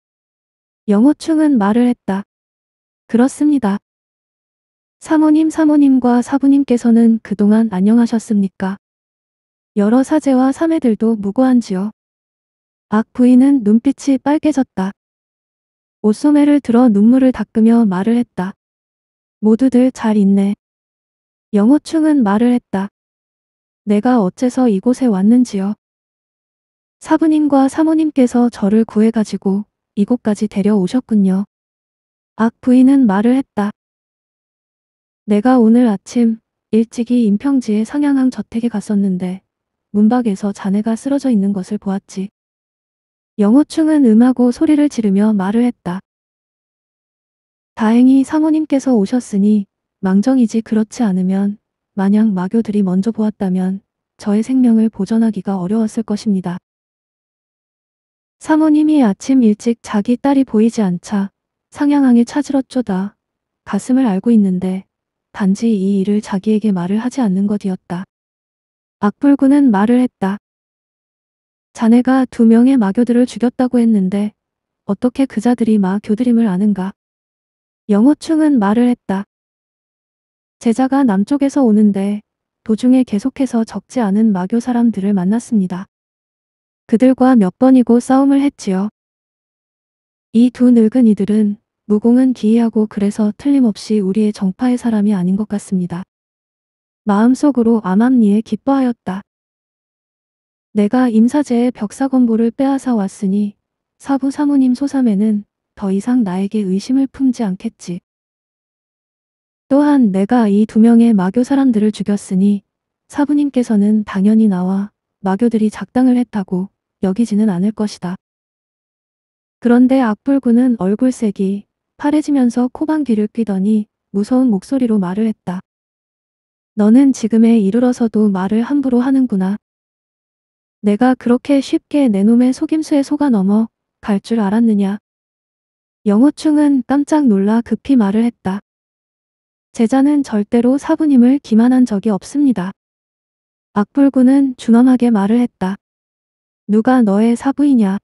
영호충은 말을 했다. 그렇습니다. 사모님 사모님과 사부님께서는 그동안 안녕하셨습니까? 여러 사제와 사매들도 무고한지요. 악 부인은 눈빛이 빨개졌다. 옷소매를 들어 눈물을 닦으며 말을 했다. 모두들 잘 있네. 영호충은 말을 했다. 내가 어째서 이곳에 왔는지요. 사부님과 사모님께서 저를 구해가지고 이곳까지 데려오셨군요. 악 부인은 말을 했다. 내가 오늘 아침 일찍이 임평지의 상향항 저택에 갔었는데 문밖에서 자네가 쓰러져 있는 것을 보았지. 영호충은 음하고 소리를 지르며 말을 했다. 다행히 상호님께서 오셨으니 망정이지 그렇지 않으면 만약 마교들이 먼저 보았다면 저의 생명을 보전하기가 어려웠을 것입니다. 상호님이 아침 일찍 자기 딸이 보이지 않자 상향왕에 찾으러 쪼다 가슴을 알고 있는데 단지 이 일을 자기에게 말을 하지 않는 것이었다. 악불구는 말을 했다. 자네가 두 명의 마교들을 죽였다고 했는데 어떻게 그자들이 마교들임을 아는가? 영호충은 말을 했다. 제자가 남쪽에서 오는데 도중에 계속해서 적지 않은 마교 사람들을 만났습니다. 그들과 몇 번이고 싸움을 했지요. 이 두 늙은 이들은 무공은 기이하고 그래서 틀림없이 우리의 정파의 사람이 아닌 것 같습니다. 마음속으로 암암리에 기뻐하였다. 내가 임사제의 벽사건보를 빼앗아 왔으니 사부 사모님 소삼에는 더 이상 나에게 의심을 품지 않겠지. 또한 내가 이 두 명의 마교 사람들을 죽였으니 사부님께서는 당연히 나와 마교들이 작당을 했다고 여기지는 않을 것이다. 그런데 악불구는 얼굴색이 파래지면서 코방귀를 뀌더니 무서운 목소리로 말을 했다. 너는 지금에 이르러서도 말을 함부로 하는구나. 내가 그렇게 쉽게 내 놈의 속임수에 속아 넘어 갈 줄 알았느냐. 영호충은 깜짝 놀라 급히 말을 했다. 제자는 절대로 사부님을 기만한 적이 없습니다. 악불군은 준엄하게 말을 했다. 누가 너의 사부이냐?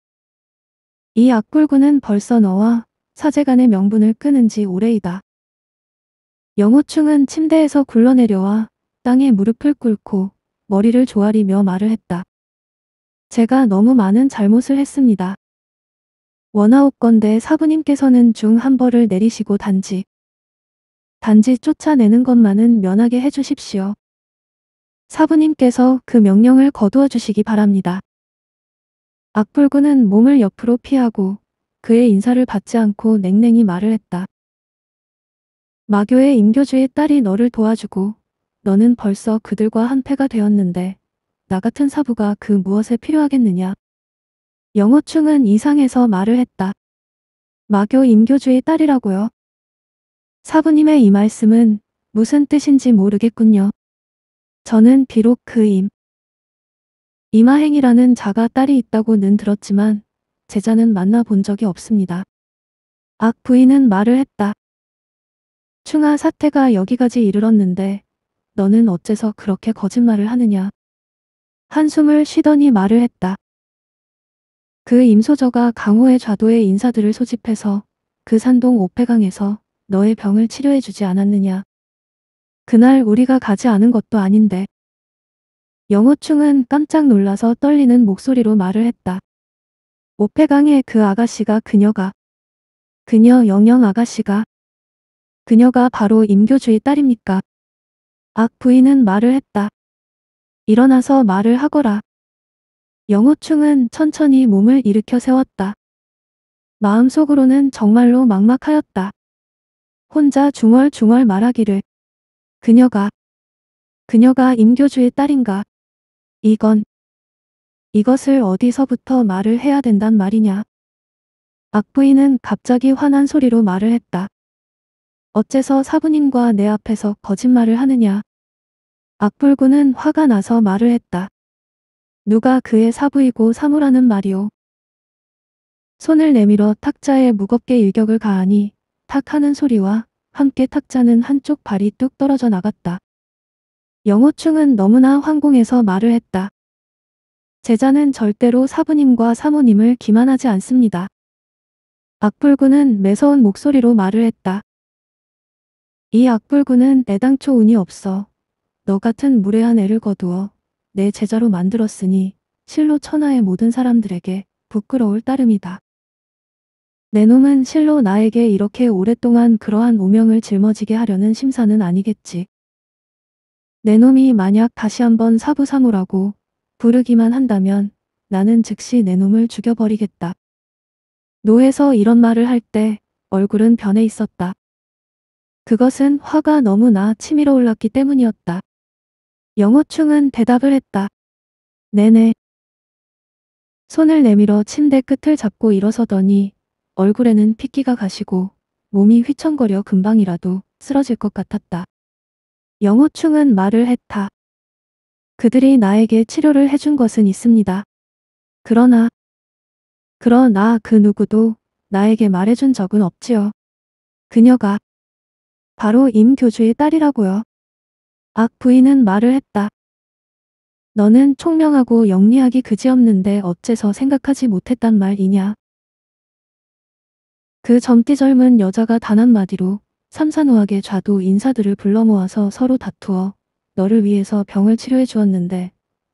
이악불군은 벌써 너와 사제간의 명분을 끄는 지 오래이다. 영호충은 침대에서 굴러내려와 땅에 무릎을 꿇고 머리를 조아리며 말을 했다. 제가 너무 많은 잘못을 했습니다. 원하옵건데 사부님께서는 중 한 벌을 내리시고 단지 단지 쫓아내는 것만은 면하게 해주십시오. 사부님께서 그 명령을 거두어 주시기 바랍니다. 악불구는 몸을 옆으로 피하고 그의 인사를 받지 않고 냉랭히 말을 했다. 마교의 임교주의 딸이 너를 도와주고 너는 벌써 그들과 한패가 되었는데 나 같은 사부가 그 무엇에 필요하겠느냐. 영어충은 이상해서 말을 했다. 마교 임교주의 딸이라고요. 사부님의 이 말씀은 무슨 뜻인지 모르겠군요. 저는 비록 그 임, 이마행이라는 자가 딸이 있다고는 들었지만 제자는 만나본 적이 없습니다. 악 부인은 말을 했다. 충아 사태가 여기까지 이르렀는데 너는 어째서 그렇게 거짓말을 하느냐. 한숨을 쉬더니 말을 했다. 그 임소저가 강호의 좌도의 인사들을 소집해서 그 산동 오페강에서 너의 병을 치료해주지 않았느냐. 그날 우리가 가지 않은 것도 아닌데. 영호충은 깜짝 놀라서 떨리는 목소리로 말을 했다. 오페강의 그 아가씨가 그녀가. 그녀 영영 아가씨가 그녀가 바로 임교주의 딸입니까? 악 부인은 말을 했다. 일어나서 말을 하거라. 영호충은 천천히 몸을 일으켜 세웠다. 마음속으로는 정말로 막막하였다. 혼자 중얼중얼 말하기를. 그녀가, 그녀가 임교주의 딸인가? 이건, 이것을 어디서부터 말을 해야 된단 말이냐? 악부인은 갑자기 화난 소리로 말을 했다. 어째서 사부님과 내 앞에서 거짓말을 하느냐. 악불군은 화가 나서 말을 했다. 누가 그의 사부이고 사무라는 말이오. 손을 내밀어 탁자에 무겁게 일격을 가하니 탁 하는 소리와 함께 탁자는 한쪽 발이 뚝 떨어져 나갔다. 영호충은 너무나 황공해서 말을 했다. 제자는 절대로 사부님과 사모님을 기만하지 않습니다. 악불군은 매서운 목소리로 말을 했다. 이 악불구는 애당초 운이 없어. 너 같은 무례한 애를 거두어 내 제자로 만들었으니 실로 천하의 모든 사람들에게 부끄러울 따름이다. 내 놈은 실로 나에게 이렇게 오랫동안 그러한 오명을 짊어지게 하려는 심사는 아니겠지. 내 놈이 만약 다시 한번 사부사무라고 부르기만 한다면 나는 즉시 내 놈을 죽여버리겠다. 노에서 이런 말을 할 때 얼굴은 변해 있었다. 그것은 화가 너무나 치밀어 올랐기 때문이었다. 영호충은 대답을 했다. 네네. 손을 내밀어 침대 끝을 잡고 일어서더니 얼굴에는 핏기가 가시고 몸이 휘청거려 금방이라도 쓰러질 것 같았다. 영호충은 말을 했다. 그들이 나에게 치료를 해준 것은 있습니다. 그러나, 그러나 그 누구도 나에게 말해준 적은 없지요. 그녀가 바로 임 교주의 딸이라고요. 악 부인은 말을 했다. 너는 총명하고 영리하기 그지없는데 어째서 생각하지 못했단 말이냐. 그 젊디 젊은 여자가 단 한마디로 삼산우하게 좌도 인사들을 불러 모아서 서로 다투어 너를 위해서 병을 치료해 주었는데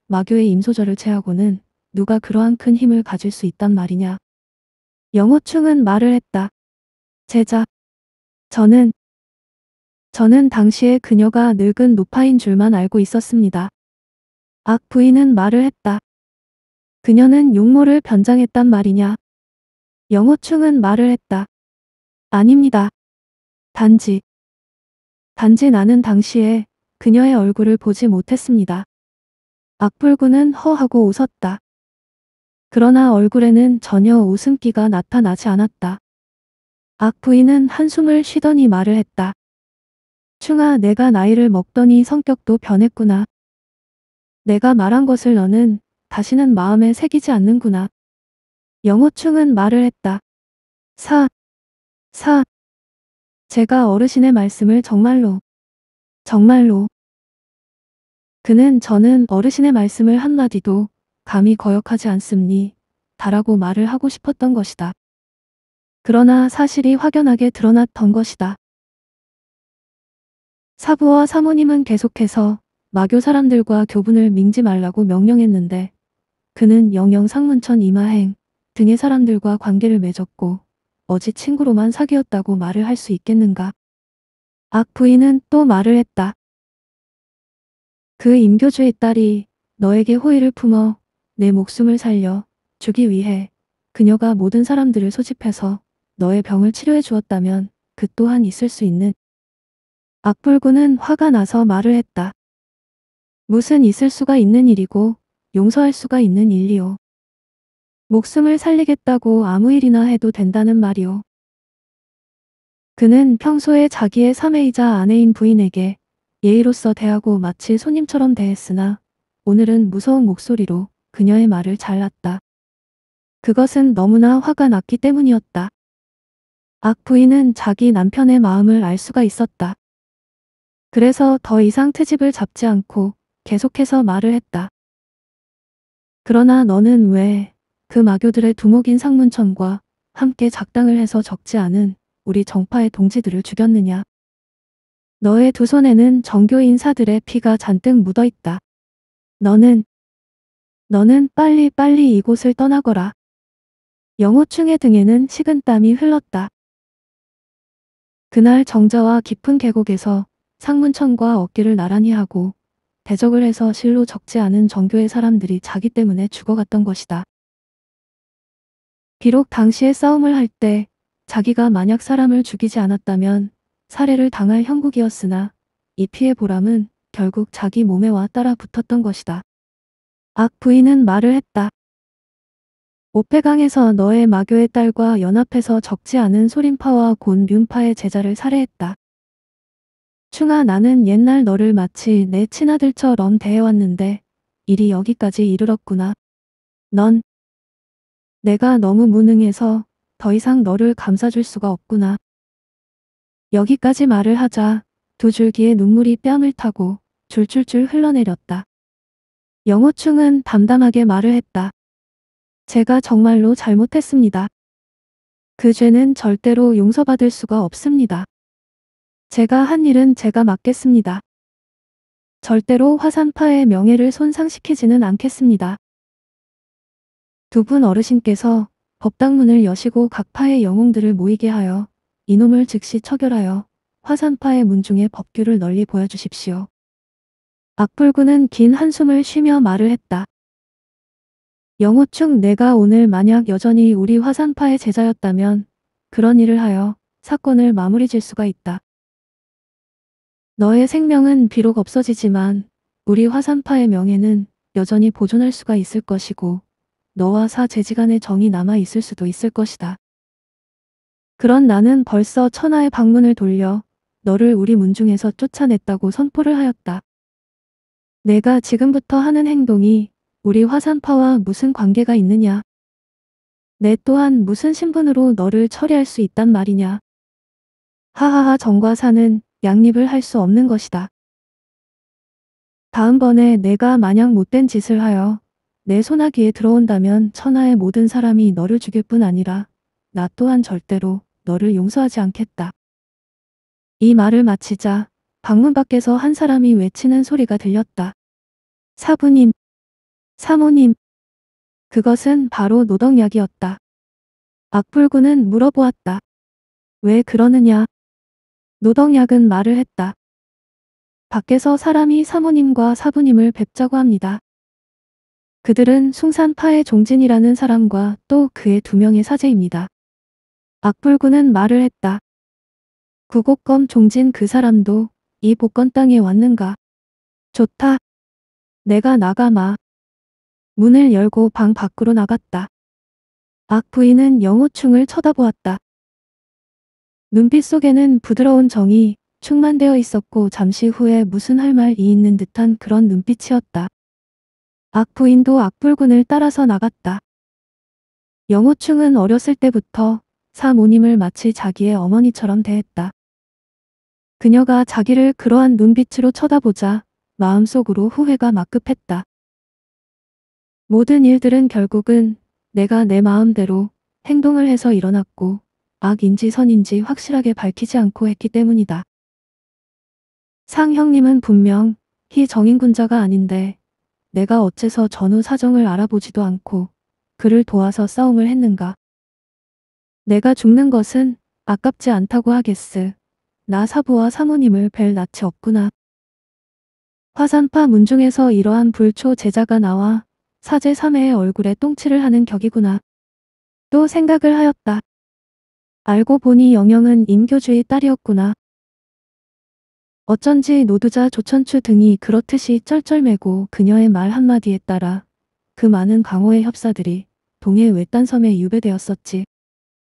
마교의 임소절을 제하고는 누가 그러한 큰 힘을 가질 수 있단 말이냐. 영호충은 말을 했다. 제자. 저는 저는 당시에 그녀가 늙은 노파인 줄만 알고 있었습니다. 악 부인은 말을 했다. 그녀는 용모를 변장했단 말이냐. 영호충은 말을 했다. 아닙니다. 단지. 단지 나는 당시에 그녀의 얼굴을 보지 못했습니다. 악불구는 허하고 웃었다. 그러나 얼굴에는 전혀 웃음기가 나타나지 않았다. 악부인은 한숨을 쉬더니 말을 했다. 충아 내가 나이를 먹더니 성격도 변했구나. 내가 말한 것을 너는 다시는 마음에 새기지 않는구나. 영호충은 말을 했다. 사. 사. 제가 어르신의 말씀을 정말로. 정말로. 그는 저는 어르신의 말씀을 한마디도 감히 거역하지 않습니 다라고 말을 하고 싶었던 것이다. 그러나 사실이 확연하게 드러났던 것이다. 사부와 사모님은 계속해서 마교 사람들과 교분을 민지 말라고 명령했는데 그는 영영 상문천 이마행 등의 사람들과 관계를 맺었고 어지 친구로만 사귀었다고 말을 할 수 있겠는가. 악 부인은 또 말을 했다. 그 임교주의 딸이 너에게 호의를 품어 내 목숨을 살려 주기 위해 그녀가 모든 사람들을 소집해서 너의 병을 치료해 주었다면 그 또한 있을 수 있는 악불구는 화가 나서 말을 했다. 무슨 있을 수가 있는 일이고 용서할 수가 있는 일이오. 목숨을 살리겠다고 아무 일이나 해도 된다는 말이오. 그는 평소에 자기의 사매이자 아내인 부인에게 예의로서 대하고 마치 손님처럼 대했으나 오늘은 무서운 목소리로 그녀의 말을 잘랐다. 그것은 너무나 화가 났기 때문이었다. 악 부인은 자기 남편의 마음을 알 수가 있었다. 그래서 더 이상 트집을 잡지 않고 계속해서 말을 했다. 그러나 너는 왜 그 마교들의 두목인 상문천과 함께 작당을 해서 적지 않은 우리 정파의 동지들을 죽였느냐. 너의 두 손에는 정교 인사들의 피가 잔뜩 묻어 있다. 너는 너는 빨리 빨리 이곳을 떠나거라. 영호충의 등에는 식은 땀이 흘렀다. 그날 정자와 깊은 계곡에서 상문천과 어깨를 나란히 하고 대적을 해서 실로 적지 않은 정교의 사람들이 자기 때문에 죽어갔던 것이다. 비록 당시에 싸움을 할 때 자기가 만약 사람을 죽이지 않았다면 살해를 당할 형국이었으나 이 피해 보람은 결국 자기 몸에 와 따라 붙었던 것이다. 악 부인은 말을 했다. 오페강에서 너의 마교의 딸과 연합해서 적지 않은 소림파와 곤 뮴파의 제자를 살해했다. 충아 나는 옛날 너를 마치 내 친아들처럼 대해왔는데 일이 여기까지 이르렀구나. 넌 내가 너무 무능해서 더 이상 너를 감싸줄 수가 없구나. 여기까지 말을 하자 두 줄기의 눈물이 뺨을 타고 줄줄줄 흘러내렸다. 영호충은 담담하게 말을 했다. 제가 정말로 잘못했습니다. 그 죄는 절대로 용서받을 수가 없습니다. 제가 한 일은 제가 맡겠습니다. 절대로 화산파의 명예를 손상시키지는 않겠습니다. 두 분 어르신께서 법당문을 여시고 각 파의 영웅들을 모이게 하여 이놈을 즉시 처결하여 화산파의 문중에 법규를 널리 보여주십시오. 악불군은긴 한숨을 쉬며 말을 했다. 영호충 내가 오늘 만약 여전히 우리 화산파의 제자였다면 그런 일을 하여 사건을 마무리 질 수가 있다. 너의 생명은 비록 없어지지만 우리 화산파의 명예는 여전히 보존할 수가 있을 것이고 너와 사제지 간의 정이 남아 있을 수도 있을 것이다. 그런 나는 벌써 천하의 방문을 돌려 너를 우리 문중에서 쫓아냈다고 선포를 하였다. 내가 지금부터 하는 행동이 우리 화산파와 무슨 관계가 있느냐? 내 또한 무슨 신분으로 너를 처리할 수 있단 말이냐? 하하하 정과사는 양립을 할 수 없는 것이다. 다음번에 내가 마냥 못된 짓을 하여 내 소나기에 들어온다면 천하의 모든 사람이 너를 죽일 뿐 아니라 나 또한 절대로 너를 용서하지 않겠다. 이 말을 마치자 방문 밖에서 한 사람이 외치는 소리가 들렸다. 사부님, 사모님. 그것은 바로 노덕약이었다. 악불구는 물어보았다. 왜 그러느냐? 노덕약은 말을 했다. 밖에서 사람이 사모님과 사부님을 뵙자고 합니다. 그들은 숭산파의 종진이라는 사람과 또 그의 두 명의 사제입니다. 악불군은 말을 했다. 구곡검 종진 그 사람도 이 복건 땅에 왔는가? 좋다. 내가 나가마. 문을 열고 방 밖으로 나갔다. 악 부인은 영호충을 쳐다보았다. 눈빛 속에는 부드러운 정이 충만되어 있었고 잠시 후에 무슨 할 말이 있는 듯한 그런 눈빛이었다. 악부인도 악불군을 따라서 나갔다. 영호충은 어렸을 때부터 사모님을 마치 자기의 어머니처럼 대했다. 그녀가 자기를 그러한 눈빛으로 쳐다보자 마음속으로 후회가 막급했다. 모든 일들은 결국은 내가 내 마음대로 행동을 해서 일어났고 악인지 선인지 확실하게 밝히지 않고 했기 때문이다. 상형님은 분명 희 정인군자가 아닌데 내가 어째서 전후 사정을 알아보지도 않고 그를 도와서 싸움을 했는가. 내가 죽는 것은 아깝지 않다고 하겠스. 나 사부와 사모님을 뵐 낯이 없구나. 화산파 문중에서 이러한 불초 제자가 나와 사제 3회의 얼굴에 똥칠을 하는 격이구나. 또 생각을 하였다. 알고 보니 영영은 임교주의 딸이었구나. 어쩐지 노두자 조천추 등이 그렇듯이 쩔쩔매고 그녀의 말 한마디에 따라 그 많은 강호의 협사들이 동해 외딴 섬에 유배되었었지.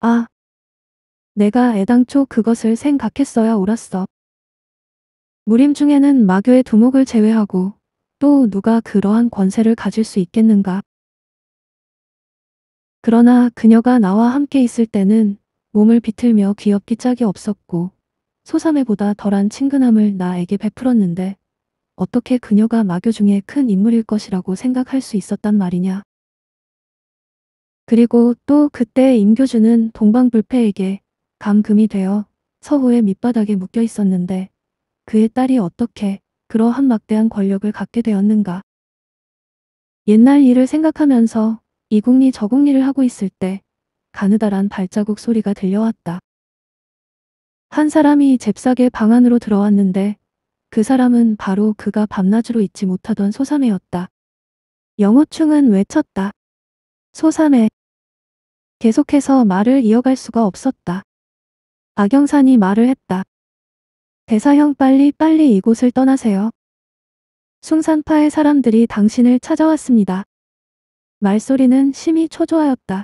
아, 내가 애당초 그것을 생각했어야 옳았어. 무림 중에는 마교의 두목을 제외하고 또 누가 그러한 권세를 가질 수 있겠는가. 그러나 그녀가 나와 함께 있을 때는 몸을 비틀며 귀엽기 짝이 없었고 소삼회보다 덜한 친근함을 나에게 베풀었는데 어떻게 그녀가 마교 중에 큰 인물일 것이라고 생각할 수 있었단 말이냐. 그리고 또 그때 임교주는 동방불패에게 감금이 되어 서호의 밑바닥에 묶여 있었는데 그의 딸이 어떻게 그러한 막대한 권력을 갖게 되었는가. 옛날 일을 생각하면서 이국리 저국리를 하고 있을 때 가느다란 발자국 소리가 들려왔다. 한 사람이 잽싸게 방 안으로 들어왔는데 그 사람은 바로 그가 밤낮으로 잊지 못하던 소삼애였다. 영호충은 외쳤다. 소삼애. 계속해서 말을 이어갈 수가 없었다. 악영산이 말을 했다. 대사형 빨리 빨리 이곳을 떠나세요. 숭산파의 사람들이 당신을 찾아왔습니다. 말소리는 심히 초조하였다.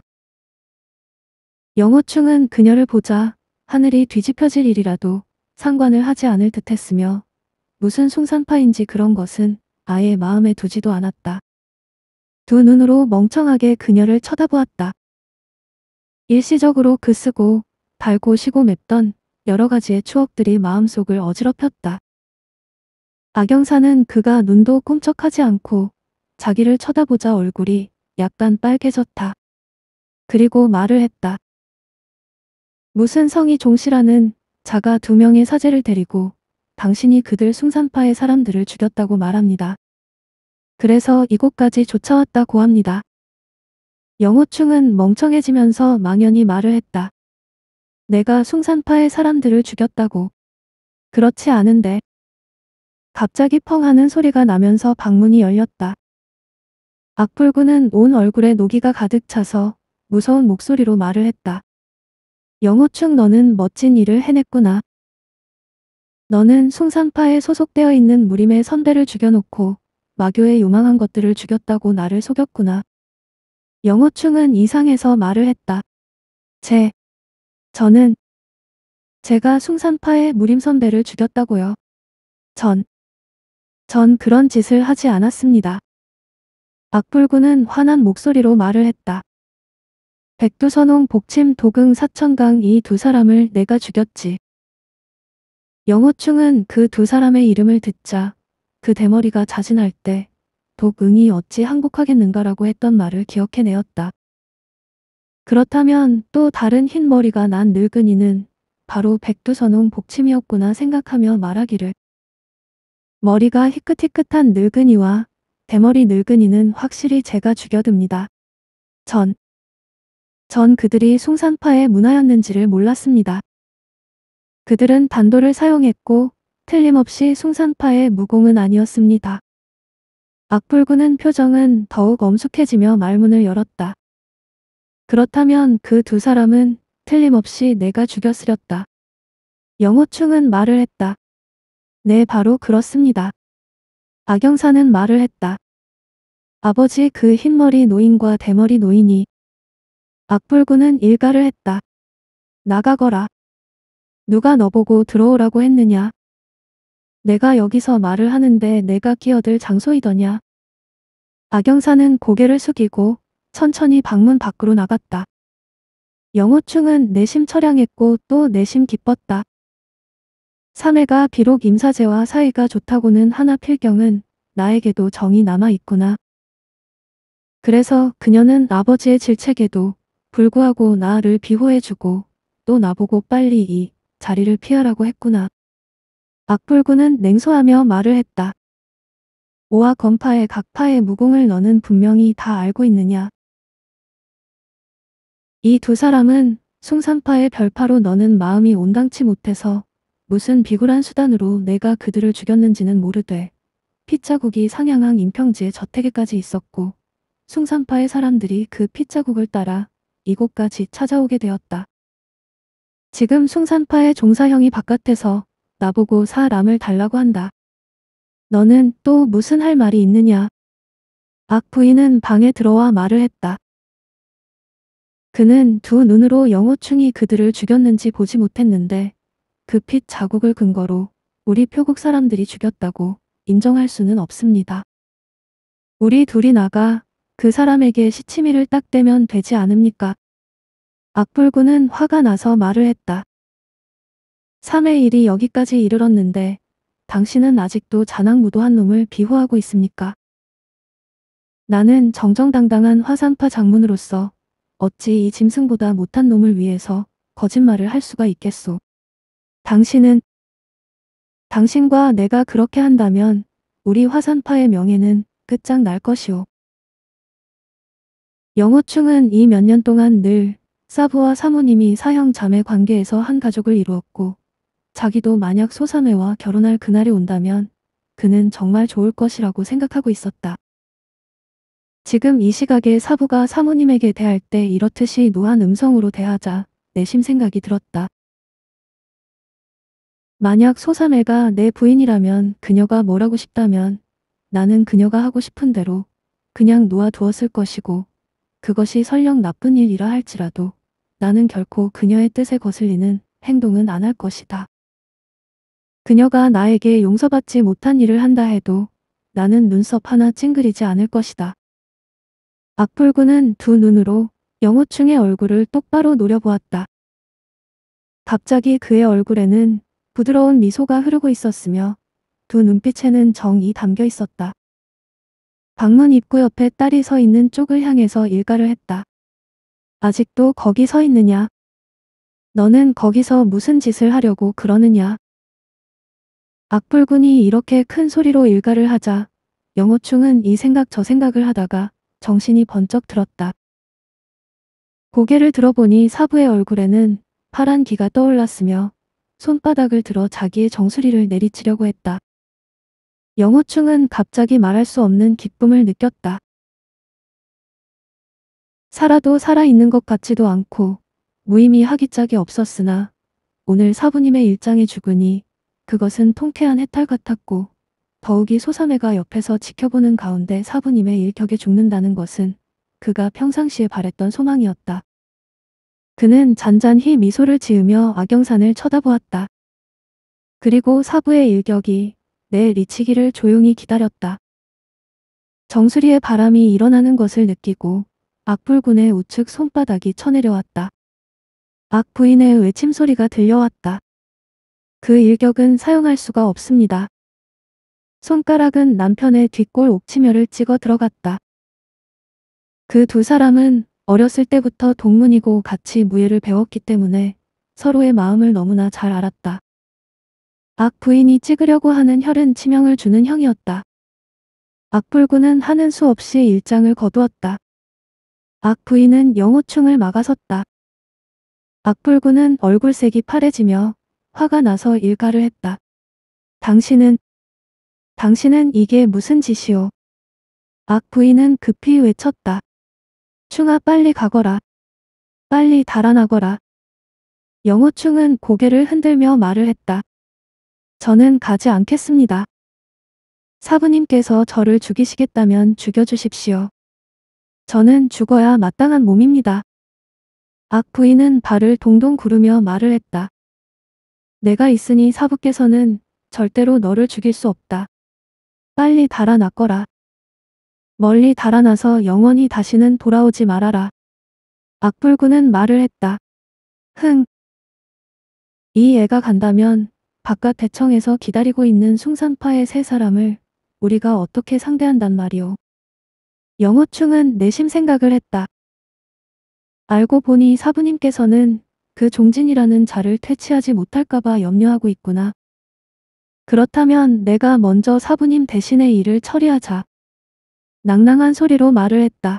영호충은 그녀를 보자 하늘이 뒤집혀질 일이라도 상관을 하지 않을 듯했으며 무슨 숭산파인지 그런 것은 아예 마음에 두지도 않았다. 두 눈으로 멍청하게 그녀를 쳐다보았다. 일시적으로 그 쓰고 달고 시고 맵던 여러 가지의 추억들이 마음속을 어지럽혔다. 악영사는 그가 눈도 꿈쩍하지 않고 자기를 쳐다보자 얼굴이 약간 빨개졌다. 그리고 말을 했다. 무슨 성이 종시라는 자가 두 명의 사제를 데리고 당신이 그들 숭산파의 사람들을 죽였다고 말합니다. 그래서 이곳까지 쫓아왔다고 합니다. 영호충은 멍청해지면서 망연히 말을 했다. 내가 숭산파의 사람들을 죽였다고. 그렇지 않은데. 갑자기 펑 하는 소리가 나면서 방문이 열렸다. 악불군은온 얼굴에 노기가 가득 차서 무서운 목소리로 말을 했다. 영호충 너는 멋진 일을 해냈구나. 너는 송산파에 소속되어 있는 무림의 선배를 죽여놓고 마교의 요망한 것들을 죽였다고 나를 속였구나. 영호충은 이상해서 말을 했다. 제, 저는 제가 숭산파의 무림 선배를 죽였다고요. 전, 전 그런 짓을 하지 않았습니다. 박불구는 화난 목소리로 말을 했다. 백두선홍 복침 도긍 사천강 이 두 사람을 내가 죽였지. 영호충은 그 두 사람의 이름을 듣자 그 대머리가 자진할 때도응이 어찌 항복하겠는가라고 했던 말을 기억해내었다. 그렇다면 또 다른 흰머리가 난 늙은이는 바로 백두선홍 복침이었구나 생각하며 말하기를. 머리가 희끗희끗한 늙은이와 대머리 늙은이는 확실히 제가 죽여듭니다. 전전 그들이 송산파의 문화였는지를 몰랐습니다. 그들은 단도를 사용했고 틀림없이 송산파의 무공은 아니었습니다. 악불군은 표정은 더욱 엄숙해지며 말문을 열었다. 그렇다면 그 두 사람은 틀림없이 내가 죽였으렸다. 영호충은 말을 했다. 네 바로 그렇습니다. 악영사는 말을 했다. 아버지 그 흰머리 노인과 대머리 노인이 악불구는 일가를 했다. 나가거라. 누가 너보고 들어오라고 했느냐. 내가 여기서 말을 하는데 내가 끼어들 장소이더냐. 악영사는 고개를 숙이고 천천히 방문 밖으로 나갔다. 영호충은 내심 처량했고 또 내심 기뻤다. 삼해가 비록 임사제와 사이가 좋다고는 하나 필경은 나에게도 정이 남아있구나. 그래서 그녀는 아버지의 질책에도 불구하고 나를 비호해주고 또 나보고 빨리 이 자리를 피하라고 했구나. 악불구는 냉소하며 말을 했다. 오와 건파의 각파의 무공을 너는 분명히 다 알고 있느냐. 이 두 사람은 숭산파의 별파로 너는 마음이 온당치 못해서 무슨 비굴한 수단으로 내가 그들을 죽였는지는 모르되 피자국이 상향항 임평지의 저택에까지 있었고 숭산파의 사람들이 그 피자국을 따라 이곳까지 찾아오게 되었다. 지금 숭산파의 종사형이 바깥에서 나보고 사람을 달라고 한다. 너는 또 무슨 할 말이 있느냐? 악 부인은 방에 들어와 말을 했다. 그는 두 눈으로 영호충이 그들을 죽였는지 보지 못했는데 그 핏 자국을 근거로 우리 표국 사람들이 죽였다고 인정할 수는 없습니다. 우리 둘이 나가 그 사람에게 시치미를 딱 대면 되지 않습니까? 악불구는 화가 나서 말을 했다. 3의 일이 여기까지 이르렀는데 당신은 아직도 잔악무도한 놈을 비호하고 있습니까? 나는 정정당당한 화산파 장문으로서 어찌 이 짐승보다 못한 놈을 위해서 거짓말을 할 수가 있겠소. 당신은 당신과 내가 그렇게 한다면 우리 화산파의 명예는 끝장날 것이오. 영호충은 이 몇 년 동안 늘 사부와 사모님이 사형 자매 관계에서 한 가족을 이루었고 자기도 만약 소사매와 결혼할 그날이 온다면 그는 정말 좋을 것이라고 생각하고 있었다. 지금 이 시각에 사부가 사모님에게 대할 때 이렇듯이 노한 음성으로 대하자 내심 생각이 들었다. 만약 소사매가내 부인이라면 그녀가 뭘하고 싶다면 나는 그녀가 하고 싶은 대로 그냥 놓아두었을 것이고 그것이 설령 나쁜 일이라 할지라도 나는 결코 그녀의 뜻에 거슬리는 행동은 안 할 것이다. 그녀가 나에게 용서받지 못한 일을 한다 해도 나는 눈썹 하나 찡그리지 않을 것이다. 악불구는 두 눈으로 영호충의 얼굴을 똑바로 노려보았다. 갑자기 그의 얼굴에는 부드러운 미소가 흐르고 있었으며 두 눈빛에는 정이 담겨 있었다. 방문 입구 옆에 딸이 서 있는 쪽을 향해서 일가를 했다. 아직도 거기 서 있느냐? 너는 거기서 무슨 짓을 하려고 그러느냐? 악불군이 이렇게 큰 소리로 일가를 하자 영호충은 이 생각 저 생각을 하다가 정신이 번쩍 들었다. 고개를 들어보니 사부의 얼굴에는 파란 기가 떠올랐으며 손바닥을 들어 자기의 정수리를 내리치려고 했다. 영호충은 갑자기 말할 수 없는 기쁨을 느꼈다. 살아도 살아있는 것 같지도 않고 무의미 하기 짝이 없었으나 오늘 사부님의 일장이 죽으니 그것은 통쾌한 해탈 같았고 더욱이 소삼회가 옆에서 지켜보는 가운데 사부님의 일격에 죽는다는 것은 그가 평상시에 바랬던 소망이었다. 그는 잔잔히 미소를 지으며 악영산을 쳐다보았다. 그리고 사부의 일격이 내 리치기를 조용히 기다렸다. 정수리의 바람이 일어나는 것을 느끼고 악불군의 우측 손바닥이 쳐내려왔다. 악 부인의 외침 소리가 들려왔다. 그 일격은 사용할 수가 없습니다. 손가락은 남편의 뒷골 옥치멸을 찍어 들어갔다. 그 두 사람은 어렸을 때부터 동문이고 같이 무예를 배웠기 때문에 서로의 마음을 너무나 잘 알았다. 악부인이 찍으려고 하는 혈은 치명을 주는 형이었다. 악불구는 하는 수 없이 일장을 거두었다. 악부인은 영호충을 막아섰다. 악불구는 얼굴색이 파래지며 화가 나서 일가를 했다. 당신은 당신은 이게 무슨 짓이오. 악부인은 급히 외쳤다. 충아 빨리 가거라. 빨리 달아나거라. 영호충은 고개를 흔들며 말을 했다. 저는 가지 않겠습니다. 사부님께서 저를 죽이시겠다면 죽여주십시오. 저는 죽어야 마땅한 몸입니다. 악 부인은 발을 동동 구르며 말을 했다. 내가 있으니 사부께서는 절대로 너를 죽일 수 없다. 빨리 달아났거라. 멀리 달아나서 영원히 다시는 돌아오지 말아라. 악불구는 말을 했다. 흥. 이 애가 간다면 바깥 대청에서 기다리고 있는 숭산파의 세 사람을 우리가 어떻게 상대한단 말이오. 영호충은 내심 생각을 했다. 알고 보니 사부님께서는 그 종진이라는 자를 퇴치하지 못할까봐 염려하고 있구나. 그렇다면 내가 먼저 사부님 대신에 일을 처리하자. 낭낭한 소리로 말을 했다.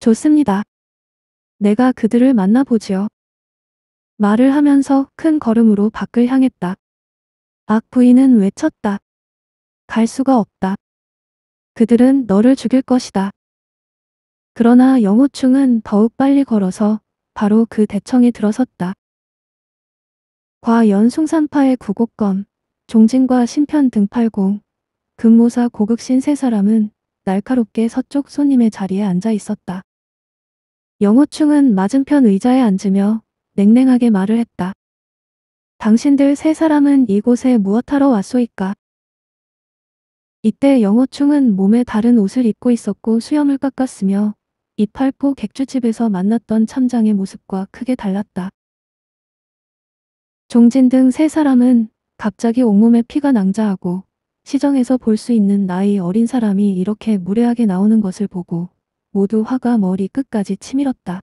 좋습니다. 내가 그들을 만나보지요. 말을 하면서 큰 걸음으로 밖을 향했다. 악 부인은 외쳤다. 갈 수가 없다. 그들은 너를 죽일 것이다. 그러나 영호충은 더욱 빨리 걸어서 바로 그 대청에 들어섰다. 과연숭산파의 구곡검, 종진과 신편 등팔공, 금모사 고극신 세 사람은 날카롭게 서쪽 손님의 자리에 앉아 있었다. 영호충은 맞은편 의자에 앉으며 냉랭하게 말을 했다. 당신들 세 사람은 이곳에 무엇하러 왔소이까? 이때 영어충은 몸에 다른 옷을 입고 있었고 수염을 깎았으며 이팔포 객주집에서 만났던 참장의 모습과 크게 달랐다. 종진 등 세 사람은 갑자기 온몸에 피가 낭자하고 시정에서 볼 수 있는 나이 어린 사람이 이렇게 무례하게 나오는 것을 보고 모두 화가 머리 끝까지 치밀었다.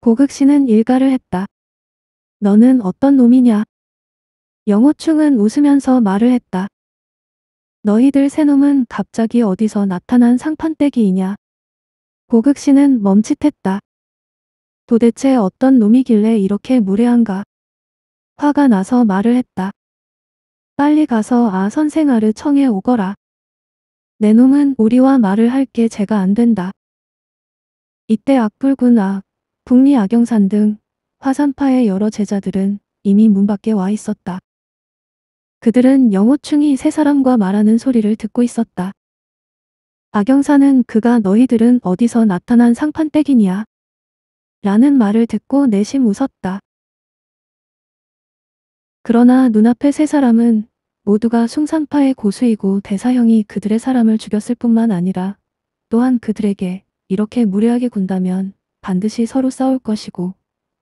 고극씨는 일가를 했다. 너는 어떤 놈이냐? 영호충은 웃으면서 말을 했다. 너희들 새놈은 갑자기 어디서 나타난 상판떼기이냐? 고극씨는 멈칫했다. 도대체 어떤 놈이길래 이렇게 무례한가? 화가 나서 말을 했다. 빨리 가서 아 선생아를 청해 오거라. 내 놈은 우리와 말을 할 게 제가 안 된다. 이때 악불군 아, 북리 악영산 등 화산파의 여러 제자들은 이미 문 밖에 와 있었다. 그들은 영호충이 세 사람과 말하는 소리를 듣고 있었다. 악영사는 그가 너희들은 어디서 나타난 상판떼기냐 라는 말을 듣고 내심 웃었다. 그러나 눈앞에세 사람은 모두가 숭산파의 고수이고 대사형이 그들의 사람을 죽였을 뿐만 아니라 또한 그들에게 이렇게 무례하게 군다면 반드시 서로 싸울 것이고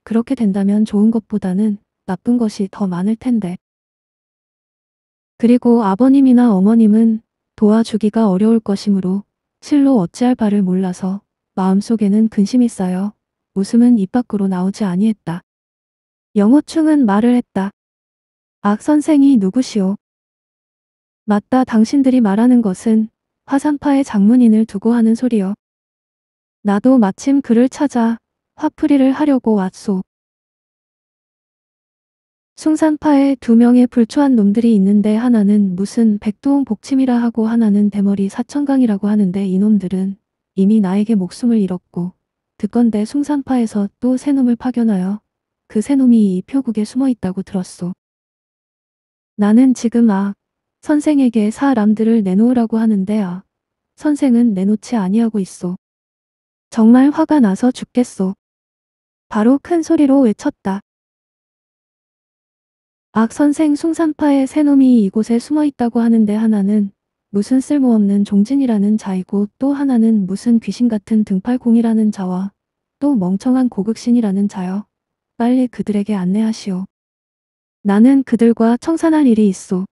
그렇게 된다면 좋은 것보다는 나쁜 것이 더 많을 텐데. 그리고 아버님이나 어머님은 도와주기가 어려울 것이므로 실로 어찌할 바를 몰라서 마음속에는 근심이 쌓여 웃음은 입 밖으로 나오지 아니했다. 영호충은 말을 했다. 악 선생이 누구시오? 맞다 당신들이 말하는 것은 화산파의 장문인을 두고 하는 소리여. 나도 마침 그를 찾아 화풀이를 하려고 왔소. 숭산파에 두 명의 불초한 놈들이 있는데 하나는 무슨 백두홍 복침이라 하고 하나는 대머리 사천강이라고 하는데 이놈들은 이미 나에게 목숨을 잃었고 듣건대 숭산파에서 또 새놈을 파견하여 그 새놈이 이 표국에 숨어 있다고 들었소. 나는 지금 아 선생에게 사람들을 내놓으라고 하는데 아 선생은 내놓지 아니하고 있소. 정말 화가 나서 죽겠소. 바로 큰 소리로 외쳤다. 악 선생 숭산파의 새놈이 이곳에 숨어 있다고 하는데 하나는 무슨 쓸모없는 종진이라는 자이고 또 하나는 무슨 귀신 같은 등팔공이라는 자와 또 멍청한 고극신이라는 자여. 빨리 그들에게 안내하시오. 나는 그들과 청산할 일이 있소.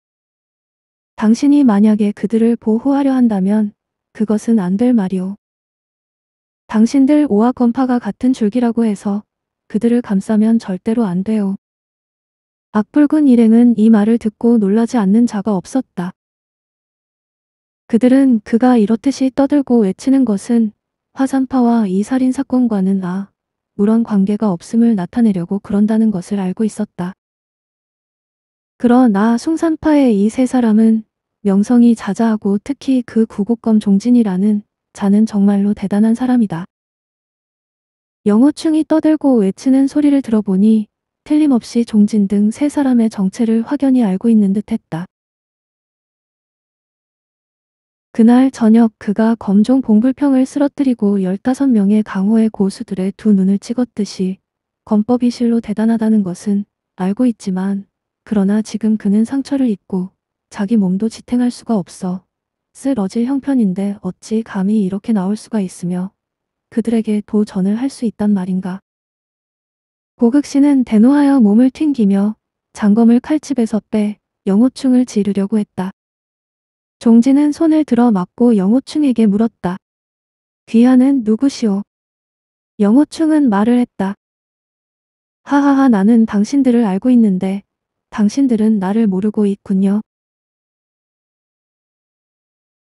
당신이 만약에 그들을 보호하려 한다면 그것은 안 될 말이오. 당신들 오와 건파가 같은 줄기라고 해서 그들을 감싸면 절대로 안 돼요. 악불군 일행은 이 말을 듣고 놀라지 않는 자가 없었다. 그들은 그가 이렇듯이 떠들고 외치는 것은 화산파와 이 살인사건과는 아, 무런 관계가 없음을 나타내려고 그런다는 것을 알고 있었다. 그러나 숭산파의 이 세 사람은 명성이 자자하고 특히 그구곡검 종진이라는 자는 정말로 대단한 사람이다. 영호충이 떠들고 외치는 소리를 들어보니 틀림없이 종진 등 세 사람의 정체를 확연히 알고 있는 듯했다. 그날 저녁 그가 검종 봉불평을 쓰러뜨리고 15명의 강호의 고수들의 두 눈을 찍었듯이 검법이 실로 대단하다는 것은 알고 있지만 그러나 지금 그는 상처를 입고 자기 몸도 지탱할 수가 없어 쓰러질 형편인데 어찌 감히 이렇게 나올 수가 있으며 그들에게 도전을 할 수 있단 말인가. 고극 씨는 대노하여 몸을 튕기며 장검을 칼집에서 빼 영호충을 지르려고 했다. 종지는 손을 들어 맞고 영호충에게 물었다. 귀하는 누구시오? 영호충은 말을 했다. 하하하 나는 당신들을 알고 있는데 당신들은 나를 모르고 있군요.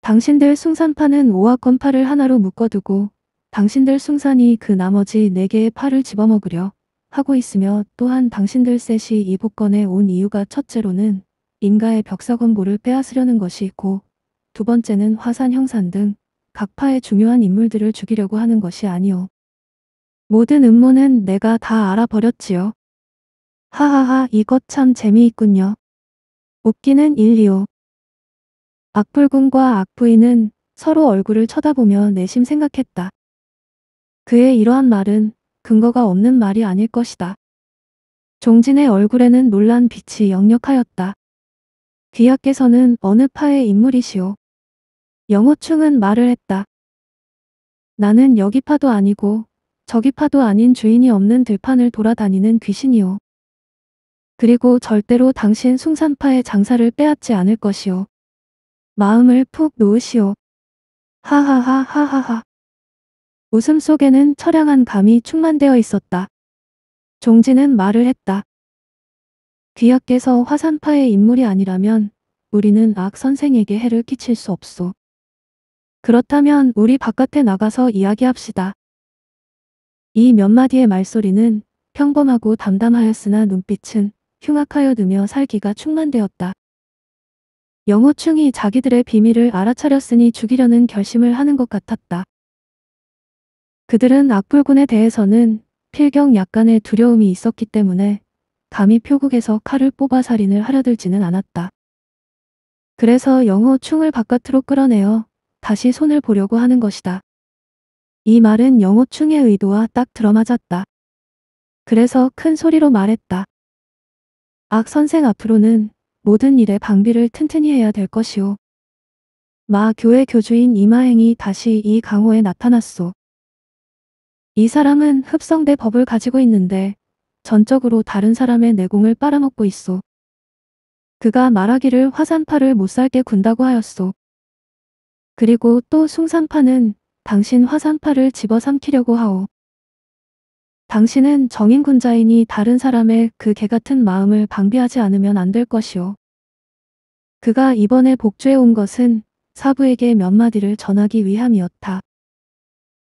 당신들 숭산파는 오화권 팔을 하나로 묶어두고 당신들 숭산이 그 나머지 네개의 팔을 집어먹으려 하고 있으며 또한 당신들 셋이 이 복권에 온 이유가 첫째로는 인가의 벽사건보를 빼앗으려는 것이 있고 두 번째는 화산 형산 등 각파의 중요한 인물들을 죽이려고 하는 것이 아니오. 모든 음모는 내가 다 알아버렸지요. 하하하 이것 참 재미있군요. 웃기는 일리오. 악불군과 악부인은 서로 얼굴을 쳐다보며 내심 생각했다. 그의 이러한 말은 근거가 없는 말이 아닐 것이다. 종진의 얼굴에는 놀란 빛이 역력하였다. 귀하께서는 어느 파의 인물이시오. 영호충은 말을 했다. 나는 여기 파도 아니고 저기 파도 아닌 주인이 없는 들판을 돌아다니는 귀신이오. 그리고 절대로 당신 숭산파의 장사를 빼앗지 않을 것이오. 마음을 푹 놓으시오. 하하하하하하. 웃음 속에는 처량한 감이 충만되어 있었다. 종지는 말을 했다. 귀하께서 화산파의 인물이 아니라면 우리는 악 선생에게 해를 끼칠 수 없소. 그렇다면 우리 바깥에 나가서 이야기합시다. 이 몇 마디의 말소리는 평범하고 담담하였으나 눈빛은 흉악하여 드며 살기가 충만되었다. 영호충이 자기들의 비밀을 알아차렸으니 죽이려는 결심을 하는 것 같았다. 그들은 악불군에 대해서는 필경 약간의 두려움이 있었기 때문에 감히 표국에서 칼을 뽑아 살인을 하려들지는 않았다. 그래서 영호충을 바깥으로 끌어내어 다시 손을 보려고 하는 것이다. 이 말은 영호충의 의도와 딱 들어맞았다. 그래서 큰 소리로 말했다. 악 선생 앞으로는 모든 일에 방비를 튼튼히 해야 될 것이오. 마 교회 교주인 이마행이 다시 이 강호에 나타났소. 이 사람은 흡성대 법을 가지고 있는데 전적으로 다른 사람의 내공을 빨아먹고 있소. 그가 말하기를 화산파를 못살게 군다고 하였소. 그리고 또 숭산파는 당신 화산파를 집어삼키려고 하오. 당신은 정인군자이니 다른 사람의 그 개같은 마음을 방비하지 않으면 안 될 것이오. 그가 이번에 복주해온 것은 사부에게 몇 마디를 전하기 위함이었다.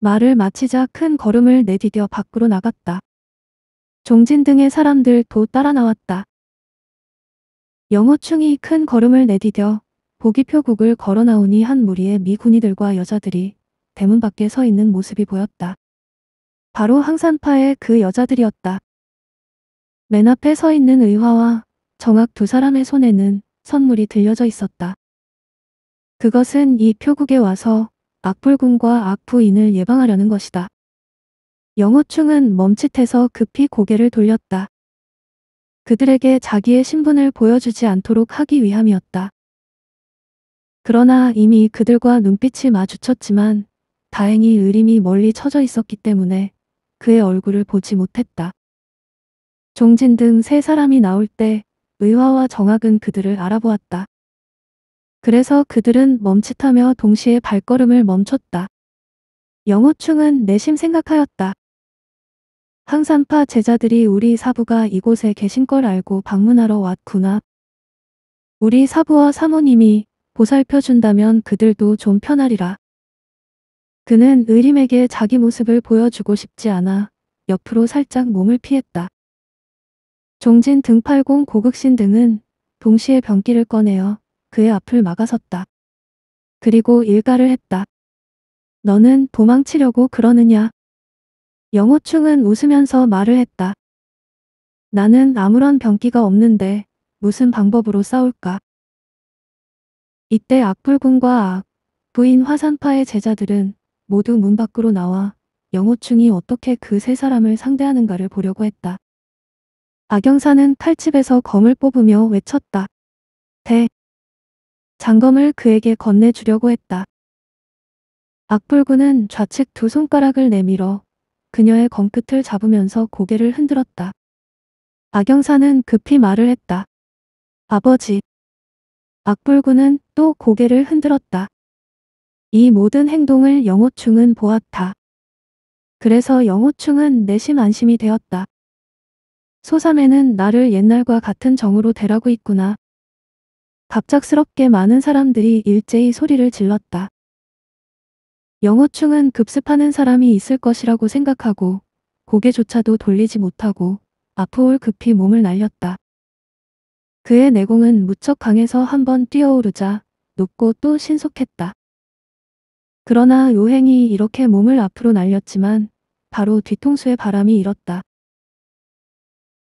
말을 마치자 큰 걸음을 내디뎌 밖으로 나갔다. 종진 등의 사람들도 따라 나왔다. 영호충이 큰 걸음을 내디뎌 보기표국을 걸어 나오니 한 무리의 미군이들과 여자들이 대문 밖에 서 있는 모습이 보였다. 바로 항산파의 그 여자들이었다. 맨 앞에 서 있는 의화와 정학 두 사람의 손에는 선물이 들려져 있었다. 그것은 이 표국에 와서 악불군과 악부인을 예방하려는 것이다. 영호충은 멈칫해서 급히 고개를 돌렸다. 그들에게 자기의 신분을 보여주지 않도록 하기 위함이었다. 그러나 이미 그들과 눈빛이 마주쳤지만 다행히 의림이 멀리 처져 있었기 때문에 그의 얼굴을 보지 못했다. 종진 등 세 사람이 나올 때 의화와 정학은 그들을 알아보았다. 그래서 그들은 멈칫하며 동시에 발걸음을 멈췄다. 영호충은 내심 생각하였다. 항산파 제자들이 우리 사부가 이곳에 계신 걸 알고 방문하러 왔구나. 우리 사부와 사모님이 보살펴준다면 그들도 좀 편하리라. 그는 의림에게 자기 모습을 보여주고 싶지 않아 옆으로 살짝 몸을 피했다. 종진 등팔공 고극신 등은 동시에 변기를 꺼내어 그의 앞을 막아섰다. 그리고 일가를 했다. 너는 도망치려고 그러느냐? 영호충은 웃으면서 말을 했다. 나는 아무런 병기가 없는데 무슨 방법으로 싸울까? 이때 악불군과 악, 부인 화산파의 제자들은 모두 문 밖으로 나와 영호충이 어떻게 그 세 사람을 상대하는가를 보려고 했다. 악영사는 칼집에서 검을 뽑으며 외쳤다. 대. 장검을 그에게 건네주려고 했다. 악불구는 좌측 두 손가락을 내밀어 그녀의 검끝을 잡으면서 고개를 흔들었다. 악영사는 급히 말을 했다. 아버지. 악불구는 또 고개를 흔들었다. 이 모든 행동을 영호충은 보았다. 그래서 영호충은 내심 안심이 되었다. 소삼에는 나를 옛날과 같은 정으로 대라고 있구나. 갑작스럽게 많은 사람들이 일제히 소리를 질렀다. 영호충은 급습하는 사람이 있을 것이라고 생각하고 고개조차도 돌리지 못하고 아프올 급히 몸을 날렸다. 그의 내공은 무척 강해서 한번 뛰어오르자 높고 또 신속했다. 그러나 요행이 이렇게 몸을 앞으로 날렸지만 바로 뒤통수에 바람이 일었다.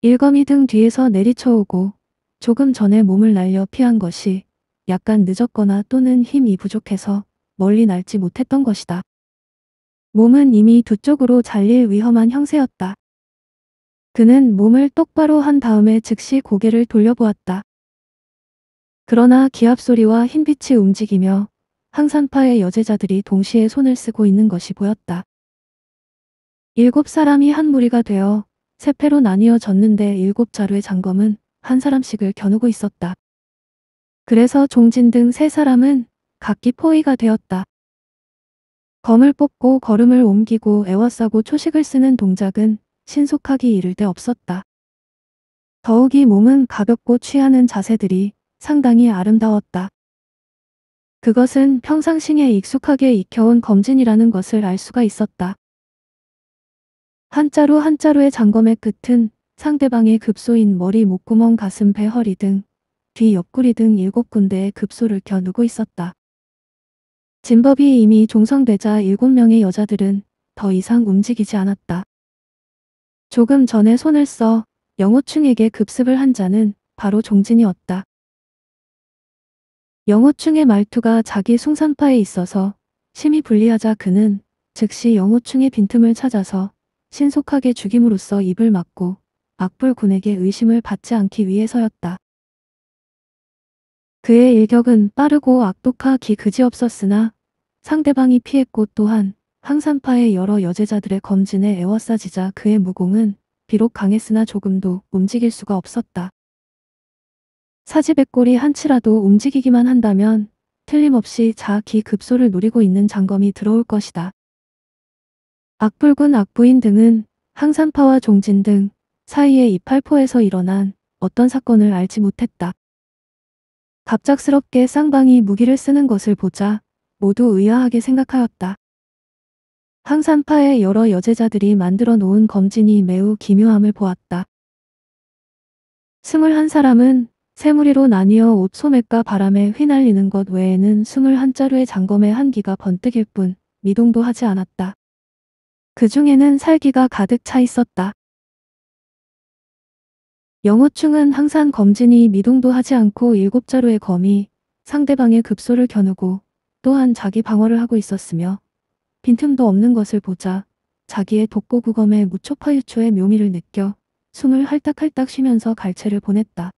일거미 등 뒤에서 내리쳐오고 조금 전에 몸을 날려 피한 것이 약간 늦었거나 또는 힘이 부족해서 멀리 날지 못했던 것이다. 몸은 이미 두 쪽으로 잘릴 위험한 형세였다. 그는 몸을 똑바로 한 다음에 즉시 고개를 돌려보았다. 그러나 기압소리와 흰빛이 움직이며 항산파의 여제자들이 동시에 손을 쓰고 있는 것이 보였다. 일곱 사람이 한 무리가 되어 세 패로 나뉘어졌는데 일곱 자루의 장검은 한 사람씩을 겨누고 있었다. 그래서 종진 등 세 사람은 각기 포위가 되었다. 검을 뽑고 걸음을 옮기고 애워싸고 초식을 쓰는 동작은 신속하기 이를 데 없었다. 더욱이 몸은 가볍고 취하는 자세들이 상당히 아름다웠다. 그것은 평상시에 익숙하게 익혀온 검진이라는 것을 알 수가 있었다. 한자루 한자루의 장검의 끝은 상대방의 급소인 머리 목구멍 가슴 배허리 등 뒤 옆구리 등 일곱 군데의 급소를 겨누고 있었다. 진법이 이미 종성되자 일곱 명의 여자들은 더 이상 움직이지 않았다. 조금 전에 손을 써 영호충에게 급습을 한 자는 바로 종진이었다. 영호충의 말투가 자기 숭산파에 있어서 심히 불리하자 그는 즉시 영호충의 빈틈을 찾아서 신속하게 죽임으로써 입을 막고 악불군에게 의심을 받지 않기 위해서였다. 그의 일격은 빠르고 악독하기 그지없었으나 상대방이 피했고 또한 항산파의 여러 여제자들의 검진에 애워싸지자 그의 무공은 비록 강했으나 조금도 움직일 수가 없었다. 사지백 골이 한치라도 움직이기만 한다면 틀림없이 자기 급소를 노리고 있는 장검이 들어올 것이다. 악불군 악부인 등은 항산파와 종진 등 사이에 이팔포에서 일어난 어떤 사건을 알지 못했다. 갑작스럽게 쌍방이 무기를 쓰는 것을 보자 모두 의아하게 생각하였다. 항산파의 여러 여제자들이 만들어 놓은 검진이 매우 기묘함을 보았다. 2 1 사람은 새무리로 나뉘어 옷 소매가 바람에 휘날리는 것 외에는 스물 한자루의 장검의 한기가 번뜩일 뿐 미동도 하지 않았다. 그 중에는 살기가 가득 차 있었다. 영호충은 항상 검진이 미동도 하지 않고 일곱 자루의 검이 상대방의 급소를 겨누고 또한 자기 방어를 하고 있었으며 빈틈도 없는 것을 보자 자기의 독고구검에 무초파유초의 묘미를 느껴 숨을 할딱할딱 쉬면서 갈채를 보냈다.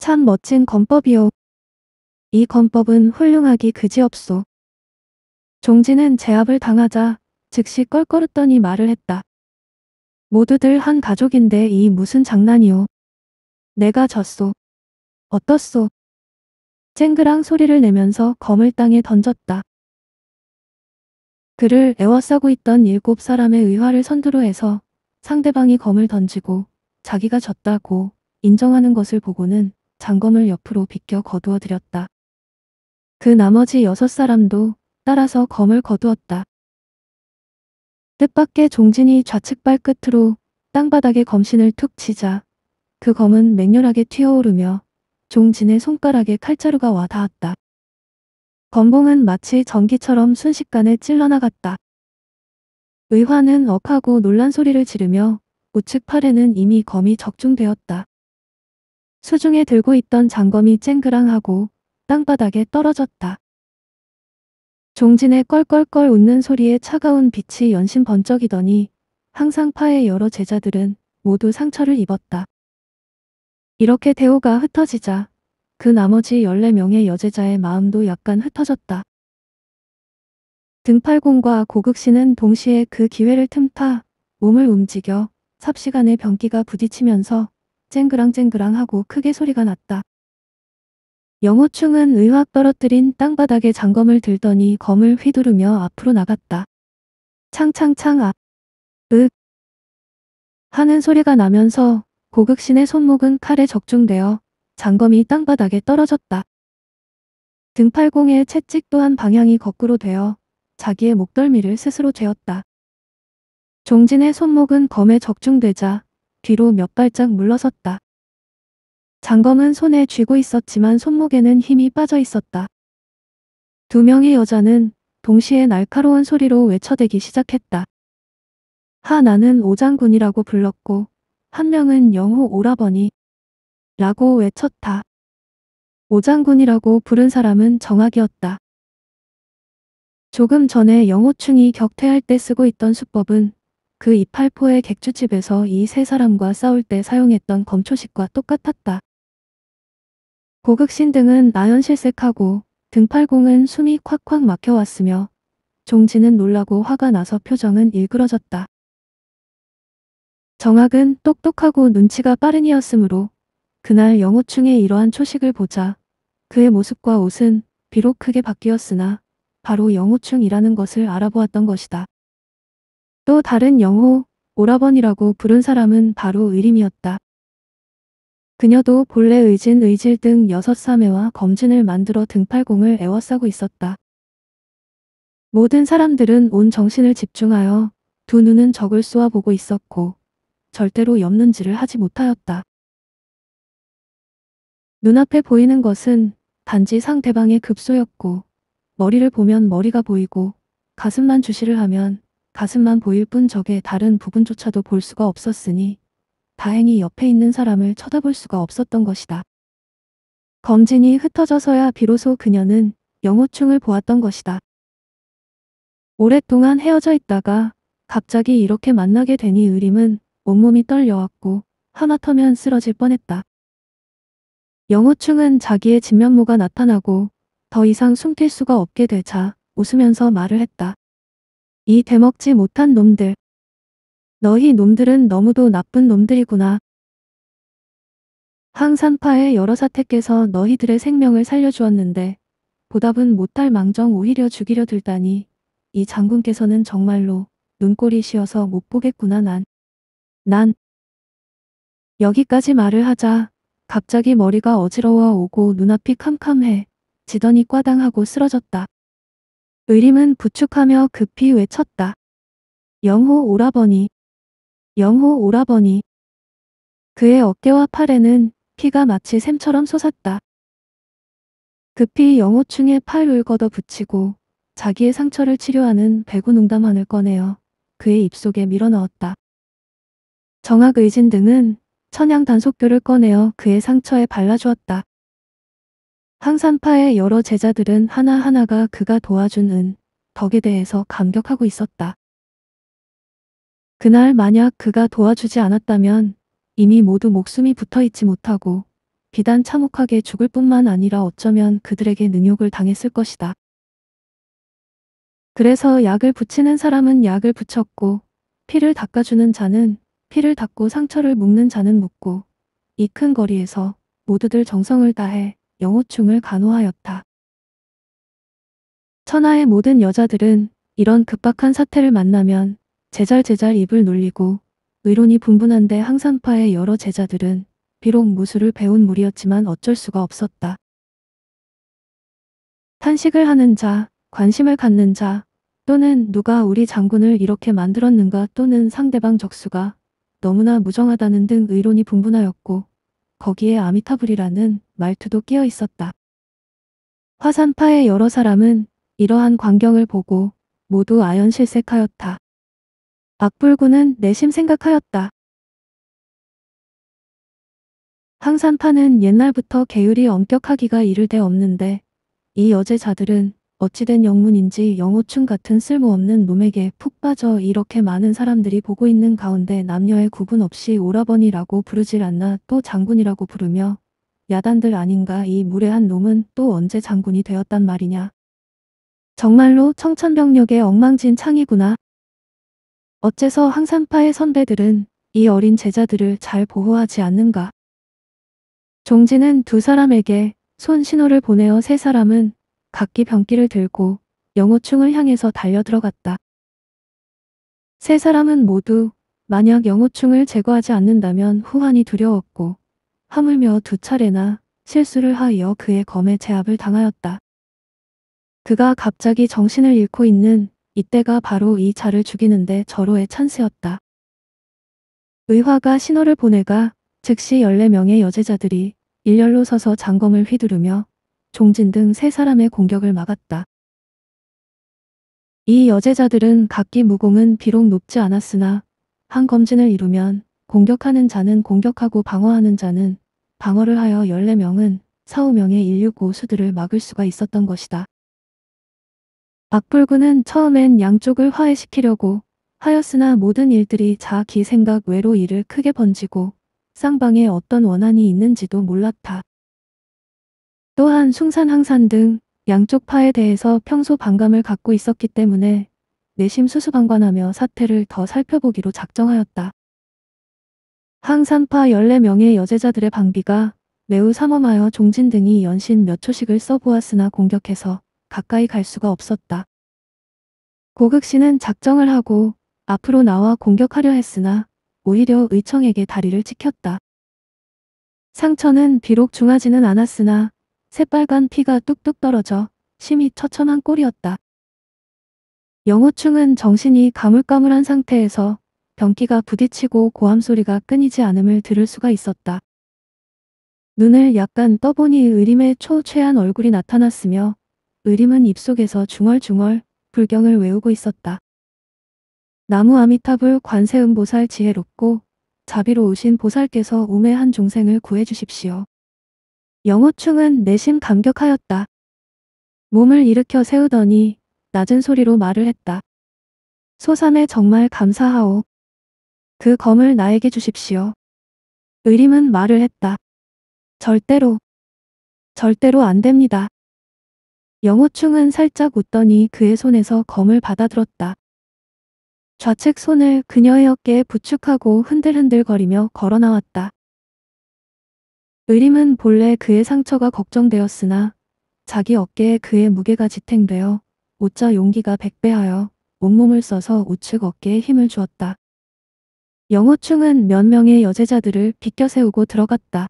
참 멋진 건법이오. 이 건법은 훌륭하기 그지없소. 종지는 제압을 당하자 즉시 껄껄었더니 말을 했다. 모두들 한 가족인데 이 무슨 장난이오. 내가 졌소. 어떻소. 쨍그랑 소리를 내면서 검을 땅에 던졌다. 그를 애워싸고 있던 일곱 사람의 의화를 선두로 해서 상대방이 검을 던지고 자기가 졌다고 인정하는 것을 보고는 장검을 옆으로 비껴 거두어 들였다. 그 나머지 여섯 사람도 따라서 검을 거두었다. 뜻밖의 종진이 좌측 발끝으로 땅바닥에 검신을 툭 치자 그 검은 맹렬하게 튀어오르며 종진의 손가락에 칼자루가 와 닿았다. 검봉은 마치 전기처럼 순식간에 찔러나갔다. 의화는 억하고 놀란 소리를 지르며 우측 팔에는 이미 검이 적중되었다. 수중에 들고 있던 장검이 쨍그랑하고 땅바닥에 떨어졌다. 종진의 껄껄껄 웃는 소리에 차가운 빛이 연신 번쩍이더니 항상 파의 여러 제자들은 모두 상처를 입었다. 이렇게 대호가 흩어지자 그 나머지 14명의 여제자의 마음도 약간 흩어졌다. 등팔공과 고극신은 동시에 그 기회를 틈타 몸을 움직여 삽시간에 변기가 부딪히면서 쨍그랑쨍그랑 하고 크게 소리가 났다. 영호충은 의학 떨어뜨린 땅바닥에 장검을 들더니 검을 휘두르며 앞으로 나갔다. 창창창 앞, 윽 하는 소리가 나면서 고극신의 손목은 칼에 적중되어 장검이 땅바닥에 떨어졌다. 등팔공의 채찍 또한 방향이 거꾸로 되어 자기의 목덜미를 스스로 재었다. 종진의 손목은 검에 적중되자 뒤로 몇 발짝 물러섰다. 장검은 손에 쥐고 있었지만 손목에는 힘이 빠져 있었다. 두 명의 여자는 동시에 날카로운 소리로 외쳐대기 시작했다. 하나는 오장군이라고 불렀고 한 명은 영호 오라버니 라고 외쳤다. 오장군이라고 부른 사람은 정학이었다. 조금 전에 영호충이 격퇴할 때 쓰고 있던 수법은 그 이팔포의 객주집에서 이 세 사람과 싸울 때 사용했던 검초식과 똑같았다. 고극신 등은 나연실색하고 등팔공은 숨이 콱콱 막혀왔으며 종지는 놀라고 화가 나서 표정은 일그러졌다. 정학은 똑똑하고 눈치가 빠른 이었으므로 그날 영호충의 이러한 초식을 보자 그의 모습과 옷은 비록 크게 바뀌었으나 바로 영호충이라는 것을 알아보았던 것이다. 또 다른 영호, 오라번이라고 부른 사람은 바로 의림이었다. 그녀도 본래 의진 의질 등 여섯 사매와 검진을 만들어 등팔공을 애워싸고 있었다. 모든 사람들은 온 정신을 집중하여 두 눈은 적을 쏘아보고 있었고 절대로 엽는지를 하지 못하였다. 눈앞에 보이는 것은 단지 상대방의 급소였고 머리를 보면 머리가 보이고 가슴만 주시를 하면 가슴만 보일 뿐 적의 다른 부분조차도 볼 수가 없었으니 다행히 옆에 있는 사람을 쳐다볼 수가 없었던 것이다. 검진이 흩어져서야 비로소 그녀는 영호충을 보았던 것이다. 오랫동안 헤어져 있다가 갑자기 이렇게 만나게 되니 의림은 온몸이 떨려왔고 하마터면 쓰러질 뻔했다. 영호충은 자기의 진면모가 나타나고 더 이상 숨길 수가 없게 되자 웃으면서 말을 했다. 이 대먹지 못한 놈들. 너희 놈들은 너무도 나쁜 놈들이구나. 항산파의 여러 사태께서 너희들의 생명을 살려주었는데 보답은 못할 망정 오히려 죽이려 들다니 이 장군께서는 정말로 눈꼴이 쉬어서 못 보겠구나 난. 난 여기까지 말을 하자 갑자기 머리가 어지러워 오고 눈앞이 캄캄해 지더니 꽈당하고 쓰러졌다. 의림은 부축하며 급히 외쳤다. 영호 오라버니. 영호 오라버니. 그의 어깨와 팔에는 피가 마치 샘처럼 솟았다. 급히 영호충의 팔을 걷어 붙이고 자기의 상처를 치료하는 배구농담환을 꺼내어 그의 입속에 밀어넣었다. 정학의진 등은 천양 단속교를 꺼내어 그의 상처에 발라주었다. 항산파의 여러 제자들은 하나하나가 그가 도와준 은, 덕에 대해서 감격하고 있었다. 그날 만약 그가 도와주지 않았다면 이미 모두 목숨이 붙어있지 못하고 비단 참혹하게 죽을 뿐만 아니라 어쩌면 그들에게 능욕을 당했을 것이다. 그래서 약을 붙이는 사람은 약을 붙였고 피를 닦아주는 자는 피를 닦고 상처를 묶는 자는 묶고 이 큰 거리에서 모두들 정성을 다해 영호충을 간호하였다. 천하의 모든 여자들은 이런 급박한 사태를 만나면 제잘제잘 입을 놀리고 의론이 분분한데 항산파의 여러 제자들은 비록 무술을 배운 무리였지만 어쩔 수가 없었다. 탄식을 하는 자, 관심을 갖는 자, 또는 누가 우리 장군을 이렇게 만들었는가 또는 상대방 적수가 너무나 무정하다는 등 의론이 분분하였고 거기에 아미타불이라는 말투도 끼어 있었다. 화산파의 여러 사람은 이러한 광경을 보고 모두 아연실색하였다. 악불구는 내심 생각하였다. 항산파는 옛날부터 계율이 엄격하기가 이를 데 없는데 이 여제자들은 어찌된 영문인지 영호충 같은 쓸모없는 놈에게 푹 빠져 이렇게 많은 사람들이 보고 있는 가운데 남녀의 구분 없이 오라버니라고 부르질 않나 또 장군이라고 부르며 야단들 아닌가 이 무례한 놈은 또 언제 장군이 되었단 말이냐. 정말로 청천벽력의 엉망진 창이구나. 어째서 항산파의 선배들은 이 어린 제자들을 잘 보호하지 않는가. 종지는 두 사람에게 손 신호를 보내어 세 사람은 각기 병기를 들고 영호충을 향해서 달려들어갔다. 세 사람은 모두 만약 영호충을 제거하지 않는다면 후환이 두려웠고 하물며 두 차례나 실수를 하여 그의 검에 제압을 당하였다. 그가 갑자기 정신을 잃고 있는 이때가 바로 이 자를 죽이는데 절호의 찬스였다. 의화가 신호를 보내가 즉시 14명의 여제자들이 일렬로 서서 장검을 휘두르며 종진 등 세 사람의 공격을 막았다. 이 여제자들은 각기 무공은 비록 높지 않았으나 한 검진을 이루면 공격하는 자는 공격하고 방어하는 자는 방어를 하여 14명은 4, 5명의 인류 고수들을 막을 수가 있었던 것이다. 악불군은 처음엔 양쪽을 화해시키려고 하였으나 모든 일들이 자기 생각 외로 일을 크게 번지고 쌍방에 어떤 원한이 있는지도 몰랐다. 또한 숭산항산 등 양쪽 파에 대해서 평소 반감을 갖고 있었기 때문에 내심 수수방관하며 사태를 더 살펴보기로 작정하였다. 항산파 14명의 여제자들의 방비가 매우 삼엄하여 종진 등이 연신 몇 초씩을 써보았으나 공격해서 가까이 갈 수가 없었다. 고극씨는 작정을 하고 앞으로 나와 공격하려 했으나 오히려 의청에게 다리를 찍혔다 상처는 비록 중하지는 않았으나 새빨간 피가 뚝뚝 떨어져 심히 처참한 꼴이었다. 영호충은 정신이 가물가물한 상태에서 변기가 부딪히고 고함 소리가 끊이지 않음을 들을 수가 있었다. 눈을 약간 떠보니 의림의 초췌한 얼굴이 나타났으며 의림은 입속에서 중얼중얼 불경을 외우고 있었다. 나무 아미타불 관세음보살 지혜롭고 자비로우신 보살께서 우매한 종생을 구해주십시오. 영호충은 내심 감격하였다. 몸을 일으켜 세우더니 낮은 소리로 말을 했다. 소삼에 정말 감사하오. 그 검을 나에게 주십시오. 의림은 말을 했다. 절대로. 절대로 안 됩니다. 영호충은 살짝 웃더니 그의 손에서 검을 받아들었다. 좌측 손을 그녀의 어깨에 부축하고 흔들흔들거리며 걸어나왔다. 의림은 본래 그의 상처가 걱정되었으나 자기 어깨에 그의 무게가 지탱되어 오자 용기가 백배하여 온몸을 써서 우측 어깨에 힘을 주었다. 영호충은 몇 명의 여제자들을 비껴세우고 들어갔다.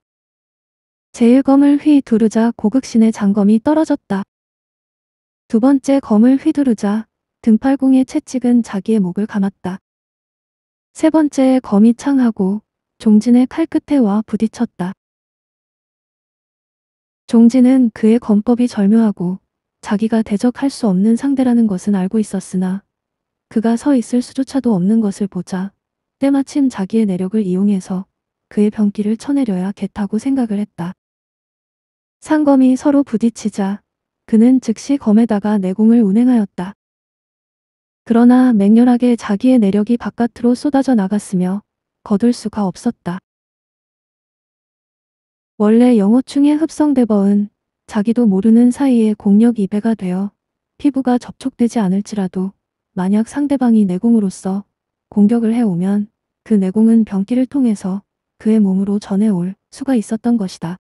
제일검을 휘두르자 고극신의 장검이 떨어졌다. 두 번째 검을 휘두르자 등팔공의 채찍은 자기의 목을 감았다. 세 번째 검이 창하고 종진의 칼끝에 와 부딪혔다. 종지는 그의 권법이 절묘하고 자기가 대적할 수 없는 상대라는 것은 알고 있었으나 그가 서 있을 수조차도 없는 것을 보자 때마침 자기의 내력을 이용해서 그의 병기를 쳐내려야겠다고 생각을 했다. 상검이 서로 부딪히자 그는 즉시 검에다가 내공을 운행하였다. 그러나 맹렬하게 자기의 내력이 바깥으로 쏟아져 나갔으며 거둘 수가 없었다. 원래 영호충에 흡성대버은 자기도 모르는 사이에 공력 2배가 되어 피부가 접촉되지 않을지라도 만약 상대방이 내공으로서 공격을 해오면 그 내공은 병기를 통해서 그의 몸으로 전해올 수가 있었던 것이다.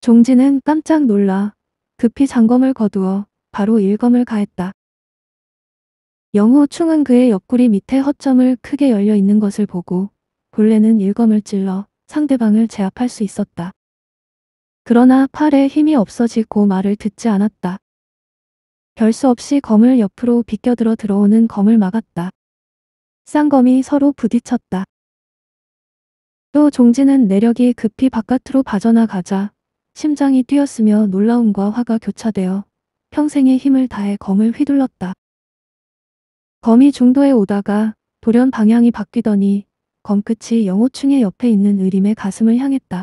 종지는 깜짝 놀라 급히 장검을 거두어 바로 일검을 가했다. 영호충은 그의 옆구리 밑에 허점을 크게 열려 있는 것을 보고 본래는 일검을 찔러 상대방을 제압할 수 있었다. 그러나 팔에 힘이 없어지고 말을 듣지 않았다. 별수 없이 검을 옆으로 비껴들어 들어오는 검을 막았다. 쌍검이 서로 부딪혔다. 또 종지는 내력이 급히 바깥으로 빠져나가자 심장이 뛰었으며 놀라움과 화가 교차되어 평생의 힘을 다해 검을 휘둘렀다. 검이 중도에 오다가 돌연 방향이 바뀌더니 검끝이 영호충의 옆에 있는 의림의 가슴을 향했다.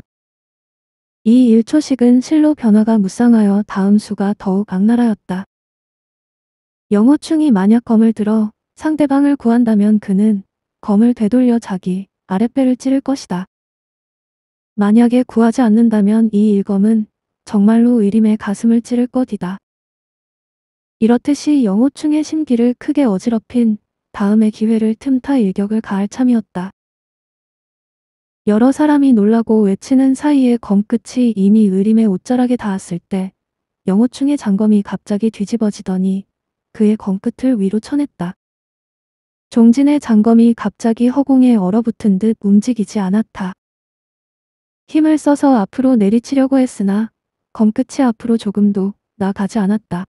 이 일초식은 실로 변화가 무쌍하여 다음 수가 더욱 악랄하였다. 영호충이 만약 검을 들어 상대방을 구한다면 그는 검을 되돌려 자기 아랫배를 찌를 것이다. 만약에 구하지 않는다면 이 일검은 정말로 의림의 가슴을 찌를 것이다. 이렇듯이 영호충의 심기를 크게 어지럽힌 다음의 기회를 틈타 일격을 가할 참이었다. 여러 사람이 놀라고 외치는 사이에 검끝이 이미 의림에 옷자락에 닿았을 때 영호충의 장검이 갑자기 뒤집어지더니 그의 검끝을 위로 쳐냈다. 종진의 장검이 갑자기 허공에 얼어붙은 듯 움직이지 않았다. 힘을 써서 앞으로 내리치려고 했으나 검끝이 앞으로 조금도 나가지 않았다.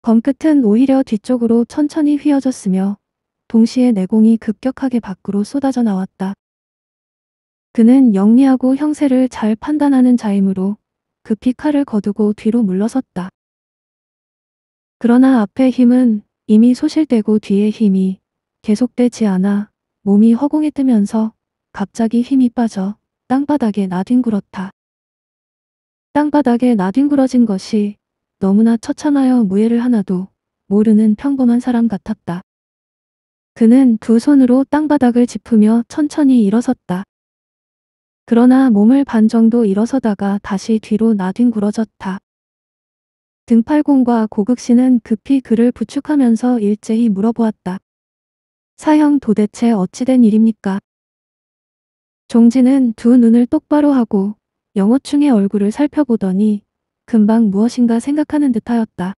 검끝은 오히려 뒤쪽으로 천천히 휘어졌으며 동시에 내공이 급격하게 밖으로 쏟아져 나왔다. 그는 영리하고 형세를 잘 판단하는 자이므로 급히 칼을 거두고 뒤로 물러섰다. 그러나 앞의 힘은 이미 소실되고 뒤의 힘이 계속되지 않아 몸이 허공에 뜨면서 갑자기 힘이 빠져 땅바닥에 나뒹굴었다. 땅바닥에 나뒹굴어진 것이 너무나 처참하여 무예를 하나도 모르는 평범한 사람 같았다. 그는 두 손으로 땅바닥을 짚으며 천천히 일어섰다. 그러나 몸을 반 정도 일어서다가 다시 뒤로 나뒹굴어졌다. 등팔공과 고극신은 급히 그를 부축하면서 일제히 물어보았다. 사형 도대체 어찌된 일입니까? 종지는두 눈을 똑바로 하고 영어충의 얼굴을 살펴보더니 금방 무엇인가 생각하는 듯하였다.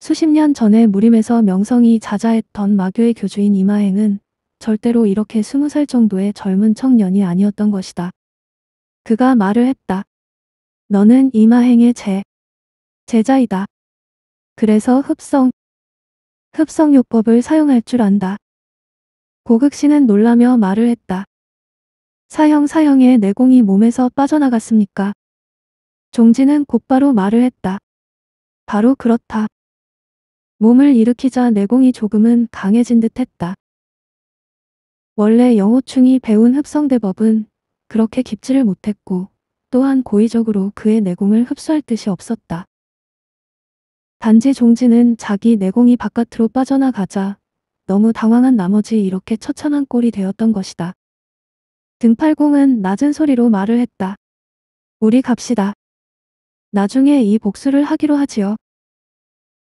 수십 년 전에 무림에서 명성이 자자했던 마교의 교주인 이마행은 절대로 이렇게 스무 살 정도의 젊은 청년이 아니었던 것이다. 그가 말을 했다. 너는 이마행의 제, 제자이다. 그래서 흡성, 흡성요법을 사용할 줄 안다. 고극신은 놀라며 말을 했다. 사형 사형의 내공이 몸에서 빠져나갔습니까? 종지는 곧바로 말을 했다. 바로 그렇다. 몸을 일으키자 내공이 조금은 강해진 듯 했다. 원래 영호충이 배운 흡성대법은 그렇게 깊지를 못했고 또한 고의적으로 그의 내공을 흡수할 뜻이 없었다. 단지 종지는 자기 내공이 바깥으로 빠져나가자 너무 당황한 나머지 이렇게 처참한 꼴이 되었던 것이다. 등팔공은 낮은 소리로 말을 했다. 우리 갑시다. 나중에 이 복수를 하기로 하지요.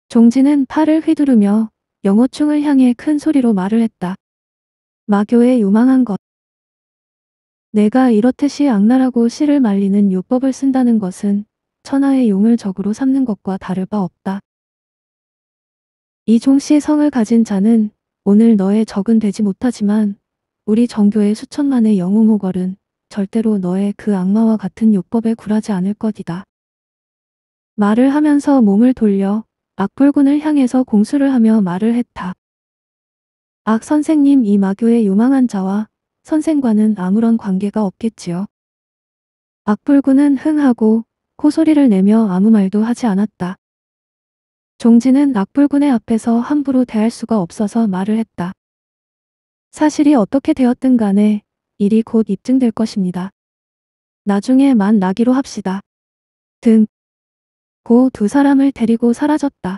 종지는 팔을 휘두르며 영호충을 향해 큰 소리로 말을 했다. 마교의 유망한 것. 내가 이렇듯이 악랄하고 씨를 말리는 요법을 쓴다는 것은 천하의 용을 적으로 삼는 것과 다를 바 없다. 이종씨 성을 가진 자는 오늘 너의 적은 되지 못하지만 우리 정교의 수천만의 영웅 호걸은 절대로 너의 그 악마와 같은 요법에 굴하지 않을 것이다. 말을 하면서 몸을 돌려 악불군을 향해서 공수를 하며 말을 했다. 악 선생님 이 마교의 요망한 자와 선생과는 아무런 관계가 없겠지요. 악불구는 흥하고 코소리를 내며 아무 말도 하지 않았다. 종지는 악불군의 앞에서 함부로 대할 수가 없어서 말을 했다. 사실이 어떻게 되었든 간에 일이 곧 입증될 것입니다. 나중에 만 나기로 합시다. 등. 고 두 사람을 데리고 사라졌다.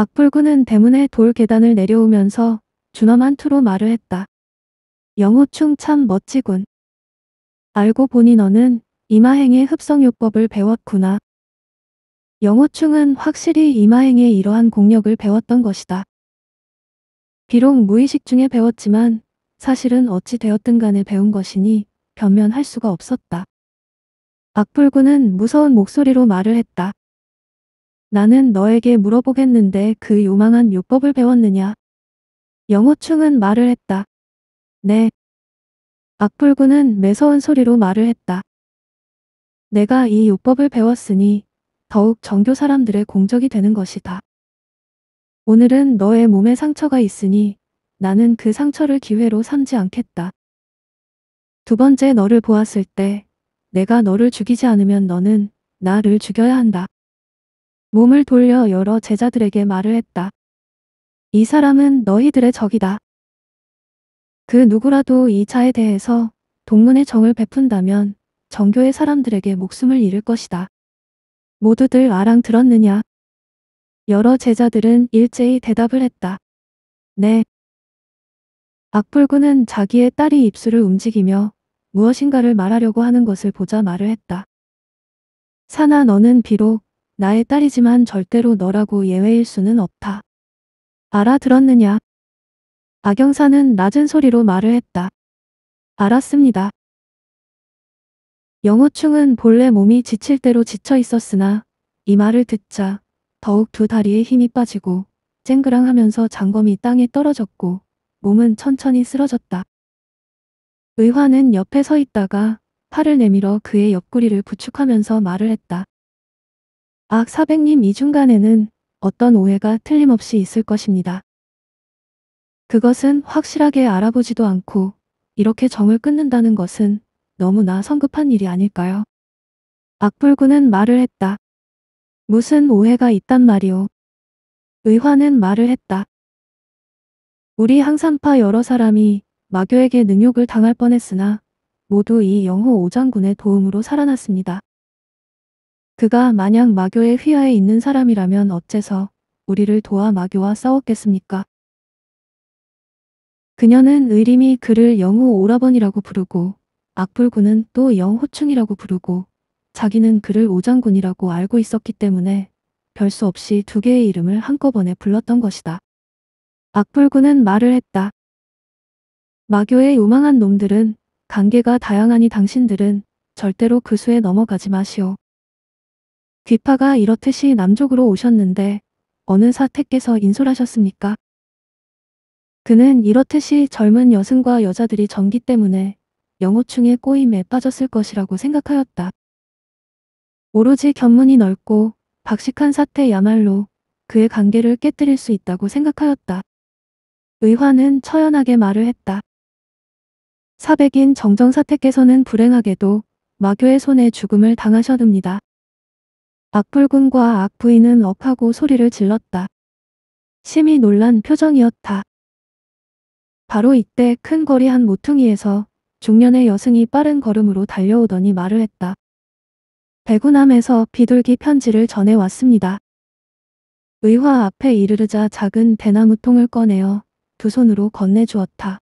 악불구는 대문의 돌 계단을 내려오면서 준엄한 투로 말을 했다. 영호충 참 멋지군. 알고 보니 너는 이마행의 흡성요법을 배웠구나. 영호충은 확실히 이마행의 이러한 공력을 배웠던 것이다. 비록 무의식 중에 배웠지만 사실은 어찌 되었든 간에 배운 것이니 변면할 수가 없었다. 악불구는 무서운 목소리로 말을 했다. 나는 너에게 물어보겠는데 그 요망한 요법을 배웠느냐? 영호충은 말을 했다. 네. 악불구는 매서운 소리로 말을 했다. 내가 이 요법을 배웠으니 더욱 정교 사람들의 공적이 되는 것이다. 오늘은 너의 몸에 상처가 있으니 나는 그 상처를 기회로 삼지 않겠다. 두 번째 너를 보았을 때 내가 너를 죽이지 않으면 너는 나를 죽여야 한다. 몸을 돌려 여러 제자들에게 말을 했다. 이 사람은 너희들의 적이다. 그 누구라도 이 차에 대해서 동문의 정을 베푼다면 정교의 사람들에게 목숨을 잃을 것이다. 모두들 아랑 들었느냐? 여러 제자들은 일제히 대답을 했다. 네. 악불군은 자기의 딸이 입술을 움직이며 무엇인가를 말하려고 하는 것을 보자 말을 했다. 사나 너는 비록 나의 딸이지만 절대로 너라고 예외일 수는 없다. 알아들었느냐? 악영사는 낮은 소리로 말을 했다. 알았습니다. 영호충은 본래 몸이 지칠 대로 지쳐 있었으나 이 말을 듣자 더욱 두 다리에 힘이 빠지고 쨍그랑하면서 장검이 땅에 떨어졌고 몸은 천천히 쓰러졌다. 의화는 옆에 서 있다가 팔을 내밀어 그의 옆구리를 부축하면서 말을 했다. 악사백님 이 중간에는 어떤 오해가 틀림없이 있을 것입니다. 그것은 확실하게 알아보지도 않고 이렇게 정을 끊는다는 것은 너무나 성급한 일이 아닐까요? 악불구는 말을 했다. 무슨 오해가 있단 말이오. 의화는 말을 했다. 우리 항산파 여러 사람이 마교에게 능욕을 당할 뻔했으나 모두 이 영호 오장군의 도움으로 살아났습니다. 그가 만약 마교의 휘하에 있는 사람이라면 어째서 우리를 도와 마교와 싸웠겠습니까? 그녀는 의림이 그를 영호 오라번이라고 부르고 악불군은 또 영호충이라고 부르고 자기는 그를 오장군이라고 알고 있었기 때문에 별수 없이 두 개의 이름을 한꺼번에 불렀던 것이다. 악불군은 말을 했다. 마교의 요망한 놈들은 관계가 다양하니 당신들은 절대로 그 수에 넘어가지 마시오. 귀파가 이렇듯이 남쪽으로 오셨는데 어느 사태께서 인솔하셨습니까? 그는 이렇듯이 젊은 여승과 여자들이 전기 때문에 영호충의 꼬임에 빠졌을 것이라고 생각하였다. 오로지 견문이 넓고 박식한 사태야말로 그의 관계를 깨뜨릴 수 있다고 생각하였다. 의화는 처연하게 말을 했다. 사백인 정정사태께서는 불행하게도 마교의 손에 죽음을 당하셨습니다. 악불군과 악부인은 업하고 소리를 질렀다. 심히 놀란 표정이었다. 바로 이때 큰 거리 한 모퉁이에서 중년의 여승이 빠른 걸음으로 달려오더니 말을 했다. 배구남에서 비둘기 편지를 전해왔습니다. 의화 앞에 이르르자 작은 대나무통을 꺼내어 두 손으로 건네주었다.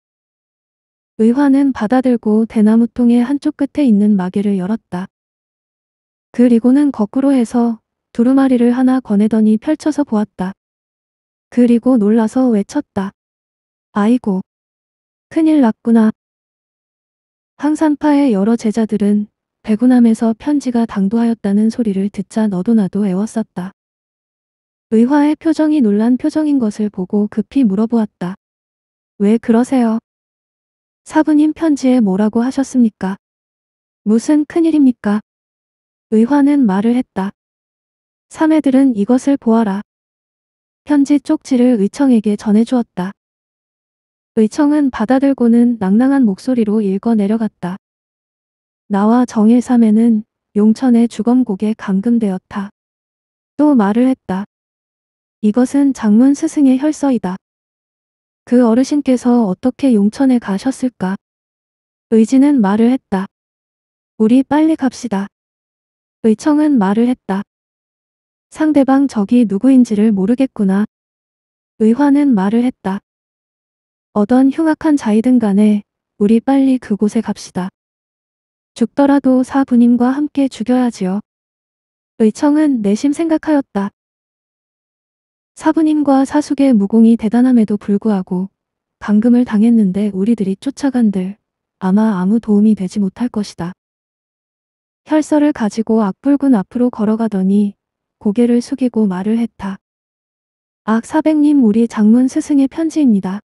의화는 받아들고 대나무통의 한쪽 끝에 있는 마개를 열었다. 그리고는 거꾸로 해서 두루마리를 하나 꺼내더니 펼쳐서 보았다. 그리고 놀라서 외쳤다. 아이고. 큰일 났구나. 항산파의 여러 제자들은 배구남에서 편지가 당도하였다는 소리를 듣자 너도 나도 애웠었다. 의화의 표정이 놀란 표정인 것을 보고 급히 물어보았다. 왜 그러세요? 사부님 편지에 뭐라고 하셨습니까? 무슨 큰일입니까? 의화는 말을 했다. 사내들은 이것을 보아라. 현지 쪽지를 의청에게 전해주었다. 의청은 받아들고는 낭낭한 목소리로 읽어 내려갔다. 나와 정일삼에는 용천의 주검곡에 감금되었다. 또 말을 했다. 이것은 장문 스승의 혈서이다. 그 어르신께서 어떻게 용천에 가셨을까? 의지는 말을 했다. 우리 빨리 갑시다. 의청은 말을 했다. 상대방 적이 누구인지를 모르겠구나. 의화는 말을 했다. 어떤 흉악한 자이든 간에 우리 빨리 그곳에 갑시다. 죽더라도 사부님과 함께 죽여야지요. 의청은 내심 생각하였다. 사부님과 사숙의 무공이 대단함에도 불구하고 감금을 당했는데 우리들이 쫓아간들 아마 아무 도움이 되지 못할 것이다. 혈서를 가지고 악불군 앞으로 걸어가더니 고개를 숙이고 말을 했다. 악사백님 우리 장문 스승의 편지입니다.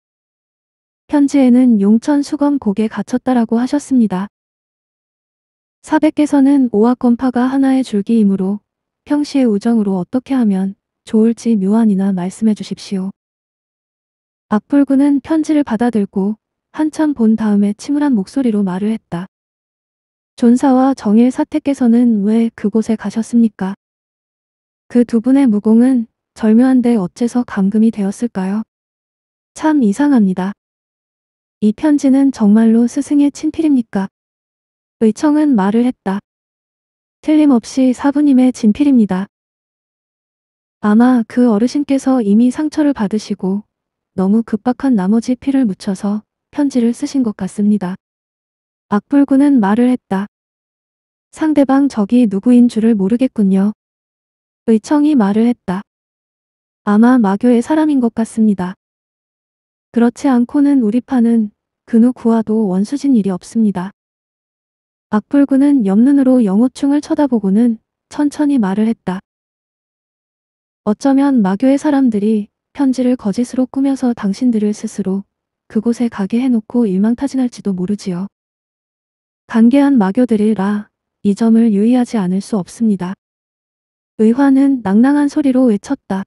편지에는 용천 수검 고개 갇혔다라고 하셨습니다. 사백께서는 오악건파가 하나의 줄기이므로 평시의 우정으로 어떻게 하면 좋을지 묘안이나 말씀해 주십시오. 악불군은 편지를 받아들고 한참 본 다음에 침울한 목소리로 말을 했다. 존사와 정일 사태께서는 왜 그곳에 가셨습니까? 그 두 분의 무공은 절묘한데 어째서 감금이 되었을까요? 참 이상합니다. 이 편지는 정말로 스승의 친필입니까? 의청은 말을 했다. 틀림없이 사부님의 진필입니다. 아마 그 어르신께서 이미 상처를 받으시고 너무 급박한 나머지 피를 묻혀서 편지를 쓰신 것 같습니다. 악불구는 말을 했다. 상대방 적이 누구인 줄을 모르겠군요. 의청이 말을 했다. 아마 마교의 사람인 것 같습니다. 그렇지 않고는 우리 파는 그누 구와도 원수진 일이 없습니다. 악불구는 옆눈으로 영호충을 쳐다보고는 천천히 말을 했다. 어쩌면 마교의 사람들이 편지를 거짓으로 꾸며서 당신들을 스스로 그곳에 가게 해놓고 일망타진할지도 모르지요. 강개한 마교들이라 이 점을 유의하지 않을 수 없습니다. 의화는 낭낭한 소리로 외쳤다.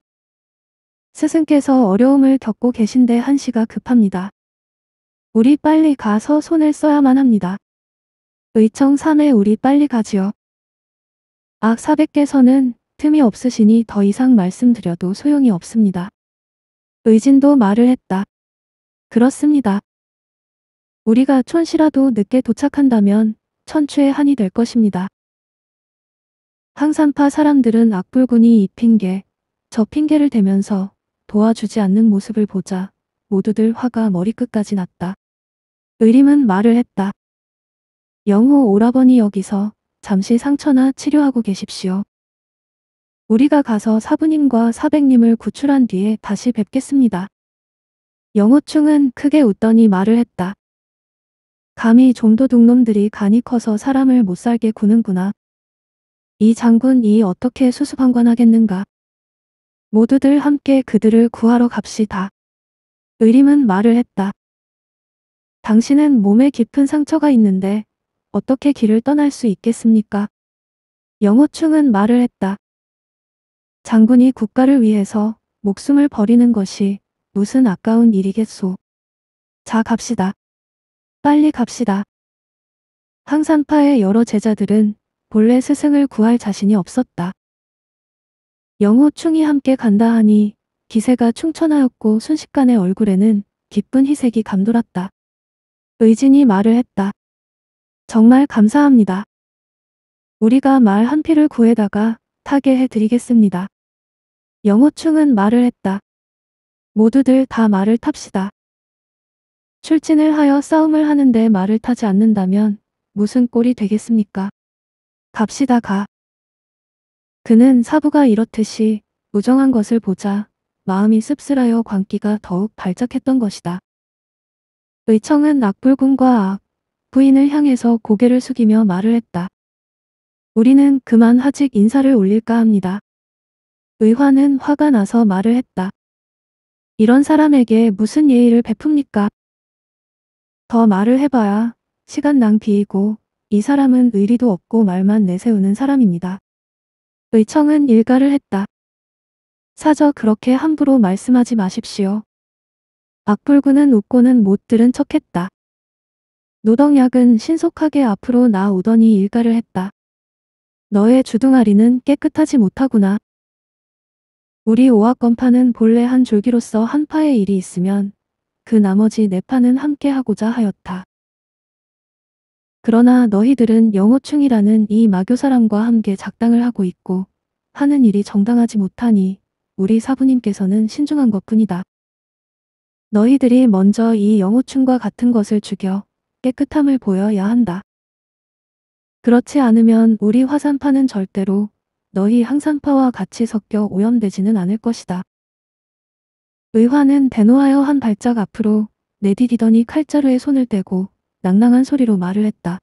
스승께서 어려움을 겪고 계신데 한시가 급합니다. 우리 빨리 가서 손을 써야만 합니다. 의청 3에 우리 빨리 가지요. 악 아, 400께서는 틈이 없으시니 더 이상 말씀드려도 소용이 없습니다. 의진도 말을 했다. 그렇습니다. 우리가 촌시라도 늦게 도착한다면 천추의 한이 될 것입니다. 항산파 사람들은 악불군이 이 핑계, 저 핑계를 대면서 도와주지 않는 모습을 보자 모두들 화가 머리끝까지 났다. 의림은 말을 했다. 영호 오라버니 여기서 잠시 상처나 치료하고 계십시오. 우리가 가서 사부님과 사백님을 구출한 뒤에 다시 뵙겠습니다. 영호충은 크게 웃더니 말을 했다. 감히 종도둑 놈들이 간이 커서 사람을 못살게 구는구나. 이 장군 이 어떻게 수수방관 하겠는가. 모두들 함께 그들을 구하러 갑시다. 의림은 말을 했다. 당신은 몸에 깊은 상처가 있는데 어떻게 길을 떠날 수 있겠습니까? 영호충은 말을 했다. 장군이 국가를 위해서 목숨을 버리는 것이 무슨 아까운 일이겠소. 자 갑시다. 빨리 갑시다. 항산파의 여러 제자들은 본래 스승을 구할 자신이 없었다. 영호 충이 함께 간다 하니 기세가 충천하였고 순식간에 얼굴에는 기쁜 희색이 감돌았다. 의진이 말을 했다. 정말 감사합니다. 우리가 말한 피를 구해다가 타게 해드리겠습니다. 영호충은 말을 했다. 모두들 다 말을 탑시다. 출진을 하여 싸움을 하는데 말을 타지 않는다면 무슨 꼴이 되겠습니까? 갑시다 가. 그는 사부가 이렇듯이 무정한 것을 보자 마음이 씁쓸하여 광기가 더욱 발작했던 것이다. 의청은 악불군과 악, 부인을 향해서 고개를 숙이며 말을 했다. 우리는 그만 하직 인사를 올릴까 합니다. 의화는 화가 나서 말을 했다. 이런 사람에게 무슨 예의를 베풉니까? 더 말을 해봐야 시간 낭비이고 이 사람은 의리도 없고 말만 내세우는 사람입니다. 의청은 일가를 했다. 사저 그렇게 함부로 말씀하지 마십시오. 악불구는 웃고는 못 들은 척했다. 노덕약은 신속하게 앞으로 나오더니 일가를 했다. 너의 주둥아리는 깨끗하지 못하구나. 우리 오악건파는 본래 한 줄기로서 한파의 일이 있으면 그 나머지 네 판은 함께 하고자 하였다. 그러나 너희들은 영호충이라는 이 마교 사람과 함께 작당을 하고 있고 하는 일이 정당하지 못하니 우리 사부님께서는 신중한 것뿐이다. 너희들이 먼저 이 영호충과 같은 것을 죽여 깨끗함을 보여야 한다. 그렇지 않으면 우리 화산파는 절대로 너희 항산파와 같이 섞여 오염되지는 않을 것이다. 의화는 대노하여 한 발짝 앞으로 내디디더니 칼자루에 손을 떼고 낭낭한 소리로 말을 했다.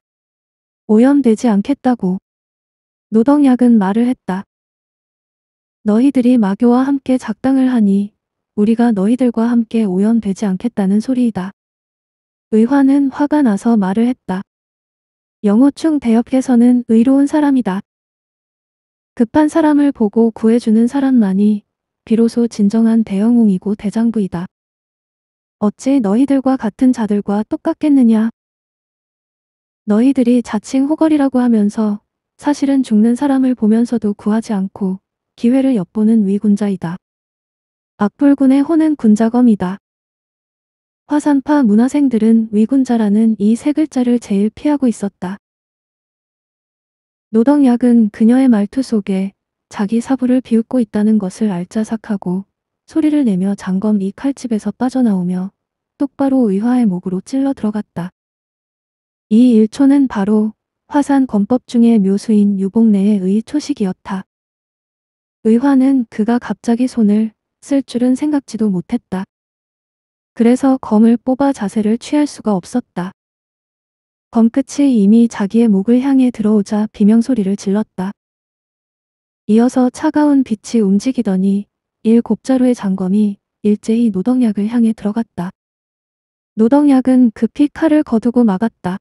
오염되지 않겠다고. 노덕약은 말을 했다. 너희들이 마교와 함께 작당을 하니 우리가 너희들과 함께 오염되지 않겠다는 소리이다. 의화는 화가 나서 말을 했다. 영호충 대역께서는 의로운 사람이다. 급한 사람을 보고 구해주는 사람만이 비로소 진정한 대영웅이고 대장부이다. 어찌 너희들과 같은 자들과 똑같겠느냐? 너희들이 자칭 호걸이라고 하면서 사실은 죽는 사람을 보면서도 구하지 않고 기회를 엿보는 위군자이다. 악불군의 혼은 군자검이다. 화산파 문화생들은 위군자라는 이 세 글자를 제일 피하고 있었다. 노덕약은 그녀의 말투 속에 자기 사부를 비웃고 있다는 것을 알짜삭하고 소리를 내며 장검이 칼집에서 빠져나오며 똑바로 의화의 목으로 찔러 들어갔다. 이 일초는 바로 화산 검법 중의 묘수인 유복내의의 초식이었다. 의화는 그가 갑자기 손을 쓸 줄은 생각지도 못했다. 그래서 검을 뽑아 자세를 취할 수가 없었다. 검끝이 이미 자기의 목을 향해 들어오자 비명소리를 질렀다. 이어서 차가운 빛이 움직이더니 일 곱자루의 장검이 일제히 노덕약을 향해 들어갔다. 노덕약은 급히 칼을 거두고 막았다.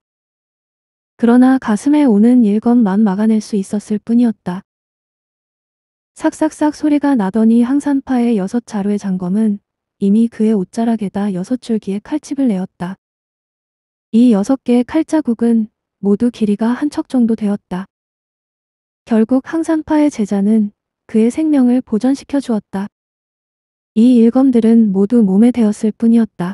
그러나 가슴에 오는 일검만 막아낼 수 있었을 뿐이었다. 삭삭삭 소리가 나더니 항산파의 여섯 자루의 장검은 이미 그의 옷자락에다 여섯 줄기의 칼집을 내었다. 이 여섯 개의 칼자국은 모두 길이가 한 척 정도 되었다. 결국 항산파의 제자는 그의 생명을 보전시켜 주었다. 이 일검들은 모두 몸에 되었을 뿐이었다.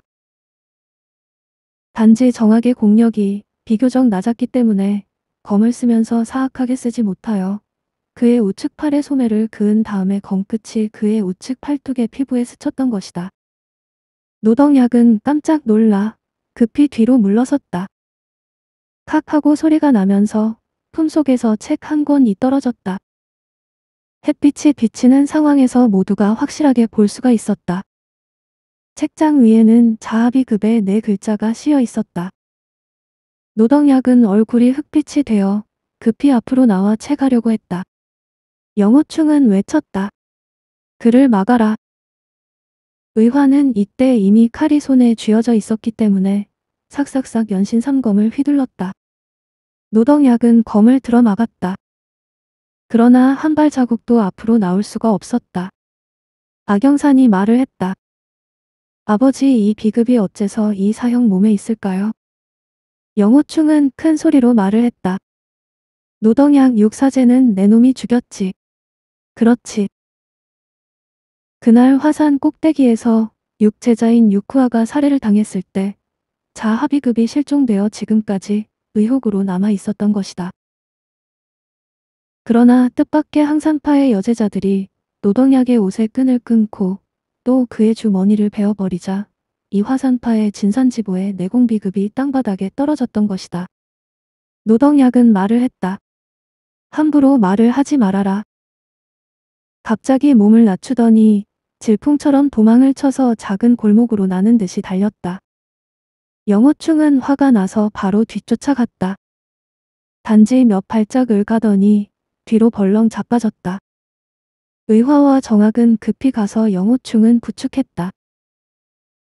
단지 정학의 공력이 비교적 낮았기 때문에 검을 쓰면서 사악하게 쓰지 못하여 그의 우측 팔의 소매를 그은 다음에 검끝이 그의 우측 팔뚝의 피부에 스쳤던 것이다. 노덕약은 깜짝 놀라 급히 뒤로 물러섰다. 칵 하고 소리가 나면서 품속에서 책 한 권이 떨어졌다. 햇빛이 비치는 상황에서 모두가 확실하게 볼 수가 있었다. 책장 위에는 자아비급의 네 글자가 씌어 있었다. 노덕약은 얼굴이 흑빛이 되어 급히 앞으로 나와 채가려고 했다. 영호충은 외쳤다. 그를 막아라. 의화는 이때 이미 칼이 손에 쥐어져 있었기 때문에 삭삭삭 연신 삼검을 휘둘렀다. 노덕약은 검을 들어 막았다. 그러나 한 발자국도 앞으로 나올 수가 없었다. 악영산이 말을 했다. 아버지 이 비급이 어째서 이 사형 몸에 있을까요? 영호충은 큰 소리로 말을 했다. 노덕양 육사제는 내 놈이 죽였지. 그렇지. 그날 화산 꼭대기에서 육제자인 육후아가 살해를 당했을 때 자하비급이 실종되어 지금까지 의혹으로 남아 있었던 것이다. 그러나 뜻밖의 항산파의 여제자들이 노동약의 옷의 끈을 끊고 또 그의 주머니를 베어버리자 이 화산파의 진산지보의 내공비급이 땅바닥에 떨어졌던 것이다. 노동약은 말을 했다. 함부로 말을 하지 말아라. 갑자기 몸을 낮추더니 질풍처럼 도망을 쳐서 작은 골목으로 나는 듯이 달렸다. 영호충은 화가 나서 바로 뒤쫓아갔다. 단지 몇 발짝을 가더니 뒤로 벌렁 자빠졌다. 의화와 정학은 급히 가서 영호충은 부축했다.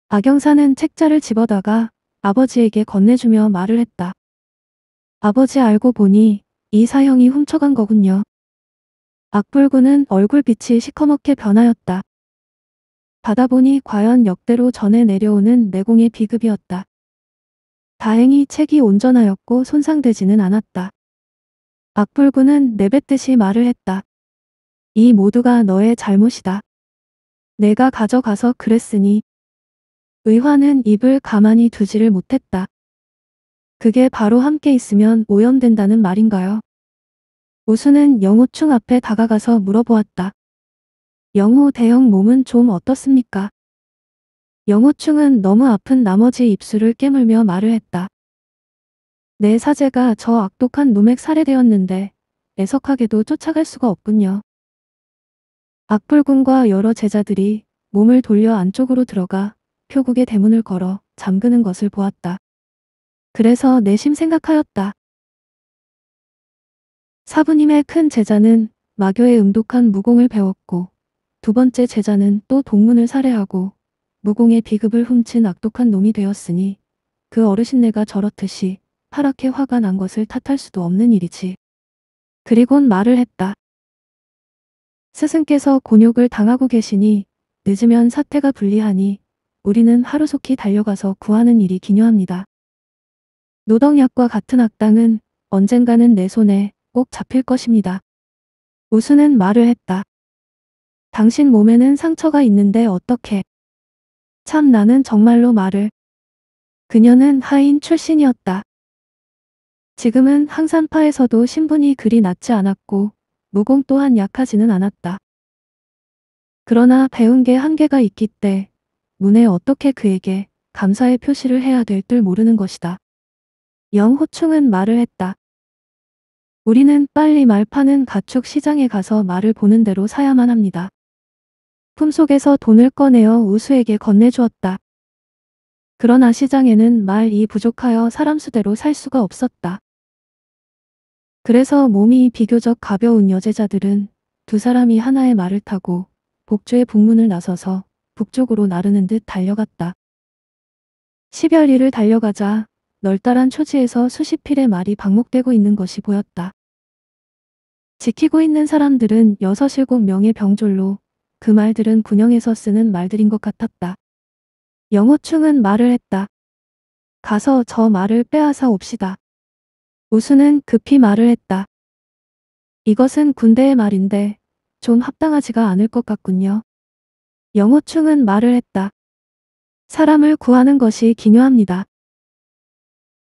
악영사는 책자를 집어다가 아버지에게 건네주며 말을 했다. 아버지 알고 보니 이 사형이 훔쳐간 거군요. 악불구는 얼굴빛이 시커멓게 변하였다. 받아보니 과연 역대로 전해 내려오는 내공의 비급이었다. 다행히 책이 온전하였고 손상되지는 않았다. 악불구는 내뱉듯이 말을 했다. 이 모두가 너의 잘못이다. 내가 가져가서 그랬으니. 의화는 입을 가만히 두지를 못했다. 그게 바로 함께 있으면 오염된다는 말인가요? 우수는 영호충 앞에 다가가서 물어보았다. 영호 대형 몸은 좀 어떻습니까? 영호충은 너무 아픈 나머지 입술을 깨물며 말을 했다. 내 사제가 저 악독한 놈액 살해되었는데 애석하게도 쫓아갈 수가 없군요. 악불군과 여러 제자들이 몸을 돌려 안쪽으로 들어가 표국의 대문을 걸어 잠그는 것을 보았다. 그래서 내심 생각하였다. 사부님의 큰 제자는 마교의 음독한 무공을 배웠고 두 번째 제자는 또 동문을 살해하고 무공의 비급을 훔친 악독한 놈이 되었으니 그 어르신네가 저렇듯이 파랗게 화가 난 것을 탓할 수도 없는 일이지. 그리곤 말을 했다. 스승께서 곤욕을 당하고 계시니 늦으면 사태가 불리하니 우리는 하루속히 달려가서 구하는 일이 기녀합니다 노덕약과 같은 악당은 언젠가는 내 손에 꼭 잡힐 것입니다. 우수는 말을 했다. 당신 몸에는 상처가 있는데 어떻게 참 나는 정말로 말을. 그녀는 하인 출신이었다. 지금은 항산파에서도 신분이 그리 낮지 않았고 무공 또한 약하지는 않았다. 그러나 배운 게 한계가 있기 때 문에 어떻게 그에게 감사의 표시를 해야 될 줄 모르는 것이다. 영호충은 말을 했다. 우리는 빨리 말파는 가축 시장에 가서 말을 보는 대로 사야만 합니다. 품속에서 돈을 꺼내어 우수에게 건네주었다. 그러나 시장에는 말이 부족하여 사람 수대로 살 수가 없었다. 그래서 몸이 비교적 가벼운 여제자들은 두 사람이 하나의 말을 타고 복조의 북문을 나서서 북쪽으로 나르는 듯 달려갔다. 십여리를 달려가자 널따란 초지에서 수십 필의 말이 방목되고 있는 것이 보였다. 지키고 있는 사람들은 여섯 일곱 명의 병졸로 그 말들은 군영에서 쓰는 말들인 것 같았다. 영호충은 말을 했다. 가서 저 말을 빼앗아 옵시다. 우수는 급히 말을 했다. 이것은 군대의 말인데 좀 합당하지가 않을 것 같군요. 영호충은 말을 했다. 사람을 구하는 것이 기묘합니다.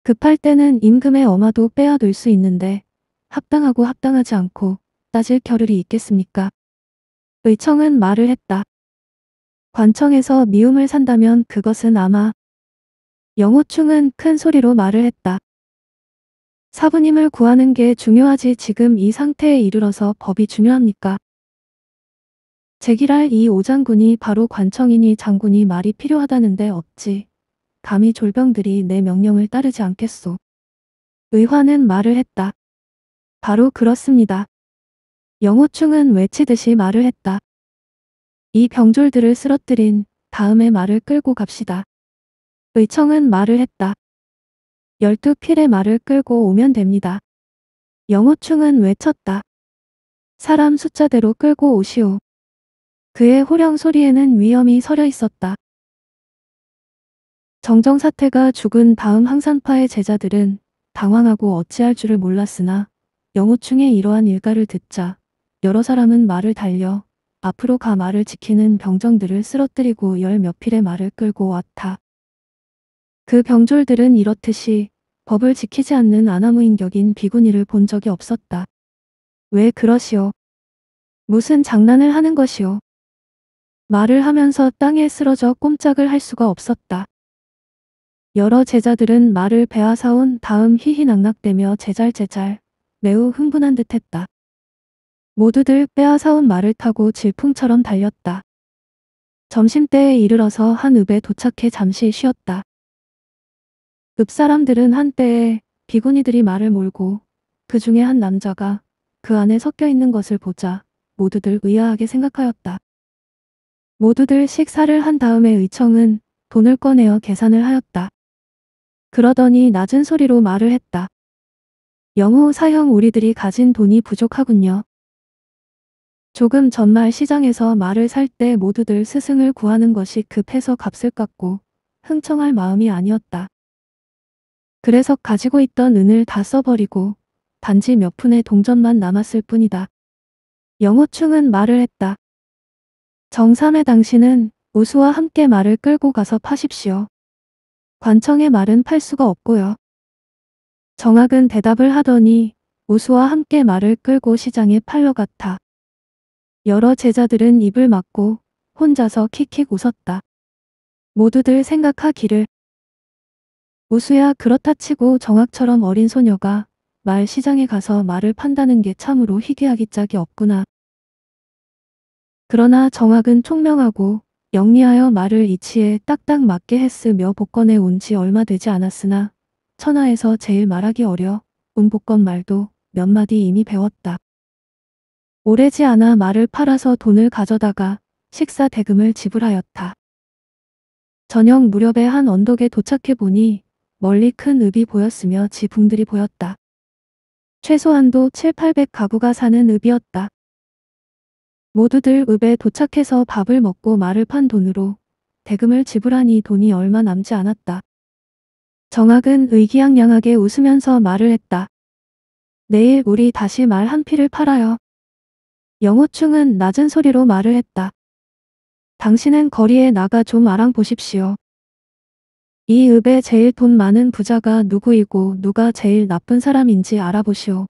급할 때는 임금의 엄마도 빼앗을 수 있는데 합당하고 합당하지 않고 따질 겨를이 있겠습니까? 의청은 말을 했다. 관청에서 미움을 산다면 그것은 아마 영호충은 큰 소리로 말을 했다. 사부님을 구하는 게 중요하지 지금 이 상태에 이르러서 법이 중요합니까? 제기랄 이 오장군이 바로 관청이니 장군이 말이 필요하다는데 없지. 감히 졸병들이 내 명령을 따르지 않겠소. 의화는 말을 했다. 바로 그렇습니다. 영호충은 외치듯이 말을 했다. 이 병졸들을 쓰러뜨린 다음에 말을 끌고 갑시다. 의청은 말을 했다. 열두 필의 말을 끌고 오면 됩니다. 영호충은 외쳤다. 사람 숫자대로 끌고 오시오. 그의 호령 소리에는 위험이 서려 있었다. 정정사태가 죽은 다음 항산파의 제자들은 당황하고 어찌할 줄을 몰랐으나 영호충의 이러한 일가를 듣자 여러 사람은 말을 달려 앞으로 가 말을 지키는 병정들을 쓰러뜨리고 열 몇 필의 말을 끌고 왔다. 그 병졸들은 이렇듯이 법을 지키지 않는 아나무인격인 비구니를 본 적이 없었다. 왜 그러시오? 무슨 장난을 하는 것이오? 말을 하면서 땅에 쓰러져 꼼짝을 할 수가 없었다. 여러 제자들은 말을 배아 사온 다음 희희낙낙대며 제잘제잘 매우 흥분한 듯했다. 모두들 빼앗아온 말을 타고 질풍처럼 달렸다. 점심때에 이르러서 한 읍에 도착해 잠시 쉬었다. 읍 사람들은 한때에 비구니들이 말을 몰고 그 중에 한 남자가 그 안에 섞여 있는 것을 보자 모두들 의아하게 생각하였다. 모두들 식사를 한 다음에 의청은 돈을 꺼내어 계산을 하였다. 그러더니 낮은 소리로 말을 했다. 영호 사형 우리들이 가진 돈이 부족하군요. 조금 전말 시장에서 말을 살 때 모두들 스승을 구하는 것이 급해서 값을 깎고 흥청할 마음이 아니었다. 그래서 가지고 있던 은을 다 써버리고 단지 몇 푼의 동전만 남았을 뿐이다. 영호충은 말을 했다. 정삼의 당신은 우수와 함께 말을 끌고 가서 파십시오. 관청의 말은 팔 수가 없고요. 정학은 대답을 하더니 우수와 함께 말을 끌고 시장에 팔러 갔다. 여러 제자들은 입을 막고 혼자서 킥킥 웃었다. 모두들 생각하기를 우수야 그렇다 치고 정학처럼 어린 소녀가 말 시장에 가서 말을 판다는 게 참으로 희귀하기 짝이 없구나. 그러나 정학은 총명하고 영리하여 말을 이치에 딱딱 맞게 했으며 복권에 온 지 얼마 되지 않았으나 천하에서 제일 말하기 어려 운 복권 말도 몇 마디 이미 배웠다. 오래지 않아 말을 팔아서 돈을 가져다가 식사 대금을 지불하였다. 저녁 무렵에 한 언덕에 도착해 보니 멀리 큰 읍이 보였으며 지붕들이 보였다. 최소한도 7, 800 가구가 사는 읍이었다. 모두들 읍에 도착해서 밥을 먹고 말을 판 돈으로 대금을 지불하니 돈이 얼마 남지 않았다. 정학은 의기양양하게 웃으면서 말을 했다. 내일 우리 다시 말한 피를 팔아요. 영호충은 낮은 소리로 말을 했다. 당신은 거리에 나가 좀 알아보십시오. 이 읍에 제일 돈 많은 부자가 누구이고 누가 제일 나쁜 사람인지 알아보시오.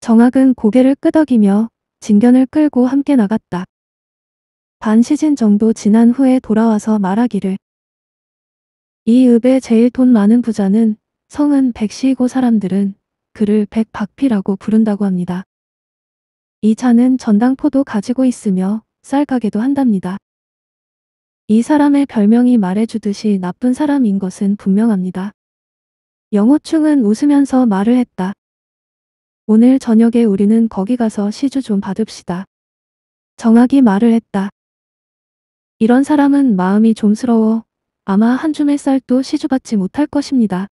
정학은 고개를 끄덕이며 진견을 끌고 함께 나갔다. 반 시즌 정도 지난 후에 돌아와서 말하기를. 이 읍에 제일 돈 많은 부자는 성은 백시이고 사람들은 그를 백박피라고 부른다고 합니다. 이 차는 전당포도 가지고 있으며 쌀 가게도 한답니다. 이 사람의 별명이 말해주듯이 나쁜 사람인 것은 분명합니다. 영호충은 웃으면서 말을 했다. 오늘 저녁에 우리는 거기 가서 시주 좀 받읍시다. 정학이 말을 했다. 이런 사람은 마음이 좀스러워 아마 한 줌의 쌀도 시주받지 못할 것입니다.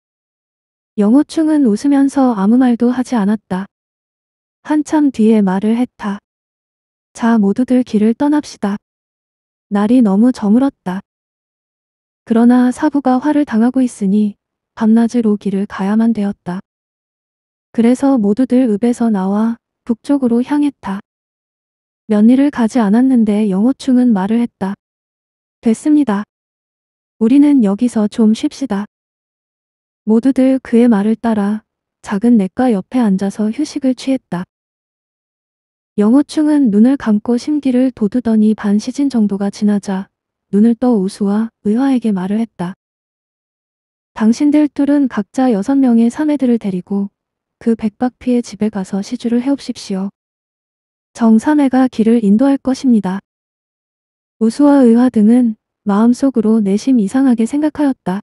영호충은 웃으면서 아무 말도 하지 않았다. 한참 뒤에 말을 했다. 자 모두들 길을 떠납시다. 날이 너무 저물었다. 그러나 사부가 화를 당하고 있으니 밤낮으로 길을 가야만 되었다. 그래서 모두들 읍에서 나와 북쪽으로 향했다. 면일을 가지 않았는데 영호충은 말을 했다. 됐습니다. 우리는 여기서 좀 쉽시다. 모두들 그의 말을 따라 작은 내과 옆에 앉아서 휴식을 취했다. 영호충은 눈을 감고 심기를 도두더니반 시즌 정도가 지나자 눈을 떠 우수와 의화에게 말을 했다. 당신들 둘은 각자 여섯 명의 사내들을 데리고 그 백박피의 집에 가서 시주를 해옵십시오. 정사내가 길을 인도할 것입니다. 우수와 의화 등은 마음속으로 내심 이상하게 생각하였다.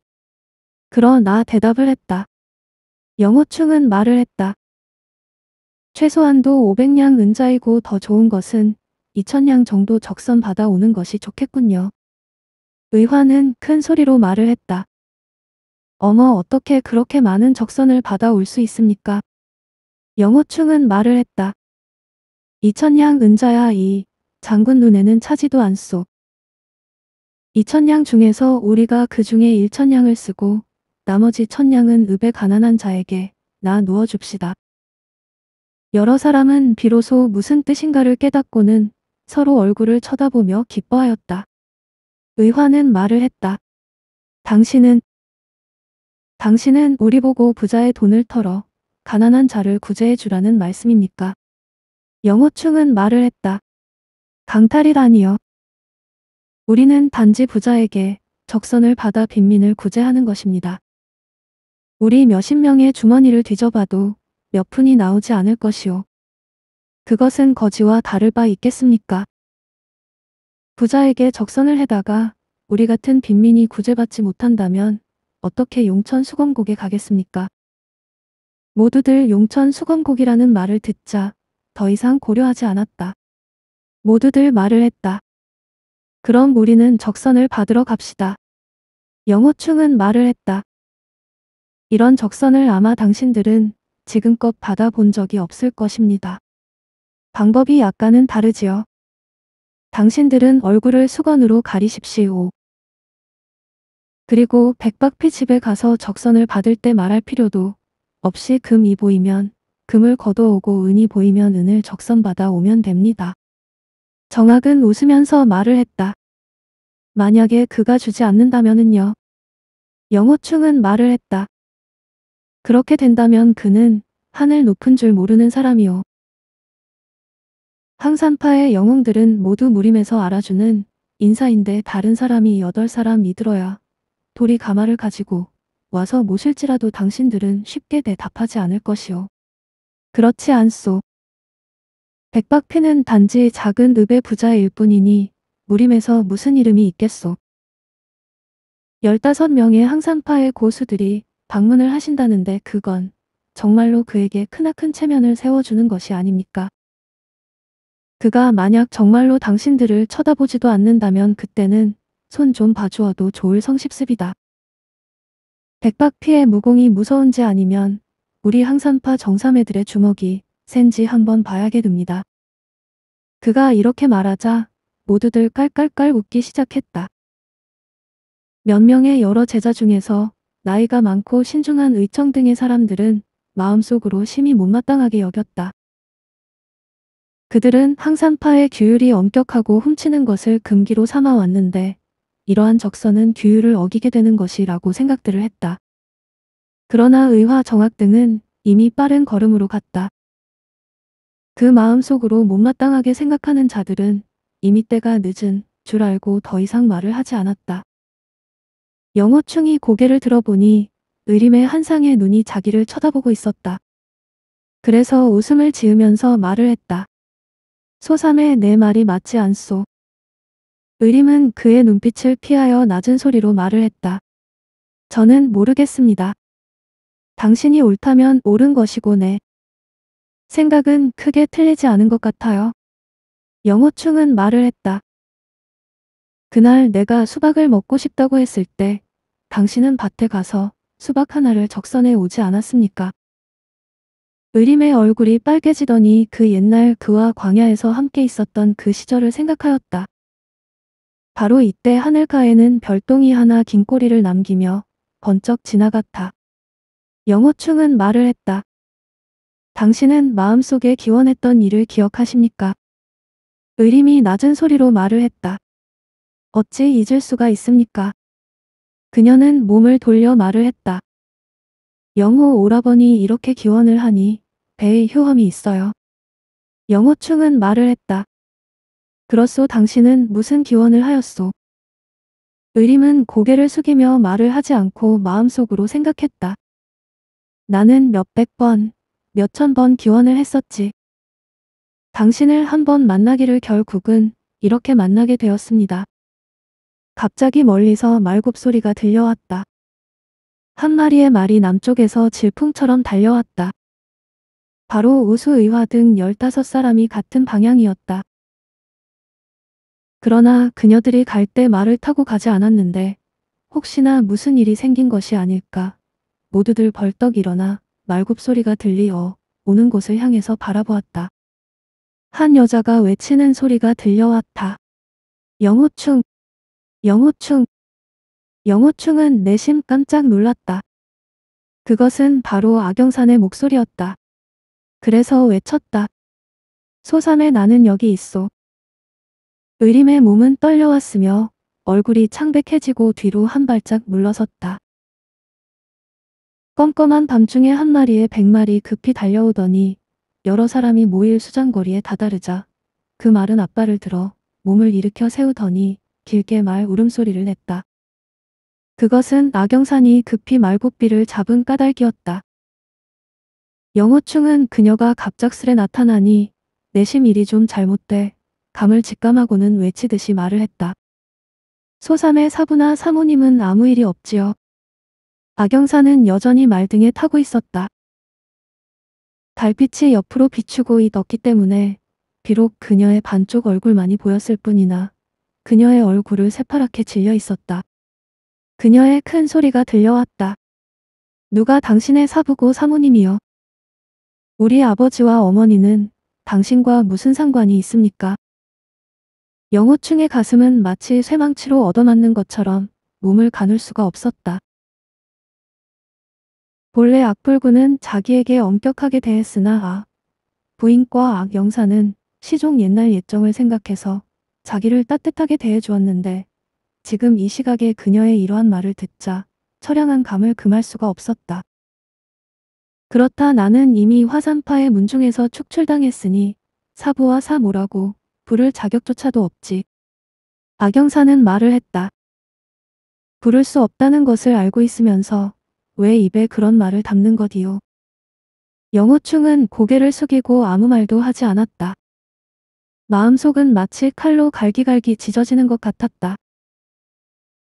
그러나 대답을 했다. 영호충은 말을 했다. 최소한도 500냥 은자이고 더 좋은 것은 2천냥 정도 적선 받아오는 것이 좋겠군요. 의화는 큰 소리로 말을 했다. 어머 어떻게 그렇게 많은 적선을 받아올 수 있습니까? 영호충은 말을 했다. 2천냥 은자야 이 장군 눈에는 차지도 않소. 2천냥 중에서 우리가 그 중에 1천냥을 쓰고 나머지 천냥은 읍에 가난한 자에게 나 누워줍시다. 여러 사람은 비로소 무슨 뜻인가를 깨닫고는 서로 얼굴을 쳐다보며 기뻐하였다. 의화는 말을 했다. 당신은 당신은 우리 보고 부자의 돈을 털어 가난한 자를 구제해 주라는 말씀입니까? 영호충은 말을 했다. 강탈이라니요. 우리는 단지 부자에게 적선을 받아 빈민을 구제하는 것입니다. 우리 몇십 명의 주머니를 뒤져봐도 몇 푼이 나오지 않을 것이오. 그것은 거지와 다를 바 있겠습니까? 부자에게 적선을 해다가 우리 같은 빈민이 구제받지 못한다면 어떻게 용천 수건국에 가겠습니까? 모두들 용천 수건국이라는 말을 듣자 더 이상 고려하지 않았다. 모두들 말을 했다. 그럼 우리는 적선을 받으러 갑시다. 영호충은 말을 했다. 이런 적선을 아마 당신들은 지금껏 받아본 적이 없을 것입니다. 방법이 약간은 다르지요. 당신들은 얼굴을 수건으로 가리십시오. 그리고 백박피 집에 가서 적선을 받을 때 말할 필요도 없이 금이 보이면 금을 걷어오고 은이 보이면 은을 적선받아 오면 됩니다. 정학은 웃으면서 말을 했다. 만약에 그가 주지 않는다면은요. 영호충은 말을 했다. 그렇게 된다면 그는 하늘 높은 줄 모르는 사람이요. 항산파의 영웅들은 모두 무림에서 알아주는 인사인데 다른 사람이 여덟 사람 이들어야 돌이 가마를 가지고 와서 모실지라도 당신들은 쉽게 대답하지 않을 것이요. 그렇지 않소. 백박피는 단지 작은 읍의 부자일 뿐이니 무림에서 무슨 이름이 있겠소. 열다 명의 항산파의 고수들이 방문을 하신다는데 그건 정말로 그에게 크나큰 체면을 세워주는 것이 아닙니까? 그가 만약 정말로 당신들을 쳐다보지도 않는다면 그때는 손 좀 봐주어도 좋을 성십습이다. 백박 피해 무공이 무서운지 아니면 우리 항산파 정삼애들의 주먹이 센지 한번 봐야게 됩니다. 그가 이렇게 말하자 모두들 깔깔깔 웃기 시작했다. 몇 명의 여러 제자 중에서 나이가 많고 신중한 의청 등의 사람들은 마음속으로 심히 못마땅하게 여겼다. 그들은 항산파의 규율이 엄격하고 훔치는 것을 금기로 삼아왔는데 이러한 적선은 규율을 어기게 되는 것이라고 생각들을 했다. 그러나 의화 정학 등은 이미 빠른 걸음으로 갔다. 그 마음속으로 못마땅하게 생각하는 자들은 이미 때가 늦은 줄 알고 더 이상 말을 하지 않았다. 영호충이 고개를 들어보니 의림의 한상의 눈이 자기를 쳐다보고 있었다. 그래서 웃음을 지으면서 말을 했다. 소삼의 내 말이 맞지 않소. 의림은 그의 눈빛을 피하여 낮은 소리로 말을 했다. 저는 모르겠습니다. 당신이 옳다면 옳은 것이고 네. 생각은 크게 틀리지 않은 것 같아요. 영호충은 말을 했다. 그날 내가 수박을 먹고 싶다고 했을 때 당신은 밭에 가서 수박 하나를 적선해 오지 않았습니까? 의림의 얼굴이 빨개지더니 그 옛날 그와 광야에서 함께 있었던 그 시절을 생각하였다. 바로 이때 하늘가에는 별똥이 하나 긴 꼬리를 남기며 번쩍 지나갔다. 영호충은 말을 했다. 당신은 마음속에 기원했던 일을 기억하십니까? 의림이 낮은 소리로 말을 했다. 어찌 잊을 수가 있습니까? 그녀는 몸을 돌려 말을 했다. 영호 오라버니 이렇게 기원을 하니 배에 효험이 있어요. 영호충은 말을 했다. 그렇소 당신은 무슨 기원을 하였소? 의림은 고개를 숙이며 말을 하지 않고 마음속으로 생각했다. 나는 몇백 번, 몇천 번 기원을 했었지. 당신을 한번 만나기를 결국은 이렇게 만나게 되었습니다. 갑자기 멀리서 말굽 소리가 들려왔다. 한 마리의 말이 남쪽에서 질풍처럼 달려왔다. 바로 우수의화 등 15사람이 같은 방향이었다. 그러나 그녀들이 갈 때 말을 타고 가지 않았는데 혹시나 무슨 일이 생긴 것이 아닐까 모두들 벌떡 일어나 말굽 소리가 들리어 오는 곳을 향해서 바라보았다. 한 여자가 외치는 소리가 들려왔다. 영호충 영호충. 영호충은 내심 깜짝 놀랐다. 그것은 바로 악영산의 목소리였다. 그래서 외쳤다. 소산에 나는 여기 있어. 의림의 몸은 떨려왔으며 얼굴이 창백해지고 뒤로 한 발짝 물러섰다. 껌껌한 밤중에 한 마리의 백마리 급히 달려오더니 여러 사람이 모일 수장거리에 다다르자 그 마른 앞발을 들어 몸을 일으켜 세우더니 길게 말 울음소리를 냈다. 그것은 나경산이 급히 말굽비를 잡은 까닭이었다. 영호충은 그녀가 갑작스레 나타나니 내심 일이 좀 잘못돼 감을 직감하고는 외치듯이 말을 했다. 소삼의 사부나 사모님은 아무 일이 없지요. 악영사는 여전히 말등에 타고 있었다. 달빛이 옆으로 비추고 있었기 때문에 비록 그녀의 반쪽 얼굴만이 보였을 뿐이나 그녀의 얼굴을 새파랗게 질려 있었다. 그녀의 큰 소리가 들려왔다. 누가 당신의 사부고 사모님이요? 우리 아버지와 어머니는 당신과 무슨 상관이 있습니까? 영호충의 가슴은 마치 쇠망치로 얻어맞는 것처럼 몸을 가눌 수가 없었다. 본래 악불구는 자기에게 엄격하게 대했으나 아, 부인과 악영사는 시종 옛날 예정을 생각해서 자기를 따뜻하게 대해 주었는데 지금 이 시각에 그녀의 이러한 말을 듣자 처량한 감을 금할 수가 없었다. 그렇다 나는 이미 화산파의 문중에서 축출당했으니 사부와 사모라고 부를 자격조차도 없지. 박영사는 말을 했다. 부를 수 없다는 것을 알고 있으면서 왜 입에 그런 말을 담는 것이요. 영호충은 고개를 숙이고 아무 말도 하지 않았다. 마음속은 마치 칼로 갈기갈기 찢어지는 것 같았다.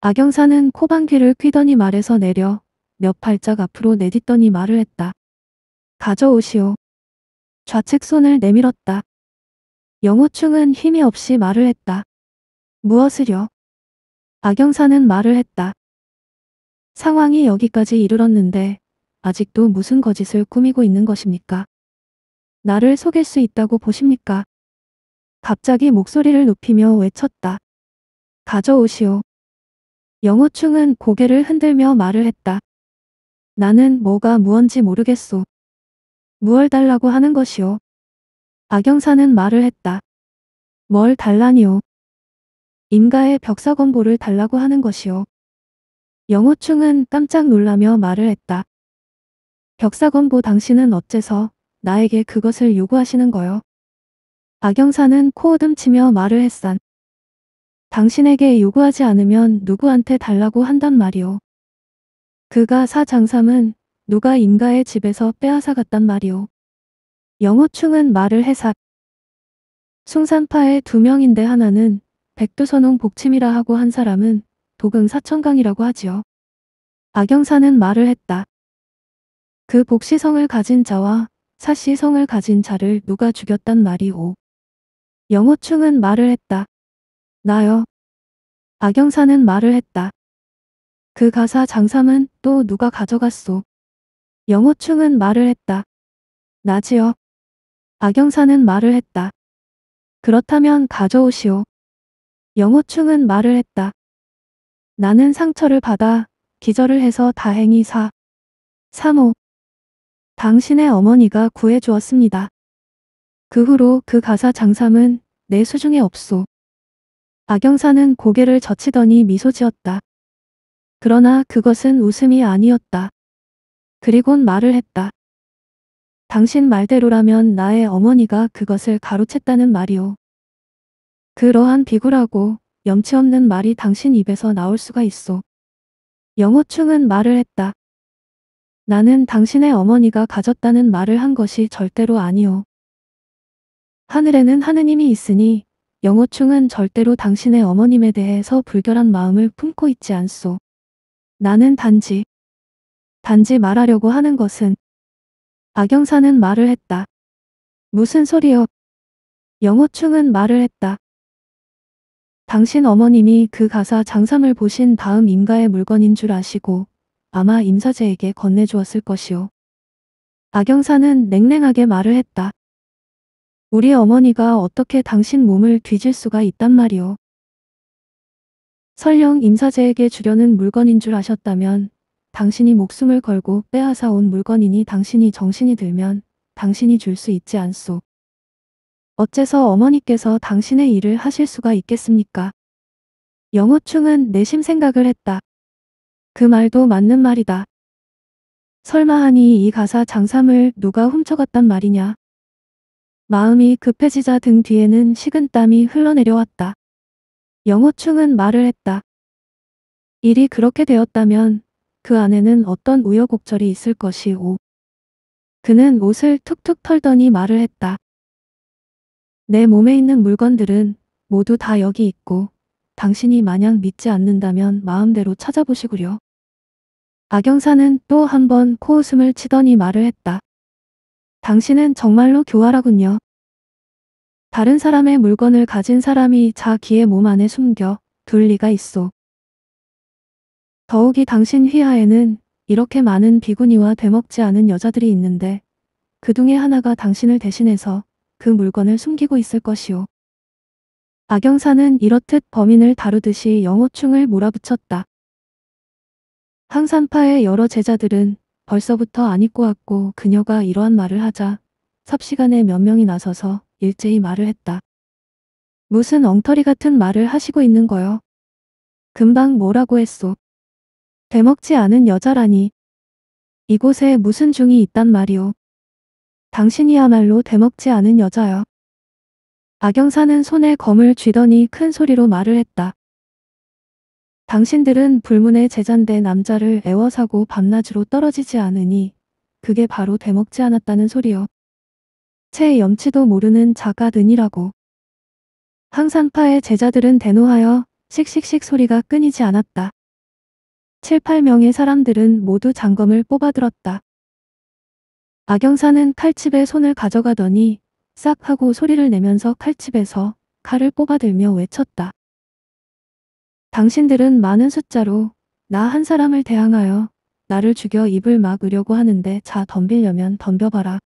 악영사는 코방귀를 퀴더니 말에서 내려 몇 발짝 앞으로 내딛더니 말을 했다. 가져오시오. 좌측 손을 내밀었다. 영호충은 힘이 없이 말을 했다. 무엇을요? 악영사는 말을 했다. 상황이 여기까지 이르렀는데 아직도 무슨 거짓을 꾸미고 있는 것입니까? 나를 속일 수 있다고 보십니까? 갑자기 목소리를 높이며 외쳤다. 가져오시오. 영호충은 고개를 흔들며 말을 했다. 나는 뭐가 무언지 모르겠소. 무얼 달라고 하는 것이오. 박영사는 말을 했다. 뭘 달라니오. 임가의 벽사건보를 달라고 하는 것이오. 영호충은 깜짝 놀라며 말을 했다. 벽사건보 당신은 어째서 나에게 그것을 요구하시는 거요. 박영사는 코어듬치며 말을 했산. 당신에게 요구하지 않으면 누구한테 달라고 한단 말이오. 그가 사 장삼은 누가 인가의 집에서 빼앗아 갔단 말이오. 영호충은 말을 해삭. 숭산파의 두 명인데 하나는 백두선홍 복침이라 하고 한 사람은 도금 사천강이라고 하지요. 박영사는 말을 했다. 그 복시성을 가진 자와 사시성을 가진 자를 누가 죽였단 말이오. 영호충은 말을 했다. 나요. 박영사는 말을 했다. 그 가사 장삼은 또 누가 가져갔소. 영호충은 말을 했다. 나지요. 박영사는 말을 했다. 그렇다면 가져오시오. 영호충은 말을 했다. 나는 상처를 받아 기절을 해서 다행히 사. 3호. 당신의 어머니가 구해주었습니다. 그 후로 그 가사 장삼은 내 수중에 없소. 악영사는 고개를 젖히더니 미소 지었다. 그러나 그것은 웃음이 아니었다. 그리곤 말을 했다. 당신 말대로라면 나의 어머니가 그것을 가로챘다는 말이오. 그러한 비굴하고 염치없는 말이 당신 입에서 나올 수가 있어. 영호충은 말을 했다. 나는 당신의 어머니가 가졌다는 말을 한 것이 절대로 아니오. 하늘에는 하느님이 있으니 영호충은 절대로 당신의 어머님에 대해서 불결한 마음을 품고 있지 않소. 나는 단지 단지 말하려고 하는 것은 악영사는 말을 했다. 무슨 소리여? 영호충은 말을 했다. 당신 어머님이 그 가사 장삼을 보신 다음 인가의 물건인 줄 아시고 아마 임사제에게 건네주었을 것이오. 악영사는 냉랭하게 말을 했다. 우리 어머니가 어떻게 당신 몸을 뒤질 수가 있단 말이오. 설령 임사제에게 주려는 물건인 줄 아셨다면 당신이 목숨을 걸고 빼앗아 온 물건이니 당신이 정신이 들면 당신이 줄 수 있지 않소. 어째서 어머니께서 당신의 일을 하실 수가 있겠습니까? 영호충은 내심 생각을 했다. 그 말도 맞는 말이다. 설마하니 이 가사 장삼을 누가 훔쳐갔단 말이냐? 마음이 급해지자 등 뒤에는 식은땀이 흘러내려왔다. 영호충은 말을 했다. 일이 그렇게 되었다면 그 안에는 어떤 우여곡절이 있을 것이오. 그는 옷을 툭툭 털더니 말을 했다. 내 몸에 있는 물건들은 모두 다 여기 있고 당신이 마냥 믿지 않는다면 마음대로 찾아보시구려. 악영사는 또 한 번 코웃음을 치더니 말을 했다. 당신은 정말로 교활하군요. 다른 사람의 물건을 가진 사람이 자기의 몸 안에 숨겨 둘 리가 있소. 더욱이 당신 휘하에는 이렇게 많은 비구니와 되먹지 않은 여자들이 있는데 그 중에 하나가 당신을 대신해서 그 물건을 숨기고 있을 것이오. 악영사는 이렇듯 범인을 다루듯이 영호충을 몰아붙였다. 항산파의 여러 제자들은 벌써부터 안 입고 왔고 그녀가 이러한 말을 하자 섭시간에 몇 명이 나서서 일제히 말을 했다. 무슨 엉터리 같은 말을 하시고 있는 거요. 금방 뭐라고 했소. 대먹지 않은 여자라니. 이곳에 무슨 중이 있단 말이오. 당신이야말로 대먹지 않은 여자요. 악영사는 손에 검을 쥐더니 큰 소리로 말을 했다. 당신들은 불문에 제잔된 남자를 애워사고 밤낮으로 떨어지지 않으니 그게 바로 되먹지 않았다는 소리요. 채 염치도 모르는 자가든이라고. 항산파의 제자들은 대노하여 씩씩씩 소리가 끊이지 않았다. 7, 8명의 사람들은 모두 장검을 뽑아들었다. 악영사는 칼집에 손을 가져가더니 싹 하고 소리를 내면서 칼집에서 칼을 뽑아들며 외쳤다. 당신들은 많은 숫자로 나 한 사람을 대항하여 나를 죽여 입을 막으려고 하는데 자덤빌려면 덤벼봐라.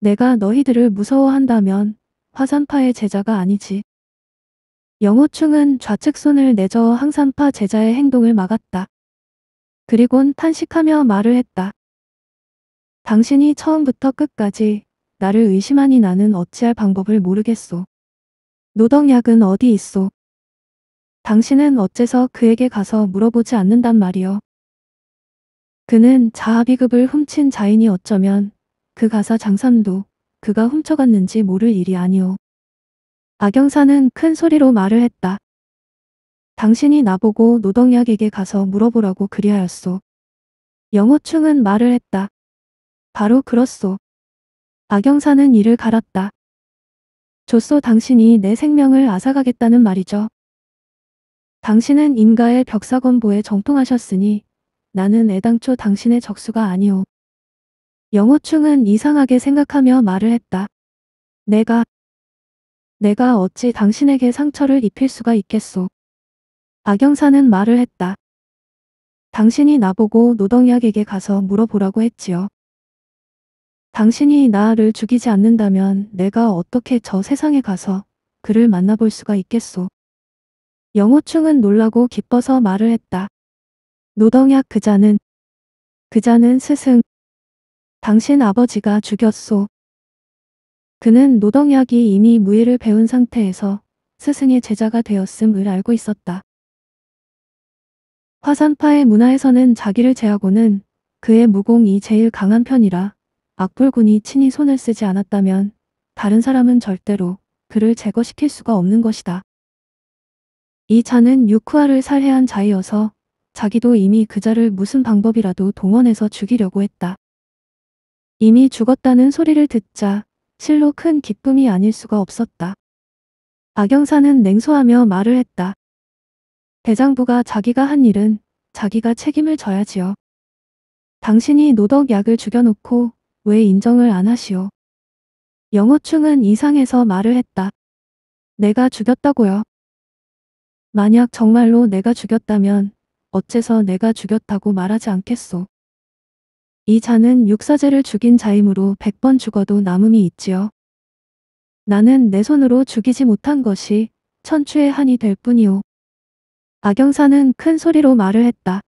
내가 너희들을 무서워한다면 화산파의 제자가 아니지. 영호충은 좌측 손을 내저 어 항산파 제자의 행동을 막았다. 그리곤 탄식하며 말을 했다. 당신이 처음부터 끝까지 나를 의심하니 나는 어찌할 방법을 모르겠소. 노덕약은 어디 있소? 당신은 어째서 그에게 가서 물어보지 않는단 말이요. 그는 자아비급을 훔친 자인이 어쩌면 그 가사 장산도 그가 훔쳐갔는지 모를 일이 아니오. 악영사는 큰 소리로 말을 했다. 당신이 나보고 노동약에게 가서 물어보라고 그리하였소. 영호충은 말을 했다. 바로 그렇소. 악영사는 이를 갈았다. 조소 당신이 내 생명을 앗아가겠다는 말이죠. 당신은 인가의 벽사건보에 정통하셨으니 나는 애당초 당신의 적수가 아니오. 영호충은 이상하게 생각하며 말을 했다. 내가 내가 어찌 당신에게 상처를 입힐 수가 있겠소. 박영사는 말을 했다. 당신이 나보고 노동약에게 가서 물어보라고 했지요. 당신이 나를 죽이지 않는다면 내가 어떻게 저 세상에 가서 그를 만나볼 수가 있겠소. 영호충은 놀라고 기뻐서 말을 했다. 노덕약 그자는 그자는 스승 당신 아버지가 죽였소. 그는 노덕약이 이미 무예를 배운 상태에서 스승의 제자가 되었음을 알고 있었다. 화산파의 문화에서는 자기를 제하고는 그의 무공이 제일 강한 편이라 악불군이 친히 손을 쓰지 않았다면 다른 사람은 절대로 그를 제거시킬 수가 없는 것이다. 이차는 유쿠아를 살해한 자이어서 자기도 이미 그 자를 무슨 방법이라도 동원해서 죽이려고 했다. 이미 죽었다는 소리를 듣자 실로 큰 기쁨이 아닐 수가 없었다. 악영사는 냉소하며 말을 했다. 대장부가 자기가 한 일은 자기가 책임을 져야지요. 당신이 노덕약을 죽여놓고 왜 인정을 안 하시오. 영어충은 이상해서 말을 했다. 내가 죽였다고요. 만약 정말로 내가 죽였다면 어째서 내가 죽였다고 말하지 않겠소. 이 자는 육사제를 죽인 자이므로 백 번 죽어도 남음이 있지요. 나는 내 손으로 죽이지 못한 것이 천추의 한이 될 뿐이오. 악영사는 큰 소리로 말을 했다.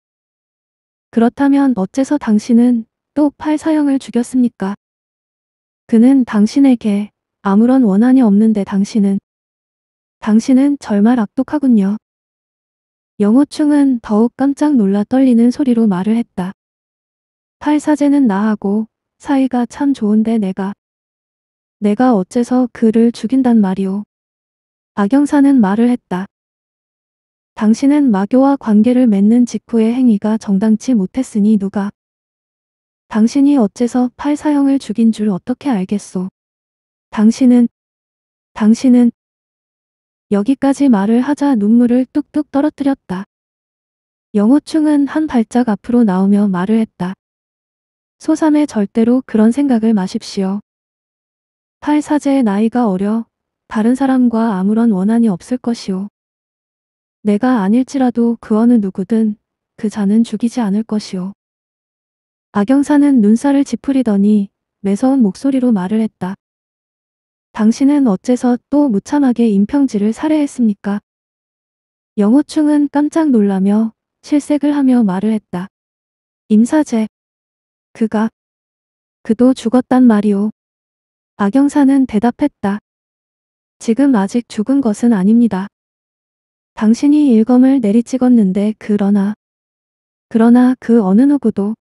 그렇다면 어째서 당신은 또 팔사형을 죽였습니까? 그는 당신에게 아무런 원한이 없는데 당신은 당신은 절말 악독하군요. 영호충은 더욱 깜짝 놀라 떨리는 소리로 말을 했다. 팔사제는 나하고 사이가 참 좋은데 내가 내가 어째서 그를 죽인단 말이오. 악영사는 말을 했다. 당신은 마교와 관계를 맺는 직후의 행위가 정당치 못했으니 누가 당신이 어째서 팔사형을 죽인 줄 어떻게 알겠소. 당신은 당신은 여기까지 말을 하자 눈물을 뚝뚝 떨어뜨렸다. 영호충은 한 발짝 앞으로 나오며 말을 했다. 소삼에 절대로 그런 생각을 마십시오. 팔사제의 나이가 어려 다른 사람과 아무런 원한이 없을 것이오. 내가 아닐지라도 그 어느 누구든 그 자는 죽이지 않을 것이오. 악영사는 눈살을 찌푸리더니 매서운 목소리로 말을 했다. 당신은 어째서 또 무참하게 임평지를 살해했습니까? 영호충은 깜짝 놀라며 실색을 하며 말을 했다. 임사제. 그가. 그도 죽었단 말이오. 악영사는 대답했다. 지금 아직 죽은 것은 아닙니다. 당신이 일검을 내리찍었는데 그러나 그러나 그 어느 누구도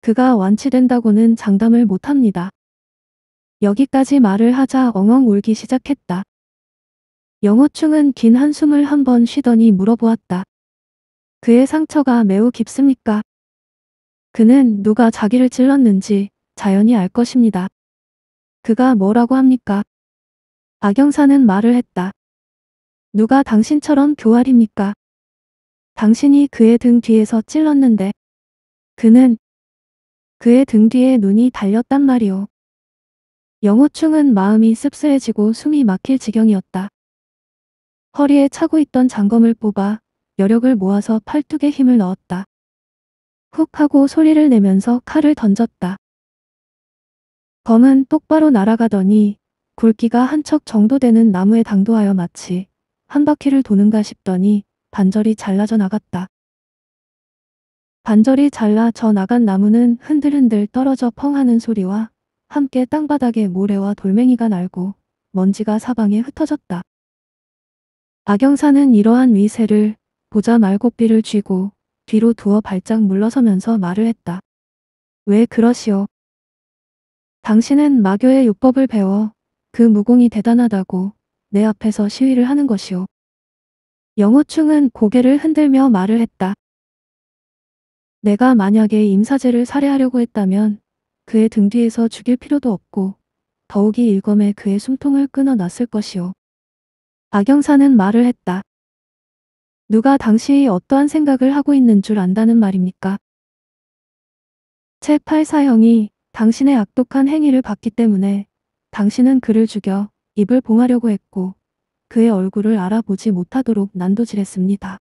그가 완치된다고는 장담을 못합니다. 여기까지 말을 하자 엉엉 울기 시작했다. 영호충은 긴 한숨을 한번 쉬더니 물어보았다. 그의 상처가 매우 깊습니까? 그는 누가 자기를 찔렀는지 자연히 알 것입니다. 그가 뭐라고 합니까? 악영사는 말을 했다. 누가 당신처럼 교활입니까? 당신이 그의 등 뒤에서 찔렀는데 그는 그의 등 뒤에 눈이 달렸단 말이오. 영호충은 마음이 씁쓸해지고 숨이 막힐 지경이었다. 허리에 차고 있던 장검을 뽑아 여력을 모아서 팔뚝에 힘을 넣었다. 훅 하고 소리를 내면서 칼을 던졌다. 검은 똑바로 날아가더니 굵기가 한 척 정도 되는 나무에 당도하여 마치 한 바퀴를 도는가 싶더니 반절이 잘라져 나갔다. 반절이 잘라져 나간 나무는 흔들흔들 떨어져 펑 하는 소리와 함께 땅바닥에 모래와 돌멩이가 날고 먼지가 사방에 흩어졌다. 악영사는 이러한 위세를 보자 말고삐를 쥐고 뒤로 두어 발짝 물러서면서 말을 했다. 왜 그러시오? 당신은 마교의 요법을 배워 그 무공이 대단하다고 내 앞에서 시위를 하는 것이오. 영호충은 고개를 흔들며 말을 했다. 내가 만약에 임사제를 살해하려고 했다면 그의 등 뒤에서 죽일 필요도 없고 더욱이 일검에 그의 숨통을 끊어놨을 것이오. 악영사는 말을 했다. 누가 당시의 어떠한 생각을 하고 있는 줄 안다는 말입니까? 제8사형이 당신의 악독한 행위를 봤기 때문에 당신은 그를 죽여 입을 봉하려고 했고 그의 얼굴을 알아보지 못하도록 난도질했습니다.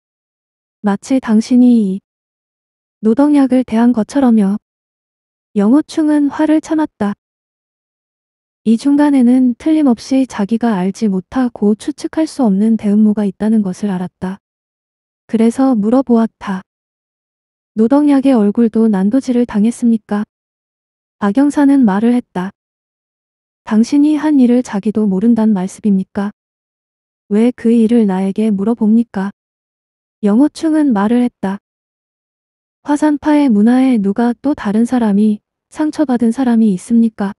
마치 당신이 노동약을 대한 것처럼요. 영호충은 화를 참았다. 이 중간에는 틀림없이 자기가 알지 못하고 추측할 수 없는 대음모가 있다는 것을 알았다. 그래서 물어보았다. 노덕약의 얼굴도 난도질을 당했습니까? 악영사는 말을 했다. 당신이 한 일을 자기도 모른단 말씀입니까? 왜 그 일을 나에게 물어봅니까? 영호충은 말을 했다. 화산파의 문화에 누가 또 다른 사람이 상처받은 사람이 있습니까?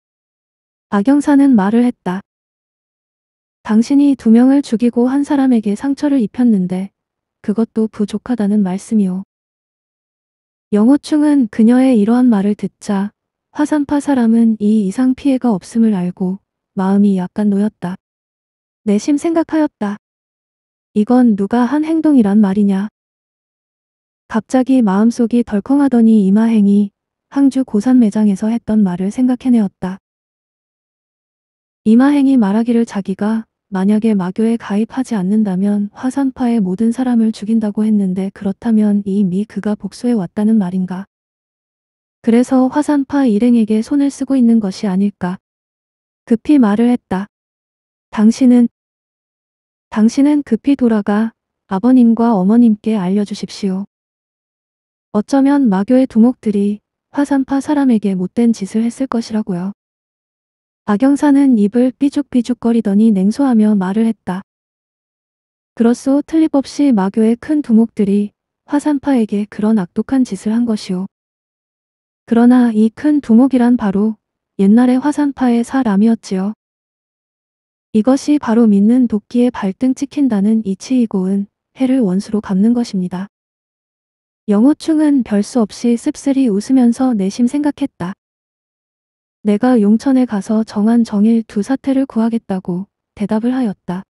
악영사는 말을 했다. 당신이 두 명을 죽이고 한 사람에게 상처를 입혔는데 그것도 부족하다는 말씀이오. 영호충은 그녀의 이러한 말을 듣자 화산파 사람은 이 이상 피해가 없음을 알고 마음이 약간 놓였다. 내심 생각하였다. 이건 누가 한 행동이란 말이냐. 갑자기 마음속이 덜컹하더니 이마행이 항주 고산 매장에서 했던 말을 생각해내었다. 이마행이 말하기를 자기가 만약에 마교에 가입하지 않는다면 화산파의 모든 사람을 죽인다고 했는데 그렇다면 이미 그가 복수해 왔다는 말인가. 그래서 화산파 일행에게 손을 쓰고 있는 것이 아닐까. 급히 말을 했다. 당신은 당신은 급히 돌아가 아버님과 어머님께 알려주십시오. 어쩌면 마교의 두목들이 화산파 사람에게 못된 짓을 했을 것이라고요. 악영사는 입을 삐죽삐죽거리더니 냉소하며 말을 했다. 그렇소 틀림없이 마교의 큰 두목들이 화산파에게 그런 악독한 짓을 한 것이오. 그러나 이 큰 두목이란 바로 옛날의 화산파의 사람이었지요. 이것이 바로 믿는 도끼에 발등 찍힌다는 이치이고은 해를 원수로 갚는 것입니다. 영호충은 별수 없이 씁쓸히 웃으면서 내심 생각했다. 내가 용천에 가서 정한 정일 두 사태를 구하겠다고 대답을 하였다.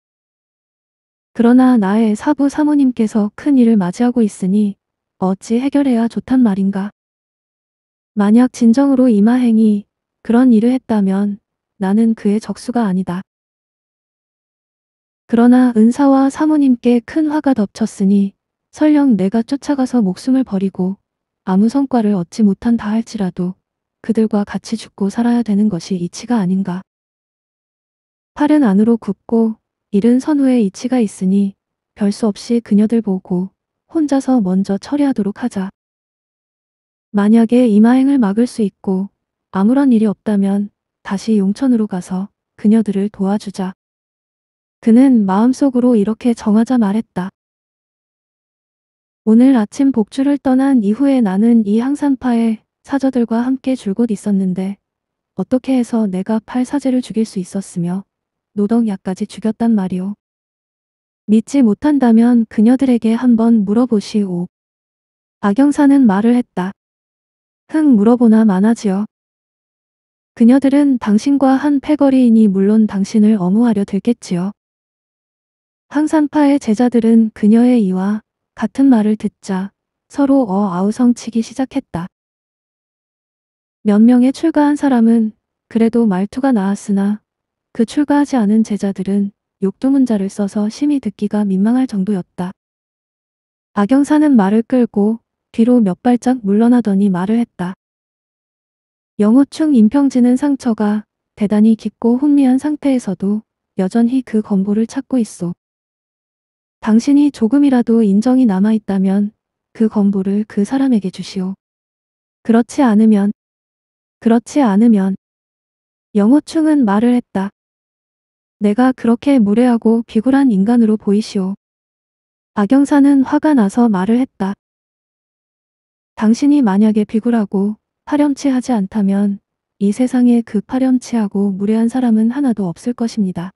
그러나 나의 사부 사모님께서 큰 일을 맞이하고 있으니 어찌 해결해야 좋단 말인가. 만약 진정으로 이마행이 그런 일을 했다면 나는 그의 적수가 아니다. 그러나 은사와 사모님께 큰 화가 덮쳤으니 설령 내가 쫓아가서 목숨을 버리고 아무 성과를 얻지 못한다 할지라도 그들과 같이 죽고 살아야 되는 것이 이치가 아닌가. 팔은 안으로 굽고 이른 선후에 이치가 있으니 별수 없이 그녀들 보고 혼자서 먼저 처리하도록 하자. 만약에 이마행을 막을 수 있고 아무런 일이 없다면 다시 용천으로 가서 그녀들을 도와주자. 그는 마음속으로 이렇게 정하자 말했다. 오늘 아침 복주를 떠난 이후에 나는 이 항산파의 사저들과 함께 줄곧 있었는데 어떻게 해서 내가 팔사제를 죽일 수 있었으며 노덕약까지 죽였단 말이오. 믿지 못한다면 그녀들에게 한번 물어보시오. 박영사는 말을 했다. 흥 물어보나 마나지요. 그녀들은 당신과 한패거리이니 물론 당신을 엄호하려 들겠지요. 항산파의 제자들은 그녀의 이와 같은 말을 듣자 서로 어아우성치기 시작했다. 몇 명의 출가한 사람은 그래도 말투가 나았으나 그 출가하지 않은 제자들은 욕두문자를 써서 심히 듣기가 민망할 정도였다. 악영사는 말을 끌고 뒤로 몇 발짝 물러나더니 말을 했다. 영호충 임평진은 상처가 대단히 깊고 혼미한 상태에서도 여전히 그 건보를 찾고 있어. 당신이 조금이라도 인정이 남아있다면 그 건보를 그 사람에게 주시오. 그렇지 않으면, 그렇지 않으면, 영호충은 말을 했다. 내가 그렇게 무례하고 비굴한 인간으로 보이시오. 박영사는 화가 나서 말을 했다. 당신이 만약에 비굴하고 파렴치하지 않다면 이 세상에 그 파렴치하고 무례한 사람은 하나도 없을 것입니다.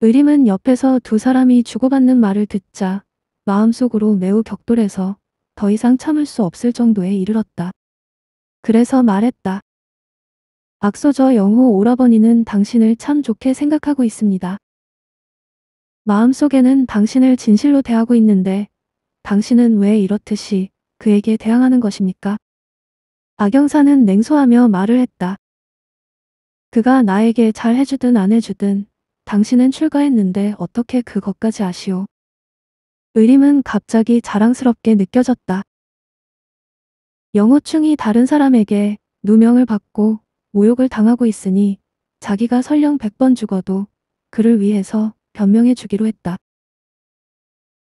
의림은 옆에서 두 사람이 주고받는 말을 듣자 마음속으로 매우 격돌해서 더 이상 참을 수 없을 정도에 이르렀다. 그래서 말했다. 악소저 영호 오라버니는 당신을 참 좋게 생각하고 있습니다. 마음속에는 당신을 진실로 대하고 있는데 당신은 왜 이렇듯이 그에게 대항하는 것입니까? 악영사는 냉소하며 말을 했다. 그가 나에게 잘 해주든 안 해주든 당신은 출가했는데 어떻게 그것까지 아시오. 의림은 갑자기 자랑스럽게 느껴졌다. 영호충이 다른 사람에게 누명을 받고 모욕을 당하고 있으니 자기가 설령 100번 죽어도 그를 위해서 변명해 주기로 했다.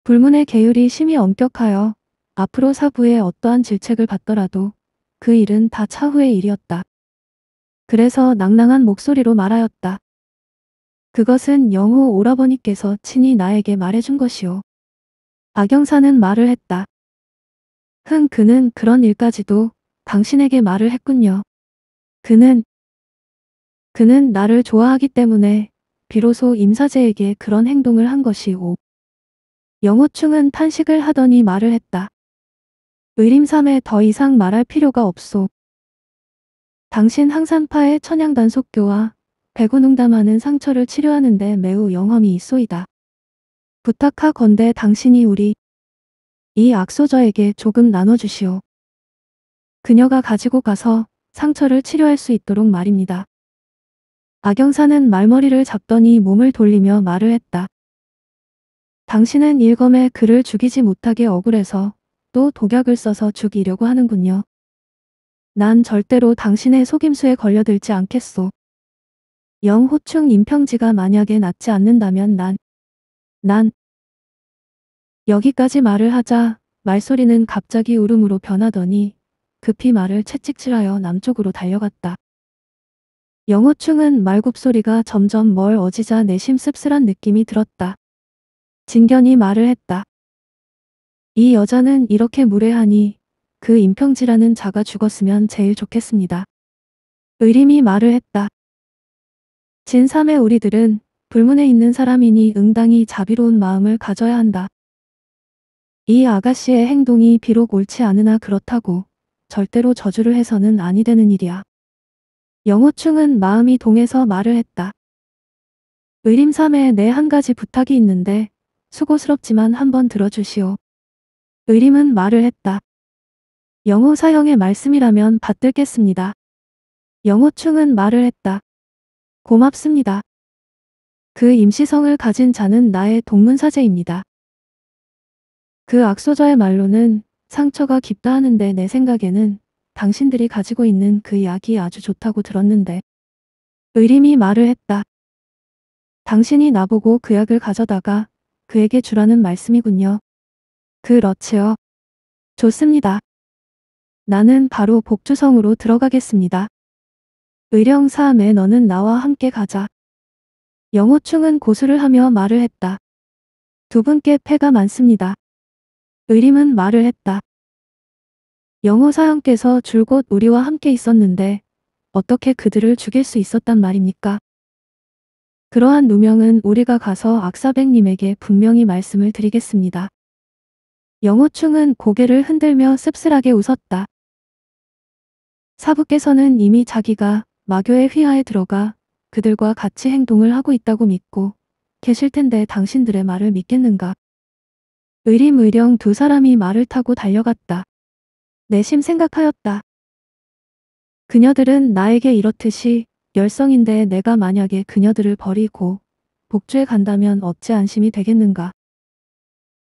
불문의 계율이 심히 엄격하여 앞으로 사부의 어떠한 질책을 받더라도 그 일은 다 차후의 일이었다. 그래서 낭낭한 목소리로 말하였다. 그것은 영호 오라버니께서 친히 나에게 말해준 것이오. 박영사는 말을 했다. 흥 그는 그런 일까지도 당신에게 말을 했군요. 그는 그는 나를 좋아하기 때문에 비로소 임사제에게 그런 행동을 한 것이오. 영호충은 탄식을 하더니 말을 했다. 의림삼에 더 이상 말할 필요가 없소. 당신 항산파의 천양단속교와 배구농담하는 상처를 치료하는데 매우 영험이 있소이다. 부탁하건대 당신이 우리 이 악소저에게 조금 나눠주시오. 그녀가 가지고 가서 상처를 치료할 수 있도록 말입니다. 악영사는 말머리를 잡더니 몸을 돌리며 말을 했다. 당신은 일검에 그를 죽이지 못하게 억울해서 또 독약을 써서 죽이려고 하는군요. 난 절대로 당신의 속임수에 걸려들지 않겠소. 영호충 임평지가 만약에 낫지 않는다면 난, 난 여기까지 말을 하자 말소리는 갑자기 울음으로 변하더니 급히 말을 채찍질하여 남쪽으로 달려갔다. 영호충은 말굽소리가 점점 멀어지자 내심 씁쓸한 느낌이 들었다. 진견이 말을 했다. 이 여자는 이렇게 무례하니 그 임평지라는 자가 죽었으면 제일 좋겠습니다. 의림이 말을 했다. 진삼의 우리들은 불문에 있는 사람이니 응당히 자비로운 마음을 가져야 한다. 이 아가씨의 행동이 비록 옳지 않으나 그렇다고 절대로 저주를 해서는 아니 되는 일이야. 영호충은 마음이 동해서 말을 했다. 의림삼에 내한 네 가지 부탁이 있는데 수고스럽지만 한번 들어주시오. 의림은 말을 했다. 영호 사형의 말씀이라면 받들겠습니다. 영호충은 말을 했다. 고맙습니다. 그 임시성을 가진 자는 나의 동문사제입니다. 그 악소자의 말로는 상처가 깊다 하는데 내 생각에는 당신들이 가지고 있는 그 약이 아주 좋다고 들었는데 의림이 말을 했다. 당신이 나보고 그 약을 가져다가 그에게 주라는 말씀이군요. 그렇지요. 좋습니다. 나는 바로 복주성으로 들어가겠습니다. 의령사함에 너는 나와 함께 가자. 영호충은 고수를 하며 말을 했다. 두 분께 패가 많습니다. 의림은 말을 했다. 영호사형께서 줄곧 우리와 함께 있었는데 어떻게 그들을 죽일 수 있었단 말입니까? 그러한 누명은 우리가 가서 악사백님에게 분명히 말씀을 드리겠습니다. 영호충은 고개를 흔들며 씁쓸하게 웃었다. 사부께서는 이미 자기가 마교의 휘하에 들어가 그들과 같이 행동을 하고 있다고 믿고 계실 텐데 당신들의 말을 믿겠는가. 의리의령 두 사람이 말을 타고 달려갔다. 내심 생각하였다. 그녀들은 나에게 이렇듯이 열성인데 내가 만약에 그녀들을 버리고 복주에 간다면 어찌 안심이 되겠는가.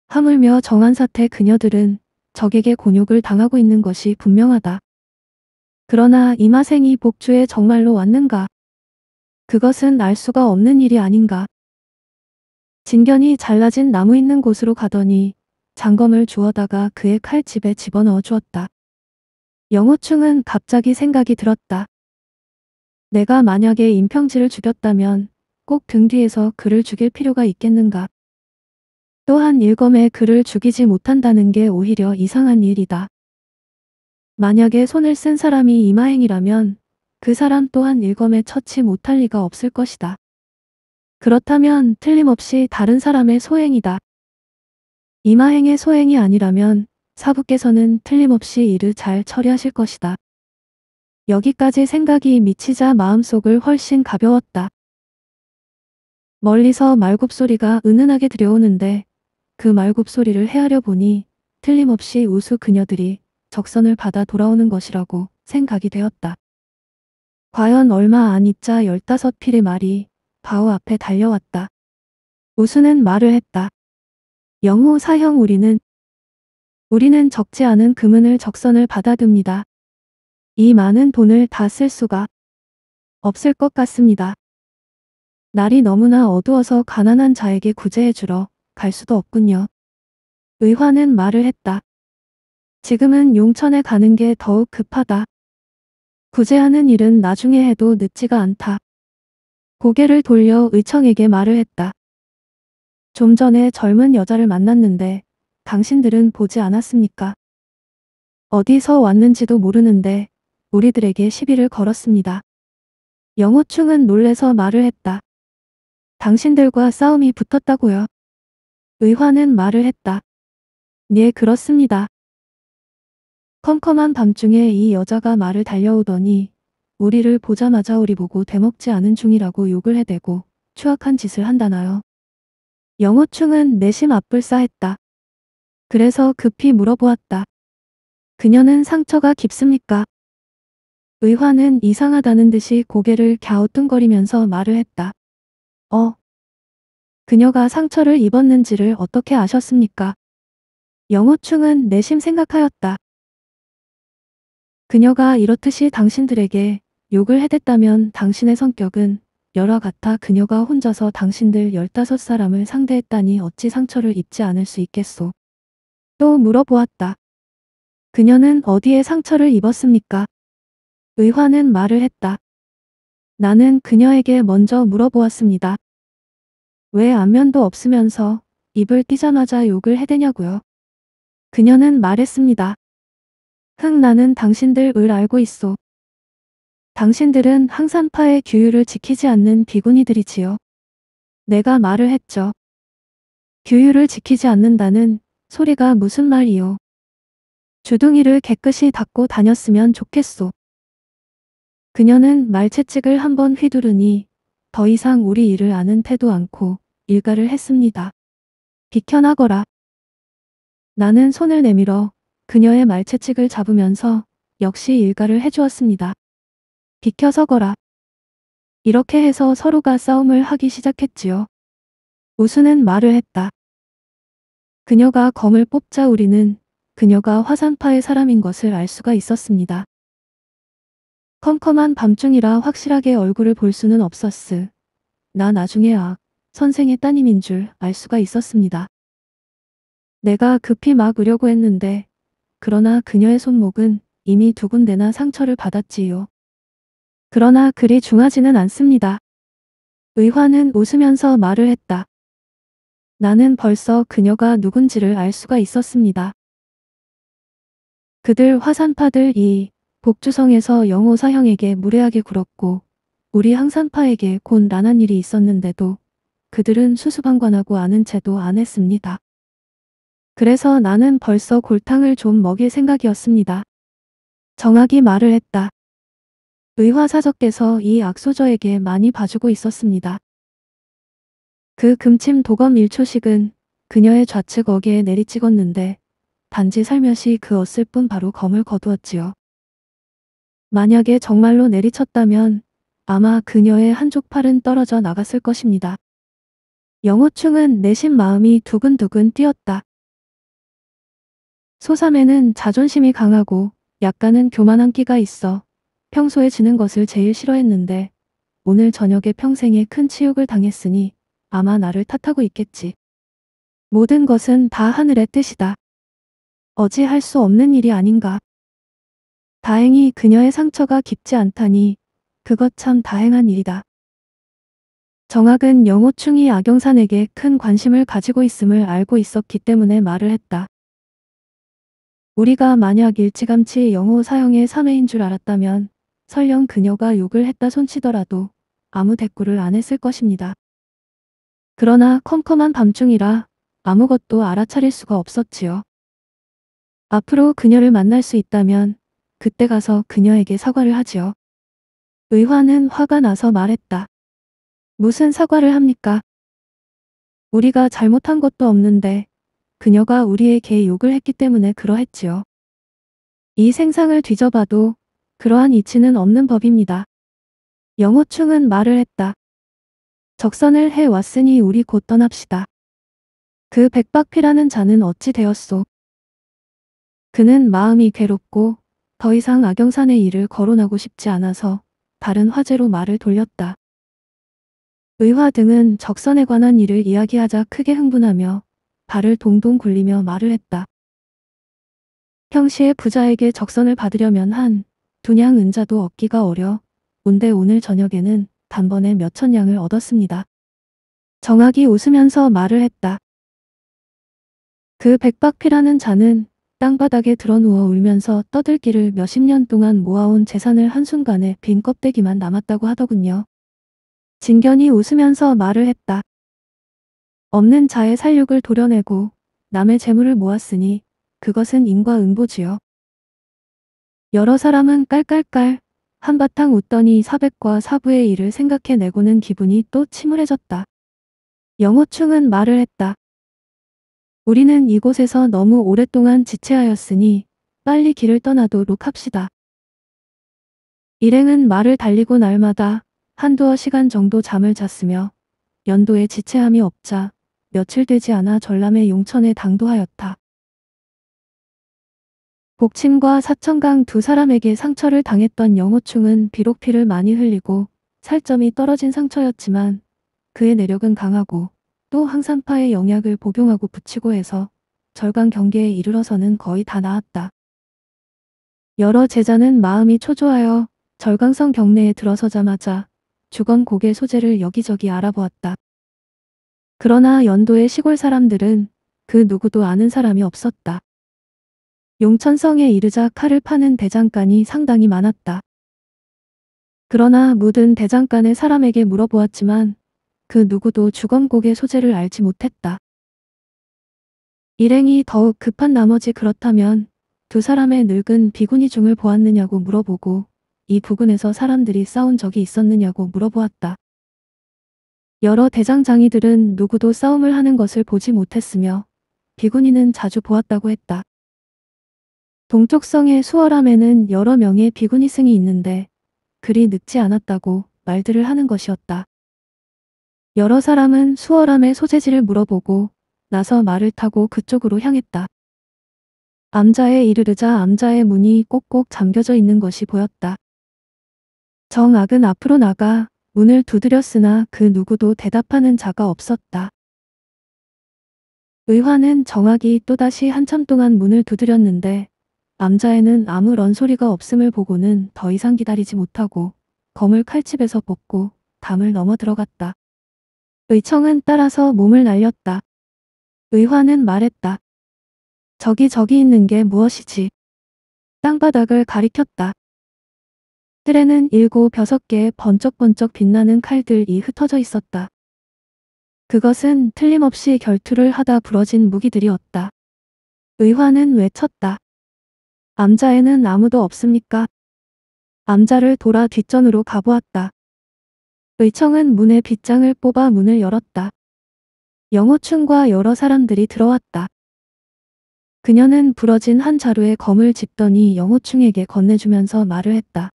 하물며 정한 사태 그녀들은 적에게 곤욕을 당하고 있는 것이 분명하다. 그러나 이마생이 복주에 정말로 왔는가? 그것은 알 수가 없는 일이 아닌가? 진견이 잘라진 나무 있는 곳으로 가더니 장검을 주워다가 그의 칼집에 집어넣어 주었다. 영호충은 갑자기 생각이 들었다. 내가 만약에 임평지를 죽였다면 꼭 등 뒤에서 그를 죽일 필요가 있겠는가? 또한 일검에 그를 죽이지 못한다는 게 오히려 이상한 일이다. 만약에 손을 쓴 사람이 이마행이라면 그 사람 또한 일검에 처치 못할 리가 없을 것이다. 그렇다면 틀림없이 다른 사람의 소행이다. 이마행의 소행이 아니라면 사부께서는 틀림없이 일을 잘 처리하실 것이다. 여기까지 생각이 미치자 마음속을 훨씬 가벼웠다. 멀리서 말굽소리가 은은하게 들려오는데 그 말굽소리를 헤아려 보니 틀림없이 우수 그녀들이 적선을 받아 돌아오는 것이라고 생각이 되었다. 과연 얼마 안 있자 열다섯 필의 말이 바우 앞에 달려왔다. 우수는 말을 했다. 영호 사형 우리는 우리는 적지 않은 금은을 적선을 받아듭니다. 이 많은 돈을 다 쓸 수가 없을 것 같습니다. 날이 너무나 어두워서 가난한 자에게 구제해 주러 갈 수도 없군요. 의화는 말을 했다. 지금은 용천에 가는 게 더욱 급하다. 구제하는 일은 나중에 해도 늦지가 않다. 고개를 돌려 의청에게 말을 했다. 좀 전에 젊은 여자를 만났는데 당신들은 보지 않았습니까? 어디서 왔는지도 모르는데 우리들에게 시비를 걸었습니다. 영호충은 놀래서 말을 했다. 당신들과 싸움이 붙었다고요. 의화는 말을 했다. 네 그렇습니다. 컴컴한 밤중에 이 여자가 말을 달려오더니 우리를 보자마자 우리 보고 대먹지 않은 중이라고 욕을 해대고 추악한 짓을 한다나요. 영호충은 내심 앞불싸했다. 그래서 급히 물어보았다. 그녀는 상처가 깊습니까? 의화는 이상하다는 듯이 고개를 갸우뚱거리면서 말을 했다. 어. 그녀가 상처를 입었는지를 어떻게 아셨습니까? 영호충은 내심 생각하였다. 그녀가 이렇듯이 당신들에게 욕을 해댔다면 당신의 성격은 열화 같아 그녀가 혼자서 당신들 15사람을 상대했다니 어찌 상처를 입지 않을 수 있겠소. 또 물어보았다. 그녀는 어디에 상처를 입었습니까? 의화는 말을 했다. 나는 그녀에게 먼저 물어보았습니다. 왜 안면도 없으면서 입을 띄자마자 욕을 해대냐고요. 그녀는 말했습니다. 흥 나는 당신들을 알고 있어. 당신들은 항산파의 규율을 지키지 않는 비구니들이지요. 내가 말을 했죠. 규율을 지키지 않는다는 소리가 무슨 말이요. 주둥이를 깨끗이 닦고 다녔으면 좋겠소. 그녀는 말채찍을 한번 휘두르니 더 이상 우리 일을 아는 태도 않고 일가를 했습니다. 비켜나거라. 나는 손을 내밀어 그녀의 말채찍을 잡으면서 역시 일가를 해주었습니다. 비켜서 거라. 이렇게 해서 서로가 싸움을 하기 시작했지요. 우수는 말을 했다. 그녀가 검을 뽑자 우리는 그녀가 화산파의 사람인 것을 알 수가 있었습니다. 컴컴한 밤중이라 확실하게 얼굴을 볼 수는 없었으. 나 나중에 아, 선생의 따님인 줄 알 수가 있었습니다. 내가 급히 막 으려고 했는데 그러나 그녀의 손목은 이미 두 군데나 상처를 받았지요. 그러나 그리 중하지는 않습니다. 의화는 웃으면서 말을 했다. 나는 벌써 그녀가 누군지를 알 수가 있었습니다. 그들 화산파들 이 복주성에서 영호사형에게 무례하게 굴었고 우리 항산파에게 곤란한 일이 있었는데도 그들은 수수방관하고 아는 채도 안 했습니다. 그래서 나는 벌써 골탕을 좀 먹일 생각이었습니다. 정학이 말을 했다. 의화사적께서 이 악소저에게 많이 봐주고 있었습니다. 그 금침 도검 1초식은 그녀의 좌측 어깨에 내리찍었는데 단지 살며시 그었을 뿐 바로 검을 거두었지요. 만약에 정말로 내리쳤다면 아마 그녀의 한쪽 팔은 떨어져 나갔을 것입니다. 영호충은 내심 마음이 두근두근 뛰었다. 소삼에는 자존심이 강하고 약간은 교만한 끼가 있어 평소에 지는 것을 제일 싫어했는데 오늘 저녁에 평생에 큰 치욕을 당했으니 아마 나를 탓하고 있겠지. 모든 것은 다 하늘의 뜻이다. 어찌 할수 없는 일이 아닌가. 다행히 그녀의 상처가 깊지 않다니 그것 참 다행한 일이다. 정학은 영호충이 악영산에게 큰 관심을 가지고 있음을 알고 있었기 때문에 말을 했다. 우리가 만약 일찌감치 영호 사형의 사내인 줄 알았다면 설령 그녀가 욕을 했다 손치더라도 아무 대꾸를 안 했을 것입니다. 그러나 컴컴한 밤중이라 아무것도 알아차릴 수가 없었지요. 앞으로 그녀를 만날 수 있다면 그때 가서 그녀에게 사과를 하지요. 의화는 화가 나서 말했다. 무슨 사과를 합니까? 우리가 잘못한 것도 없는데 그녀가 우리에게 욕을 했기 때문에 그러했지요. 이 생상을 뒤져봐도 그러한 이치는 없는 법입니다. 영호충은 말을 했다. 적선을 해왔으니 우리 곧 떠납시다. 그 백박피라는 자는 어찌 되었소? 그는 마음이 괴롭고 더 이상 악영산의 일을 거론하고 싶지 않아서 다른 화제로 말을 돌렸다. 의화 등은 적선에 관한 일을 이야기하자 크게 흥분하며 발을 동동 굴리며 말을 했다. 형씨의 부자에게 적선을 받으려면 한 두냥 은자도 얻기가 어려 운데 오늘 저녁에는 단번에 몇천 냥을 얻었습니다. 정학이 웃으면서 말을 했다. 그 백박피라는 자는 땅바닥에 드러누워 울면서 떠들기를 몇십 년 동안 모아온 재산을 한순간에 빈 껍데기만 남았다고 하더군요. 진견이 웃으면서 말을 했다. 없는 자의 살육을 도려내고 남의 재물을 모았으니 그것은 인과응보지요. 여러 사람은 깔깔깔 한바탕 웃더니 사백과 사부의 일을 생각해내고는 기분이 또 침울해졌다. 영어충은 말을 했다. 우리는 이곳에서 너무 오랫동안 지체하였으니 빨리 길을 떠나도록 합시다. 일행은 말을 달리고 날마다 한두어 시간 정도 잠을 잤으며 연도에 지체함이 없자 며칠 되지 않아 전남의 용천에 당도하였다. 복친과 사천강 두 사람에게 상처를 당했던 영호충은 비록 피를 많이 흘리고 살점이 떨어진 상처였지만 그의 내력은 강하고 또 항산파의 영약을 복용하고 붙이고 해서 절강 경계에 이르러서는 거의 다 나았다. 여러 제자는 마음이 초조하여 절강성 경내에 들어서자마자 주건 고개 소재를 여기저기 알아보았다. 그러나 연도의 시골 사람들은 그 누구도 아는 사람이 없었다. 용천성에 이르자 칼을 파는 대장간이 상당히 많았다. 그러나 묻은 대장간의 사람에게 물어보았지만 그 누구도 주검곡의 소재를 알지 못했다. 일행이 더욱 급한 나머지 그렇다면 두 사람의 늙은 비구니 중을 보았느냐고 물어보고 이 부근에서 사람들이 싸운 적이 있었느냐고 물어보았다. 여러 대장장이들은 누구도 싸움을 하는 것을 보지 못했으며 비구니는 자주 보았다고 했다. 동쪽성의 수월함에는 여러 명의 비구니 승이 있는데 그리 늦지 않았다고 말들을 하는 것이었다. 여러 사람은 수월함의 소재지를 물어보고 나서 말을 타고 그쪽으로 향했다. 암자에 이르르자 암자의 문이 꼭꼭 잠겨져 있는 것이 보였다. 정악은 앞으로 나가 문을 두드렸으나 그 누구도 대답하는 자가 없었다. 의화는 정학이 또다시 한참 동안 문을 두드렸는데 남자애는 아무런 소리가 없음을 보고는 더 이상 기다리지 못하고 검을 칼집에서 벗고 담을 넘어 들어갔다. 의청은 따라서 몸을 날렸다. 의화는 말했다. 저기 저기 있는 게 무엇이지? 땅바닥을 가리켰다. 틀에는 일곱 여섯 개의 번쩍번쩍 빛나는 칼들이 흩어져 있었다. 그것은 틀림없이 결투를 하다 부러진 무기들이었다. 의화는 외쳤다. 암자에는 아무도 없습니까? 암자를 돌아 뒷전으로 가보았다. 의청은 문의 빗장을 뽑아 문을 열었다. 영호충과 여러 사람들이 들어왔다. 그녀는 부러진 한 자루에 검을 집더니 영호충에게 건네주면서 말을 했다.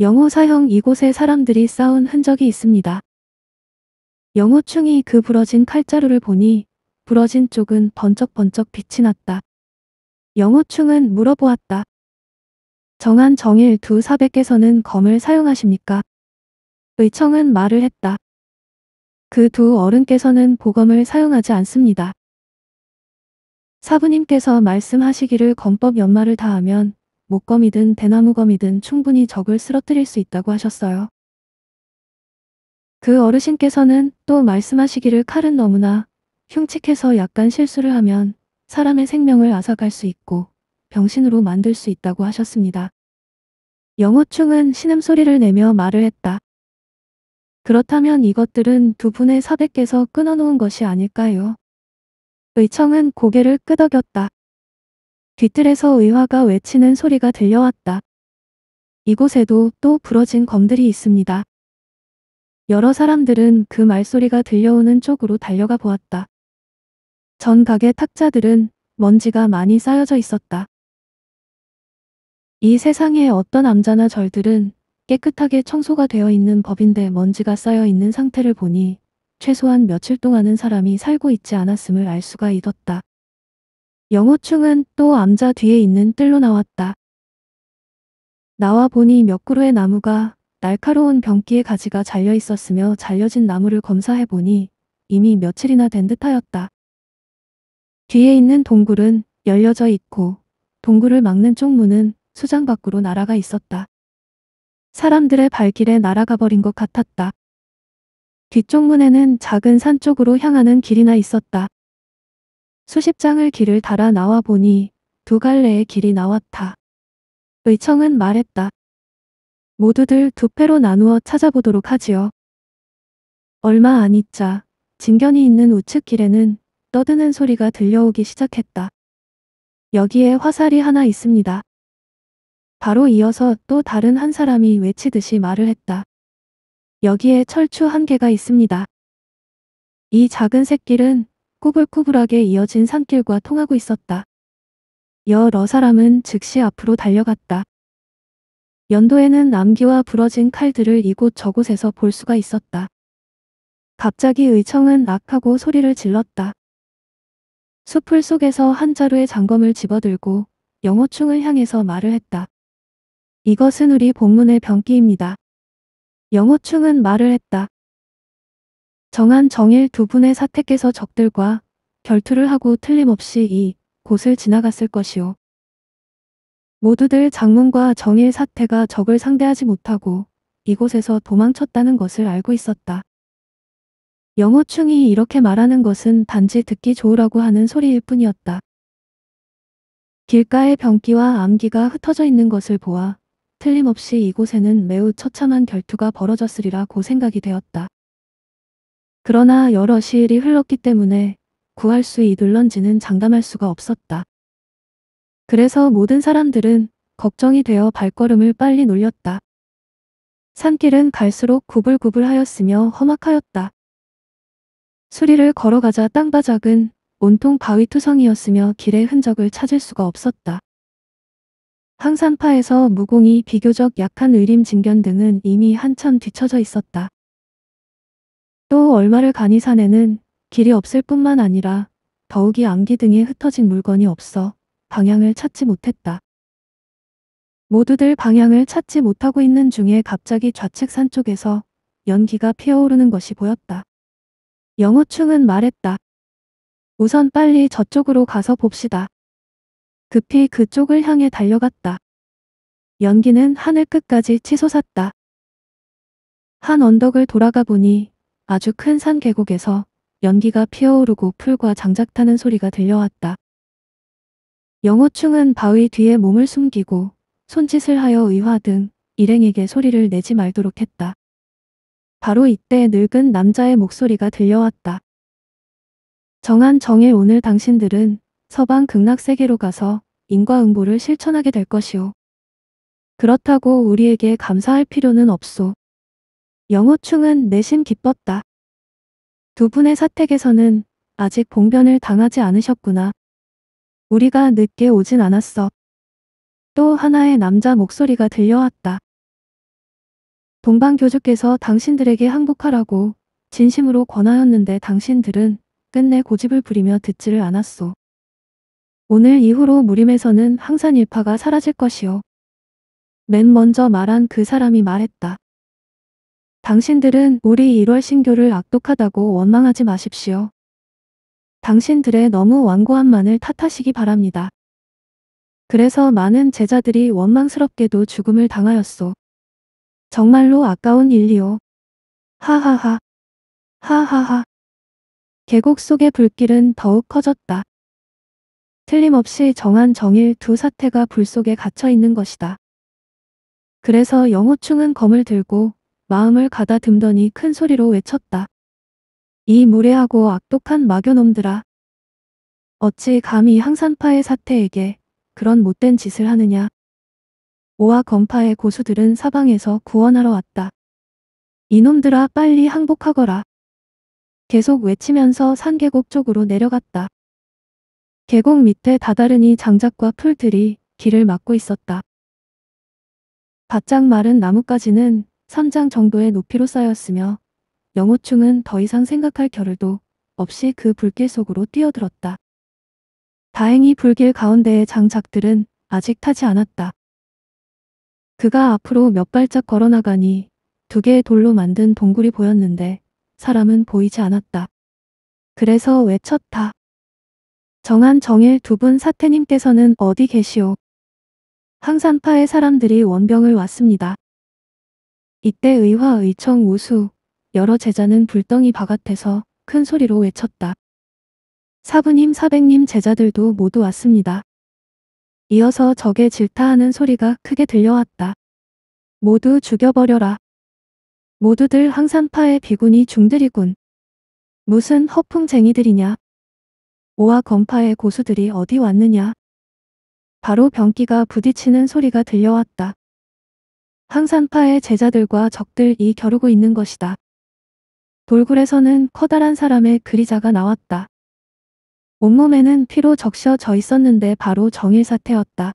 영호 사형 이곳에 사람들이 싸운 흔적이 있습니다. 영호충이 그 부러진 칼자루를 보니 부러진 쪽은 번쩍번쩍 빛이 났다. 영호충은 물어보았다. 정한 정일 두 사백께서는 검을 사용하십니까? 의청은 말을 했다. 그 두 어른께서는 보검을 사용하지 않습니다. 사부님께서 말씀하시기를 검법 연마를 다하면 목검이든 대나무검이든 충분히 적을 쓰러뜨릴 수 있다고 하셨어요. 그 어르신께서는 또 말씀하시기를 칼은 너무나 흉측해서 약간 실수를 하면 사람의 생명을 앗아갈 수 있고 병신으로 만들 수 있다고 하셨습니다. 영호충은 신음소리를 내며 말을 했다. 그렇다면 이것들은 두 분의 사백께서 끊어놓은 것이 아닐까요? 의청은 고개를 끄덕였다. 뒤뜰에서 의화가 외치는 소리가 들려왔다. 이곳에도 또 부러진 검들이 있습니다. 여러 사람들은 그 말소리가 들려오는 쪽으로 달려가 보았다. 전 가게 탁자들은 먼지가 많이 쌓여져 있었다. 이세상에 어떤 암자나 절들은 깨끗하게 청소가 되어 있는 법인데 먼지가 쌓여 있는 상태를 보니 최소한 며칠 동안은 사람이 살고 있지 않았음을 알 수가 있었다. 영호충은 또 암자 뒤에 있는 뜰로 나왔다. 나와 보니 몇 그루의 나무가 날카로운 병기의 가지가 잘려 있었으며 잘려진 나무를 검사해 보니 이미 며칠이나 된 듯하였다. 뒤에 있는 동굴은 열려져 있고 동굴을 막는 쪽문은 수장 밖으로 날아가 있었다. 사람들의 발길에 날아가 버린 것 같았다. 뒤쪽 문에는 작은 산 쪽으로 향하는 길이나 있었다. 수십 장을 길을 달아 나와 보니 두 갈래의 길이 나왔다. 의청은 말했다. 모두들 두 패로 나누어 찾아보도록 하지요. 얼마 안 있자 진견이 있는 우측 길에는 떠드는 소리가 들려오기 시작했다. 여기에 화살이 하나 있습니다. 바로 이어서 또 다른 한 사람이 외치듯이 말을 했다. 여기에 철추 한 개가 있습니다. 이 작은 새끼는 꾸불꾸불하게 이어진 산길과 통하고 있었다. 여러 사람은 즉시 앞으로 달려갔다. 연도에는 암기와 부러진 칼들을 이곳 저곳에서 볼 수가 있었다. 갑자기 의청은 악하고 소리를 질렀다. 숲풀 속에서 한 자루의 장검을 집어들고 영호충을 향해서 말을 했다. 이것은 우리 본문의 병기입니다. 영호충은 말을 했다. 정한 정일 두 분의 사택에서 적들과 결투를 하고 틀림없이 이 곳을 지나갔을 것이오. 모두들 장문과 정일 사태가 적을 상대하지 못하고 이곳에서 도망쳤다는 것을 알고 있었다. 영호충이 이렇게 말하는 것은 단지 듣기 좋으라고 하는 소리일 뿐이었다. 길가에 병기와 암기가 흩어져 있는 것을 보아 틀림없이 이곳에는 매우 처참한 결투가 벌어졌으리라고 생각이 되었다. 그러나 여러 시일이 흘렀기 때문에 구할 수 이둘런지는 장담할 수가 없었다. 그래서 모든 사람들은 걱정이 되어 발걸음을 빨리 놀렸다. 산길은 갈수록 구불구불하였으며 험악하였다. 수리를 걸어가자 땅바닥은 온통 바위투성이었으며 길의 흔적을 찾을 수가 없었다. 항산파에서 무공이 비교적 약한 의림진견 등은 이미 한참 뒤처져 있었다. 또 얼마를 가니 산에는 길이 없을 뿐만 아니라 더욱이 암기 등에 흩어진 물건이 없어 방향을 찾지 못했다. 모두들 방향을 찾지 못하고 있는 중에 갑자기 좌측 산 쪽에서 연기가 피어오르는 것이 보였다. 영호충은 말했다. 우선 빨리 저쪽으로 가서 봅시다. 급히 그쪽을 향해 달려갔다. 연기는 하늘 끝까지 치솟았다. 한 언덕을 돌아가 보니 아주 큰 산 계곡에서 연기가 피어오르고 풀과 장작 타는 소리가 들려왔다. 영호충은 바위 뒤에 몸을 숨기고 손짓을 하여 의화 등 일행에게 소리를 내지 말도록 했다. 바로 이때 늙은 남자의 목소리가 들려왔다. 정한 정일 오늘 당신들은 서방 극락세계로 가서 인과응보를 실천하게 될 것이오. 그렇다고 우리에게 감사할 필요는 없소. 영호충은 내심 기뻤다. 두 분의 사택에서는 아직 봉변을 당하지 않으셨구나. 우리가 늦게 오진 않았어. 또 하나의 남자 목소리가 들려왔다. 동방교주께서 당신들에게 항복하라고 진심으로 권하였는데 당신들은 끝내 고집을 부리며 듣지를 않았소. 오늘 이후로 무림에서는 항산일파가 사라질 것이오. 맨 먼저 말한 그 사람이 말했다. 당신들은 우리 1월 신교를 악독하다고 원망하지 마십시오. 당신들의 너무 완고함만을 탓하시기 바랍니다. 그래서 많은 제자들이 원망스럽게도 죽음을 당하였소. 정말로 아까운 일이요. 하하하. 하하하. 계곡 속의 불길은 더욱 커졌다. 틀림없이 정한 정일 두 사태가 불 속에 갇혀 있는 것이다. 그래서 영호충은 검을 들고 마음을 가다듬더니 큰 소리로 외쳤다. 이 무례하고 악독한 마교놈들아. 어찌 감히 항산파의 사태에게 그런 못된 짓을 하느냐. 오아 건파의 고수들은 사방에서 구원하러 왔다. 이놈들아 빨리 항복하거라. 계속 외치면서 산계곡 쪽으로 내려갔다. 계곡 밑에 다다르니 장작과 풀들이 길을 막고 있었다. 바짝 마른 나뭇가지는 선장 정도의 높이로 쌓였으며 영호충은 더 이상 생각할 겨를도 없이 그 불길 속으로 뛰어들었다. 다행히 불길 가운데의 장작들은 아직 타지 않았다. 그가 앞으로 몇 발짝 걸어나가니 두 개의 돌로 만든 동굴이 보였는데 사람은 보이지 않았다. 그래서 외쳤다. 정한 정일 두 분 사태님께서는 어디 계시오? 항산파의 사람들이 원병을 왔습니다. 이때 의화 의청 우수 여러 제자는 불덩이 바깥에서 큰 소리로 외쳤다. 사부님 사백님 제자들도 모두 왔습니다. 이어서 적에 질타하는 소리가 크게 들려왔다. 모두 죽여버려라. 모두들 항산파의 비군이 중들이군. 무슨 허풍쟁이들이냐. 오와 건파의 고수들이 어디 왔느냐. 바로 병기가 부딪히는 소리가 들려왔다. 항산파의 제자들과 적들이 겨루고 있는 것이다. 돌굴에서는 커다란 사람의 그리자가 나왔다. 온몸에는 피로 적셔져 있었는데 바로 정일사태였다.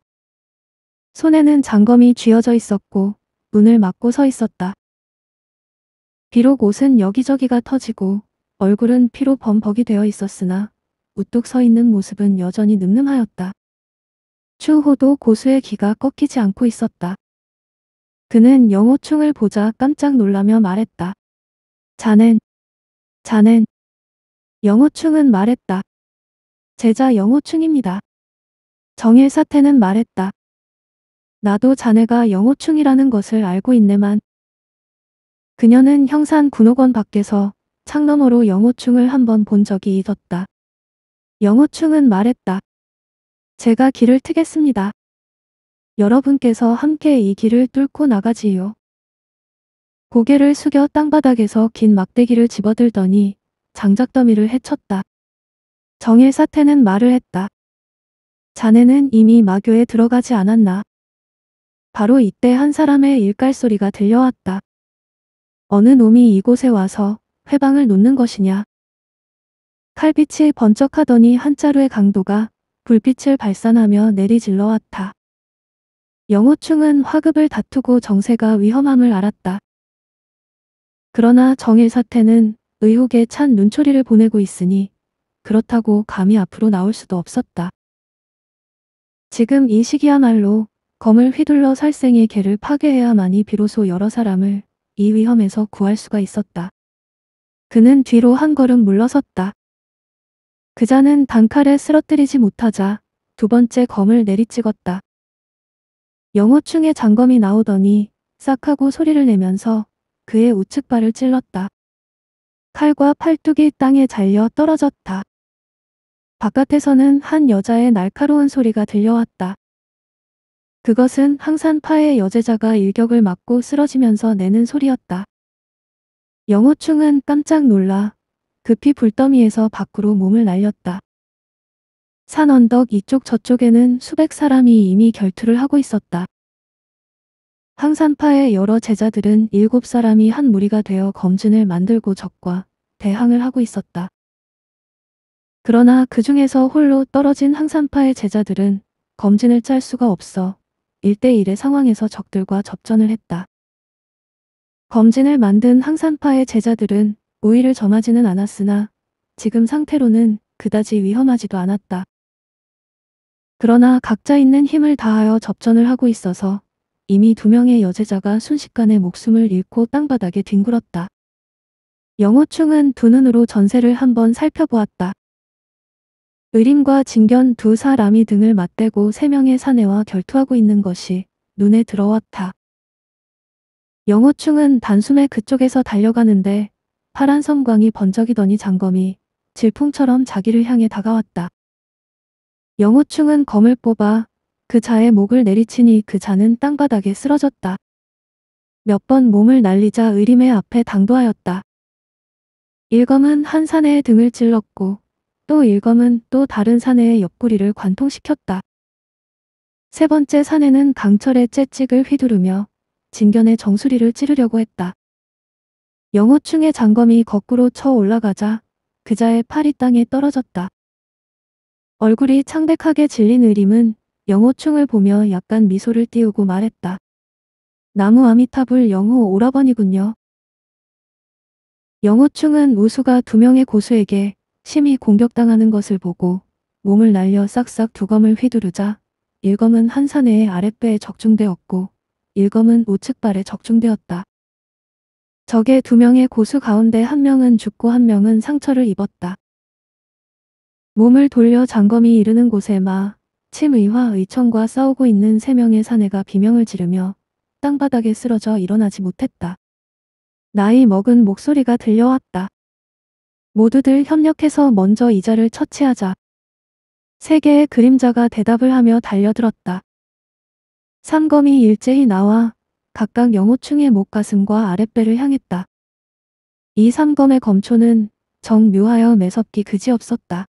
손에는 장검이 쥐어져 있었고 문을 막고 서 있었다. 비록 옷은 여기저기가 터지고 얼굴은 피로 범벅이 되어 있었으나 우뚝 서 있는 모습은 여전히 늠름하였다. 추호도 고수의 기가 꺾이지 않고 있었다. 그는 영호충을 보자 깜짝 놀라며 말했다. 자는, 자는, 영호충은 말했다. 제자 영호충입니다. 정일 사태는 말했다. 나도 자네가 영호충이라는 것을 알고 있네만. 그녀는 형산 군옥원 밖에서 창너머로 영호충을 한번 본 적이 있었다. 영호충은 말했다. 제가 길을 트겠습니다. 여러분께서 함께 이 길을 뚫고 나가지요. 고개를 숙여 땅바닥에서 긴 막대기를 집어들더니 장작더미를 헤쳤다. 정일 사태는 말을 했다. 자네는 이미 마교에 들어가지 않았나. 바로 이때 한 사람의 일갈 소리가 들려왔다. 어느 놈이 이곳에 와서 회방을 놓는 것이냐. 칼빛이 번쩍하더니 한자루의 강도가 불빛을 발산하며 내리질러왔다. 영호충은 화급을 다투고 정세가 위험함을 알았다. 그러나 정일 사태는 의혹에 찬 눈초리를 보내고 있으니 그렇다고 감히 앞으로 나올 수도 없었다. 지금 이 시기야말로 검을 휘둘러 살생의 개를 파괴해야만이 비로소 여러 사람을 이 위험에서 구할 수가 있었다. 그는 뒤로 한 걸음 물러섰다. 그자는 단칼에 쓰러뜨리지 못하자 두 번째 검을 내리찍었다. 영호충의 장검이 나오더니 싹 하고 소리를 내면서 그의 우측발을 찔렀다. 칼과 팔뚝이 땅에 잘려 떨어졌다. 바깥에서는 한 여자의 날카로운 소리가 들려왔다. 그것은 항산파의 여제자가 일격을 맞고 쓰러지면서 내는 소리였다. 영호충은 깜짝 놀라 급히 불더미에서 밖으로 몸을 날렸다. 산 언덕 이쪽 저쪽에는 수백 사람이 이미 결투를 하고 있었다. 항산파의 여러 제자들은 일곱 사람이 한 무리가 되어 검진을 만들고 적과 대항을 하고 있었다. 그러나 그 중에서 홀로 떨어진 항산파의 제자들은 검진을 짤 수가 없어 1대1의 상황에서 적들과 접전을 했다. 검진을 만든 항산파의 제자들은 우위를 점하지는 않았으나 지금 상태로는 그다지 위험하지도 않았다. 그러나 각자 있는 힘을 다하여 접전을 하고 있어서 이미 두 명의 여제자가 순식간에 목숨을 잃고 땅바닥에 뒹굴었다. 영호충은 두 눈으로 전세를 한번 살펴보았다. 의림과 진견 두 사람이 등을 맞대고 세 명의 사내와 결투하고 있는 것이 눈에 들어왔다. 영호충은 단숨에 그쪽에서 달려가는데 파란 섬광이 번쩍이더니 장검이 질풍처럼 자기를 향해 다가왔다. 영호충은 검을 뽑아 그 자의 목을 내리치니 그 자는 땅바닥에 쓰러졌다. 몇 번 몸을 날리자 의림의 앞에 당도하였다. 일검은 한 사내의 등을 찔렀고 또 일검은 또 다른 사내의 옆구리를 관통시켰다. 세 번째 사내는 강철의 채찍을 휘두르며 진견의 정수리를 찌르려고 했다. 영호충의 장검이 거꾸로 쳐 올라가자 그자의 팔이 땅에 떨어졌다. 얼굴이 창백하게 질린 의림은 영호충을 보며 약간 미소를 띄우고 말했다. 나무 아미타불 영호 오라버니군요. 영호충은 우수가 두 명의 고수에게 심히 공격당하는 것을 보고 몸을 날려 싹싹 두 검을 휘두르자 일검은 한산의 아랫배에 적중되었고 일검은 우측발에 적중되었다. 적의 두 명의 고수 가운데 한 명은 죽고 한 명은 상처를 입었다. 몸을 돌려 장검이 이르는 곳에 마침의화 의청과 싸우고 있는 세 명의 사내가 비명을 지르며 땅바닥에 쓰러져 일어나지 못했다. 나이 먹은 목소리가 들려왔다. 모두들 협력해서 먼저 이자를 처치하자. 세 개의 그림자가 대답을 하며 달려들었다. 삼검이 일제히 나와 각각 영호충의 목가슴과 아랫배를 향했다. 이 삼검의 검초는 정묘하여 매섭기 그지없었다.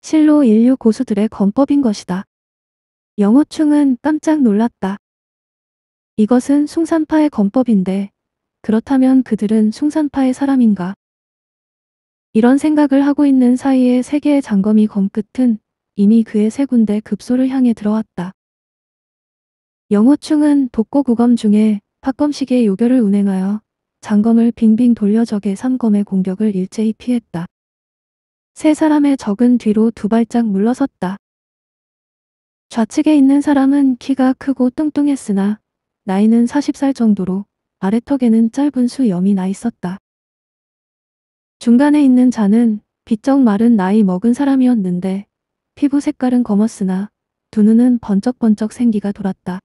실로 인류 고수들의 건법인 것이다. 영호충은 깜짝 놀랐다. 이것은 숭산파의 건법인데 그렇다면 그들은 숭산파의 사람인가? 이런 생각을 하고 있는 사이에 세계의 장검이 검끝은 이미 그의 세 군데 급소를 향해 들어왔다. 영호충은 독고구검 중에 팍검식의 요결을 운행하여 장검을 빙빙 돌려 적의 삼검의 공격을 일제히 피했다. 세 사람의 적은 뒤로 두 발짝 물러섰다. 좌측에 있는 사람은 키가 크고 뚱뚱했으나 나이는 40살 정도로 아래턱에는 짧은 수염이 나 있었다. 중간에 있는 자는 비쩍 마른 나이 먹은 사람이었는데 피부 색깔은 검었으나 두 눈은 번쩍번쩍 생기가 돌았다.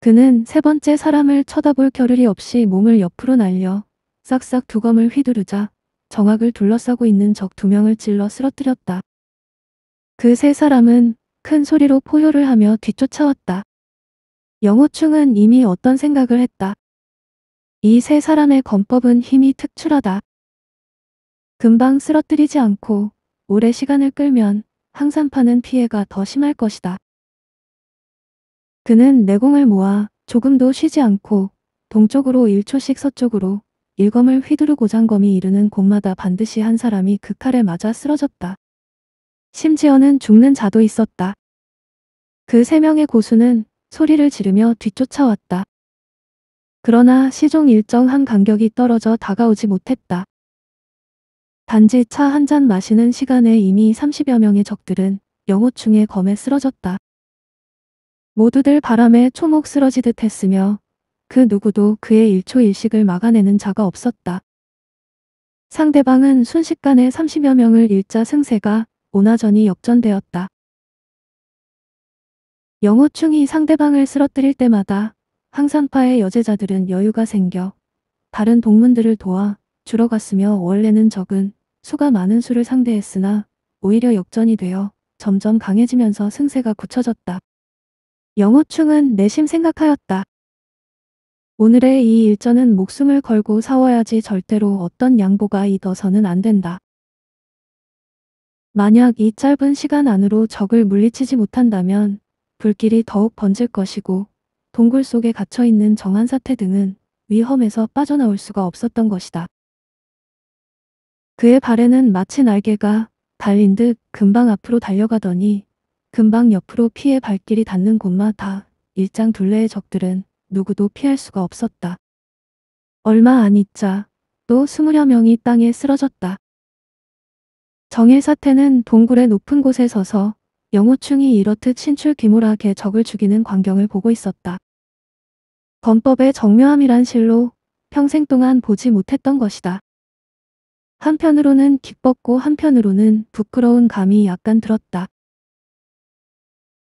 그는 세 번째 사람을 쳐다볼 겨를이 없이 몸을 옆으로 날려 싹싹 두검을 휘두르자 정악을 둘러싸고 있는 적 두 명을 찔러 쓰러뜨렸다. 그 세 사람은 큰 소리로 포효를 하며 뒤쫓아왔다. 영호충은 이미 어떤 생각을 했다. 이 세 사람의 검법은 힘이 특출하다. 금방 쓰러뜨리지 않고 오래 시간을 끌면 항산파는 피해가 더 심할 것이다. 그는 내공을 모아 조금도 쉬지 않고 동쪽으로 1초씩 서쪽으로 일검을 휘두르고 장검이 이르는 곳마다 반드시 한 사람이 그 칼에 맞아 쓰러졌다. 심지어는 죽는 자도 있었다. 그 세 명의 고수는 소리를 지르며 뒤쫓아왔다. 그러나 시종 일정한 간격이 떨어져 다가오지 못했다. 단지 차 한 잔 마시는 시간에 이미 30여 명의 적들은 영호충의 검에 쓰러졌다. 모두들 바람에 초목 쓰러지듯 했으며 그 누구도 그의 1초일식을 막아내는 자가 없었다. 상대방은 순식간에 30여 명을 일자 승세가 오나전이 역전되었다. 영호충이 상대방을 쓰러뜨릴 때마다 항산파의 여제자들은 여유가 생겨 다른 동문들을 도와 줄어갔으며 원래는 적은 수가 많은 수를 상대했으나 오히려 역전이 되어 점점 강해지면서 승세가 굳혀졌다. 영호충은 내심 생각하였다. 오늘의 이 일전은 목숨을 걸고 싸워야지 절대로 어떤 양보가 이어서는안 된다. 만약 이 짧은 시간 안으로 적을 물리치지 못한다면 불길이 더욱 번질 것이고 동굴 속에 갇혀있는 정한 사태 등은 위험에서 빠져나올 수가 없었던 것이다. 그의 발에는 마치 날개가 달린 듯 금방 앞으로 달려가더니 금방 옆으로 피해 발길이 닿는 곳마다 일장 둘레의 적들은 누구도 피할 수가 없었다. 얼마 안 있자 또 스무여 명이 땅에 쓰러졌다. 정의 사태는 동굴의 높은 곳에 서서 영호충이 이렇듯 친출귀몰하게 적을 죽이는 광경을 보고 있었다. 범법의 정묘함이란 실로 평생 동안 보지 못했던 것이다. 한편으로는 기뻤고 한편으로는 부끄러운 감이 약간 들었다.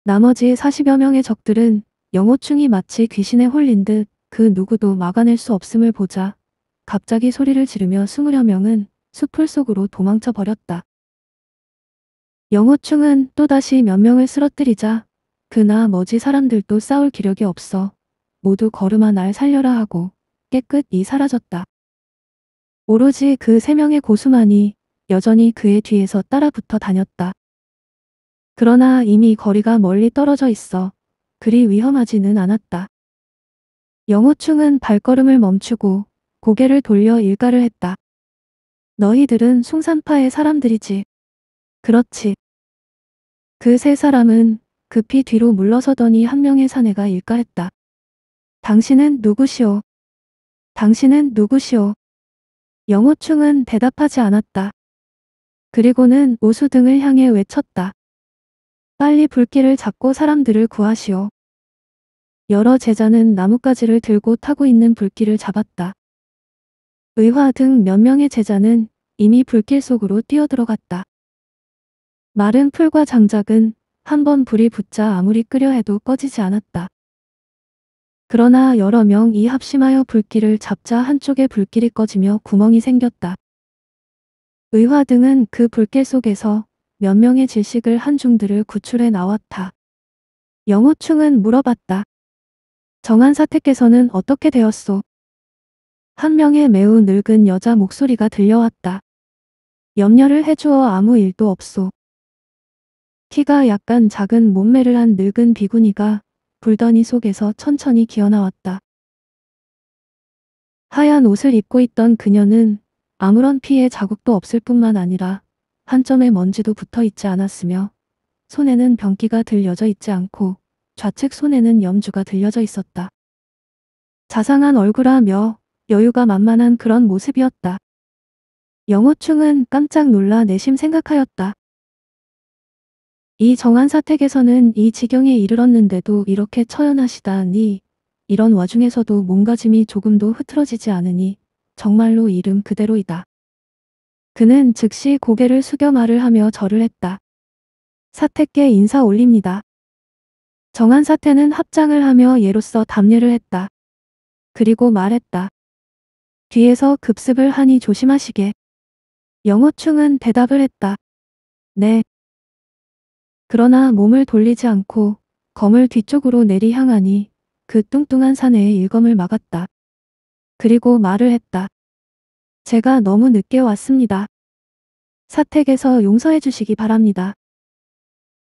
나머지 40여 명의 적들은 영호충이 마치 귀신에 홀린 듯 그 누구도 막아낼 수 없음을 보자 갑자기 소리를 지르며 스물여 명은 숲풀 속으로 도망쳐 버렸다. 영호충은 또다시 몇 명을 쓰러뜨리자 그나 머지 사람들도 싸울 기력이 없어 모두 걸음아 날 살려라 하고 깨끗이 사라졌다. 오로지 그 세 명의 고수만이 여전히 그의 뒤에서 따라 붙어 다녔다. 그러나 이미 거리가 멀리 떨어져 있어 그리 위험하지는 않았다. 영호충은 발걸음을 멈추고 고개를 돌려 일가를 했다. 너희들은 송산파의 사람들이지. 그렇지. 그 세 사람은 급히 뒤로 물러서더니 한 명의 사내가 일가했다. 당신은 누구시오? 당신은 누구시오? 영호충은 대답하지 않았다. 그리고는 오수 등을 향해 외쳤다. 빨리 불길을 잡고 사람들을 구하시오. 여러 제자는 나뭇가지를 들고 타고 있는 불길을 잡았다. 의화 등 몇 명의 제자는 이미 불길 속으로 뛰어들어갔다. 마른 풀과 장작은 한 번 불이 붙자 아무리 끓여 해도 꺼지지 않았다. 그러나 여러 명이 합심하여 불길을 잡자 한쪽에 불길이 꺼지며 구멍이 생겼다. 의화 등은 그 불길 속에서 몇 명의 질식을 한 중들을 구출해 나왔다. 영호충은 물어봤다. 정한 사태께서는 어떻게 되었소? 한 명의 매우 늙은 여자 목소리가 들려왔다. 염려를 해주어 아무 일도 없소. 키가 약간 작은 몸매를 한 늙은 비구니가 불더니 속에서 천천히 기어나왔다. 하얀 옷을 입고 있던 그녀는 아무런 피해 자국도 없을 뿐만 아니라 한점에 먼지도 붙어 있지 않았으며 손에는 병기가 들려져 있지 않고 좌측 손에는 염주가 들려져 있었다. 자상한 얼굴하며 여유가 만만한 그런 모습이었다. 영호충은 깜짝 놀라 내심 생각하였다. 이 정한 사택에서는 이 지경에 이르렀는데도 이렇게 처연하시다니 이런 와중에서도 몸가짐이 조금도 흐트러지지 않으니 정말로 이름 그대로이다. 그는 즉시 고개를 숙여 말을 하며 절을 했다. 사택께 인사 올립니다. 정한 사태는 합장을 하며 예로서 답례를 했다. 그리고 말했다. 뒤에서 급습을 하니 조심하시게. 영호충은 대답을 했다. 네. 그러나 몸을 돌리지 않고 검을 뒤쪽으로 내리향하니 그 뚱뚱한 사내의 일검을 막았다. 그리고 말을 했다. 제가 너무 늦게 왔습니다. 사택에서 용서해 주시기 바랍니다.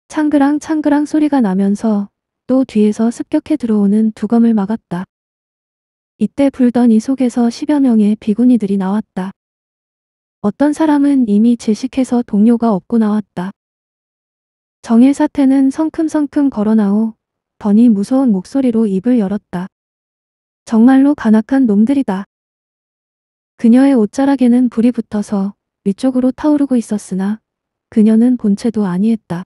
창그랑 창그랑 소리가 나면서 또 뒤에서 습격해 들어오는 두검을 막았다. 이때 불던 이 속에서 10여 명의 비구니들이 나왔다. 어떤 사람은 이미 질식해서 동료가 없고 나왔다. 정일 사태는 성큼성큼 걸어나오 버이 무서운 목소리로 입을 열었다. 정말로 간악한 놈들이다. 그녀의 옷자락에는 불이 붙어서 위쪽으로 타오르고 있었으나 그녀는 본체도 아니했다.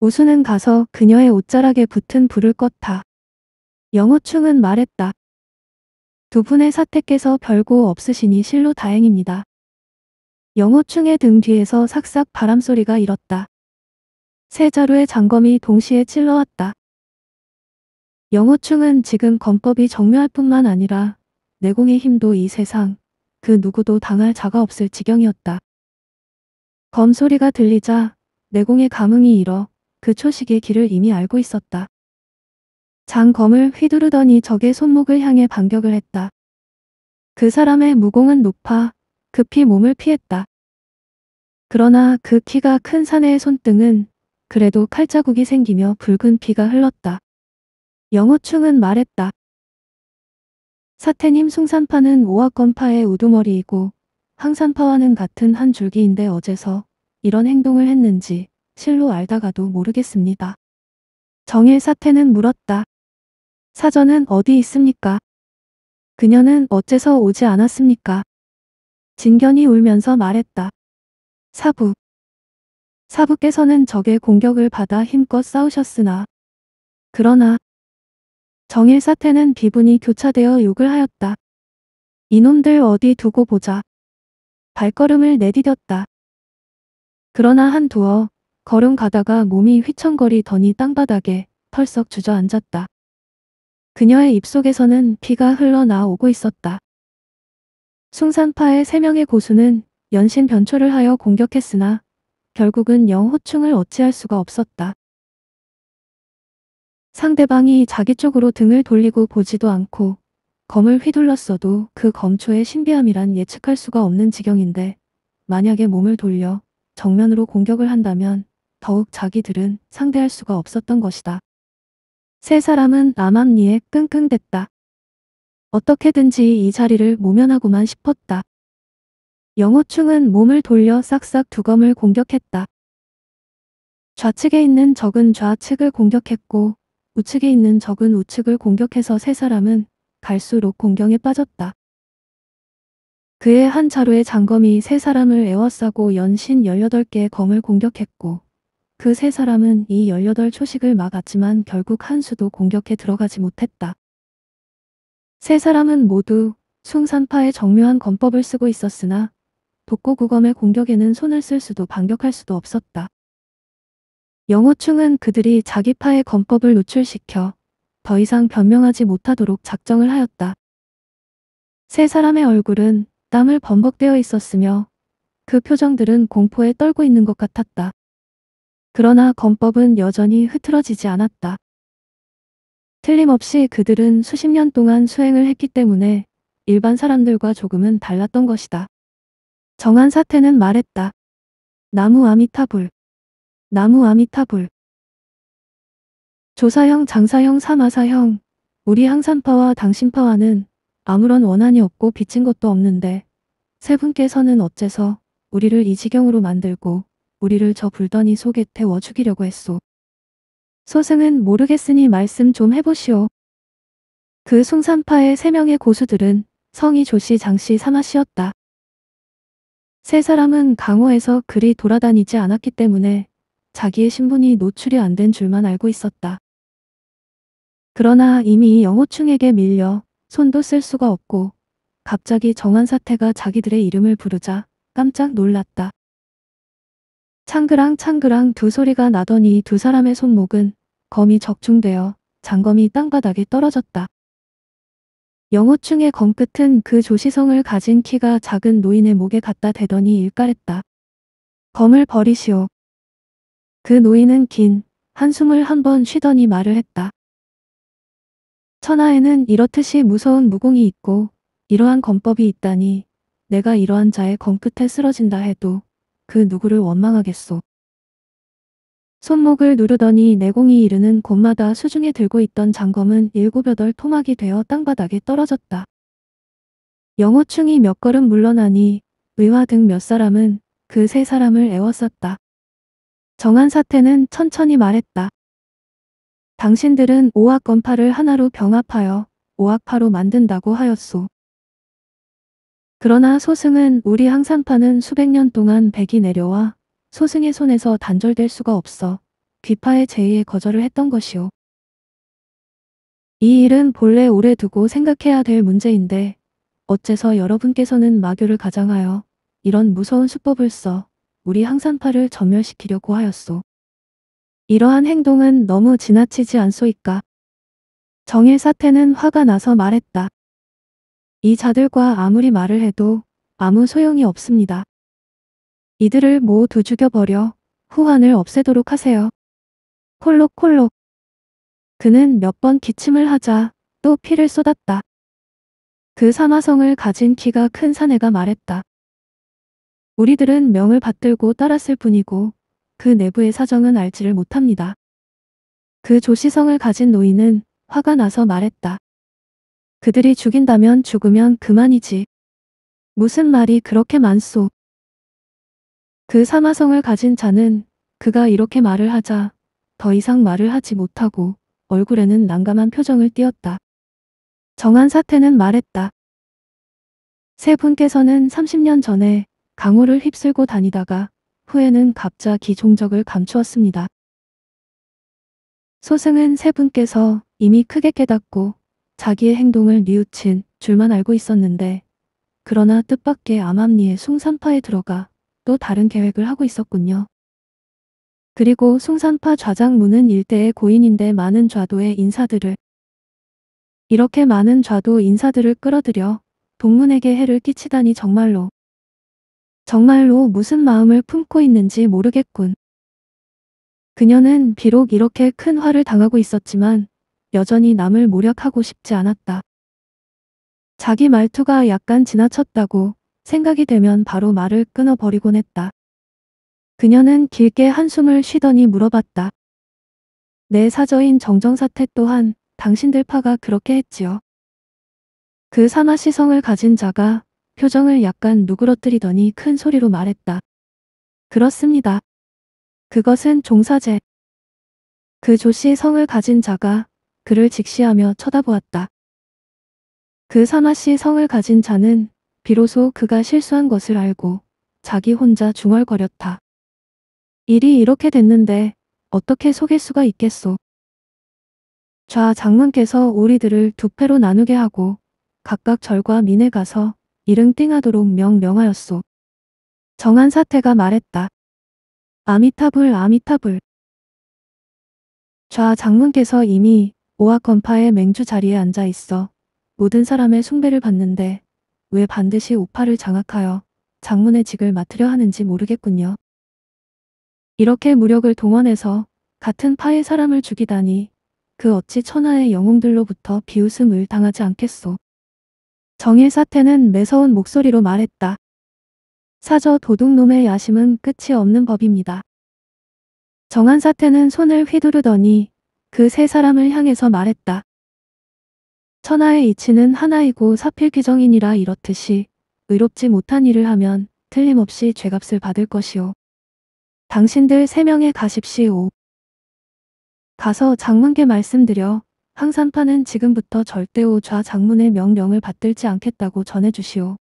우수는 가서 그녀의 옷자락에 붙은 불을 껐다. 영호충은 말했다. 두 분의 사태께서 별거 없으시니 실로 다행입니다. 영호충의 등 뒤에서 삭삭 바람소리가 일었다. 세 자루의 장검이 동시에 찔러왔다. 영호충은 지금 검법이 정묘할 뿐만 아니라 내공의 힘도 이 세상 그 누구도 당할 자가 없을 지경이었다. 검소리가 들리자 내공의 감흥이 일어 그 초식의 길을 이미 알고 있었다. 장검을 휘두르더니 적의 손목을 향해 반격을 했다. 그 사람의 무공은 높아 급히 몸을 피했다. 그러나 그 키가 큰 사내의 손등은 그래도 칼자국이 생기며 붉은 피가 흘렀다. 영호충은 말했다. 사태님 송산파는 오화권파의 우두머리이고 항산파와는 같은 한 줄기인데 어제서 이런 행동을 했는지 실로 알다가도 모르겠습니다. 정일 사태는 물었다. 사전은 어디 있습니까? 그녀는 어째서 오지 않았습니까? 진견이 울면서 말했다. 사부. 사부께서는 적의 공격을 받아 힘껏 싸우셨으나 그러나 정일 사태는 비분이 교차되어 욕을 하였다. 이놈들 어디 두고 보자. 발걸음을 내디뎠다. 그러나 한두어 걸음 가다가 몸이 휘청거리더니 땅바닥에 털썩 주저앉았다. 그녀의 입속에서는 피가 흘러나오고 있었다. 숭산파의 세 명의 고수는 연신 변초를 하여 공격했으나 결국은 영 호충을 어찌할 수가 없었다. 상대방이 자기 쪽으로 등을 돌리고 보지도 않고 검을 휘둘렀어도 그 검초의 신비함이란 예측할 수가 없는 지경인데 만약에 몸을 돌려 정면으로 공격을 한다면 더욱 자기들은 상대할 수가 없었던 것이다. 세 사람은 남암리에 끙끙댔다. 어떻게든지 이 자리를 모면하고만 싶었다. 영호충은 몸을 돌려 싹싹 두 검을 공격했다. 좌측에 있는 적은 좌측을 공격했고 우측에 있는 적은 우측을 공격해서 세 사람은 갈수록 공경에 빠졌다. 그의 한 차로의 장검이 세 사람을 에워싸고 연신 18개의 검을 공격했고 그 세 사람은 이 18초식을 막았지만 결국 한 수도 공격에 들어가지 못했다. 세 사람은 모두 숭산파의 정묘한 검법을 쓰고 있었으나 독고구검의 공격에는 손을 쓸 수도 반격할 수도 없었다. 영호충은 그들이 자기파의 건법을 노출시켜 더 이상 변명하지 못하도록 작정을 하였다. 세 사람의 얼굴은 땀을 범벅되어 있었으며 그 표정들은 공포에 떨고 있는 것 같았다. 그러나 건법은 여전히 흐트러지지 않았다. 틀림없이 그들은 수십 년 동안 수행을 했기 때문에 일반 사람들과 조금은 달랐던 것이다. 정한 사태는 말했다. 나무 아미타불. 나무 아미타불 조사형 장사형 사마사형 우리 항산파와 당신파와는 아무런 원한이 없고 비친 것도 없는데 세 분께서는 어째서 우리를 이 지경으로 만들고 우리를 저 불더니 속에 태워 죽이려고 했소. 소승은 모르겠으니 말씀 좀 해보시오. 그 숭산파의 세 명의 고수들은 성이 조씨 장씨 사마씨였다. 세 사람은 강호에서 그리 돌아다니지 않았기 때문에 자기의 신분이 노출이 안 된 줄만 알고 있었다. 그러나 이미 영호충에게 밀려 손도 쓸 수가 없고 갑자기 정한 사태가 자기들의 이름을 부르자 깜짝 놀랐다. 창그랑 창그랑 두 소리가 나더니 두 사람의 손목은 검이 적중되어 장검이 땅바닥에 떨어졌다. 영호충의 검끝은 그 조시성을 가진 키가 작은 노인의 목에 갖다 대더니 일깔했다. 검을 버리시오. 그 노인은 긴 한숨을 한 번 쉬더니 말을 했다. 천하에는 이렇듯이 무서운 무공이 있고 이러한 검법이 있다니 내가 이러한 자의 검끝에 쓰러진다 해도 그 누구를 원망하겠소. 손목을 누르더니 내공이 이르는 곳마다 수중에 들고 있던 장검은 일곱여덟 토막이 되어 땅바닥에 떨어졌다. 영호충이 몇 걸음 물러나니 의화 등 몇 사람은 그 세 사람을 애워쌌다. 정한 사태는 천천히 말했다. 당신들은 오악건파를 하나로 병합하여 오악파로 만든다고 하였소. 그러나 소승은 우리 항산파는 수백 년 동안 백이 내려와 소승의 손에서 단절될 수가 없어 귀파의 제의에 거절을 했던 것이오. 이 일은 본래 오래 두고 생각해야 될 문제인데 어째서 여러분께서는 마교를 가장하여 이런 무서운 수법을 써 우리 항산파를 전멸시키려고 하였소. 이러한 행동은 너무 지나치지 않소이까. 정일 사태는 화가 나서 말했다. 이 자들과 아무리 말을 해도 아무 소용이 없습니다. 이들을 모두 죽여버려 후환을 없애도록 하세요. 콜록콜록. 그는 몇 번 기침을 하자 또 피를 쏟았다. 그 사마성을 가진 키가 큰 사내가 말했다. 우리들은 명을 받들고 따랐을 뿐이고 그 내부의 사정은 알지를 못합니다. 그 조시성을 가진 노인은 화가 나서 말했다. 그들이 죽인다면 죽으면 그만이지. 무슨 말이 그렇게 많소. 그 사마성을 가진 자는 그가 이렇게 말을 하자 더 이상 말을 하지 못하고 얼굴에는 난감한 표정을 띄었다. 정한 사태는 말했다. 세 분께서는 30년 전에 강호를 휩쓸고 다니다가 후에는 갑자기 종적을 감추었습니다. 소승은 세 분께서 이미 크게 깨닫고 자기의 행동을 뉘우친 줄만 알고 있었는데 그러나 뜻밖의 암암리의 숭산파에 들어가 또 다른 계획을 하고 있었군요. 그리고 숭산파 좌장문은 일대의 고인인데 많은 좌도의 인사들을 이렇게 많은 좌도 인사들을 끌어들여 동문에게 해를 끼치다니 정말로 정말로 무슨 마음을 품고 있는지 모르겠군. 그녀는 비록 이렇게 큰 화를 당하고 있었지만 여전히 남을 모략하고 싶지 않았다. 자기 말투가 약간 지나쳤다고 생각이 되면 바로 말을 끊어버리곤 했다. 그녀는 길게 한숨을 쉬더니 물어봤다. 내 사저인 정정사태 또한 당신들 파가 그렇게 했지요. 그산하시성을 가진 자가 표정을 약간 누그러뜨리더니 큰 소리로 말했다. 그렇습니다. 그것은 종사제. 그 조씨 성을 가진 자가 그를 직시하며 쳐다보았다. 그 사마씨 성을 가진 자는 비로소 그가 실수한 것을 알고 자기 혼자 중얼거렸다. 일이 이렇게 됐는데 어떻게 속일 수가 있겠소. 좌 장문께서 우리들을 두 패로 나누게 하고 각각 절과 민에 가서 일응띵하도록 명명하였소. 정한 사태가 말했다. 아미타불 아미타불. 좌 장문께서 이미 오악건파의 맹주 자리에 앉아 있어 모든 사람의 숭배를 받는데 왜 반드시 오파를 장악하여 장문의 직을 맡으려 하는지 모르겠군요. 이렇게 무력을 동원해서 같은 파의 사람을 죽이다니 그 어찌 천하의 영웅들로부터 비웃음을 당하지 않겠소. 정일 사태는 매서운 목소리로 말했다. 사저 도둑놈의 야심은 끝이 없는 법입니다. 정한 사태는 손을 휘두르더니 그 세 사람을 향해서 말했다. 천하의 이치는 하나이고 사필귀정인이라 이렇듯이 의롭지 못한 일을 하면 틀림없이 죄값을 받을 것이오. 당신들 세 명에 가십시오. 가서 장문께 말씀드려 항산파는 지금부터 절대우좌 장문의 명령을 받들지 않겠다고 전해주시오.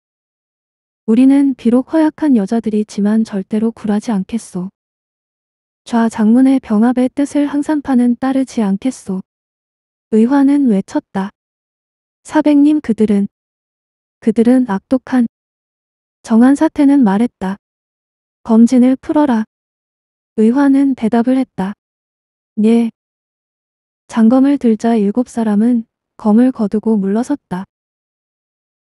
우리는 비록 허약한 여자들이지만 절대로 굴하지 않겠소. 좌 장문의 병합의 뜻을 항산파는 따르지 않겠소. 의화는 외쳤다. 사백님 그들은 그들은 악독한 정한 사태는 말했다. 검진을 풀어라. 의화는 대답을 했다. 예, 장검을 들자 일곱 사람은 검을 거두고 물러섰다.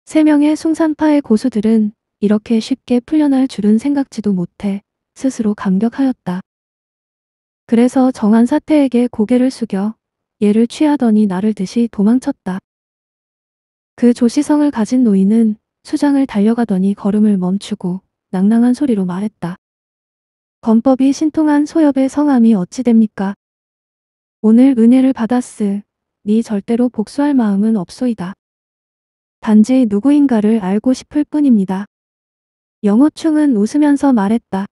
세 명의 숭산파의 고수들은 이렇게 쉽게 풀려날 줄은 생각지도 못해 스스로 감격하였다. 그래서 정한 사태에게 고개를 숙여 얘를 취하더니 나를 듯이 도망쳤다. 그 조시성을 가진 노인은 수장을 달려가더니 걸음을 멈추고 낭낭한 소리로 말했다. 검법이 신통한 소엽의 성함이 어찌됩니까? 오늘 은혜를 받았으니 절대로 복수할 마음은 없소이다. 단지 누구인가를 알고 싶을 뿐입니다. 영어충은 웃으면서 말했다.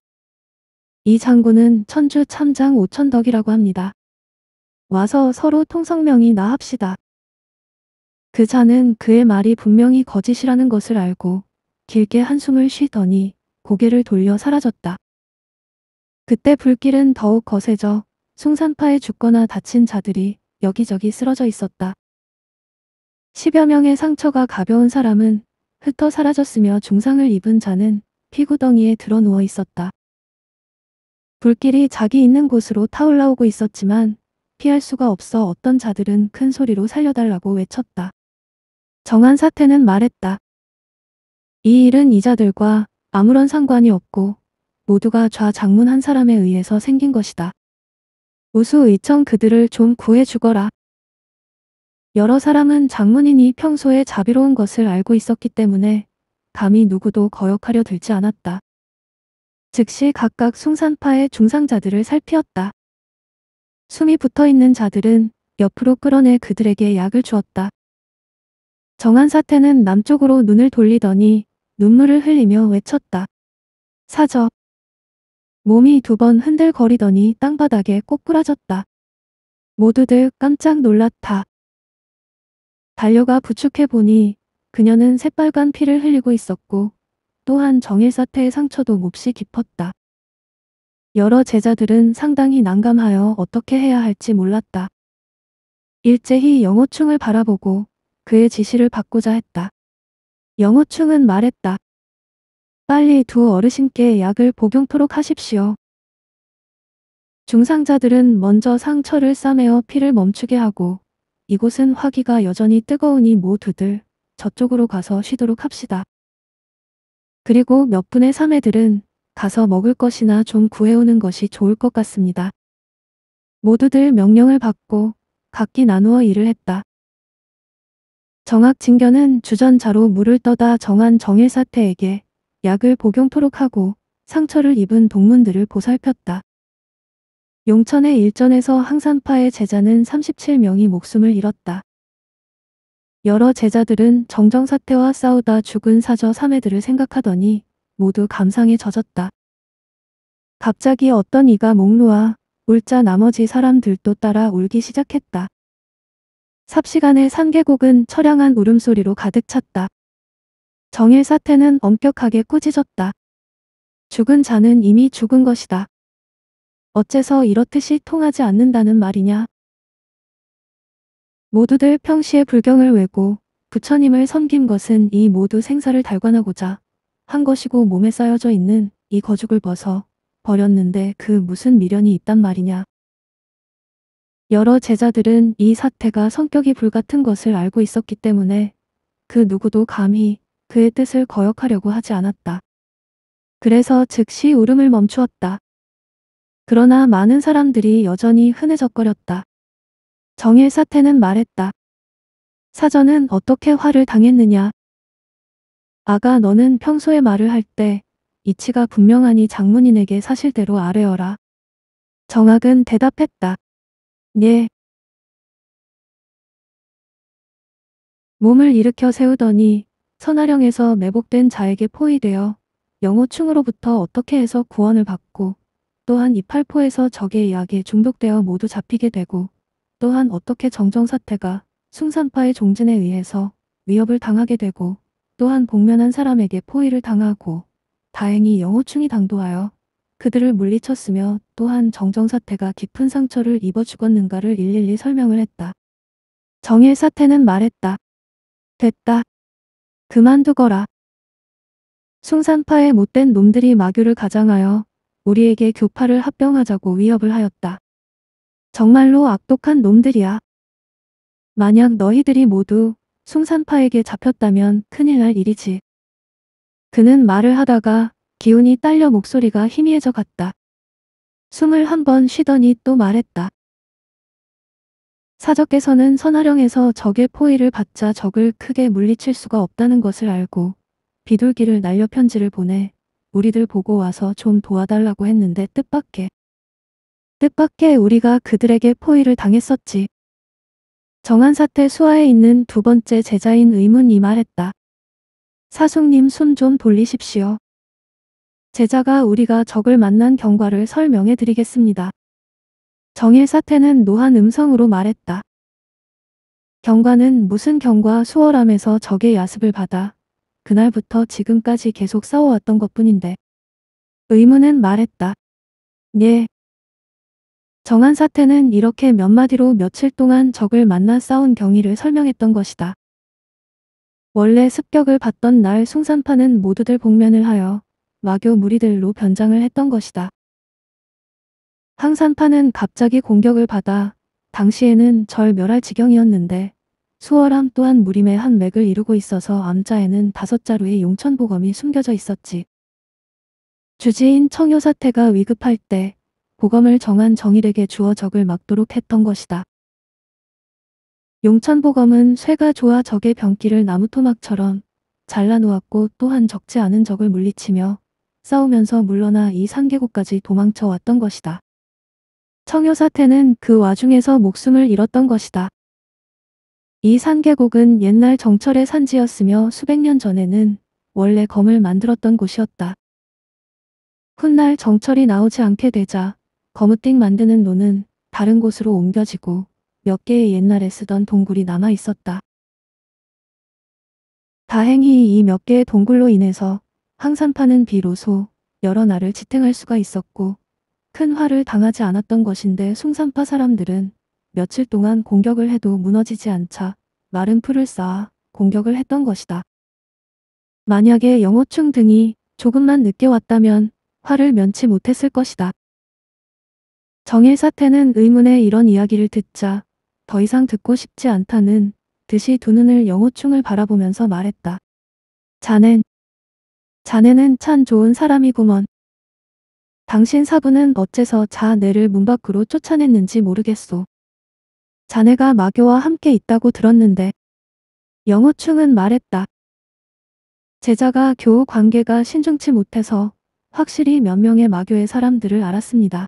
이 장군은 천주 참장 오천덕이라고 합니다. 와서 서로 통성명이나 합시다. 그 자는 그의 말이 분명히 거짓이라는 것을 알고 길게 한숨을 쉬더니 고개를 돌려 사라졌다. 그때 불길은 더욱 거세져 승산파에 죽거나 다친 자들이 여기저기 쓰러져 있었다. 10여 명의 상처가 가벼운 사람은 흩어 사라졌으며 중상을 입은 자는 피구덩이에 드러 누워 있었다. 불길이 자기 있는 곳으로 타올라오고 있었지만 피할 수가 없어 어떤 자들은 큰 소리로 살려달라고 외쳤다. 정한 사태는 말했다. 이 일은 이자들과 아무런 상관이 없고 모두가 좌장문 한 사람에 의해서 생긴 것이다. 우수의청 그들을 좀 구해주거라. 여러 사람은 장문인이 평소에 자비로운 것을 알고 있었기 때문에 감히 누구도 거역하려 들지 않았다. 즉시 각각 숭산파의 중상자들을 살피었다. 숨이 붙어있는 자들은 옆으로 끌어내 그들에게 약을 주었다. 정한 사태는 남쪽으로 눈을 돌리더니 눈물을 흘리며 외쳤다. 사저, 몸이 두 번 흔들거리더니 땅바닥에 꼬꾸라졌다. 모두들 깜짝 놀랐다. 달려가 부축해보니 그녀는 새빨간 피를 흘리고 있었고 또한 정일 사태의 상처도 몹시 깊었다. 여러 제자들은 상당히 난감하여 어떻게 해야 할지 몰랐다. 일제히 영호충을 바라보고 그의 지시를 받고자 했다. 영호충은 말했다. 빨리 두 어르신께 약을 복용토록 하십시오. 중상자들은 먼저 상처를 싸매어 피를 멈추게 하고 이곳은 화기가 여전히 뜨거우니 모두들 저쪽으로 가서 쉬도록 합시다. 그리고 몇 분의 사매들은 가서 먹을 것이나 좀 구해오는 것이 좋을 것 같습니다. 모두들 명령을 받고 각기 나누어 일을 했다. 정학 진견은 주전자로 물을 떠다 정한 정일사태에게 약을 복용토록 하고 상처를 입은 동문들을 보살폈다. 용천의 일전에서 항산파의 제자는 37명이 목숨을 잃었다. 여러 제자들은 정정사태와 싸우다 죽은 사저 3회들을 생각하더니 모두 감상에 젖었다. 갑자기 어떤 이가 목 놓아 울자 나머지 사람들도 따라 울기 시작했다. 삽시간에 산계곡은 처량한 울음소리로 가득 찼다. 정일 사태는 엄격하게 꾸짖었다. 죽은 자는 이미 죽은 것이다. 어째서 이렇듯이 통하지 않는다는 말이냐. 모두들 평시에 불경을 외고 부처님을 섬긴 것은 이 모두 생사를 달관하고자 한 것이고 몸에 쌓여져 있는 이 거죽을 벗어 버렸는데 그 무슨 미련이 있단 말이냐. 여러 제자들은 이 사태가 성격이 불같은 것을 알고 있었기 때문에 그 누구도 감히 그의 뜻을 거역하려고 하지 않았다. 그래서 즉시 울음을 멈추었다. 그러나 많은 사람들이 여전히 흐느적거렸다. 정일 사태는 말했다. 사전은 어떻게 화를 당했느냐. 아가 너는 평소에 말을 할 때 이치가 분명하니 장문인에게 사실대로 아뢰어라. 정학은 대답했다. 네. 몸을 일으켜 세우더니 선하령에서 매복된 자에게 포위되어 영호충으로부터 어떻게 해서 구원을 받고 또한 이팔포에서 적의 약에 중독되어 모두 잡히게 되고 또한 어떻게 정정사태가 숭산파의 종진에 의해서 위협을 당하게 되고 또한 복면한 사람에게 포위를 당하고 다행히 영호충이 당도하여 그들을 물리쳤으며 또한 정정사태가 깊은 상처를 입어 죽었는가를 일일이 설명을 했다. 정일사태는 말했다. 됐다. 그만두거라. 숭산파의 못된 놈들이 마교를 가장하여 우리에게 교파를 합병하자고 위협을 하였다. 정말로 악독한 놈들이야. 만약 너희들이 모두 숭산파에게 잡혔다면 큰일 날 일이지. 그는 말을 하다가 기운이 딸려 목소리가 희미해져 갔다. 숨을 한번 쉬더니 또 말했다. 사적께서는 선하령에서 적의 포위를 받자 적을 크게 물리칠 수가 없다는 것을 알고 비둘기를 날려 편지를 보내 우리들 보고 와서 좀 도와달라고 했는데 뜻밖에 뜻밖에 우리가 그들에게 포위를 당했었지. 정한사태 수하에 있는 두 번째 제자인 의문이 말했다. 사숙님 손좀 돌리십시오. 제자가 우리가 적을 만난 경과를 설명해 드리겠습니다. 정일 사태는 노한 음성으로 말했다. 경과는 무슨 경과 수월함에서 적의 야습을 받아 그날부터 지금까지 계속 싸워왔던 것뿐인데 의문은 말했다. 예. 정한 사태는 이렇게 몇 마디로 며칠 동안 적을 만나 싸운 경위를 설명했던 것이다. 원래 습격을 받던 날 숭산파는 모두들 복면을 하여 마교 무리들로 변장을 했던 것이다. 항산파는 갑자기 공격을 받아 당시에는 절 멸할 지경이었는데 수월함 또한 무림의 한 맥을 이루고 있어서 암자에는 다섯 자루의 용천보검이 숨겨져 있었지. 주지인 청여사태가 위급할 때 보검을 정한 정일에게 주어 적을 막도록 했던 것이다. 용천보검은 쇠가 좋아 적의 병기를 나무토막처럼 잘라놓았고 또한 적지 않은 적을 물리치며 싸우면서 물러나 이산계국까지 도망쳐 왔던 것이다. 청요사태는 그 와중에서 목숨을 잃었던 것이다. 이 산계곡은 옛날 정철의 산지였으며 수백 년 전에는 원래 검을 만들었던 곳이었다. 훗날 정철이 나오지 않게 되자 거무띵 만드는 노는 다른 곳으로 옮겨지고 몇 개의 옛날에 쓰던 동굴이 남아 있었다. 다행히 이 몇 개의 동굴로 인해서 항산파는 비로소 여러 날을 지탱할 수가 있었고 큰 화를 당하지 않았던 것인데 숭산파 사람들은 며칠 동안 공격을 해도 무너지지 않자 마른 풀을 쌓아 공격을 했던 것이다. 만약에 영호충 등이 조금만 늦게 왔다면 화를 면치 못했을 것이다. 정일 사태는 의문의 이런 이야기를 듣자 더 이상 듣고 싶지 않다는 듯이 두 눈을 영호충을 바라보면서 말했다. 자넨, 자네는 참 좋은 사람이구먼. 당신 사부는 어째서 자네를 문 밖으로 쫓아냈는지 모르겠소. 자네가 마교와 함께 있다고 들었는데 영호충은 말했다. 제자가 교우 관계가 신중치 못해서 확실히 몇 명의 마교의 사람들을 알았습니다.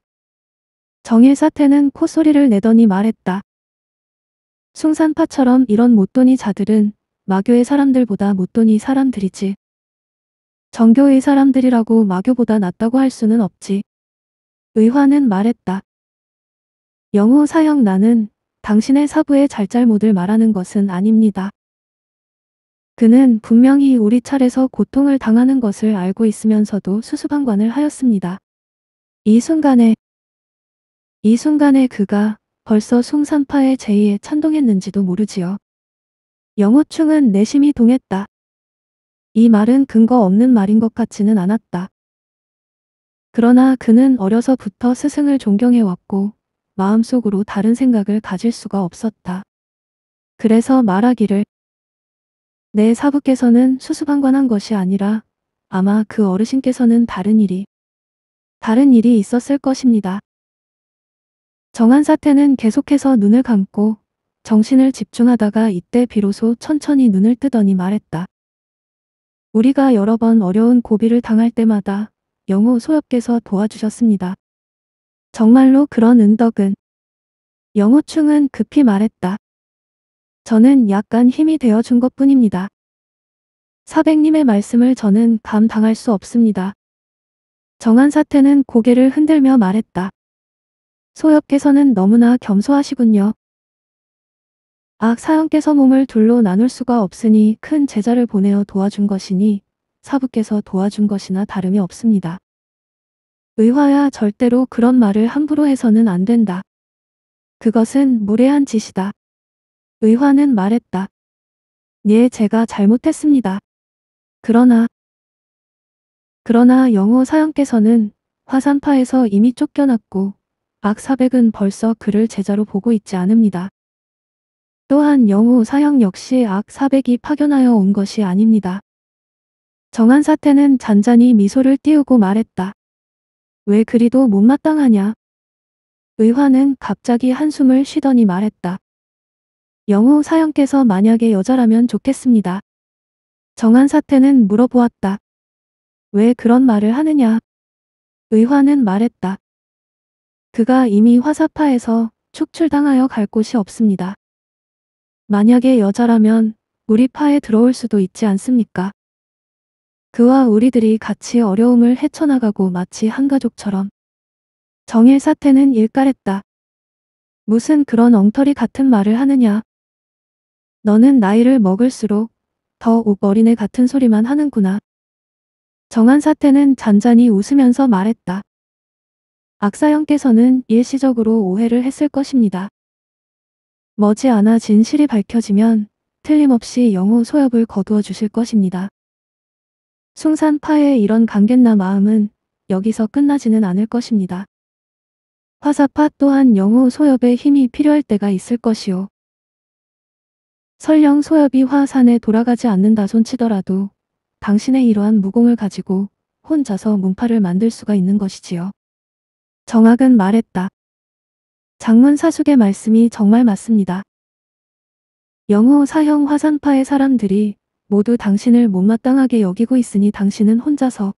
정일 사태는 콧소리를 내더니 말했다. 숭산파처럼 이런 못돈이 자들은 마교의 사람들보다 못돈이 사람들이지. 정교의 사람들이라고 마교보다 낫다고 할 수는 없지. 의화는 말했다. 영호 사형 나는 당신의 사부의 잘잘못을 말하는 것은 아닙니다. 그는 분명히 우리 차례서 고통을 당하는 것을 알고 있으면서도 수수방관을 하였습니다. 이 순간에 이 순간에 그가 벌써 숭산파의 제의에 찬동했는지도 모르지요. 영호충은 내심이 동했다. 이 말은 근거 없는 말인 것 같지는 않았다. 그러나 그는 어려서부터 스승을 존경해왔고 마음속으로 다른 생각을 가질 수가 없었다. 그래서 말하기를 내 사부께서는 수수방관한 것이 아니라 아마 그 어르신께서는 다른 일이 다른 일이 있었을 것입니다. 정한 사태는 계속해서 눈을 감고 정신을 집중하다가 이때 비로소 천천히 눈을 뜨더니 말했다. 우리가 여러 번 어려운 고비를 당할 때마다 영호 소엽께서 도와주셨습니다. 정말로 그런 은덕은 영호충은 급히 말했다. 저는 약간 힘이 되어준 것 뿐입니다. 사백님의 말씀을 저는 감당할 수 없습니다. 정한 사태는 고개를 흔들며 말했다. 소엽께서는 너무나 겸소하시군요 악사형께서 아, 몸을 둘로 나눌 수가 없으니 큰 제자를 보내어 도와준 것이니 사부께서 도와준 것이나 다름이 없습니다. 의화야 절대로 그런 말을 함부로 해서는 안 된다. 그것은 무례한 짓이다. 의화는 말했다. 예, 제가 잘못했습니다. 그러나 그러나 영호 사형께서는 화산파에서 이미 쫓겨났고 악사백은 벌써 그를 제자로 보고 있지 않습니다. 또한 영우 사형 역시 악사백이 파견하여 온 것이 아닙니다. 정한 사태는 잔잔히 미소를 띄우고 말했다. 왜 그리도 못마땅하냐? 의화는 갑자기 한숨을 쉬더니 말했다. 영우 사형께서 만약에 여자라면 좋겠습니다. 정한 사태는 물어보았다. 왜 그런 말을 하느냐? 의화는 말했다. 그가 이미 화사파에서 축출당하여 갈 곳이 없습니다. 만약에 여자라면 우리 파에 들어올 수도 있지 않습니까? 그와 우리들이 같이 어려움을 헤쳐나가고 마치 한 가족처럼. 정일 사태는 일깔했다. 무슨 그런 엉터리 같은 말을 하느냐. 너는 나이를 먹을수록 더 어린애 같은 소리만 하는구나. 정한 사태는 잔잔히 웃으면서 말했다. 악사형께서는 일시적으로 오해를 했을 것입니다. 머지않아 진실이 밝혀지면 틀림없이 영호 소엽을 거두어 주실 것입니다. 숭산파의 이런 강겠나 마음은 여기서 끝나지는 않을 것입니다. 화사파 또한 영호 소엽의 힘이 필요할 때가 있을 것이요. 설령 소엽이 화산에 돌아가지 않는다 손치더라도 당신의 이러한 무공을 가지고 혼자서 문파를 만들 수가 있는 것이지요. 정학은 말했다. 장문 사숙의 말씀이 정말 맞습니다. 영호 사형 화산파의 사람들이 모두 당신을 못마땅하게 여기고 있으니 당신은 혼자서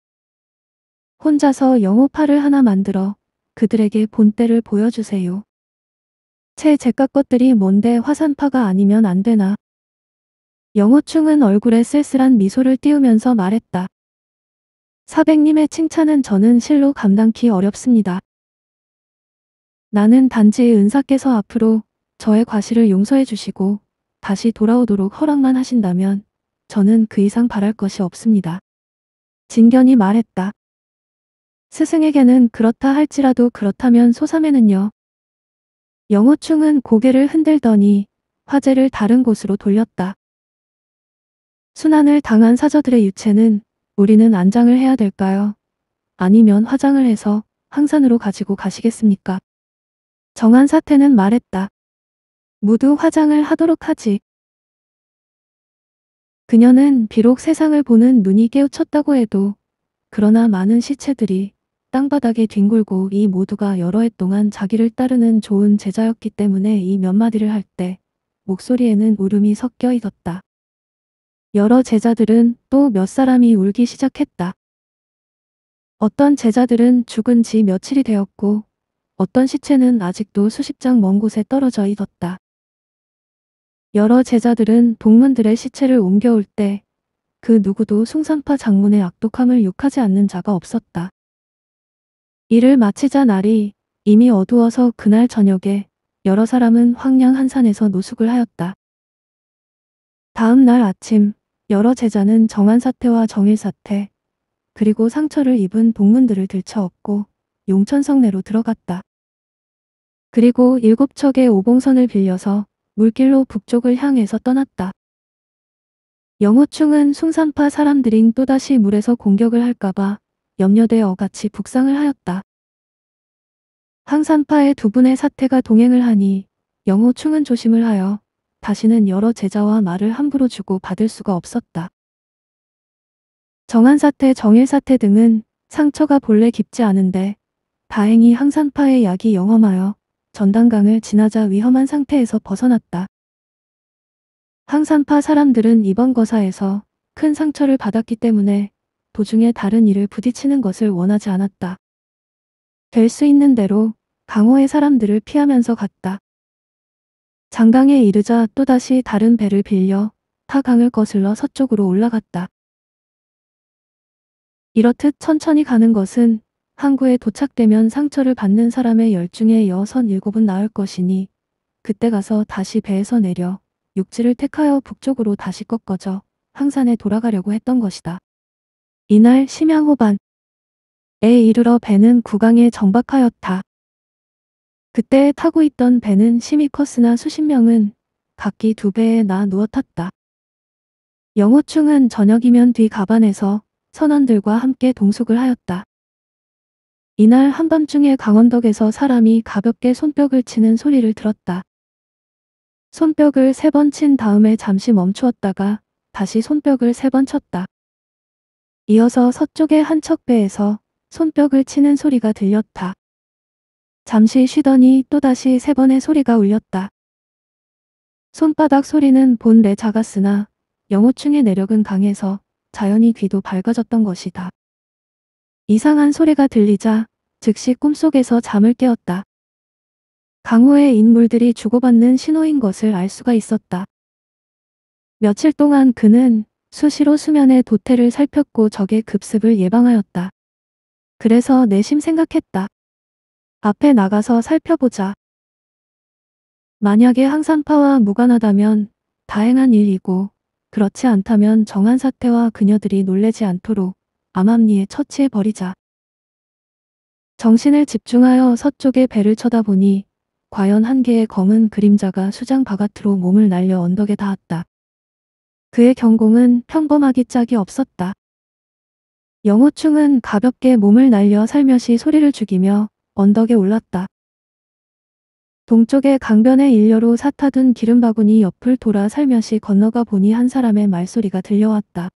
혼자서 영호파를 하나 만들어 그들에게 본때를 보여주세요. 채 제각 것들이 뭔데 화산파가 아니면 안 되나. 영호충은 얼굴에 쓸쓸한 미소를 띄우면서 말했다. 사백님의 칭찬은 저는 실로 감당키 어렵습니다. 나는 단지 은사께서 앞으로 저의 과실을 용서해 주시고 다시 돌아오도록 허락만 하신다면 저는 그 이상 바랄 것이 없습니다. 진견이 말했다. 스승에게는 그렇다 할지라도 그렇다면 소삼에는요. 영호충은 고개를 흔들더니 화제를 다른 곳으로 돌렸다. 순환을 당한 사저들의 유체는 우리는 안장을 해야 될까요? 아니면 화장을 해서 항산으로 가지고 가시겠습니까? 정한 사태는 말했다. 모두 화장을 하도록 하지. 그녀는 비록 세상을 보는 눈이 깨우쳤다고 해도 그러나 많은 시체들이 땅바닥에 뒹굴고 이 모두가 여러 해 동안 자기를 따르는 좋은 제자였기 때문에 이 몇 마디를 할 때 목소리에는 울음이 섞여 있었다. 여러 제자들은 또 몇 사람이 울기 시작했다. 어떤 제자들은 죽은 지 며칠이 되었고 어떤 시체는 아직도 수십 장 먼 곳에 떨어져 있었다. 여러 제자들은 동문들의 시체를 옮겨올 때 그 누구도 숭산파 장문의 악독함을 욕하지 않는 자가 없었다. 이를 마치자 날이 이미 어두워서 그날 저녁에 여러 사람은 황량 한산에서 노숙을 하였다. 다음 날 아침 여러 제자는 정한 사태와 정일 사태 그리고 상처를 입은 동문들을 들쳐업고 용천성 내로 들어갔다. 그리고 일곱 척의 오봉선을 빌려서 물길로 북쪽을 향해서 떠났다. 영호충은 숭산파 사람들인 또다시 물에서 공격을 할까봐 염려되 어같이 북상을 하였다. 항산파의 두 분의 사태가 동행을 하니 영호충은 조심을 하여 다시는 여러 제자와 말을 함부로 주고 받을 수가 없었다. 정한사태 정일사태 등은 상처가 본래 깊지 않은데 다행히 항산파의 약이 영험하여 전당강을 지나자 위험한 상태에서 벗어났다. 항산파 사람들은 이번 거사에서 큰 상처를 받았기 때문에 도중에 다른 일을 부딪히는 것을 원하지 않았다. 될 수 있는 대로 강호의 사람들을 피하면서 갔다. 장강에 이르자 또다시 다른 배를 빌려 타 강을 거슬러 서쪽으로 올라갔다. 이렇듯 천천히 가는 것은 항구에 도착되면 상처를 받는 사람의 열 중에 여선 일곱은 나을 것이니 그때 가서 다시 배에서 내려 육지를 택하여 북쪽으로 다시 꺾어져 항산에 돌아가려고 했던 것이다. 이날 심양호반에 이르러 배는 구강에 정박하였다. 그때 타고 있던 배는 심이 컸으나 수십 명은 각기 두 배에 나 누워 탔다. 영호충은 저녁이면 뒤 가반에서 선원들과 함께 동숙을 하였다. 이날 한밤중에 강원덕에서 사람이 가볍게 손뼉을 치는 소리를 들었다. 손뼉을 세 번 친 다음에 잠시 멈추었다가 다시 손뼉을 세 번 쳤다. 이어서 서쪽의 한 척배에서 손뼉을 치는 소리가 들렸다. 잠시 쉬더니 또다시 세 번의 소리가 울렸다. 손바닥 소리는 본래 작았으나 영호충의 내력은 강해서 자연히 귀도 밝아졌던 것이다. 이상한 소리가 들리자 즉시 꿈속에서 잠을 깨었다. 강호의 인물들이 주고받는 신호인 것을 알 수가 있었다. 며칠 동안 그는 수시로 수면의 도태를 살폈고 적의 급습을 예방하였다. 그래서 내심 생각했다. 앞에 나가서 살펴보자. 만약에 항산파와 무관하다면 다행한 일이고 그렇지 않다면 정한 사태와 그녀들이 놀래지 않도록 암암리에 처치해버리자. 정신을 집중하여 서쪽의 배를 쳐다보니 과연 한 개의 검은 그림자가 수장 바깥으로 몸을 날려 언덕에 닿았다. 그의 경공은 평범하기 짝이 없었다. 영호충은 가볍게 몸을 날려 살며시 소리를 죽이며 언덕에 올랐다. 동쪽의 강변에 일려로 사타둔 기름바구니 옆을 돌아 살며시 건너가 보니 한 사람의 말소리가 들려왔다.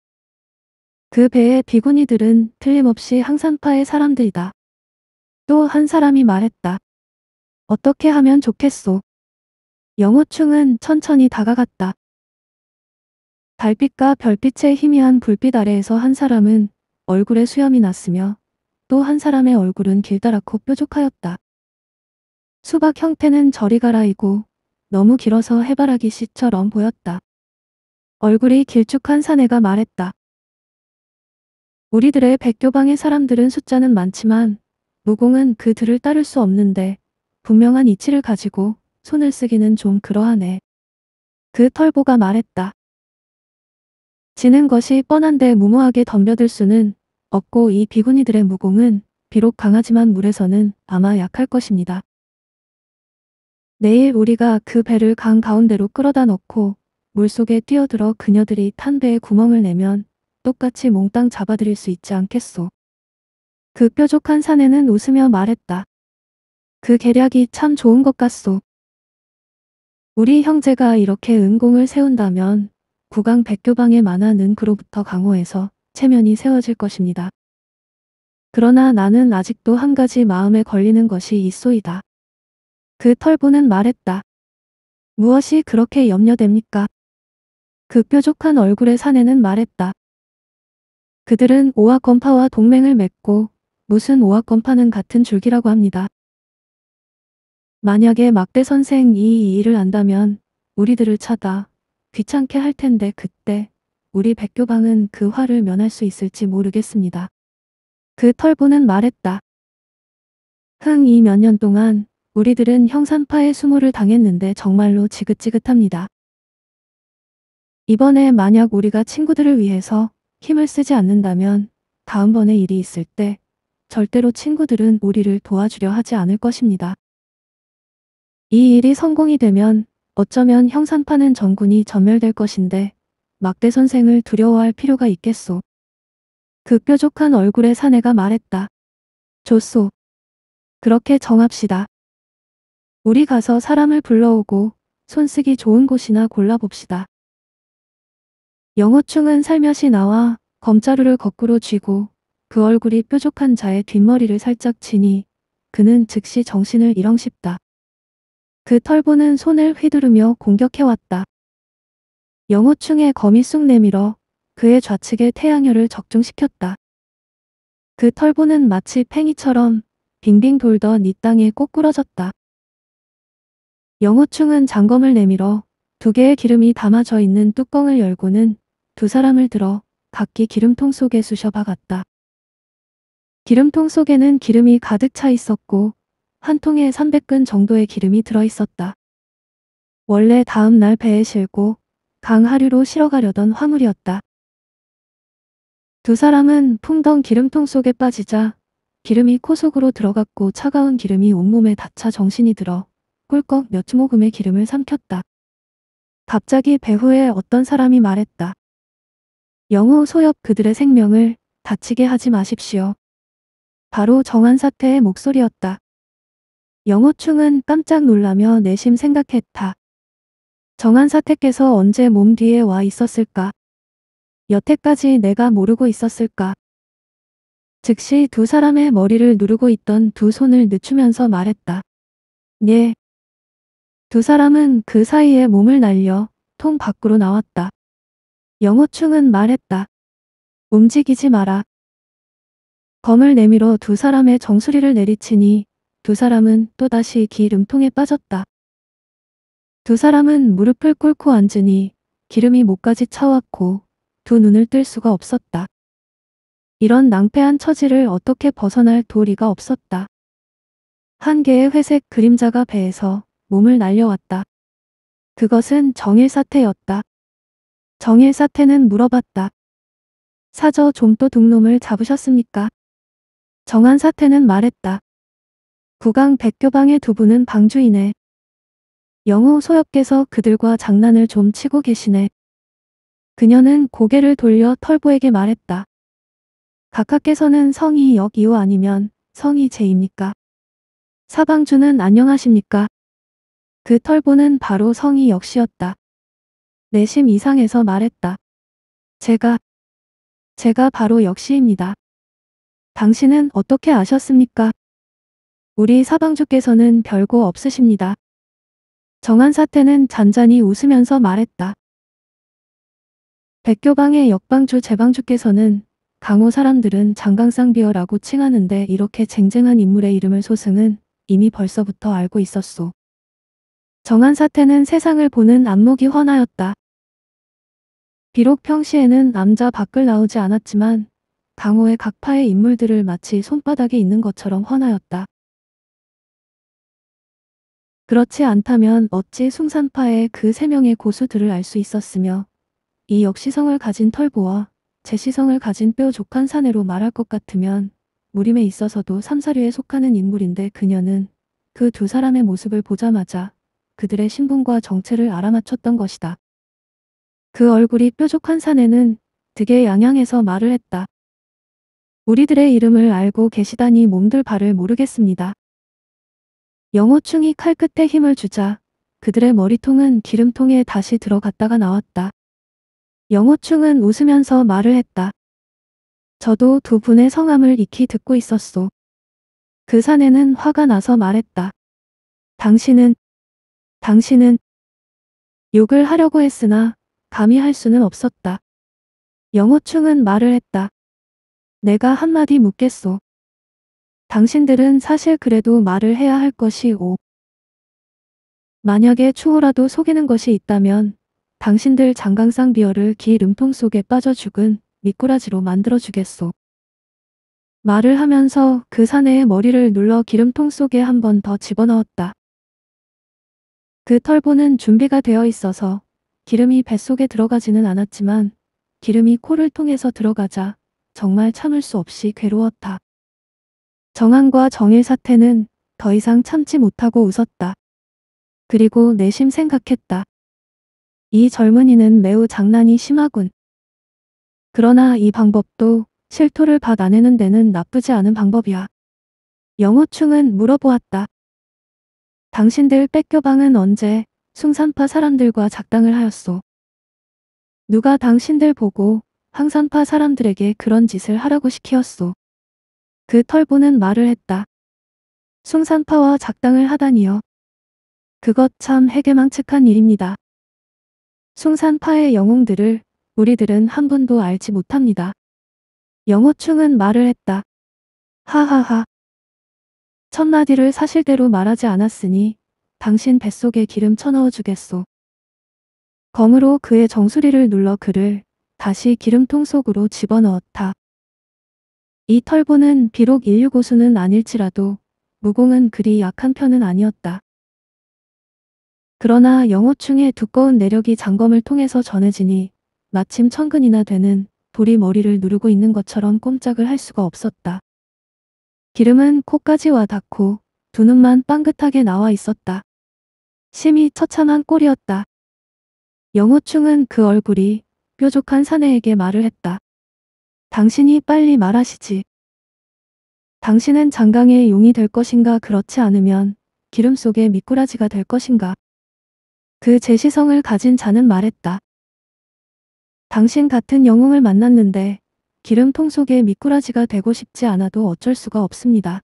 그 배의 비구니들은 틀림없이 항산파의 사람들이다. 또한 사람이 말했다. 어떻게 하면 좋겠소? 영호충은 천천히 다가갔다. 달빛과 별빛의 희미한 불빛 아래에서 한 사람은 얼굴에 수염이 났으며 또 한 사람의 얼굴은 길다랗고 뾰족하였다. 수박 형태는 저리 가라이고 너무 길어서 해바라기 씨처럼 보였다. 얼굴이 길쭉한 사내가 말했다. 우리들의 백교방의 사람들은 숫자는 많지만 무공은 그들을 따를 수 없는데 분명한 이치를 가지고 손을 쓰기는 좀 그러하네. 그 털보가 말했다. 지는 것이 뻔한데 무모하게 덤벼들 수는 없고 이 비구니들의 무공은 비록 강하지만 물에서는 아마 약할 것입니다. 내일 우리가 그 배를 강 가운데로 끌어다 넣고 물속에 뛰어들어 그녀들이 탄 배에 구멍을 내면 똑같이 몽땅 잡아들일 수 있지 않겠소. 그 뾰족한 사내는 웃으며 말했다. 그 계략이 참 좋은 것 같소. 우리 형제가 이렇게 은공을 세운다면 구강 백교방에 만한 은그로부터 강호해서 체면이 세워질 것입니다. 그러나 나는 아직도 한 가지 마음에 걸리는 것이 있소이다. 그 털보는 말했다. 무엇이 그렇게 염려됩니까? 그 뾰족한 얼굴의 사내는 말했다. 그들은 오아건파와 동맹을 맺고 무슨 오학건파는 같은 줄기라고 합니다. 만약에 막대 선생이 이 일을 안다면 우리들을 찾아 귀찮게 할 텐데 그때 우리 백교방은 그 화를 면할 수 있을지 모르겠습니다. 그 털보는 말했다. 흥 이 몇 년 동안 우리들은 형산파의 수모를 당했는데 정말로 지긋지긋합니다. 이번에 만약 우리가 친구들을 위해서 힘을 쓰지 않는다면 다음번에 일이 있을 때 절대로 친구들은 우리를 도와주려 하지 않을 것입니다. 이 일이 성공이 되면 어쩌면 형산파는 전군이 전멸될 것인데 막대 선생을 두려워할 필요가 있겠소. 그 뾰족한 얼굴의 사내가 말했다. 좋소. 그렇게 정합시다. 우리 가서 사람을 불러오고 손쓰기 좋은 곳이나 골라봅시다. 영호충은 살며시 나와 검자루를 거꾸로 쥐고 그 얼굴이 뾰족한 자의 뒷머리를 살짝 치니 그는 즉시 정신을 잃어싶다그 털보는 손을 휘두르며 공격해왔다. 영호충의 거미 쑥 내밀어 그의 좌측에 태양열을 적중시켰다. 그 털보는 마치 팽이처럼 빙빙 돌던 이 땅에 꼬꾸러졌다. 영호충은 장검을 내밀어 두 개의 기름이 담아져 있는 뚜껑을 열고는 두 사람을 들어 각기 기름통 속에 쑤셔박았다. 기름통 속에는 기름이 가득 차 있었고 한 통에 300근 정도의 기름이 들어있었다. 원래 다음 날 배에 실고 강하류로 실어가려던 화물이었다. 두 사람은 풍덩 기름통 속에 빠지자 기름이 코 속으로 들어갔고 차가운 기름이 온몸에 닿자 정신이 들어 꿀꺽 몇 주모금의 기름을 삼켰다. 갑자기 배후에 어떤 사람이 말했다. 영호 소엽 그들의 생명을 다치게 하지 마십시오. 바로 정한 사태의 목소리였다. 영호충은 깜짝 놀라며 내심 생각했다. 정한 사태께서 언제 몸 뒤에 와 있었을까? 여태까지 내가 모르고 있었을까? 즉시 두 사람의 머리를 누르고 있던 두 손을 늦추면서 말했다. 예. 두 사람은 그 사이에 몸을 날려 통 밖으로 나왔다. 영호충은 말했다. 움직이지 마라. 검을 내밀어 두 사람의 정수리를 내리치니 두 사람은 또다시 기름통에 빠졌다. 두 사람은 무릎을 꿇고 앉으니 기름이 목까지 차왔고 두 눈을 뜰 수가 없었다. 이런 낭패한 처지를 어떻게 벗어날 도리가 없었다. 한 개의 회색 그림자가 배에서 몸을 날려왔다. 그것은 정일 사태였다. 정일 사태는 물어봤다. 사저 좀 또 등놈을 잡으셨습니까? 정한 사태는 말했다. 구강 백교방의 두 분은 방주이네. 영우 소엽께서 그들과 장난을 좀 치고 계시네. 그녀는 고개를 돌려 털보에게 말했다. 각하께서는 성이 역이오 아니면 성이 제입니까? 사방주는 안녕하십니까? 그 털보는 바로 성이 역시였다. 내심 이상해서 말했다. 제가, 제가 바로 역시입니다. 당신은 어떻게 아셨습니까? 우리 사방주께서는 별거 없으십니다. 정한 사태는 잔잔히 웃으면서 말했다. 백교방의 역방주 제방주께서는 강호 사람들은 장강상비어라고 칭하는데 이렇게 쟁쟁한 인물의 이름을 소승은 이미 벌써부터 알고 있었소. 정한 사태는 세상을 보는 안목이 훤하였다. 비록 평시에는 남자 밖을 나오지 않았지만 강호의 각파의 인물들을 마치 손바닥에 있는 것처럼 환하였다 그렇지 않다면 어찌 숭산파의 그 세 명의 고수들을 알 수 있었으며 이 역시성을 가진 털보와 제시성을 가진 뼈족한 사내로 말할 것 같으면 무림에 있어서도 삼사류에 속하는 인물인데 그녀는 그 두 사람의 모습을 보자마자 그들의 신분과 정체를 알아맞혔던 것이다. 그 얼굴이 뾰족한 사내는 득에 양양해서 말을 했다. 우리들의 이름을 알고 계시다니 몸둘 바를 모르겠습니다. 영호충이 칼끝에 힘을 주자 그들의 머리통은 기름통에 다시 들어갔다가 나왔다. 영호충은 웃으면서 말을 했다. 저도 두 분의 성함을 익히 듣고 있었소. 그 사내는 화가 나서 말했다. 당신은, 당신은 욕을 하려고 했으나 감히 할 수는 없었다. 영호충은 말을 했다. 내가 한마디 묻겠소. 당신들은 사실 그래도 말을 해야 할 것이오. 만약에 추호라도 속이는 것이 있다면 당신들 장강상 비어를 기 름통 속에 빠져 죽은 미꾸라지로 만들어주겠소. 말을 하면서 그 사내의 머리를 눌러 기름통 속에 한 번 더 집어넣었다. 그 털보는 준비가 되어 있어서 기름이 뱃속에 들어가지는 않았지만 기름이 코를 통해서 들어가자 정말 참을 수 없이 괴로웠다. 정한과 정일 사태는 더 이상 참지 못하고 웃었다. 그리고 내심 생각했다. 이 젊은이는 매우 장난이 심하군. 그러나 이 방법도 실토를 받아내는 데는 나쁘지 않은 방법이야. 영호충은 물어보았다. 당신들 뺏겨방은 언제 숭산파 사람들과 작당을 하였소. 누가 당신들 보고 항산파 사람들에게 그런 짓을 하라고 시키었소. 그 털보는 말을 했다. 숭산파와 작당을 하다니요. 그것 참 해괴망측한 일입니다. 숭산파의 영웅들을 우리들은 한 분도 알지 못합니다. 영호충은 말을 했다. 하하하. 첫마디를 사실대로 말하지 않았으니 당신 뱃속에 기름 쳐넣어 주겠소. 검으로 그의 정수리를 눌러 그를 다시 기름통 속으로 집어넣었다. 이 털보는 비록 인류 고수는 아닐지라도 무공은 그리 약한 편은 아니었다. 그러나 영호충의 두꺼운 내력이 장검을 통해서 전해지니 마침 천근이나 되는 돌이 머리를 누르고 있는 것처럼 꼼짝을 할 수가 없었다. 기름은 코까지 와 닿고 두 눈만 빵긋하게 나와 있었다. 심히 처참한 꼴이었다. 영호충은 그 얼굴이 뾰족한 사내에게 말을 했다. 당신이 빨리 말하시지. 당신은 장강의 용이 될 것인가 그렇지 않으면 기름 속에 미꾸라지가 될 것인가. 그 제시성을 가진 자는 말했다. 당신 같은 영웅을 만났는데 기름통 속에 미꾸라지가 되고 싶지 않아도 어쩔 수가 없습니다.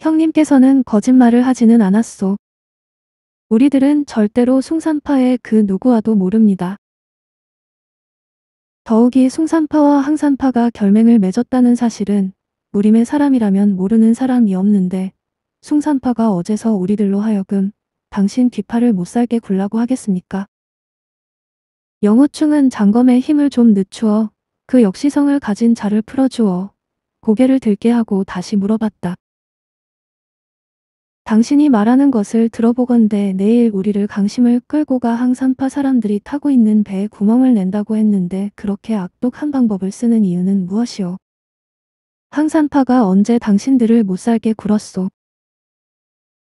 형님께서는 거짓말을 하지는 않았소. 우리들은 절대로 숭산파의 그 누구와도 모릅니다. 더욱이 숭산파와 항산파가 결맹을 맺었다는 사실은 무림의 사람이라면 모르는 사람이 없는데 숭산파가 어제서 우리들로 하여금 당신 귀파를 못살게 굴라고 하겠습니까? 영호충은 장검의 힘을 좀 늦추어 그 역시성을 가진 자를 풀어주어 고개를 들게 하고 다시 물어봤다. 당신이 말하는 것을 들어보건대 내일 우리를 강심을 끌고 가 항산파 사람들이 타고 있는 배에 구멍을 낸다고 했는데 그렇게 악독한 방법을 쓰는 이유는 무엇이오? 항산파가 언제 당신들을 못살게 굴었소?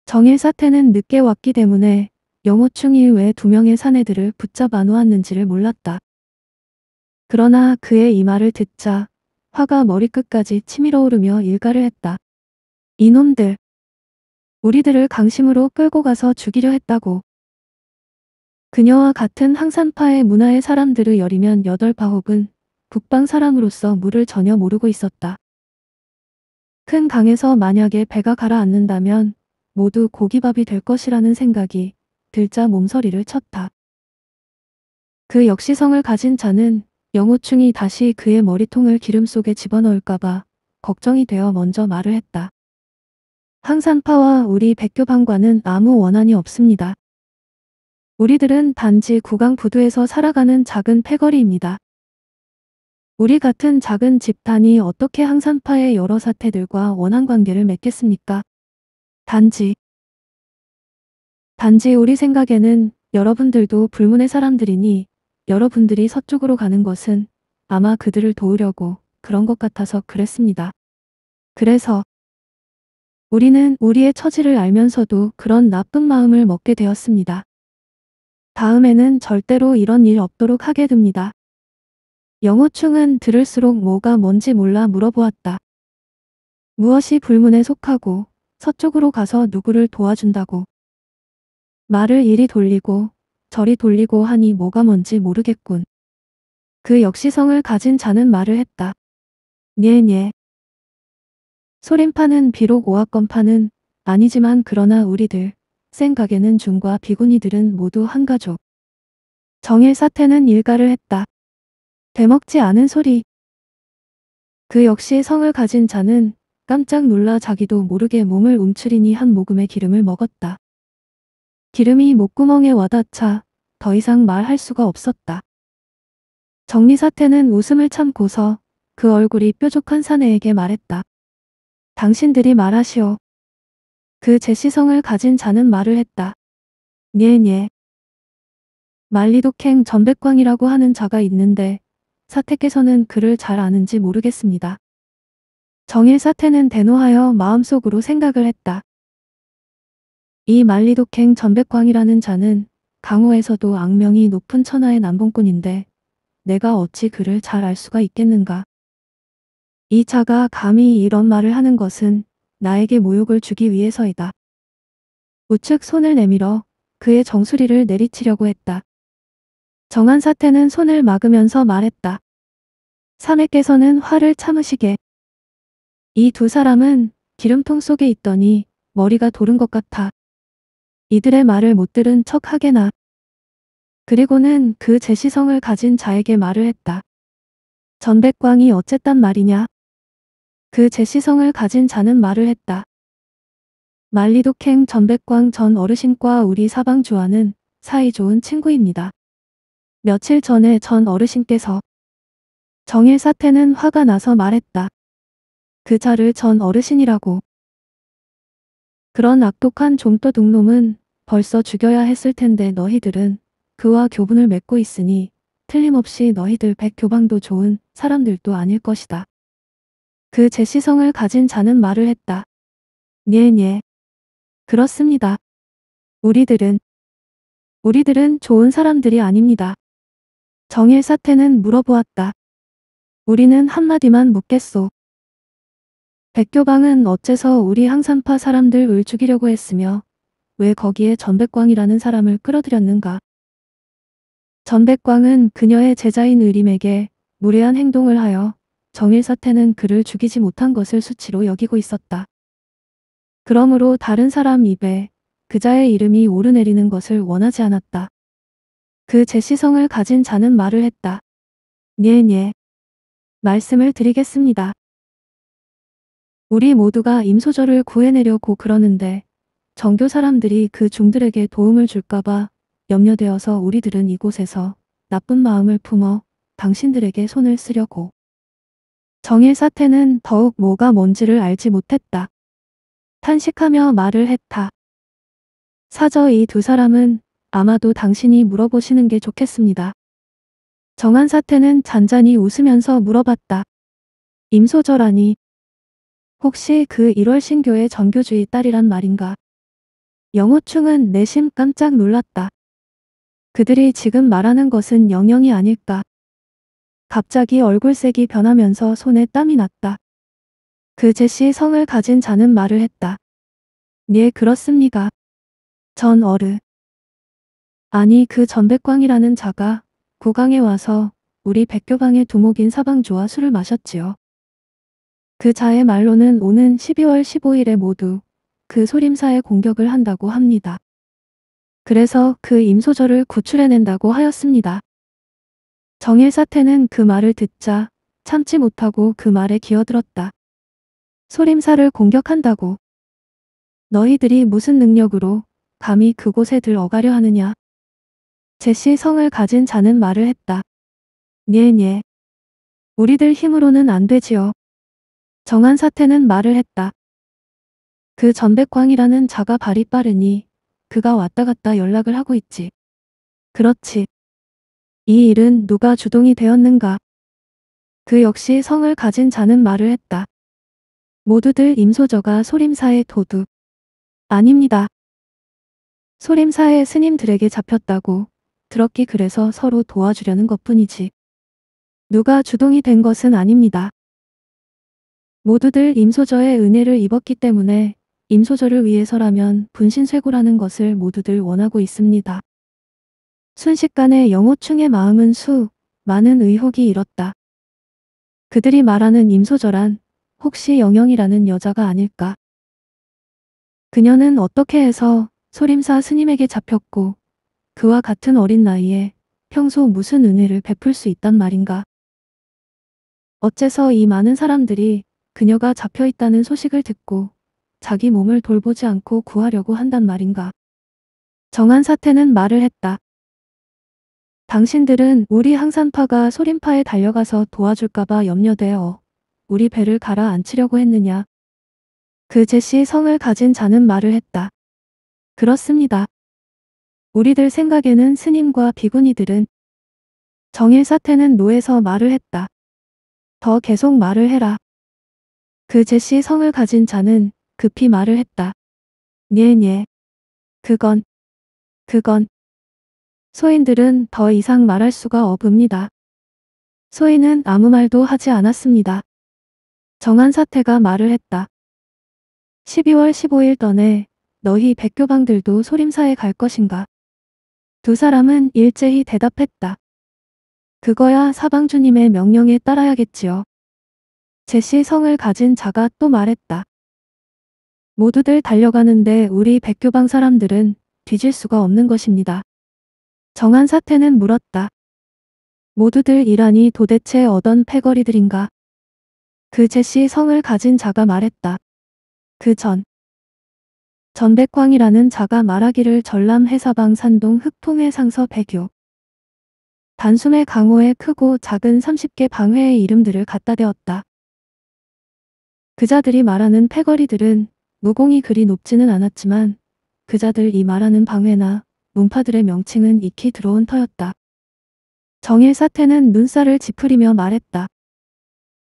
정일 사태는 늦게 왔기 때문에 영호충 이왜 두 명의 사내들을 붙잡아 놓았는지를 몰랐다. 그러나 그의 이 말을 듣자 화가 머리끝까지 치밀어 오르며 일가를 했다. 이놈들! 우리들을 강심으로 끌고 가서 죽이려 했다고. 그녀와 같은 항산파의 문화의 사람들을 여리면 여덟 바홉은 북방 사람으로서 물을 전혀 모르고 있었다. 큰 강에서 만약에 배가 가라앉는다면 모두 고기밥이 될 것이라는 생각이 들자 몸서리를 쳤다. 그 역시성을 가진 자는 영호충이 다시 그의 머리통을 기름 속에 집어넣을까봐 걱정이 되어 먼저 말을 했다. 한산파와 우리 백교방과는 아무 원한이 없습니다. 우리들은 단지 구강 부두에서 살아가는 작은 패거리입니다. 우리 같은 작은 집단이 어떻게 항산파의 여러 사태들과 원한 관계를 맺겠습니까? 단지 단지 우리 생각에는 여러분들도 불문의 사람들이니 여러분들이 서쪽으로 가는 것은 아마 그들을 도우려고 그런 것 같아서 그랬습니다. 그래서 우리는 우리의 처지를 알면서도 그런 나쁜 마음을 먹게 되었습니다. 다음에는 절대로 이런 일 없도록 하게 됩니다. 영호충은 들을수록 뭐가 뭔지 몰라 물어보았다. 무엇이 불문에 속하고 서쪽으로 가서 누구를 도와준다고. 말을 이리 돌리고 저리 돌리고 하니 뭐가 뭔지 모르겠군. 그 역시성을 가진 자는 말을 했다. 네네. 소림파는 비록 오학건파는 아니지만 그러나 우리들 센 가게는 중과 비구니들은 모두 한 가족. 정일 사태는 일가를 했다. 대먹지 않은 소리. 그 역시 성을 가진 자는 깜짝 놀라 자기도 모르게 몸을 움츠리니 한 모금의 기름을 먹었다. 기름이 목구멍에 와닿자 더 이상 말할 수가 없었다. 정리사태는 웃음을 참고서 그 얼굴이 뾰족한 사내에게 말했다. 당신들이 말하시오. 그 제시성을 가진 자는 말을 했다. 녜녜. 말리독행 전백광이라고 하는 자가 있는데 사태께서는 그를 잘 아는지 모르겠습니다. 정일 사태는 대노하여 마음속으로 생각을 했다. 이 말리독행 전백광이라는 자는 강호에서도 악명이 높은 천하의 남봉꾼인데 내가 어찌 그를 잘 알 수가 있겠는가. 이 차가 감히 이런 말을 하는 것은 나에게 모욕을 주기 위해서이다. 우측 손을 내밀어 그의 정수리를 내리치려고 했다. 정한 사태는 손을 막으면서 말했다. 사내께서는 화를 참으시게. 이 두 사람은 기름통 속에 있더니 머리가 도른 것 같아. 이들의 말을 못 들은 척 하게나. 그리고는 그 제시성을 가진 자에게 말을 했다. 전백광이 어쨌단 말이냐? 그 제시성을 가진 자는 말을 했다. 말리독행 전백광 전 어르신과 우리 사방주와는 사이 좋은 친구입니다. 며칠 전에 전 어르신께서 정일 사태는 화가 나서 말했다. 그 자를 전 어르신이라고. 그런 악독한 좀떠둑놈은 벌써 죽여야 했을 텐데 너희들은 그와 교분을 맺고 있으니 틀림없이 너희들 백교방도 좋은 사람들도 아닐 것이다. 그 제시성을 가진 자는 말을 했다. 네네. 그렇습니다. 우리들은 우리들은 좋은 사람들이 아닙니다. 정일 사태는 물어보았다. 우리는 한마디만 묻겠소. 백교방은 어째서 우리 항산파 사람들을 죽이려고 했으며 왜 거기에 전백광이라는 사람을 끌어들였는가. 전백광은 그녀의 제자인 의림에게 무례한 행동을 하여 정일사태는 그를 죽이지 못한 것을 수치로 여기고 있었다. 그러므로 다른 사람 입에 그자의 이름이 오르내리는 것을 원하지 않았다. 그 제시성을 가진 자는 말을 했다. 네네. 말씀을 드리겠습니다. 우리 모두가 임소절을 구해내려고 그러는데 정교 사람들이 그중들에게 도움을 줄까봐 염려되어서 우리들은 이곳에서 나쁜 마음을 품어 당신들에게 손을 쓰려고 정일 사태는 더욱 뭐가 뭔지를 알지 못했다. 탄식하며 말을 했다. 사저 이 두 사람은 아마도 당신이 물어보시는 게 좋겠습니다. 정한 사태는 잔잔히 웃으면서 물어봤다. 임소저라니. 혹시 그 1월 신교의 정교주의 딸이란 말인가? 영호충은 내심 깜짝 놀랐다. 그들이 지금 말하는 것은 영영이 아닐까? 갑자기 얼굴색이 변하면서 손에 땀이 났다. 그 제시 성을 가진 자는 말을 했다. 네그렇습니까전 어르. 아니 그 전백광이라는 자가 고강에 와서 우리 백교방의 두목인 사방조와 술을 마셨지요. 그 자의 말로는 오는 12월 15일에 모두 그 소림사에 공격을 한다고 합니다. 그래서 그 임소절을 구출해낸다고 하였습니다. 정일 사태는 그 말을 듣자 참지 못하고 그 말에 기어들었다. 소림사를 공격한다고. 너희들이 무슨 능력으로 감히 그곳에 들어가려 하느냐. 제시 성을 가진 자는 말을 했다. 네네. 우리들 힘으로는 안 되지요. 정한 사태는 말을 했다. 그 전백광이라는 자가 발이 빠르니 그가 왔다 갔다 연락을 하고 있지. 그렇지. 이 일은 누가 주동이 되었는가? 그 역시 성을 가진 자는 말을 했다. 모두들 임소저가 소림사의 도둑. 아닙니다. 소림사의 스님들에게 잡혔다고 들었기 그래서 서로 도와주려는 것뿐이지. 누가 주동이 된 것은 아닙니다. 모두들 임소저의 은혜를 입었기 때문에 임소저를 위해서라면 분신쇄고라는 것을 모두들 원하고 있습니다. 순식간에 영호충의 마음은 수 많은 의혹이 일었다. 그들이 말하는 임소절한 혹시 영영이라는 여자가 아닐까. 그녀는 어떻게 해서 소림사 스님에게 잡혔고 그와 같은 어린 나이에 평소 무슨 은혜를 베풀 수 있단 말인가. 어째서 이 많은 사람들이 그녀가 잡혀 있다는 소식을 듣고 자기 몸을 돌보지 않고 구하려고 한단 말인가. 정한 사태는 말을 했다. 당신들은 우리 항산파가 소림파에 달려가서 도와줄까봐 염려되어 우리 배를 가라앉히려고 했느냐. 그 제시 성을 가진 자는 말을 했다. 그렇습니다. 우리들 생각에는 스님과 비구니들은 정일 사태는 노에서 말을 했다. 더 계속 말을 해라. 그 제시 성을 가진 자는 급히 말을 했다. 네, 네. 그건 그건 소인들은 더 이상 말할 수가 없습니다. 소인은 아무 말도 하지 않았습니다. 정한 사태가 말을 했다. 12월 15일 떠내 너희 백교방들도 소림사에 갈 것인가? 두 사람은 일제히 대답했다. 그거야 사방주님의 명령에 따라야겠지요. 제시 성을 가진 자가 또 말했다. 모두들 달려가는데 우리 백교방 사람들은 뒤질 수가 없는 것입니다. 정한 사태는 물었다. 모두들 이란이 도대체 어떤 패거리들인가? 그 제시 성을 가진 자가 말했다. 그 전. 전백광이라는 자가 말하기를 전남 해사방 산동 흑통의 상서 백교. 단숨에 강호의 크고 작은 30개 방회의 이름들을 갖다 대었다. 그자들이 말하는 패거리들은 무공이 그리 높지는 않았지만 그자들 이 말하는 방회나 문파들의 명칭은 익히 들어온 터였다. 정일 사태는 눈살을 찌푸리며 말했다.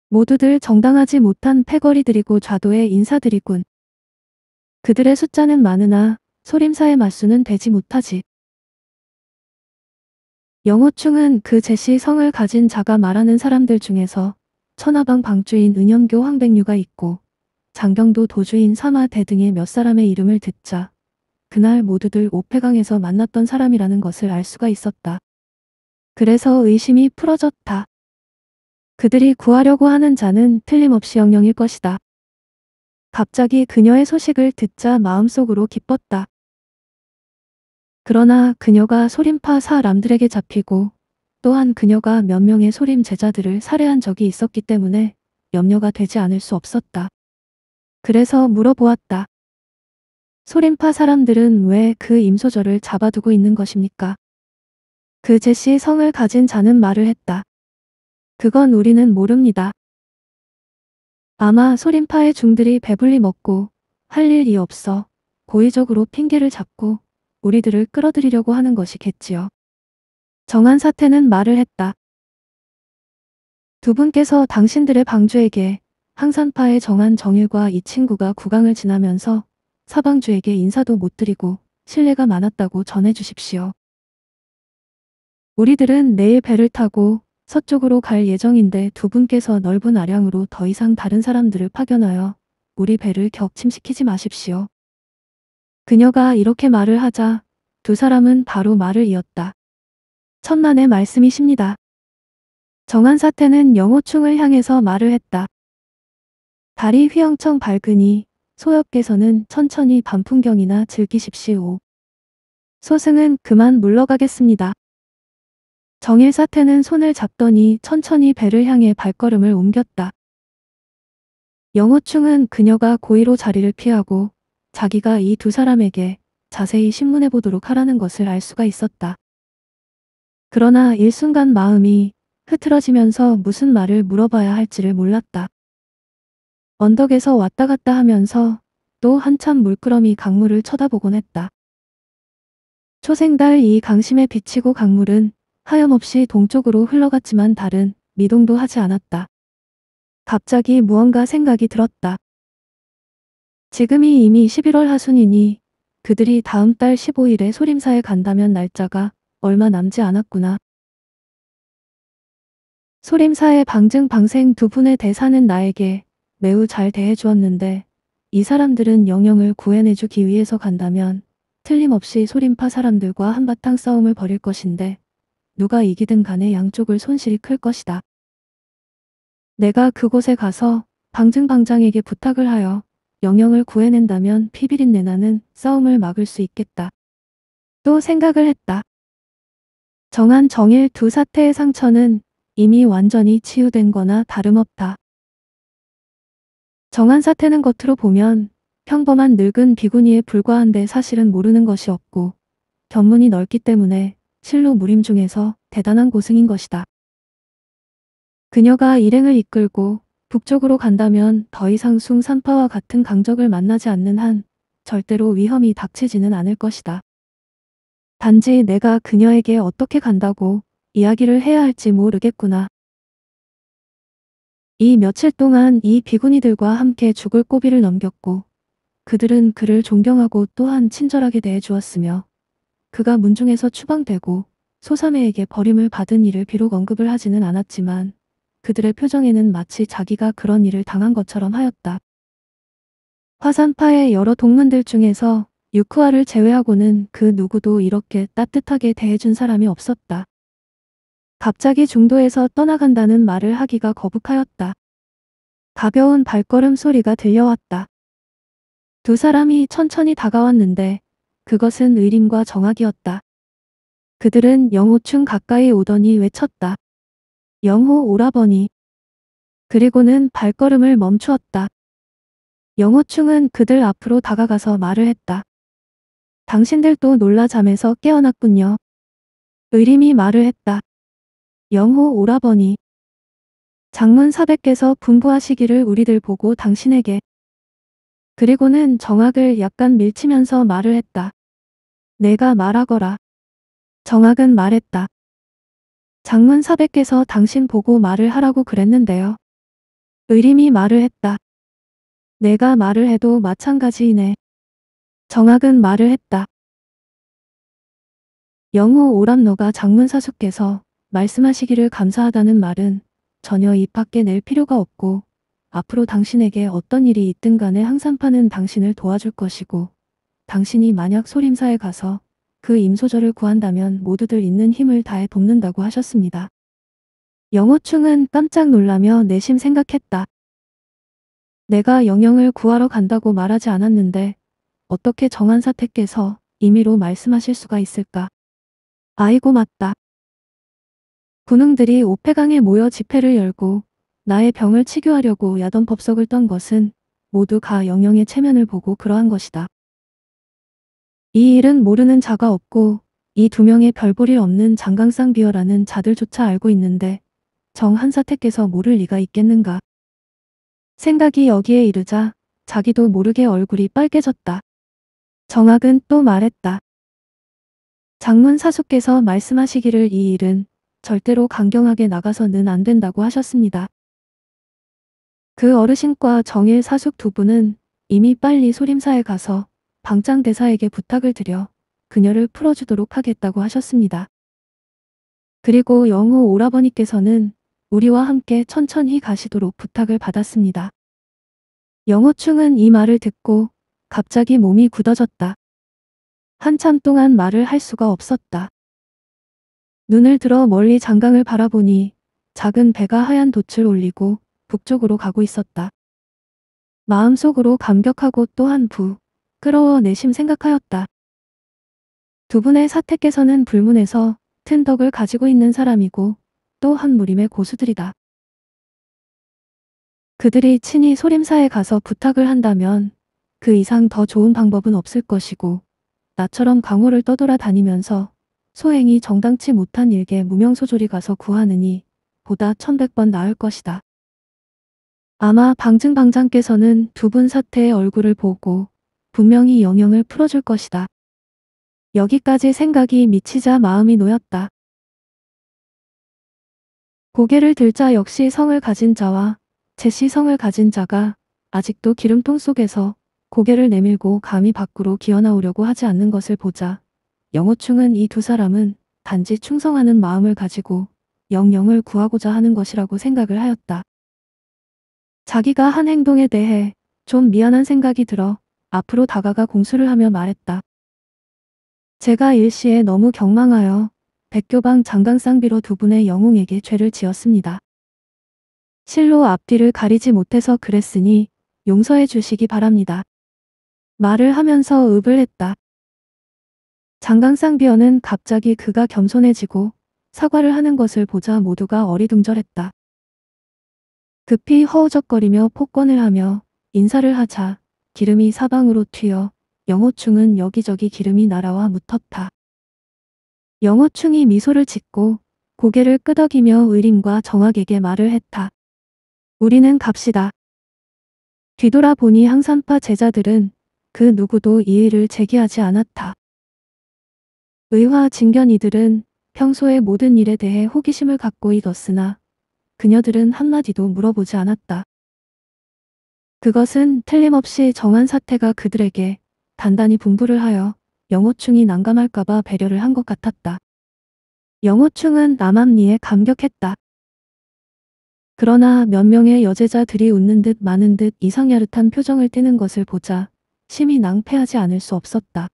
모두들 정당하지 못한 패거리들이고 좌도의 인사들이군. 그들의 숫자는 많으나 소림사의 맛수는 되지 못하지. 영호충은 그 제시 성을 가진 자가 말하는 사람들 중에서 천하방 방주인 은영교 황백류가 있고 장경도 도주인 사마대 등의 몇 사람의 이름을 듣자 그날 모두들 오페강에서 만났던 사람이라는 것을 알 수가 있었다. 그래서 의심이 풀어졌다. 그들이 구하려고 하는 자는 틀림없이 영령일 것이다. 갑자기 그녀의 소식을 듣자 마음속으로 기뻤다. 그러나 그녀가 소림파 사람들에게 잡히고 또한 그녀가 몇 명의 소림 제자들을 살해한 적이 있었기 때문에 염려가 되지 않을 수 없었다. 그래서 물어보았다. 소림파 사람들은 왜 그 임소절을 잡아두고 있는 것입니까? 그제시 성을 가진 자는 말을 했다. 그건 우리는 모릅니다. 아마 소림파의 중들이 배불리 먹고 할 일이 없어 고의적으로 핑계를 잡고 우리들을 끌어들이려고 하는 것이겠지요. 정한 사태는 말을 했다. 두 분께서 당신들의 방주에게 항산파의 정한 정일과 이 친구가 구강을 지나면서 사방주에게 인사도 못 드리고 신뢰가 많았다고 전해주십시오. 우리들은 내일 배를 타고 서쪽으로 갈 예정인데 두 분께서 넓은 아량으로 더 이상 다른 사람들을 파견하여 우리 배를 격침시키지 마십시오. 그녀가 이렇게 말을 하자 두 사람은 바로 말을 이었다. 천만의 말씀이십니다. 정한 사태는 영호충을 향해서 말을 했다. 다리 휘영청 밝으니 소엽께서는 천천히 밤풍경이나 즐기십시오. 소승은 그만 물러가겠습니다. 정일 사태는 손을 잡더니 천천히 배를 향해 발걸음을 옮겼다. 영호충은 그녀가 고의로 자리를 피하고 자기가 이 두 사람에게 자세히 신문해 보도록 하라는 것을 알 수가 있었다. 그러나 일순간 마음이 흐트러지면서 무슨 말을 물어봐야 할지를 몰랐다. 언덕에서 왔다 갔다 하면서 또 한참 물끄러미 강물을 쳐다보곤 했다. 초생달 이 강심에 비치고 강물은 하염없이 동쪽으로 흘러갔지만 다른 미동도 하지 않았다. 갑자기 무언가 생각이 들었다. 지금이 이미 11월 하순이니 그들이 다음 달 15일에 소림사에 간다면 날짜가 얼마 남지 않았구나. 소림사의 방증 방생 두 분의 대사는 나에게 매우 잘 대해주었는데 이 사람들은 영영을 구해내주기 위해서 간다면 틀림없이 소림파 사람들과 한바탕 싸움을 벌일 것인데 누가 이기든 간에 양쪽을 손실이 클 것이다. 내가 그곳에 가서 방증방장에게 부탁을 하여 영영을 구해낸다면 피비린내 나는 싸움을 막을 수 있겠다. 또 생각을 했다. 정한 정일 두 사태의 상처는 이미 완전히 치유된 거나 다름없다. 정한 사태는 겉으로 보면 평범한 늙은 비구니에 불과한데 사실은 모르는 것이 없고 견문이 넓기 때문에 실로 무림중에서 대단한 고승인 것이다. 그녀가 일행을 이끌고 북쪽으로 간다면 더 이상 숭산파와 같은 강적을 만나지 않는 한 절대로 위험이 닥치지는 않을 것이다. 단지 내가 그녀에게 어떻게 간다고 이야기를 해야 할지 모르겠구나 이 며칠 동안 이 비구니들과 함께 죽을 고비를 넘겼고 그들은 그를 존경하고 또한 친절하게 대해주었으며 그가 문중에서 추방되고 소삼해에게 버림을 받은 일을 비록 언급을 하지는 않았지만 그들의 표정에는 마치 자기가 그런 일을 당한 것처럼 하였다. 화산파의 여러 동문들 중에서 유쿠아를 제외하고는 그 누구도 이렇게 따뜻하게 대해준 사람이 없었다. 갑자기 중도에서 떠나간다는 말을 하기가 거북하였다. 가벼운 발걸음 소리가 들려왔다. 두 사람이 천천히 다가왔는데 그것은 의림과 정학이었다. 그들은 영호충 가까이 오더니 외쳤다. 영호 오라버니. 그리고는 발걸음을 멈추었다. 영호충은 그들 앞으로 다가가서 말을 했다. 당신들도 놀라 잠에서 깨어났군요. 의림이 말을 했다. 영호 오라버니 장문 사백께서 분부하시기를 우리들 보고 당신에게 그리고는 정악을 약간 밀치면서 말을 했다. 내가 말하거라. 정악은 말했다. 장문 사백께서 당신 보고 말을 하라고 그랬는데요. 의림이 말을 했다. 내가 말을 해도 마찬가지이네. 정악은 말을 했다. 영호 오람노가 장문사수께서 말씀하시기를 감사하다는 말은 전혀 입 밖에 낼 필요가 없고 앞으로 당신에게 어떤 일이 있든 간에 항상파는 당신을 도와줄 것이고 당신이 만약 소림사에 가서 그임소절을 구한다면 모두들 있는 힘을 다해 돕는다고 하셨습니다. 영호충은 깜짝 놀라며 내심 생각했다. 내가 영영을 구하러 간다고 말하지 않았는데 어떻게 정한사태께서 임의로 말씀하실 수가 있을까? 아이고 맞다. 군웅들이 오페강에 모여 집회를 열고 나의 병을 치교하려고 야던 법석을 떤 것은 모두 가 영영의 체면을 보고 그러한 것이다. 이 일은 모르는 자가 없고 이 두 명의 별볼일 없는 장강상 비어라는 자들조차 알고 있는데 정 한사태께서 모를 리가 있겠는가. 생각이 여기에 이르자 자기도 모르게 얼굴이 빨개졌다. 정학은 또 말했다. 장문 사수께서 말씀하시기를 이 일은 절대로 강경하게 나가서는 안 된다고 하셨습니다. 그 어르신과 정일 사숙 두 분은 이미 빨리 소림사에 가서 방장 대사에게 부탁을 드려 그녀를 풀어주도록 하겠다고 하셨습니다. 그리고 영호 오라버니께서는 우리와 함께 천천히 가시도록 부탁을 받았습니다. 영호충은 이 말을 듣고 갑자기 몸이 굳어졌다. 한참 동안 말을 할 수가 없었다. 눈을 들어 멀리 장강을 바라보니 작은 배가 하얀 돛을 올리고 북쪽으로 가고 있었다. 마음속으로 감격하고 또한 부, 끌어워 내심 생각하였다. 두 분의 사태께서는 불문에서 튼 덕을 가지고 있는 사람이고 또 한 무림의 고수들이다. 그들이 친히 소림사에 가서 부탁을 한다면 그 이상 더 좋은 방법은 없을 것이고 나처럼 강호를 떠돌아 다니면서 소행이 정당치 못한 일개 무명소졸이 가서 구하느니 보다 천백 번 나을 것이다. 아마 방증방장께서는 두 분 사태의 얼굴을 보고 분명히 영영을 풀어줄 것이다. 여기까지 생각이 미치자 마음이 놓였다. 고개를 들자 역시 성을 가진 자와 제시 성을 가진 자가 아직도 기름통 속에서 고개를 내밀고 감히 밖으로 기어나오려고 하지 않는 것을 보자 영호충은 이 두 사람은 단지 충성하는 마음을 가지고 영영을 구하고자 하는 것이라고 생각을 하였다. 자기가 한 행동에 대해 좀 미안한 생각이 들어 앞으로 다가가 공수를 하며 말했다. 제가 일시에 너무 경망하여 백교방 장강상비로두 분의 영웅에게 죄를 지었습니다. 실로 앞뒤를 가리지 못해서 그랬으니 용서해 주시기 바랍니다. 말을 하면서 읍을 했다. 장강상 비어는 갑자기 그가 겸손해지고 사과를 하는 것을 보자 모두가 어리둥절했다. 급히 허우적거리며 폭권을 하며 인사를 하자 기름이 사방으로 튀어 영호충은 여기저기 기름이 날아와 묻었다. 영호충이 미소를 짓고 고개를 끄덕이며 의림과 정학에게 말을 했다. 우리는 갑시다. 뒤돌아보니 항산파 제자들은 그 누구도 이의를 제기하지 않았다. 의화 진견이들은 평소에 모든 일에 대해 호기심을 갖고 있었으나 그녀들은 한마디도 물어보지 않았다. 그것은 틀림없이 정한 사태가 그들에게 단단히 분부를 하여 영호충이 난감할까봐 배려를 한 것 같았다. 영호충은 남암리에 감격했다. 그러나 몇 명의 여제자들이 웃는 듯 마는 듯 이상야릇한 표정을 띠는 것을 보자 심히 낭패하지 않을 수 없었다.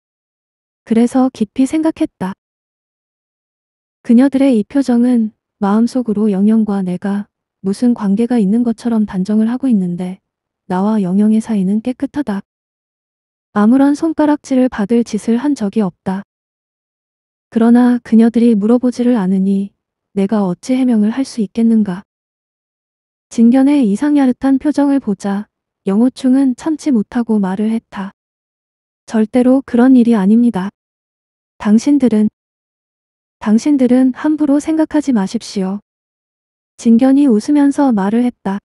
그래서 깊이 생각했다. 그녀들의 이 표정은 마음속으로 영영과 내가 무슨 관계가 있는 것처럼 단정을 하고 있는데 나와 영영의 사이는 깨끗하다. 아무런 손가락질을 받을 짓을 한 적이 없다. 그러나 그녀들이 물어보지를 않으니 내가 어찌 해명을 할 수 있겠는가. 진견의 이상야릇한 표정을 보자 영호충은 참지 못하고 말을 했다. 절대로 그런 일이 아닙니다. 당신들은 당신들은 함부로 생각하지 마십시오. 진견이 웃으면서 말을 했다.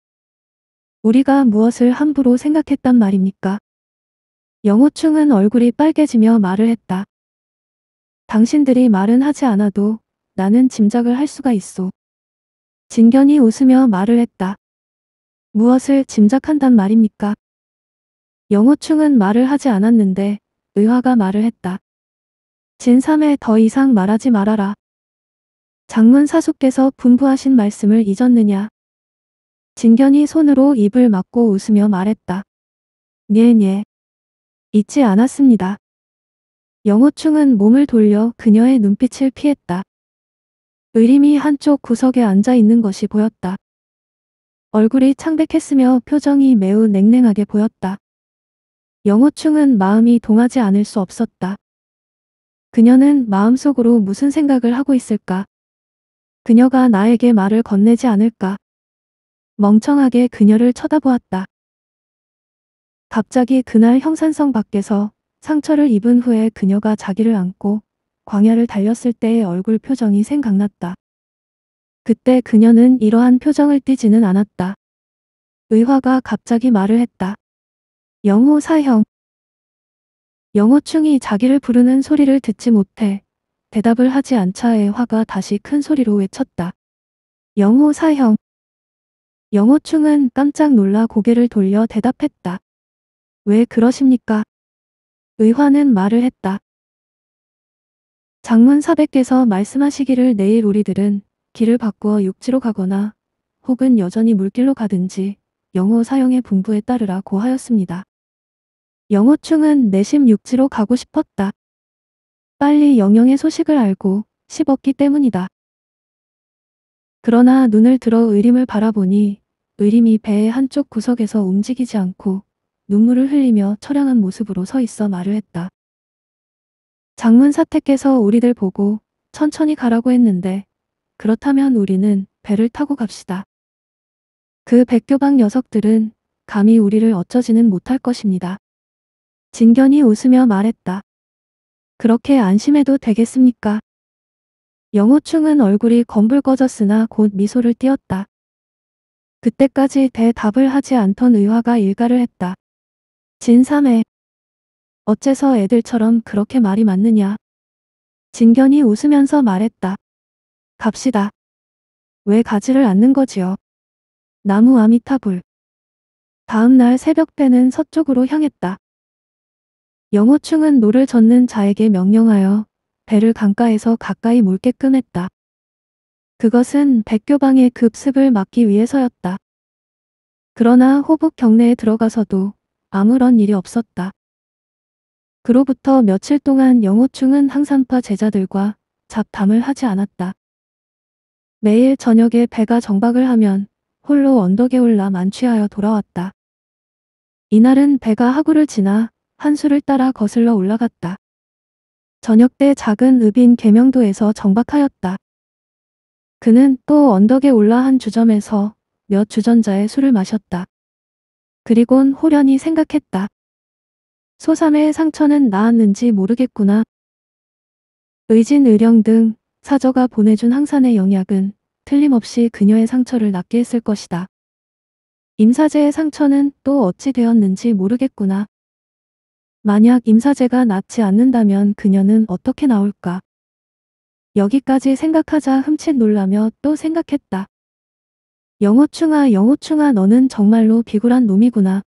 우리가 무엇을 함부로 생각했단 말입니까? 영호충은 얼굴이 빨개지며 말을 했다. 당신들이 말은 하지 않아도 나는 짐작을 할 수가 있어. 진견이 웃으며 말을 했다. 무엇을 짐작한단 말입니까? 영호충은 말을 하지 않았는데 의화가 말을 했다. 진삼에 더 이상 말하지 말아라. 장문 사숙께서 분부하신 말씀을 잊었느냐. 진견이 손으로 입을 막고 웃으며 말했다. 네네. 잊지 않았습니다. 영호충은 몸을 돌려 그녀의 눈빛을 피했다. 의림이 한쪽 구석에 앉아 있는 것이 보였다. 얼굴이 창백했으며 표정이 매우 냉랭하게 보였다. 영호충은 마음이 동하지 않을 수 없었다. 그녀는 마음속으로 무슨 생각을 하고 있을까? 그녀가 나에게 말을 건네지 않을까? 멍청하게 그녀를 쳐다보았다. 갑자기 그날 형산성 밖에서 상처를 입은 후에 그녀가 자기를 안고 광야를 달렸을 때의 얼굴 표정이 생각났다. 그때 그녀는 이러한 표정을 띠지는 않았다. 의화가 갑자기 말을 했다. 영호 사형. 영호충이 자기를 부르는 소리를 듣지 못해 대답을 하지 않자에 화가 다시 큰 소리로 외쳤다. 영호 사형. 영호충은 깜짝 놀라 고개를 돌려 대답했다. 왜 그러십니까? 의화는 말을 했다. 장문 사백께서 말씀하시기를 내일 우리들은 길을 바꾸어 육지로 가거나 혹은 여전히 물길로 가든지 영호 사형의 분부에 따르라 고하였습니다. 영호충은 내심 육지로 가고 싶었다. 빨리 영영의 소식을 알고 씹었기 때문이다. 그러나 눈을 들어 의림을 바라보니 의림이 배의 한쪽 구석에서 움직이지 않고 눈물을 흘리며 처량한 모습으로 서 있어 말을 했다. 장문 사태께서 우리들 보고 천천히 가라고 했는데 그렇다면 우리는 배를 타고 갑시다. 그 백교방 녀석들은 감히 우리를 어쩌지는 못할 것입니다. 진견이 웃으며 말했다. 그렇게 안심해도 되겠습니까? 영호충은 얼굴이 검붉어졌으나 곧 미소를 띄었다. 그때까지 대답을 하지 않던 의화가 일가를 했다. 진삼해. 어째서 애들처럼 그렇게 말이 맞느냐. 진견이 웃으면서 말했다. 갑시다. 왜 가지를 않는 거지요. 나무 아미타불. 다음날 새벽 배는 서쪽으로 향했다. 영호충은 노를 젓는 자에게 명령하여 배를 강가에서 가까이 몰게끔 했다. 그것은 백교방의 급습을 막기 위해서였다. 그러나 호북 경내에 들어가서도 아무런 일이 없었다. 그로부터 며칠 동안 영호충은 항산파 제자들과 잡담을 하지 않았다. 매일 저녁에 배가 정박을 하면 홀로 언덕에 올라 만취하여 돌아왔다. 이날은 배가 하구를 지나 한수를 따라 거슬러 올라갔다. 저녁 때 작은 읍인 계명도에서 정박하였다. 그는 또 언덕에 올라 한 주점에서 몇 주전자의 술을 마셨다. 그리곤 호련히 생각했다. 소삼의 상처는 나았는지 모르겠구나. 의진 의령 등 사저가 보내준 항산의 영약은 틀림없이 그녀의 상처를 낫게 했을 것이다. 임사제의 상처는 또 어찌 되었는지 모르겠구나. 만약 임사제가 낫지 않는다면 그녀는 어떻게 나올까? 여기까지 생각하자 흠칫 놀라며 또 생각했다. 영호충아 영호충아 너는 정말로 비굴한 놈이구나.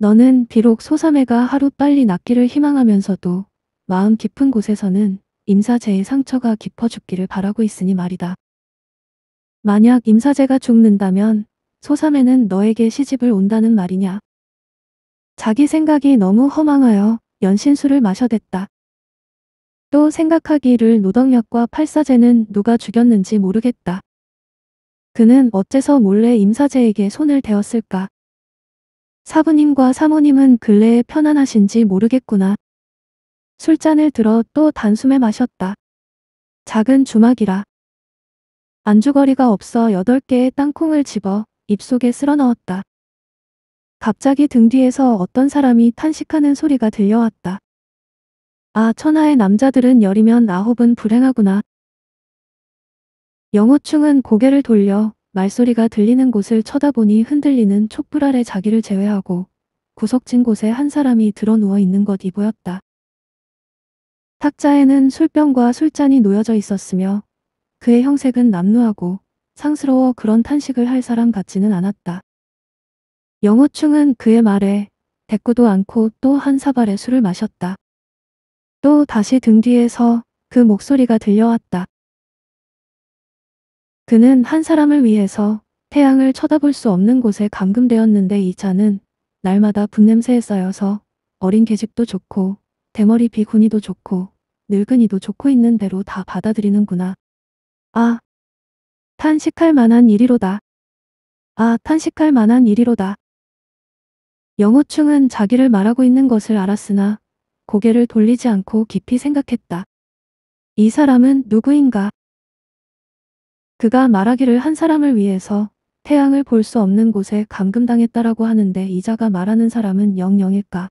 너는 비록 소삼회가 하루 빨리 낫기를 희망하면서도 마음 깊은 곳에서는 임사제의 상처가 깊어 죽기를 바라고 있으니 말이다. 만약 임사제가 죽는다면 소삼회는 너에게 시집을 온다는 말이냐. 자기 생각이 너무 허망하여 연신술을 마셔댔다. 또 생각하기를 노덕력과 팔사제는 누가 죽였는지 모르겠다. 그는 어째서 몰래 임사제에게 손을 대었을까. 사부님과 사모님은 근래에 편안하신지 모르겠구나. 술잔을 들어 또 단숨에 마셨다. 작은 주막이라. 안주거리가 없어 여덟 개의 땅콩을 집어 입속에 쓸어 넣었다. 갑자기 등 뒤에서 어떤 사람이 탄식하는 소리가 들려왔다. 아 천하의 남자들은 열이면 아홉은 불행하구나. 영호충은 고개를 돌려 말소리가 들리는 곳을 쳐다보니 흔들리는 촛불 아래 자기를 제외하고 구석진 곳에 한 사람이 드러 누워 있는 것이 보였다. 탁자에는 술병과 술잔이 놓여져 있었으며 그의 형색은 남루하고 상스러워 그런 탄식을 할 사람 같지는 않았다. 영호충은 그의 말에 대꾸도 않고 또 한 사발의 술을 마셨다. 또 다시 등 뒤에서 그 목소리가 들려왔다. 그는 한 사람을 위해서 태양을 쳐다볼 수 없는 곳에 감금되었는데 이차는 날마다 분냄새에 쌓여서 어린 계집도 좋고 대머리 비구니도 좋고 늙은이도 좋고 있는 대로 다 받아들이는구나. 아, 탄식할 만한 일이로다. 아, 탄식할 만한 일이로다. 영호충은 자기를 말하고 있는 것을 알았으나 고개를 돌리지 않고 깊이 생각했다. 이 사람은 누구인가? 그가 말하기를 한 사람을 위해서 태양을 볼 수 없는 곳에 감금당했다라고 하는데 이자가 말하는 사람은 영영일까?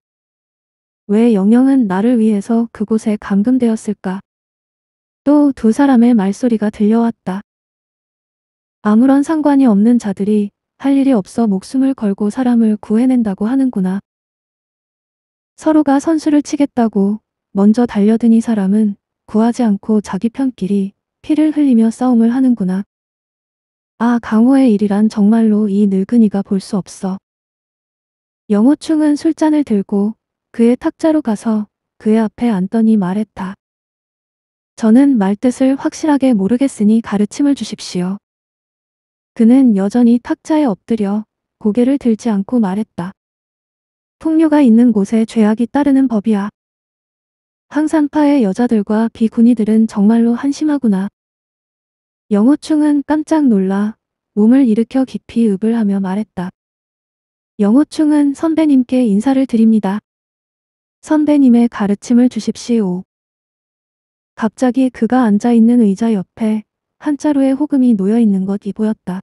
왜 영영은 나를 위해서 그곳에 감금되었을까? 또 두 사람의 말소리가 들려왔다. 아무런 상관이 없는 자들이 할 일이 없어 목숨을 걸고 사람을 구해낸다고 하는구나. 서로가 선수를 치겠다고 먼저 달려든 이 사람은 구하지 않고 자기 편끼리 피를 흘리며 싸움을 하는구나. 아 강호의 일이란 정말로 이 늙은이가 볼 수 없어. 영호충은 술잔을 들고 그의 탁자로 가서 그의 앞에 앉더니 말했다. 저는 말뜻을 확실하게 모르겠으니 가르침을 주십시오. 그는 여전히 탁자에 엎드려 고개를 들지 않고 말했다. 풍류가 있는 곳에 죄악이 따르는 법이야. 항산파의 여자들과 비군이들은 정말로 한심하구나. 영호충은 깜짝 놀라 몸을 일으켜 깊이 읍을 하며 말했다. 영호충은 선배님께 인사를 드립니다. 선배님의 가르침을 주십시오. 갑자기 그가 앉아있는 의자 옆에 한자루에 호금이 놓여있는 것이 보였다.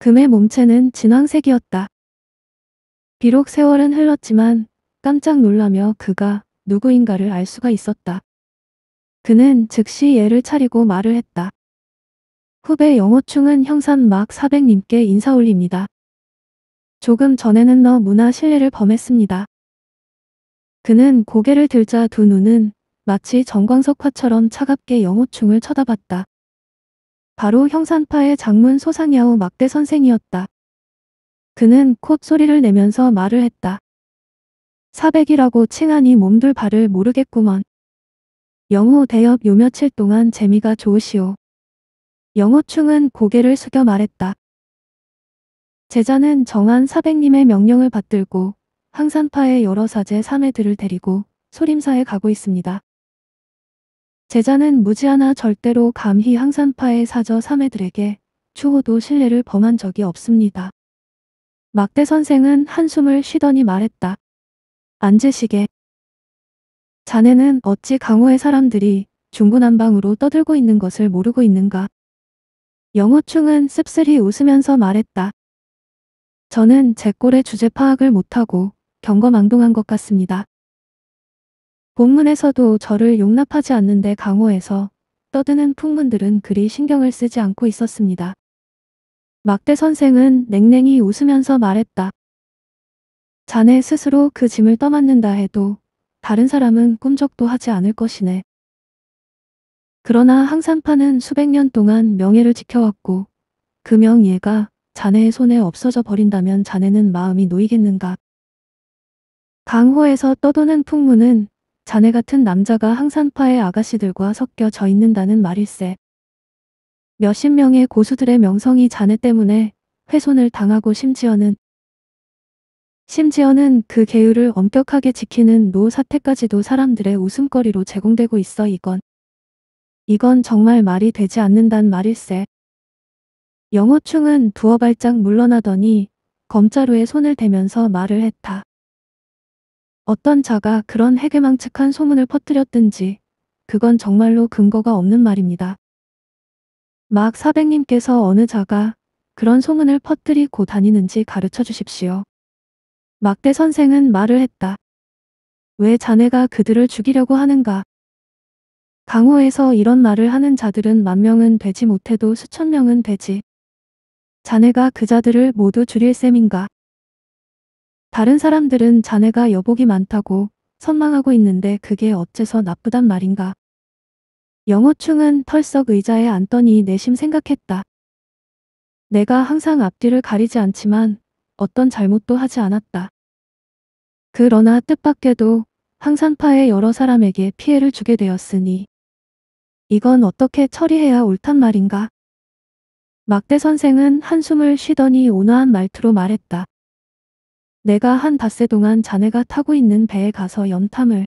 금의 몸체는 진황색이었다. 비록 세월은 흘렀지만 깜짝 놀라며 그가 누구인가를 알 수가 있었다. 그는 즉시 예를 차리고 말을 했다. 후배 영호충은 형산 막 사백님께 인사 올립니다. 조금 전에는 너 문화 신뢰를 범했습니다. 그는 고개를 들자 두 눈은 마치 정광석화처럼 차갑게 영호충을 쳐다봤다. 바로 형산파의 장문 소상야우 막대 선생이었다. 그는 콧소리를 내면서 말을 했다. 사백이라고 칭하니 몸둘 바를 모르겠구먼. 영호 대엽 요 며칠 동안 재미가 좋으시오. 영호충은 고개를 숙여 말했다. 제자는 정한 사백님의 명령을 받들고 항산파의 여러 사제 사회들을 데리고 소림사에 가고 있습니다. 제자는 무지하나 절대로 감히 항산파의 사저 3회들에게 추호도 신뢰를 범한 적이 없습니다. 막대 선생은 한숨을 쉬더니 말했다. 앉으시게. 자네는 어찌 강호의 사람들이 중구난방으로 떠들고 있는 것을 모르고 있는가. 영호충은 씁쓸히 웃으면서 말했다. 저는 제 꼴의 주제 파악을 못하고 경거망동한 것 같습니다. 본문에서도 저를 용납하지 않는데 강호해서 떠드는 풍문들은 그리 신경을 쓰지 않고 있었습니다. 막대 선생은 냉랭히 웃으면서 말했다. 자네 스스로 그 짐을 떠맡는다 해도 다른 사람은 꿈쩍도 하지 않을 것이네. 그러나 항산파는 수백 년 동안 명예를 지켜왔고 그 명예가 자네의 손에 없어져 버린다면 자네는 마음이 놓이겠는가. 강호에서 떠도는 풍문은 자네 같은 남자가 항산파의 아가씨들과 섞여 져 있는다는 말일세. 몇십 명의 고수들의 명성이 자네 때문에 훼손을 당하고 심지어는 심지어는 그 계율을 엄격하게 지키는 노 사태까지도 사람들의 웃음거리로 제공되고 있어 이건. 이건 정말 말이 되지 않는단 말일세. 영호충은 두어 발짝 물러나더니 검자루에 손을 대면서 말을 했다. 어떤 자가 그런 해괴망측한 소문을 퍼뜨렸든지 그건 정말로 근거가 없는 말입니다. 막 사백님께서 어느 자가 그런 소문을 퍼뜨리고 다니는지 가르쳐 주십시오. 막대 선생은 말을 했다. 왜 자네가 그들을 죽이려고 하는가? 강호에서 이런 말을 하는 자들은 만 명은 되지 못해도 수천 명은 되지. 자네가 그 자들을 모두 줄일 셈인가? 다른 사람들은 자네가 여복이 많다고 선망하고 있는데 그게 어째서 나쁘단 말인가. 영호충은 털썩 의자에 앉더니 내심 생각했다. 내가 항상 앞뒤를 가리지 않지만 어떤 잘못도 하지 않았다. 그러나 뜻밖에도 항산파의 여러 사람에게 피해를 주게 되었으니 이건 어떻게 처리해야 옳단 말인가? 막대 선생은 한숨을 쉬더니 온화한 말투로 말했다. 내가 한 닷새 동안 자네가 타고 있는 배에 가서 연탐을.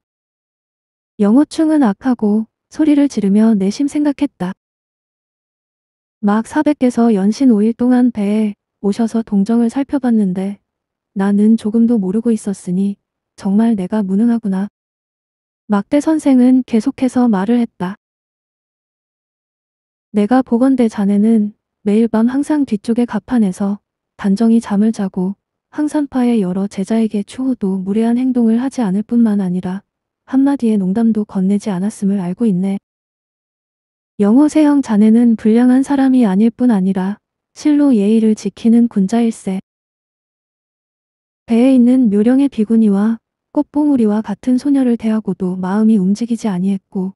영호충은 악하고 소리를 지르며 내심 생각했다. 막 사백께서 연신 5일 동안 배에 오셔서 동정을 살펴봤는데 나는 조금도 모르고 있었으니 정말 내가 무능하구나. 막대 선생은 계속해서 말을 했다. 내가 보건대 자네는 매일 밤 항상 뒤쪽에 갑판에서 단정히 잠을 자고 항산파의 여러 제자에게 추호도 무례한 행동을 하지 않을 뿐만 아니라 한마디의 농담도 건네지 않았음을 알고 있네. 영호 세형 자네는 불량한 사람이 아닐 뿐 아니라 실로 예의를 지키는 군자일세. 배에 있는 묘령의 비구니와 꽃봉우리와 같은 소녀를 대하고도 마음이 움직이지 아니했고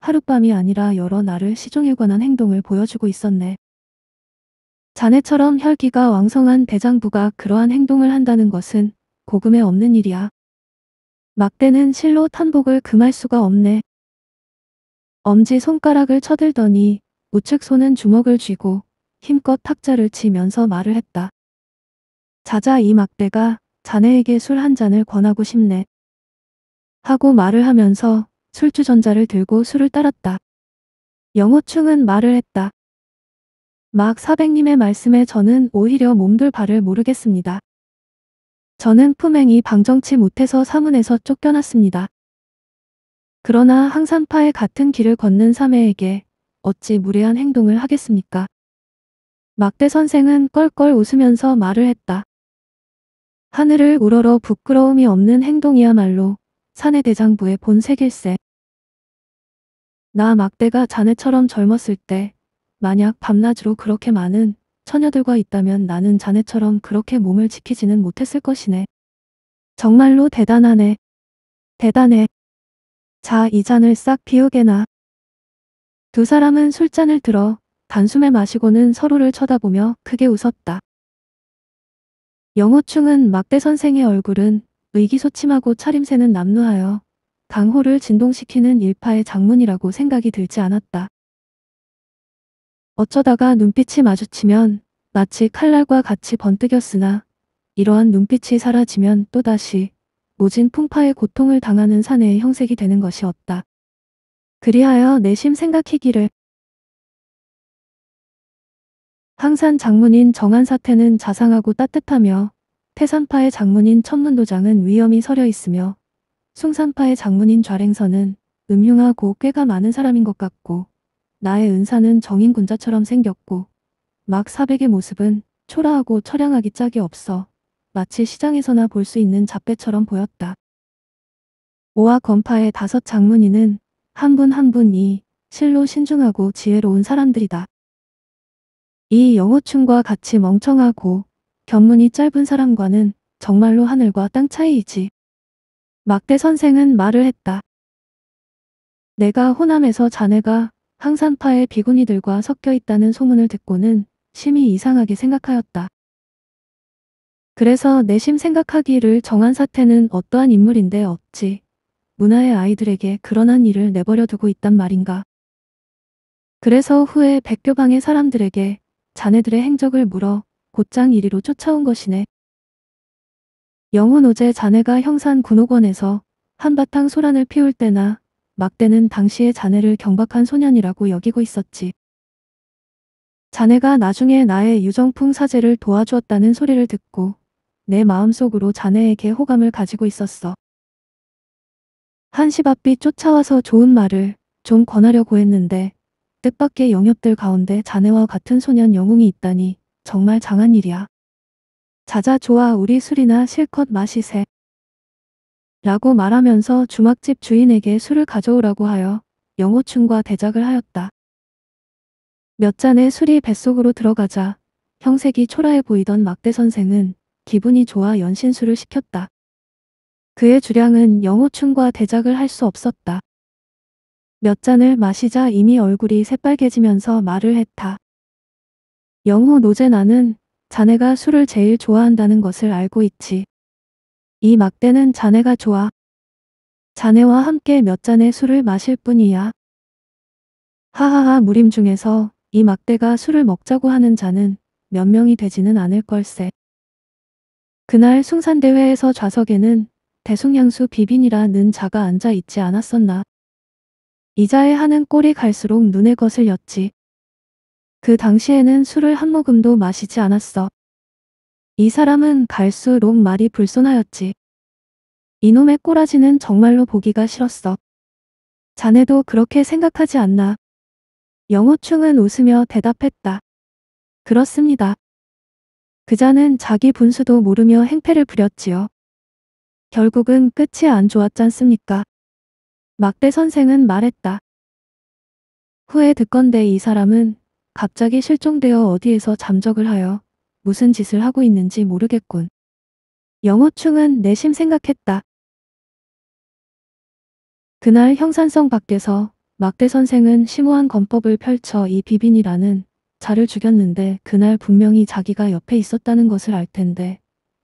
하룻밤이 아니라 여러 날을 시종에 관한 행동을 보여주고 있었네. 자네처럼 혈기가 왕성한 대장부가 그러한 행동을 한다는 것은 고금에 없는 일이야. 막대는 실로 탄복을 금할 수가 없네. 엄지 손가락을 쳐들더니 우측 손은 주먹을 쥐고 힘껏 탁자를 치면서 말을 했다. 자자 이 막대가 자네에게 술 한 잔을 권하고 싶네. 하고 말을 하면서 술주전자를 들고 술을 따랐다. 영호충은 말을 했다. 막 사백님의 말씀에 저는 오히려 몸둘 바를 모르겠습니다. 저는 품행이 방정치 못해서 사문에서 쫓겨났습니다. 그러나 항산파의 같은 길을 걷는 사매에게 어찌 무례한 행동을 하겠습니까? 막대 선생은 껄껄 웃으면서 말을 했다. 하늘을 우러러 부끄러움이 없는 행동이야말로 사내 대장부의 본색일세. 나 막대가 자네처럼 젊었을 때 만약 밤낮으로 그렇게 많은 처녀들과 있다면 나는 자네처럼 그렇게 몸을 지키지는 못했을 것이네. 정말로 대단하네. 대단해. 자, 이 잔을 싹 비우게나. 두 사람은 술잔을 들어 단숨에 마시고는 서로를 쳐다보며 크게 웃었다. 영호충은 막대 선생의 얼굴은 의기소침하고 차림새는 남루하여 강호를 진동시키는 일파의 장문이라고 생각이 들지 않았다. 어쩌다가 눈빛이 마주치면 마치 칼날과 같이 번뜩였으나 이러한 눈빛이 사라지면 또다시 무진 풍파의 고통을 당하는 사내의 형색이 되는 것이었다. 그리하여 내심 생각하기를 항산 장문인 정한 사태는 자상하고 따뜻하며 태산파의 장문인 천문도장은 위험이 서려 있으며 숭산파의 장문인 좌랭선은 음흉하고 꾀가 많은 사람인 것 같고 나의 은사는 정인군자처럼 생겼고 막 사백의 모습은 초라하고 처량하기 짝이 없어 마치 시장에서나 볼 수 있는 잡배처럼 보였다. 오아 건파의 다섯 장문인은 한 분 한 분이 실로 신중하고 지혜로운 사람들이다. 이 영호충과 같이 멍청하고 견문이 짧은 사람과는 정말로 하늘과 땅 차이이지. 막대 선생은 말을 했다. 내가 호남에서 자네가 항산파의 비구니들과 섞여 있다는 소문을 듣고는 심히 이상하게 생각하였다. 그래서 내심 생각하기를 정한 사태는 어떠한 인물인데 어찌 문화의 아이들에게 그런한 일을 내버려 두고 있단 말인가. 그래서 후에 백교방의 사람들에게 자네들의 행적을 물어 곧장 이리로 쫓아온 것이네. 영혼 오제 자네가 형산 군옥원에서 한바탕 소란을 피울 때나 막대는 당시의 자네를 경박한 소년이라고 여기고 있었지. 자네가 나중에 나의 유정풍 사제를 도와주었다는 소리를 듣고 내 마음속으로 자네에게 호감을 가지고 있었어. 한시 바삐 쫓아와서 좋은 말을 좀 권하려고 했는데 뜻밖의 영역들 가운데 자네와 같은 소년 영웅이 있다니 정말 장한 일이야. 자자 좋아 우리 술이나 실컷 마시세. 라고 말하면서 주막집 주인에게 술을 가져오라고 하여 영호충과 대작을 하였다. 몇 잔의 술이 뱃속으로 들어가자 형색이 초라해 보이던 막대 선생은 기분이 좋아 연신술을 시켰다. 그의 주량은 영호충과 대작을 할 수 없었다. 몇 잔을 마시자 이미 얼굴이 새빨개지면서 말을 했다. 영호 노제나는 자네가 술을 제일 좋아한다는 것을 알고 있지. 이 막대는 자네가 좋아. 자네와 함께 몇 잔의 술을 마실 뿐이야. 하하하 무림 중에서 이 막대가 술을 먹자고 하는 자는 몇 명이 되지는 않을 걸세. 그날 숭산대회에서 좌석에는 대숭양수 비빈이라는 자가 앉아 있지 않았었나. 이자의 하는 꼴이 갈수록 눈의 것을 였지. 그 당시에는 술을 한 모금도 마시지 않았어. 이 사람은 갈수록 말이 불손하였지. 이놈의 꼬라지는 정말로 보기가 싫었어. 자네도 그렇게 생각하지 않나. 영호충은 웃으며 대답했다. 그렇습니다. 그자는 자기 분수도 모르며 행패를 부렸지요. 결국은 끝이 안 좋았잖습니까? 막대 선생은 말했다. 후에 듣건데 이 사람은 갑자기 실종되어 어디에서 잠적을 하여 무슨 짓을 하고 있는지 모르겠군. 영호충은 내심 생각했다. 그날 형산성 밖에서 막대 선생은 심오한 검법을 펼쳐 이 비빈이라는 자를 죽였는데 그날 분명히 자기가 옆에 있었다는 것을 알 텐데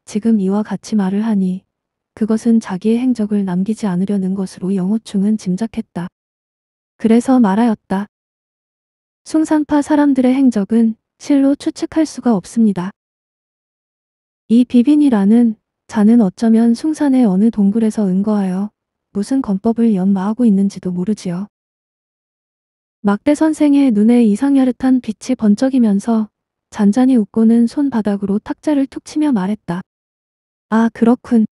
지금 이와 같이 말을 하니 그것은 자기의 행적을 남기지 않으려는 것으로 영호충은 짐작했다. 그래서 말하였다. 숭산파 사람들의 행적은 실로 추측할 수가 없습니다. 이 비빈이라는 자는 어쩌면 숭산의 어느 동굴에서 은거하여 무슨 건법을 연마하고 있는지도 모르지요. 막대 선생의 눈에 이상야릇한 빛이 번쩍이면서 잔잔히 웃고는 손바닥으로 탁자를 툭 치며 말했다. 아 그렇군.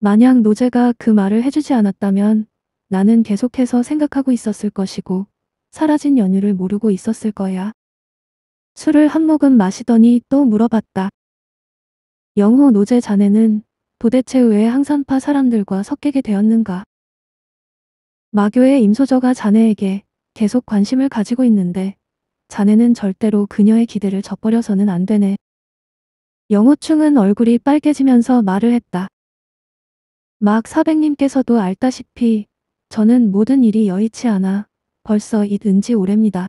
만약 노제가 그 말을 해주지 않았다면 나는 계속해서 생각하고 있었을 것이고 사라진 연유를 모르고 있었을 거야. 술을 한 모금 마시더니 또 물어봤다. 영호 노제 자네는 도대체 왜 항산파 사람들과 섞이게 되었는가? 마교의 임소저가 자네에게 계속 관심을 가지고 있는데 자네는 절대로 그녀의 기대를 져버려서는 안 되네. 영호충은 얼굴이 빨개지면서 말을 했다. 막 사백님께서도 알다시피 저는 모든 일이 여의치 않아 벌써 잇은 지 오랩니다.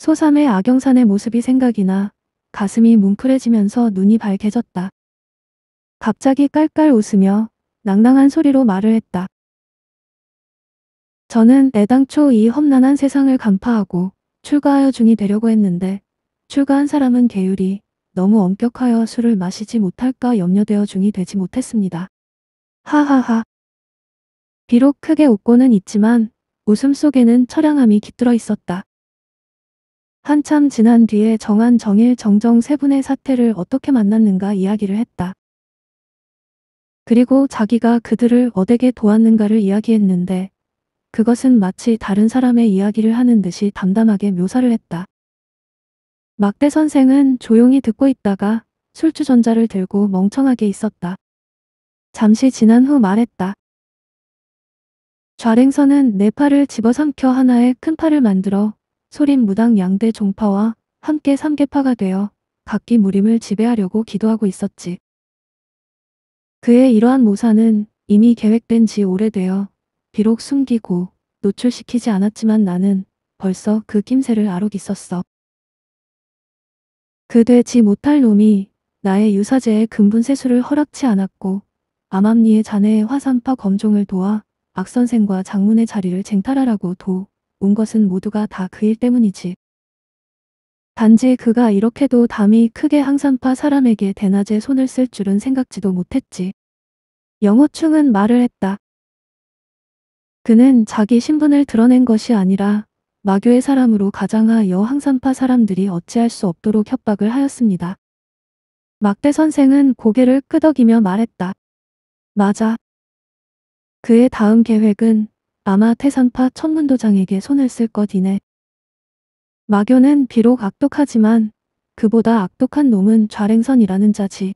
소삼의 악영산의 모습이 생각이 나 가슴이 뭉클해지면서 눈이 밝게졌다. 갑자기 깔깔 웃으며 낭낭한 소리로 말을 했다. 저는 애당초 이 험난한 세상을 간파하고 출가하여 중이 되려고 했는데 출가한 사람은 계율이 너무 엄격하여 술을 마시지 못할까 염려되어 중이 되지 못했습니다. 하하하. 비록 크게 웃고는 있지만 웃음 속에는 처량함이 깃들어 있었다. 한참 지난 뒤에 정한 정일 정정 세 분의 사태를 어떻게 만났는가 이야기를 했다. 그리고 자기가 그들을 어디게 도왔는가를 이야기했는데 그것은 마치 다른 사람의 이야기를 하는 듯이 담담하게 묘사를 했다. 막대 선생은 조용히 듣고 있다가 술주전자를 들고 멍청하게 있었다. 잠시 지난 후 말했다. 좌랭선은 내 네 팔을 집어삼켜 하나의 큰 팔을 만들어 소림 무당 양대 종파와 함께 삼계파가 되어 각기 무림을 지배하려고 기도하고 있었지. 그의 이러한 모사는 이미 계획된 지 오래되어 비록 숨기고 노출시키지 않았지만 나는 벌써 그 낌새를 아록 있었어. 그 되지 못할 놈이 나의 유사제의 근분 세수를 허락치 않았고 암암리의 자네의 화산파 검종을 도와 악선생과 장문의 자리를 쟁탈하라고 도운 것은 모두가 다 그 일 때문이지. 단지 그가 이렇게도 담이 크게 항산파 사람에게 대낮에 손을 쓸 줄은 생각지도 못했지. 영호충은 말을 했다. 그는 자기 신분을 드러낸 것이 아니라 마교의 사람으로 가장하여 항산파 사람들이 어찌할 수 없도록 협박을 하였습니다. 막대 선생은 고개를 끄덕이며 말했다. 맞아. 그의 다음 계획은 아마 태산파 천문도장에게 손을 쓸 것이네. 마교는 비록 악독하지만 그보다 악독한 놈은 좌랭선이라는 자지.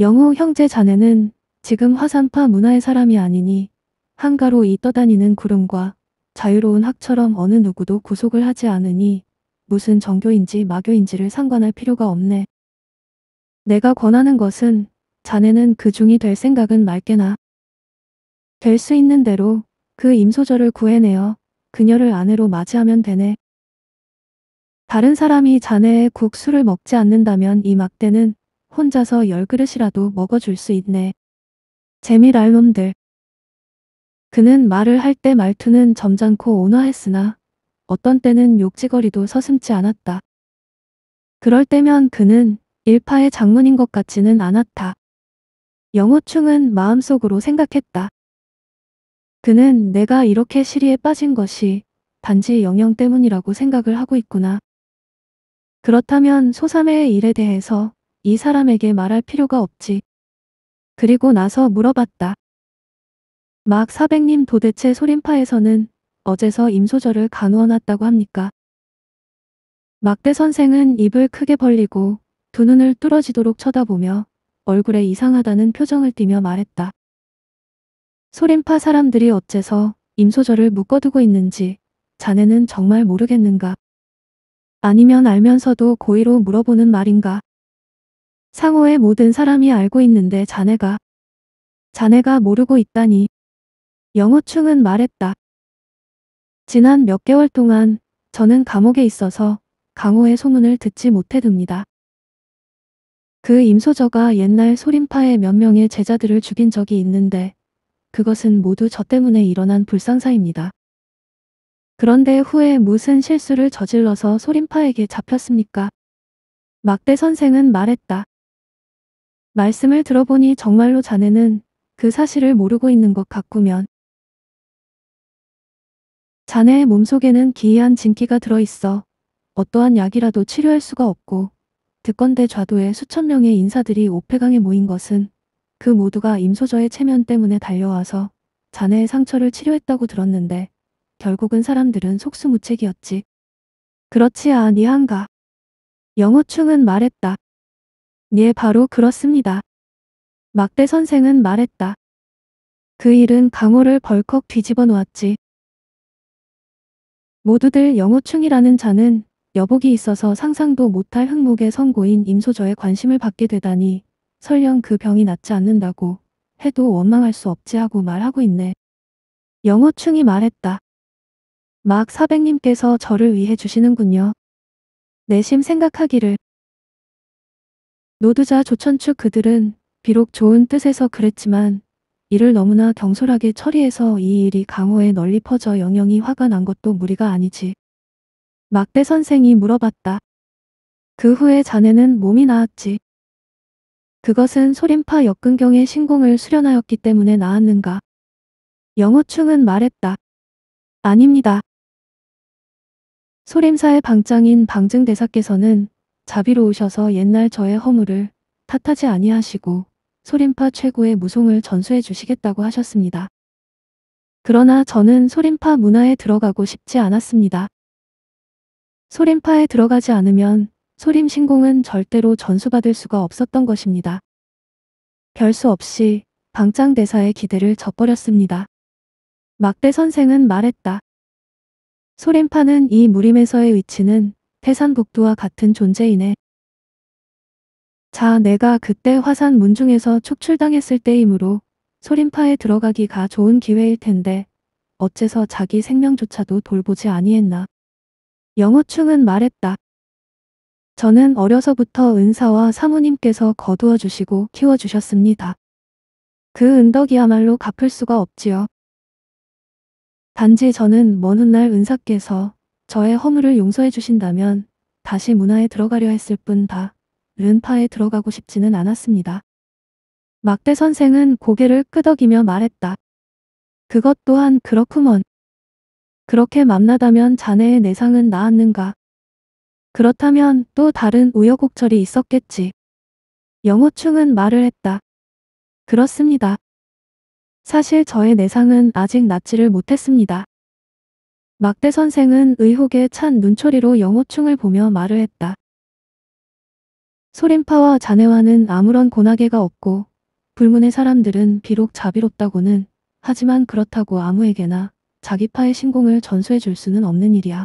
영호 형제 자네는 지금 화산파 문화의 사람이 아니니 한가로 이 떠다니는 구름과 자유로운 학처럼 어느 누구도 구속을 하지 않으니 무슨 정교인지 마교인지를 상관할 필요가 없네. 내가 권하는 것은 자네는 그 중이 될 생각은 말게나. 될수 있는 대로 그 임소저를 구해내어 그녀를 아내로 맞이하면 되네. 다른 사람이 자네의 국수를 먹지 않는다면 이 막대는 혼자서 열 그릇이라도 먹어줄 수 있네. 재미랄 놈들. 그는 말을 할 때 말투는 점잖고 온화했으나 어떤 때는 욕지거리도 서슴지 않았다. 그럴 때면 그는 일파의 장문인 것 같지는 않았다. 영호충은 마음속으로 생각했다. 그는 내가 이렇게 시리에 빠진 것이 단지 영영 때문이라고 생각을 하고 있구나. 그렇다면 소삼의 일에 대해서 이 사람에게 말할 필요가 없지. 그리고 나서 물어봤다. 막 사백님 도대체 소림파에서는 어제서 임소절을 간호해놨다고 합니까? 막대 선생은 입을 크게 벌리고 두 눈을 뚫어지도록 쳐다보며 얼굴에 이상하다는 표정을 띠며 말했다. 소림파 사람들이 어째서 임소절을 묶어두고 있는지 자네는 정말 모르겠는가? 아니면 알면서도 고의로 물어보는 말인가? 상호의 모든 사람이 알고 있는데 자네가 자네가 모르고 있다니 영호충은 말했다. 지난 몇 개월 동안 저는 감옥에 있어서 강호의 소문을 듣지 못해 둡니다그 임소저가 옛날 소림파의 몇 명의 제자들을 죽인 적이 있는데 그것은 모두 저 때문에 일어난 불상사입니다. 그런데 후에 무슨 실수를 저질러서 소림파에게 잡혔습니까? 막대 선생은 말했다. 말씀을 들어보니 정말로 자네는 그 사실을 모르고 있는 것 같구면. 자네의 몸속에는 기이한 진기가 들어있어 어떠한 약이라도 치료할 수가 없고 듣건대 좌도에 수천 명의 인사들이 오페강에 모인 것은 그 모두가 임소저의 체면 때문에 달려와서 자네의 상처를 치료했다고 들었는데 결국은 사람들은 속수무책이었지. 그렇지 아니한가. 영호충은 말했다. 예 바로 그렇습니다. 막대 선생은 말했다. 그 일은 강호를 벌컥 뒤집어 놓았지. 모두들 영호충이라는 자는 여복이 있어서 상상도 못할 흥목의 선고인 임소저의 관심을 받게 되다니 설령 그 병이 낫지 않는다고 해도 원망할 수 없지 하고 말하고 있네. 영어충이 말했다. 막 사백님께서 저를 위해 주시는군요. 내심 생각하기를. 노두자 조천축 그들은 비록 좋은 뜻에서 그랬지만 이를 너무나 경솔하게 처리해서 이 일이 강호에 널리 퍼져 영영이 화가 난 것도 무리가 아니지. 막대 선생이 물어봤다. 그 후에 자네는 몸이 나았지. 그것은 소림파 역근경의 신공을 수련하였기 때문에 나았는가? 영호충은 말했다. 아닙니다. 소림사의 방장인 방증대사께서는 자비로우셔서 옛날 저의 허물을 탓하지 아니하시고 소림파 최고의 무송을 전수해 주시겠다고 하셨습니다. 그러나 저는 소림파 문화에 들어가고 싶지 않았습니다. 소림파에 들어가지 않으면 소림 신공은 절대로 전수받을 수가 없었던 것입니다. 별수 없이 방장 대사의 기대를 져버렸습니다. 막대 선생은 말했다. 소림파는 이 무림에서의 위치는 태산북두와 같은 존재이네. 자, 내가 그때 화산 문중에서 촉출당했을 때이므로 소림파에 들어가기가 좋은 기회일 텐데 어째서 자기 생명조차도 돌보지 아니했나. 영호충은 말했다. 저는 어려서부터 은사와 사모님께서 거두어 주시고 키워 주셨습니다. 그 은덕이야말로 갚을 수가 없지요. 단지 저는 먼 훗날 은사께서 저의 허물을 용서해 주신다면 다시 문화에 들어가려 했을 뿐다 른파에 들어가고 싶지는 않았습니다. 막대 선생은 고개를 끄덕이며 말했다. 그것 또한 그렇구먼. 그렇게 맘나다면 자네의 내상은 나았는가. 그렇다면 또 다른 우여곡절이 있었겠지. 영호충은 말을 했다. 그렇습니다. 사실 저의 내상은 아직 낫지를 못했습니다. 막대 선생은 의혹에 찬 눈초리로 영호충을 보며 말을 했다. 소림파와 자네와는 아무런 고나개가 없고 불문의 사람들은 비록 자비롭다고는 하지만 그렇다고 아무에게나 자기파의 신공을 전수해 줄 수는 없는 일이야.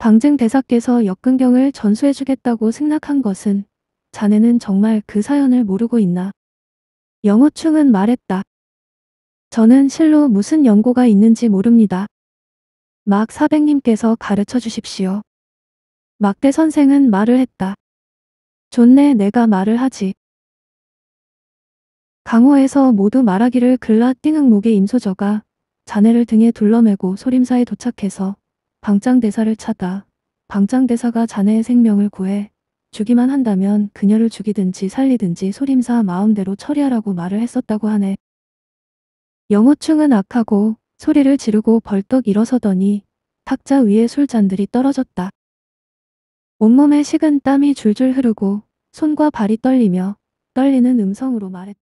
방증 대사께서 역근경을 전수해주겠다고 승낙한 것은 자네는 정말 그 사연을 모르고 있나. 영호충은 말했다. 저는 실로 무슨 연고가 있는지 모릅니다. 막 사백님께서 가르쳐 주십시오. 막대 선생은 말을 했다. 좋네 내가 말을 하지. 강호에서 모두 말하기를 글라 띵흥목의 임소저가 자네를 등에 둘러매고 소림사에 도착해서 방장대사를 찾아 방장대사가 자네의 생명을 구해 주기만 한다면 그녀를 죽이든지 살리든지 소림사 마음대로 처리하라고 말을 했었다고 하네. 영호충은 악하고 소리를 지르고 벌떡 일어서더니 탁자 위에 술잔들이 떨어졌다. 온몸에 식은 땀이 줄줄 흐르고 손과 발이 떨리며 떨리는 음성으로 말했다.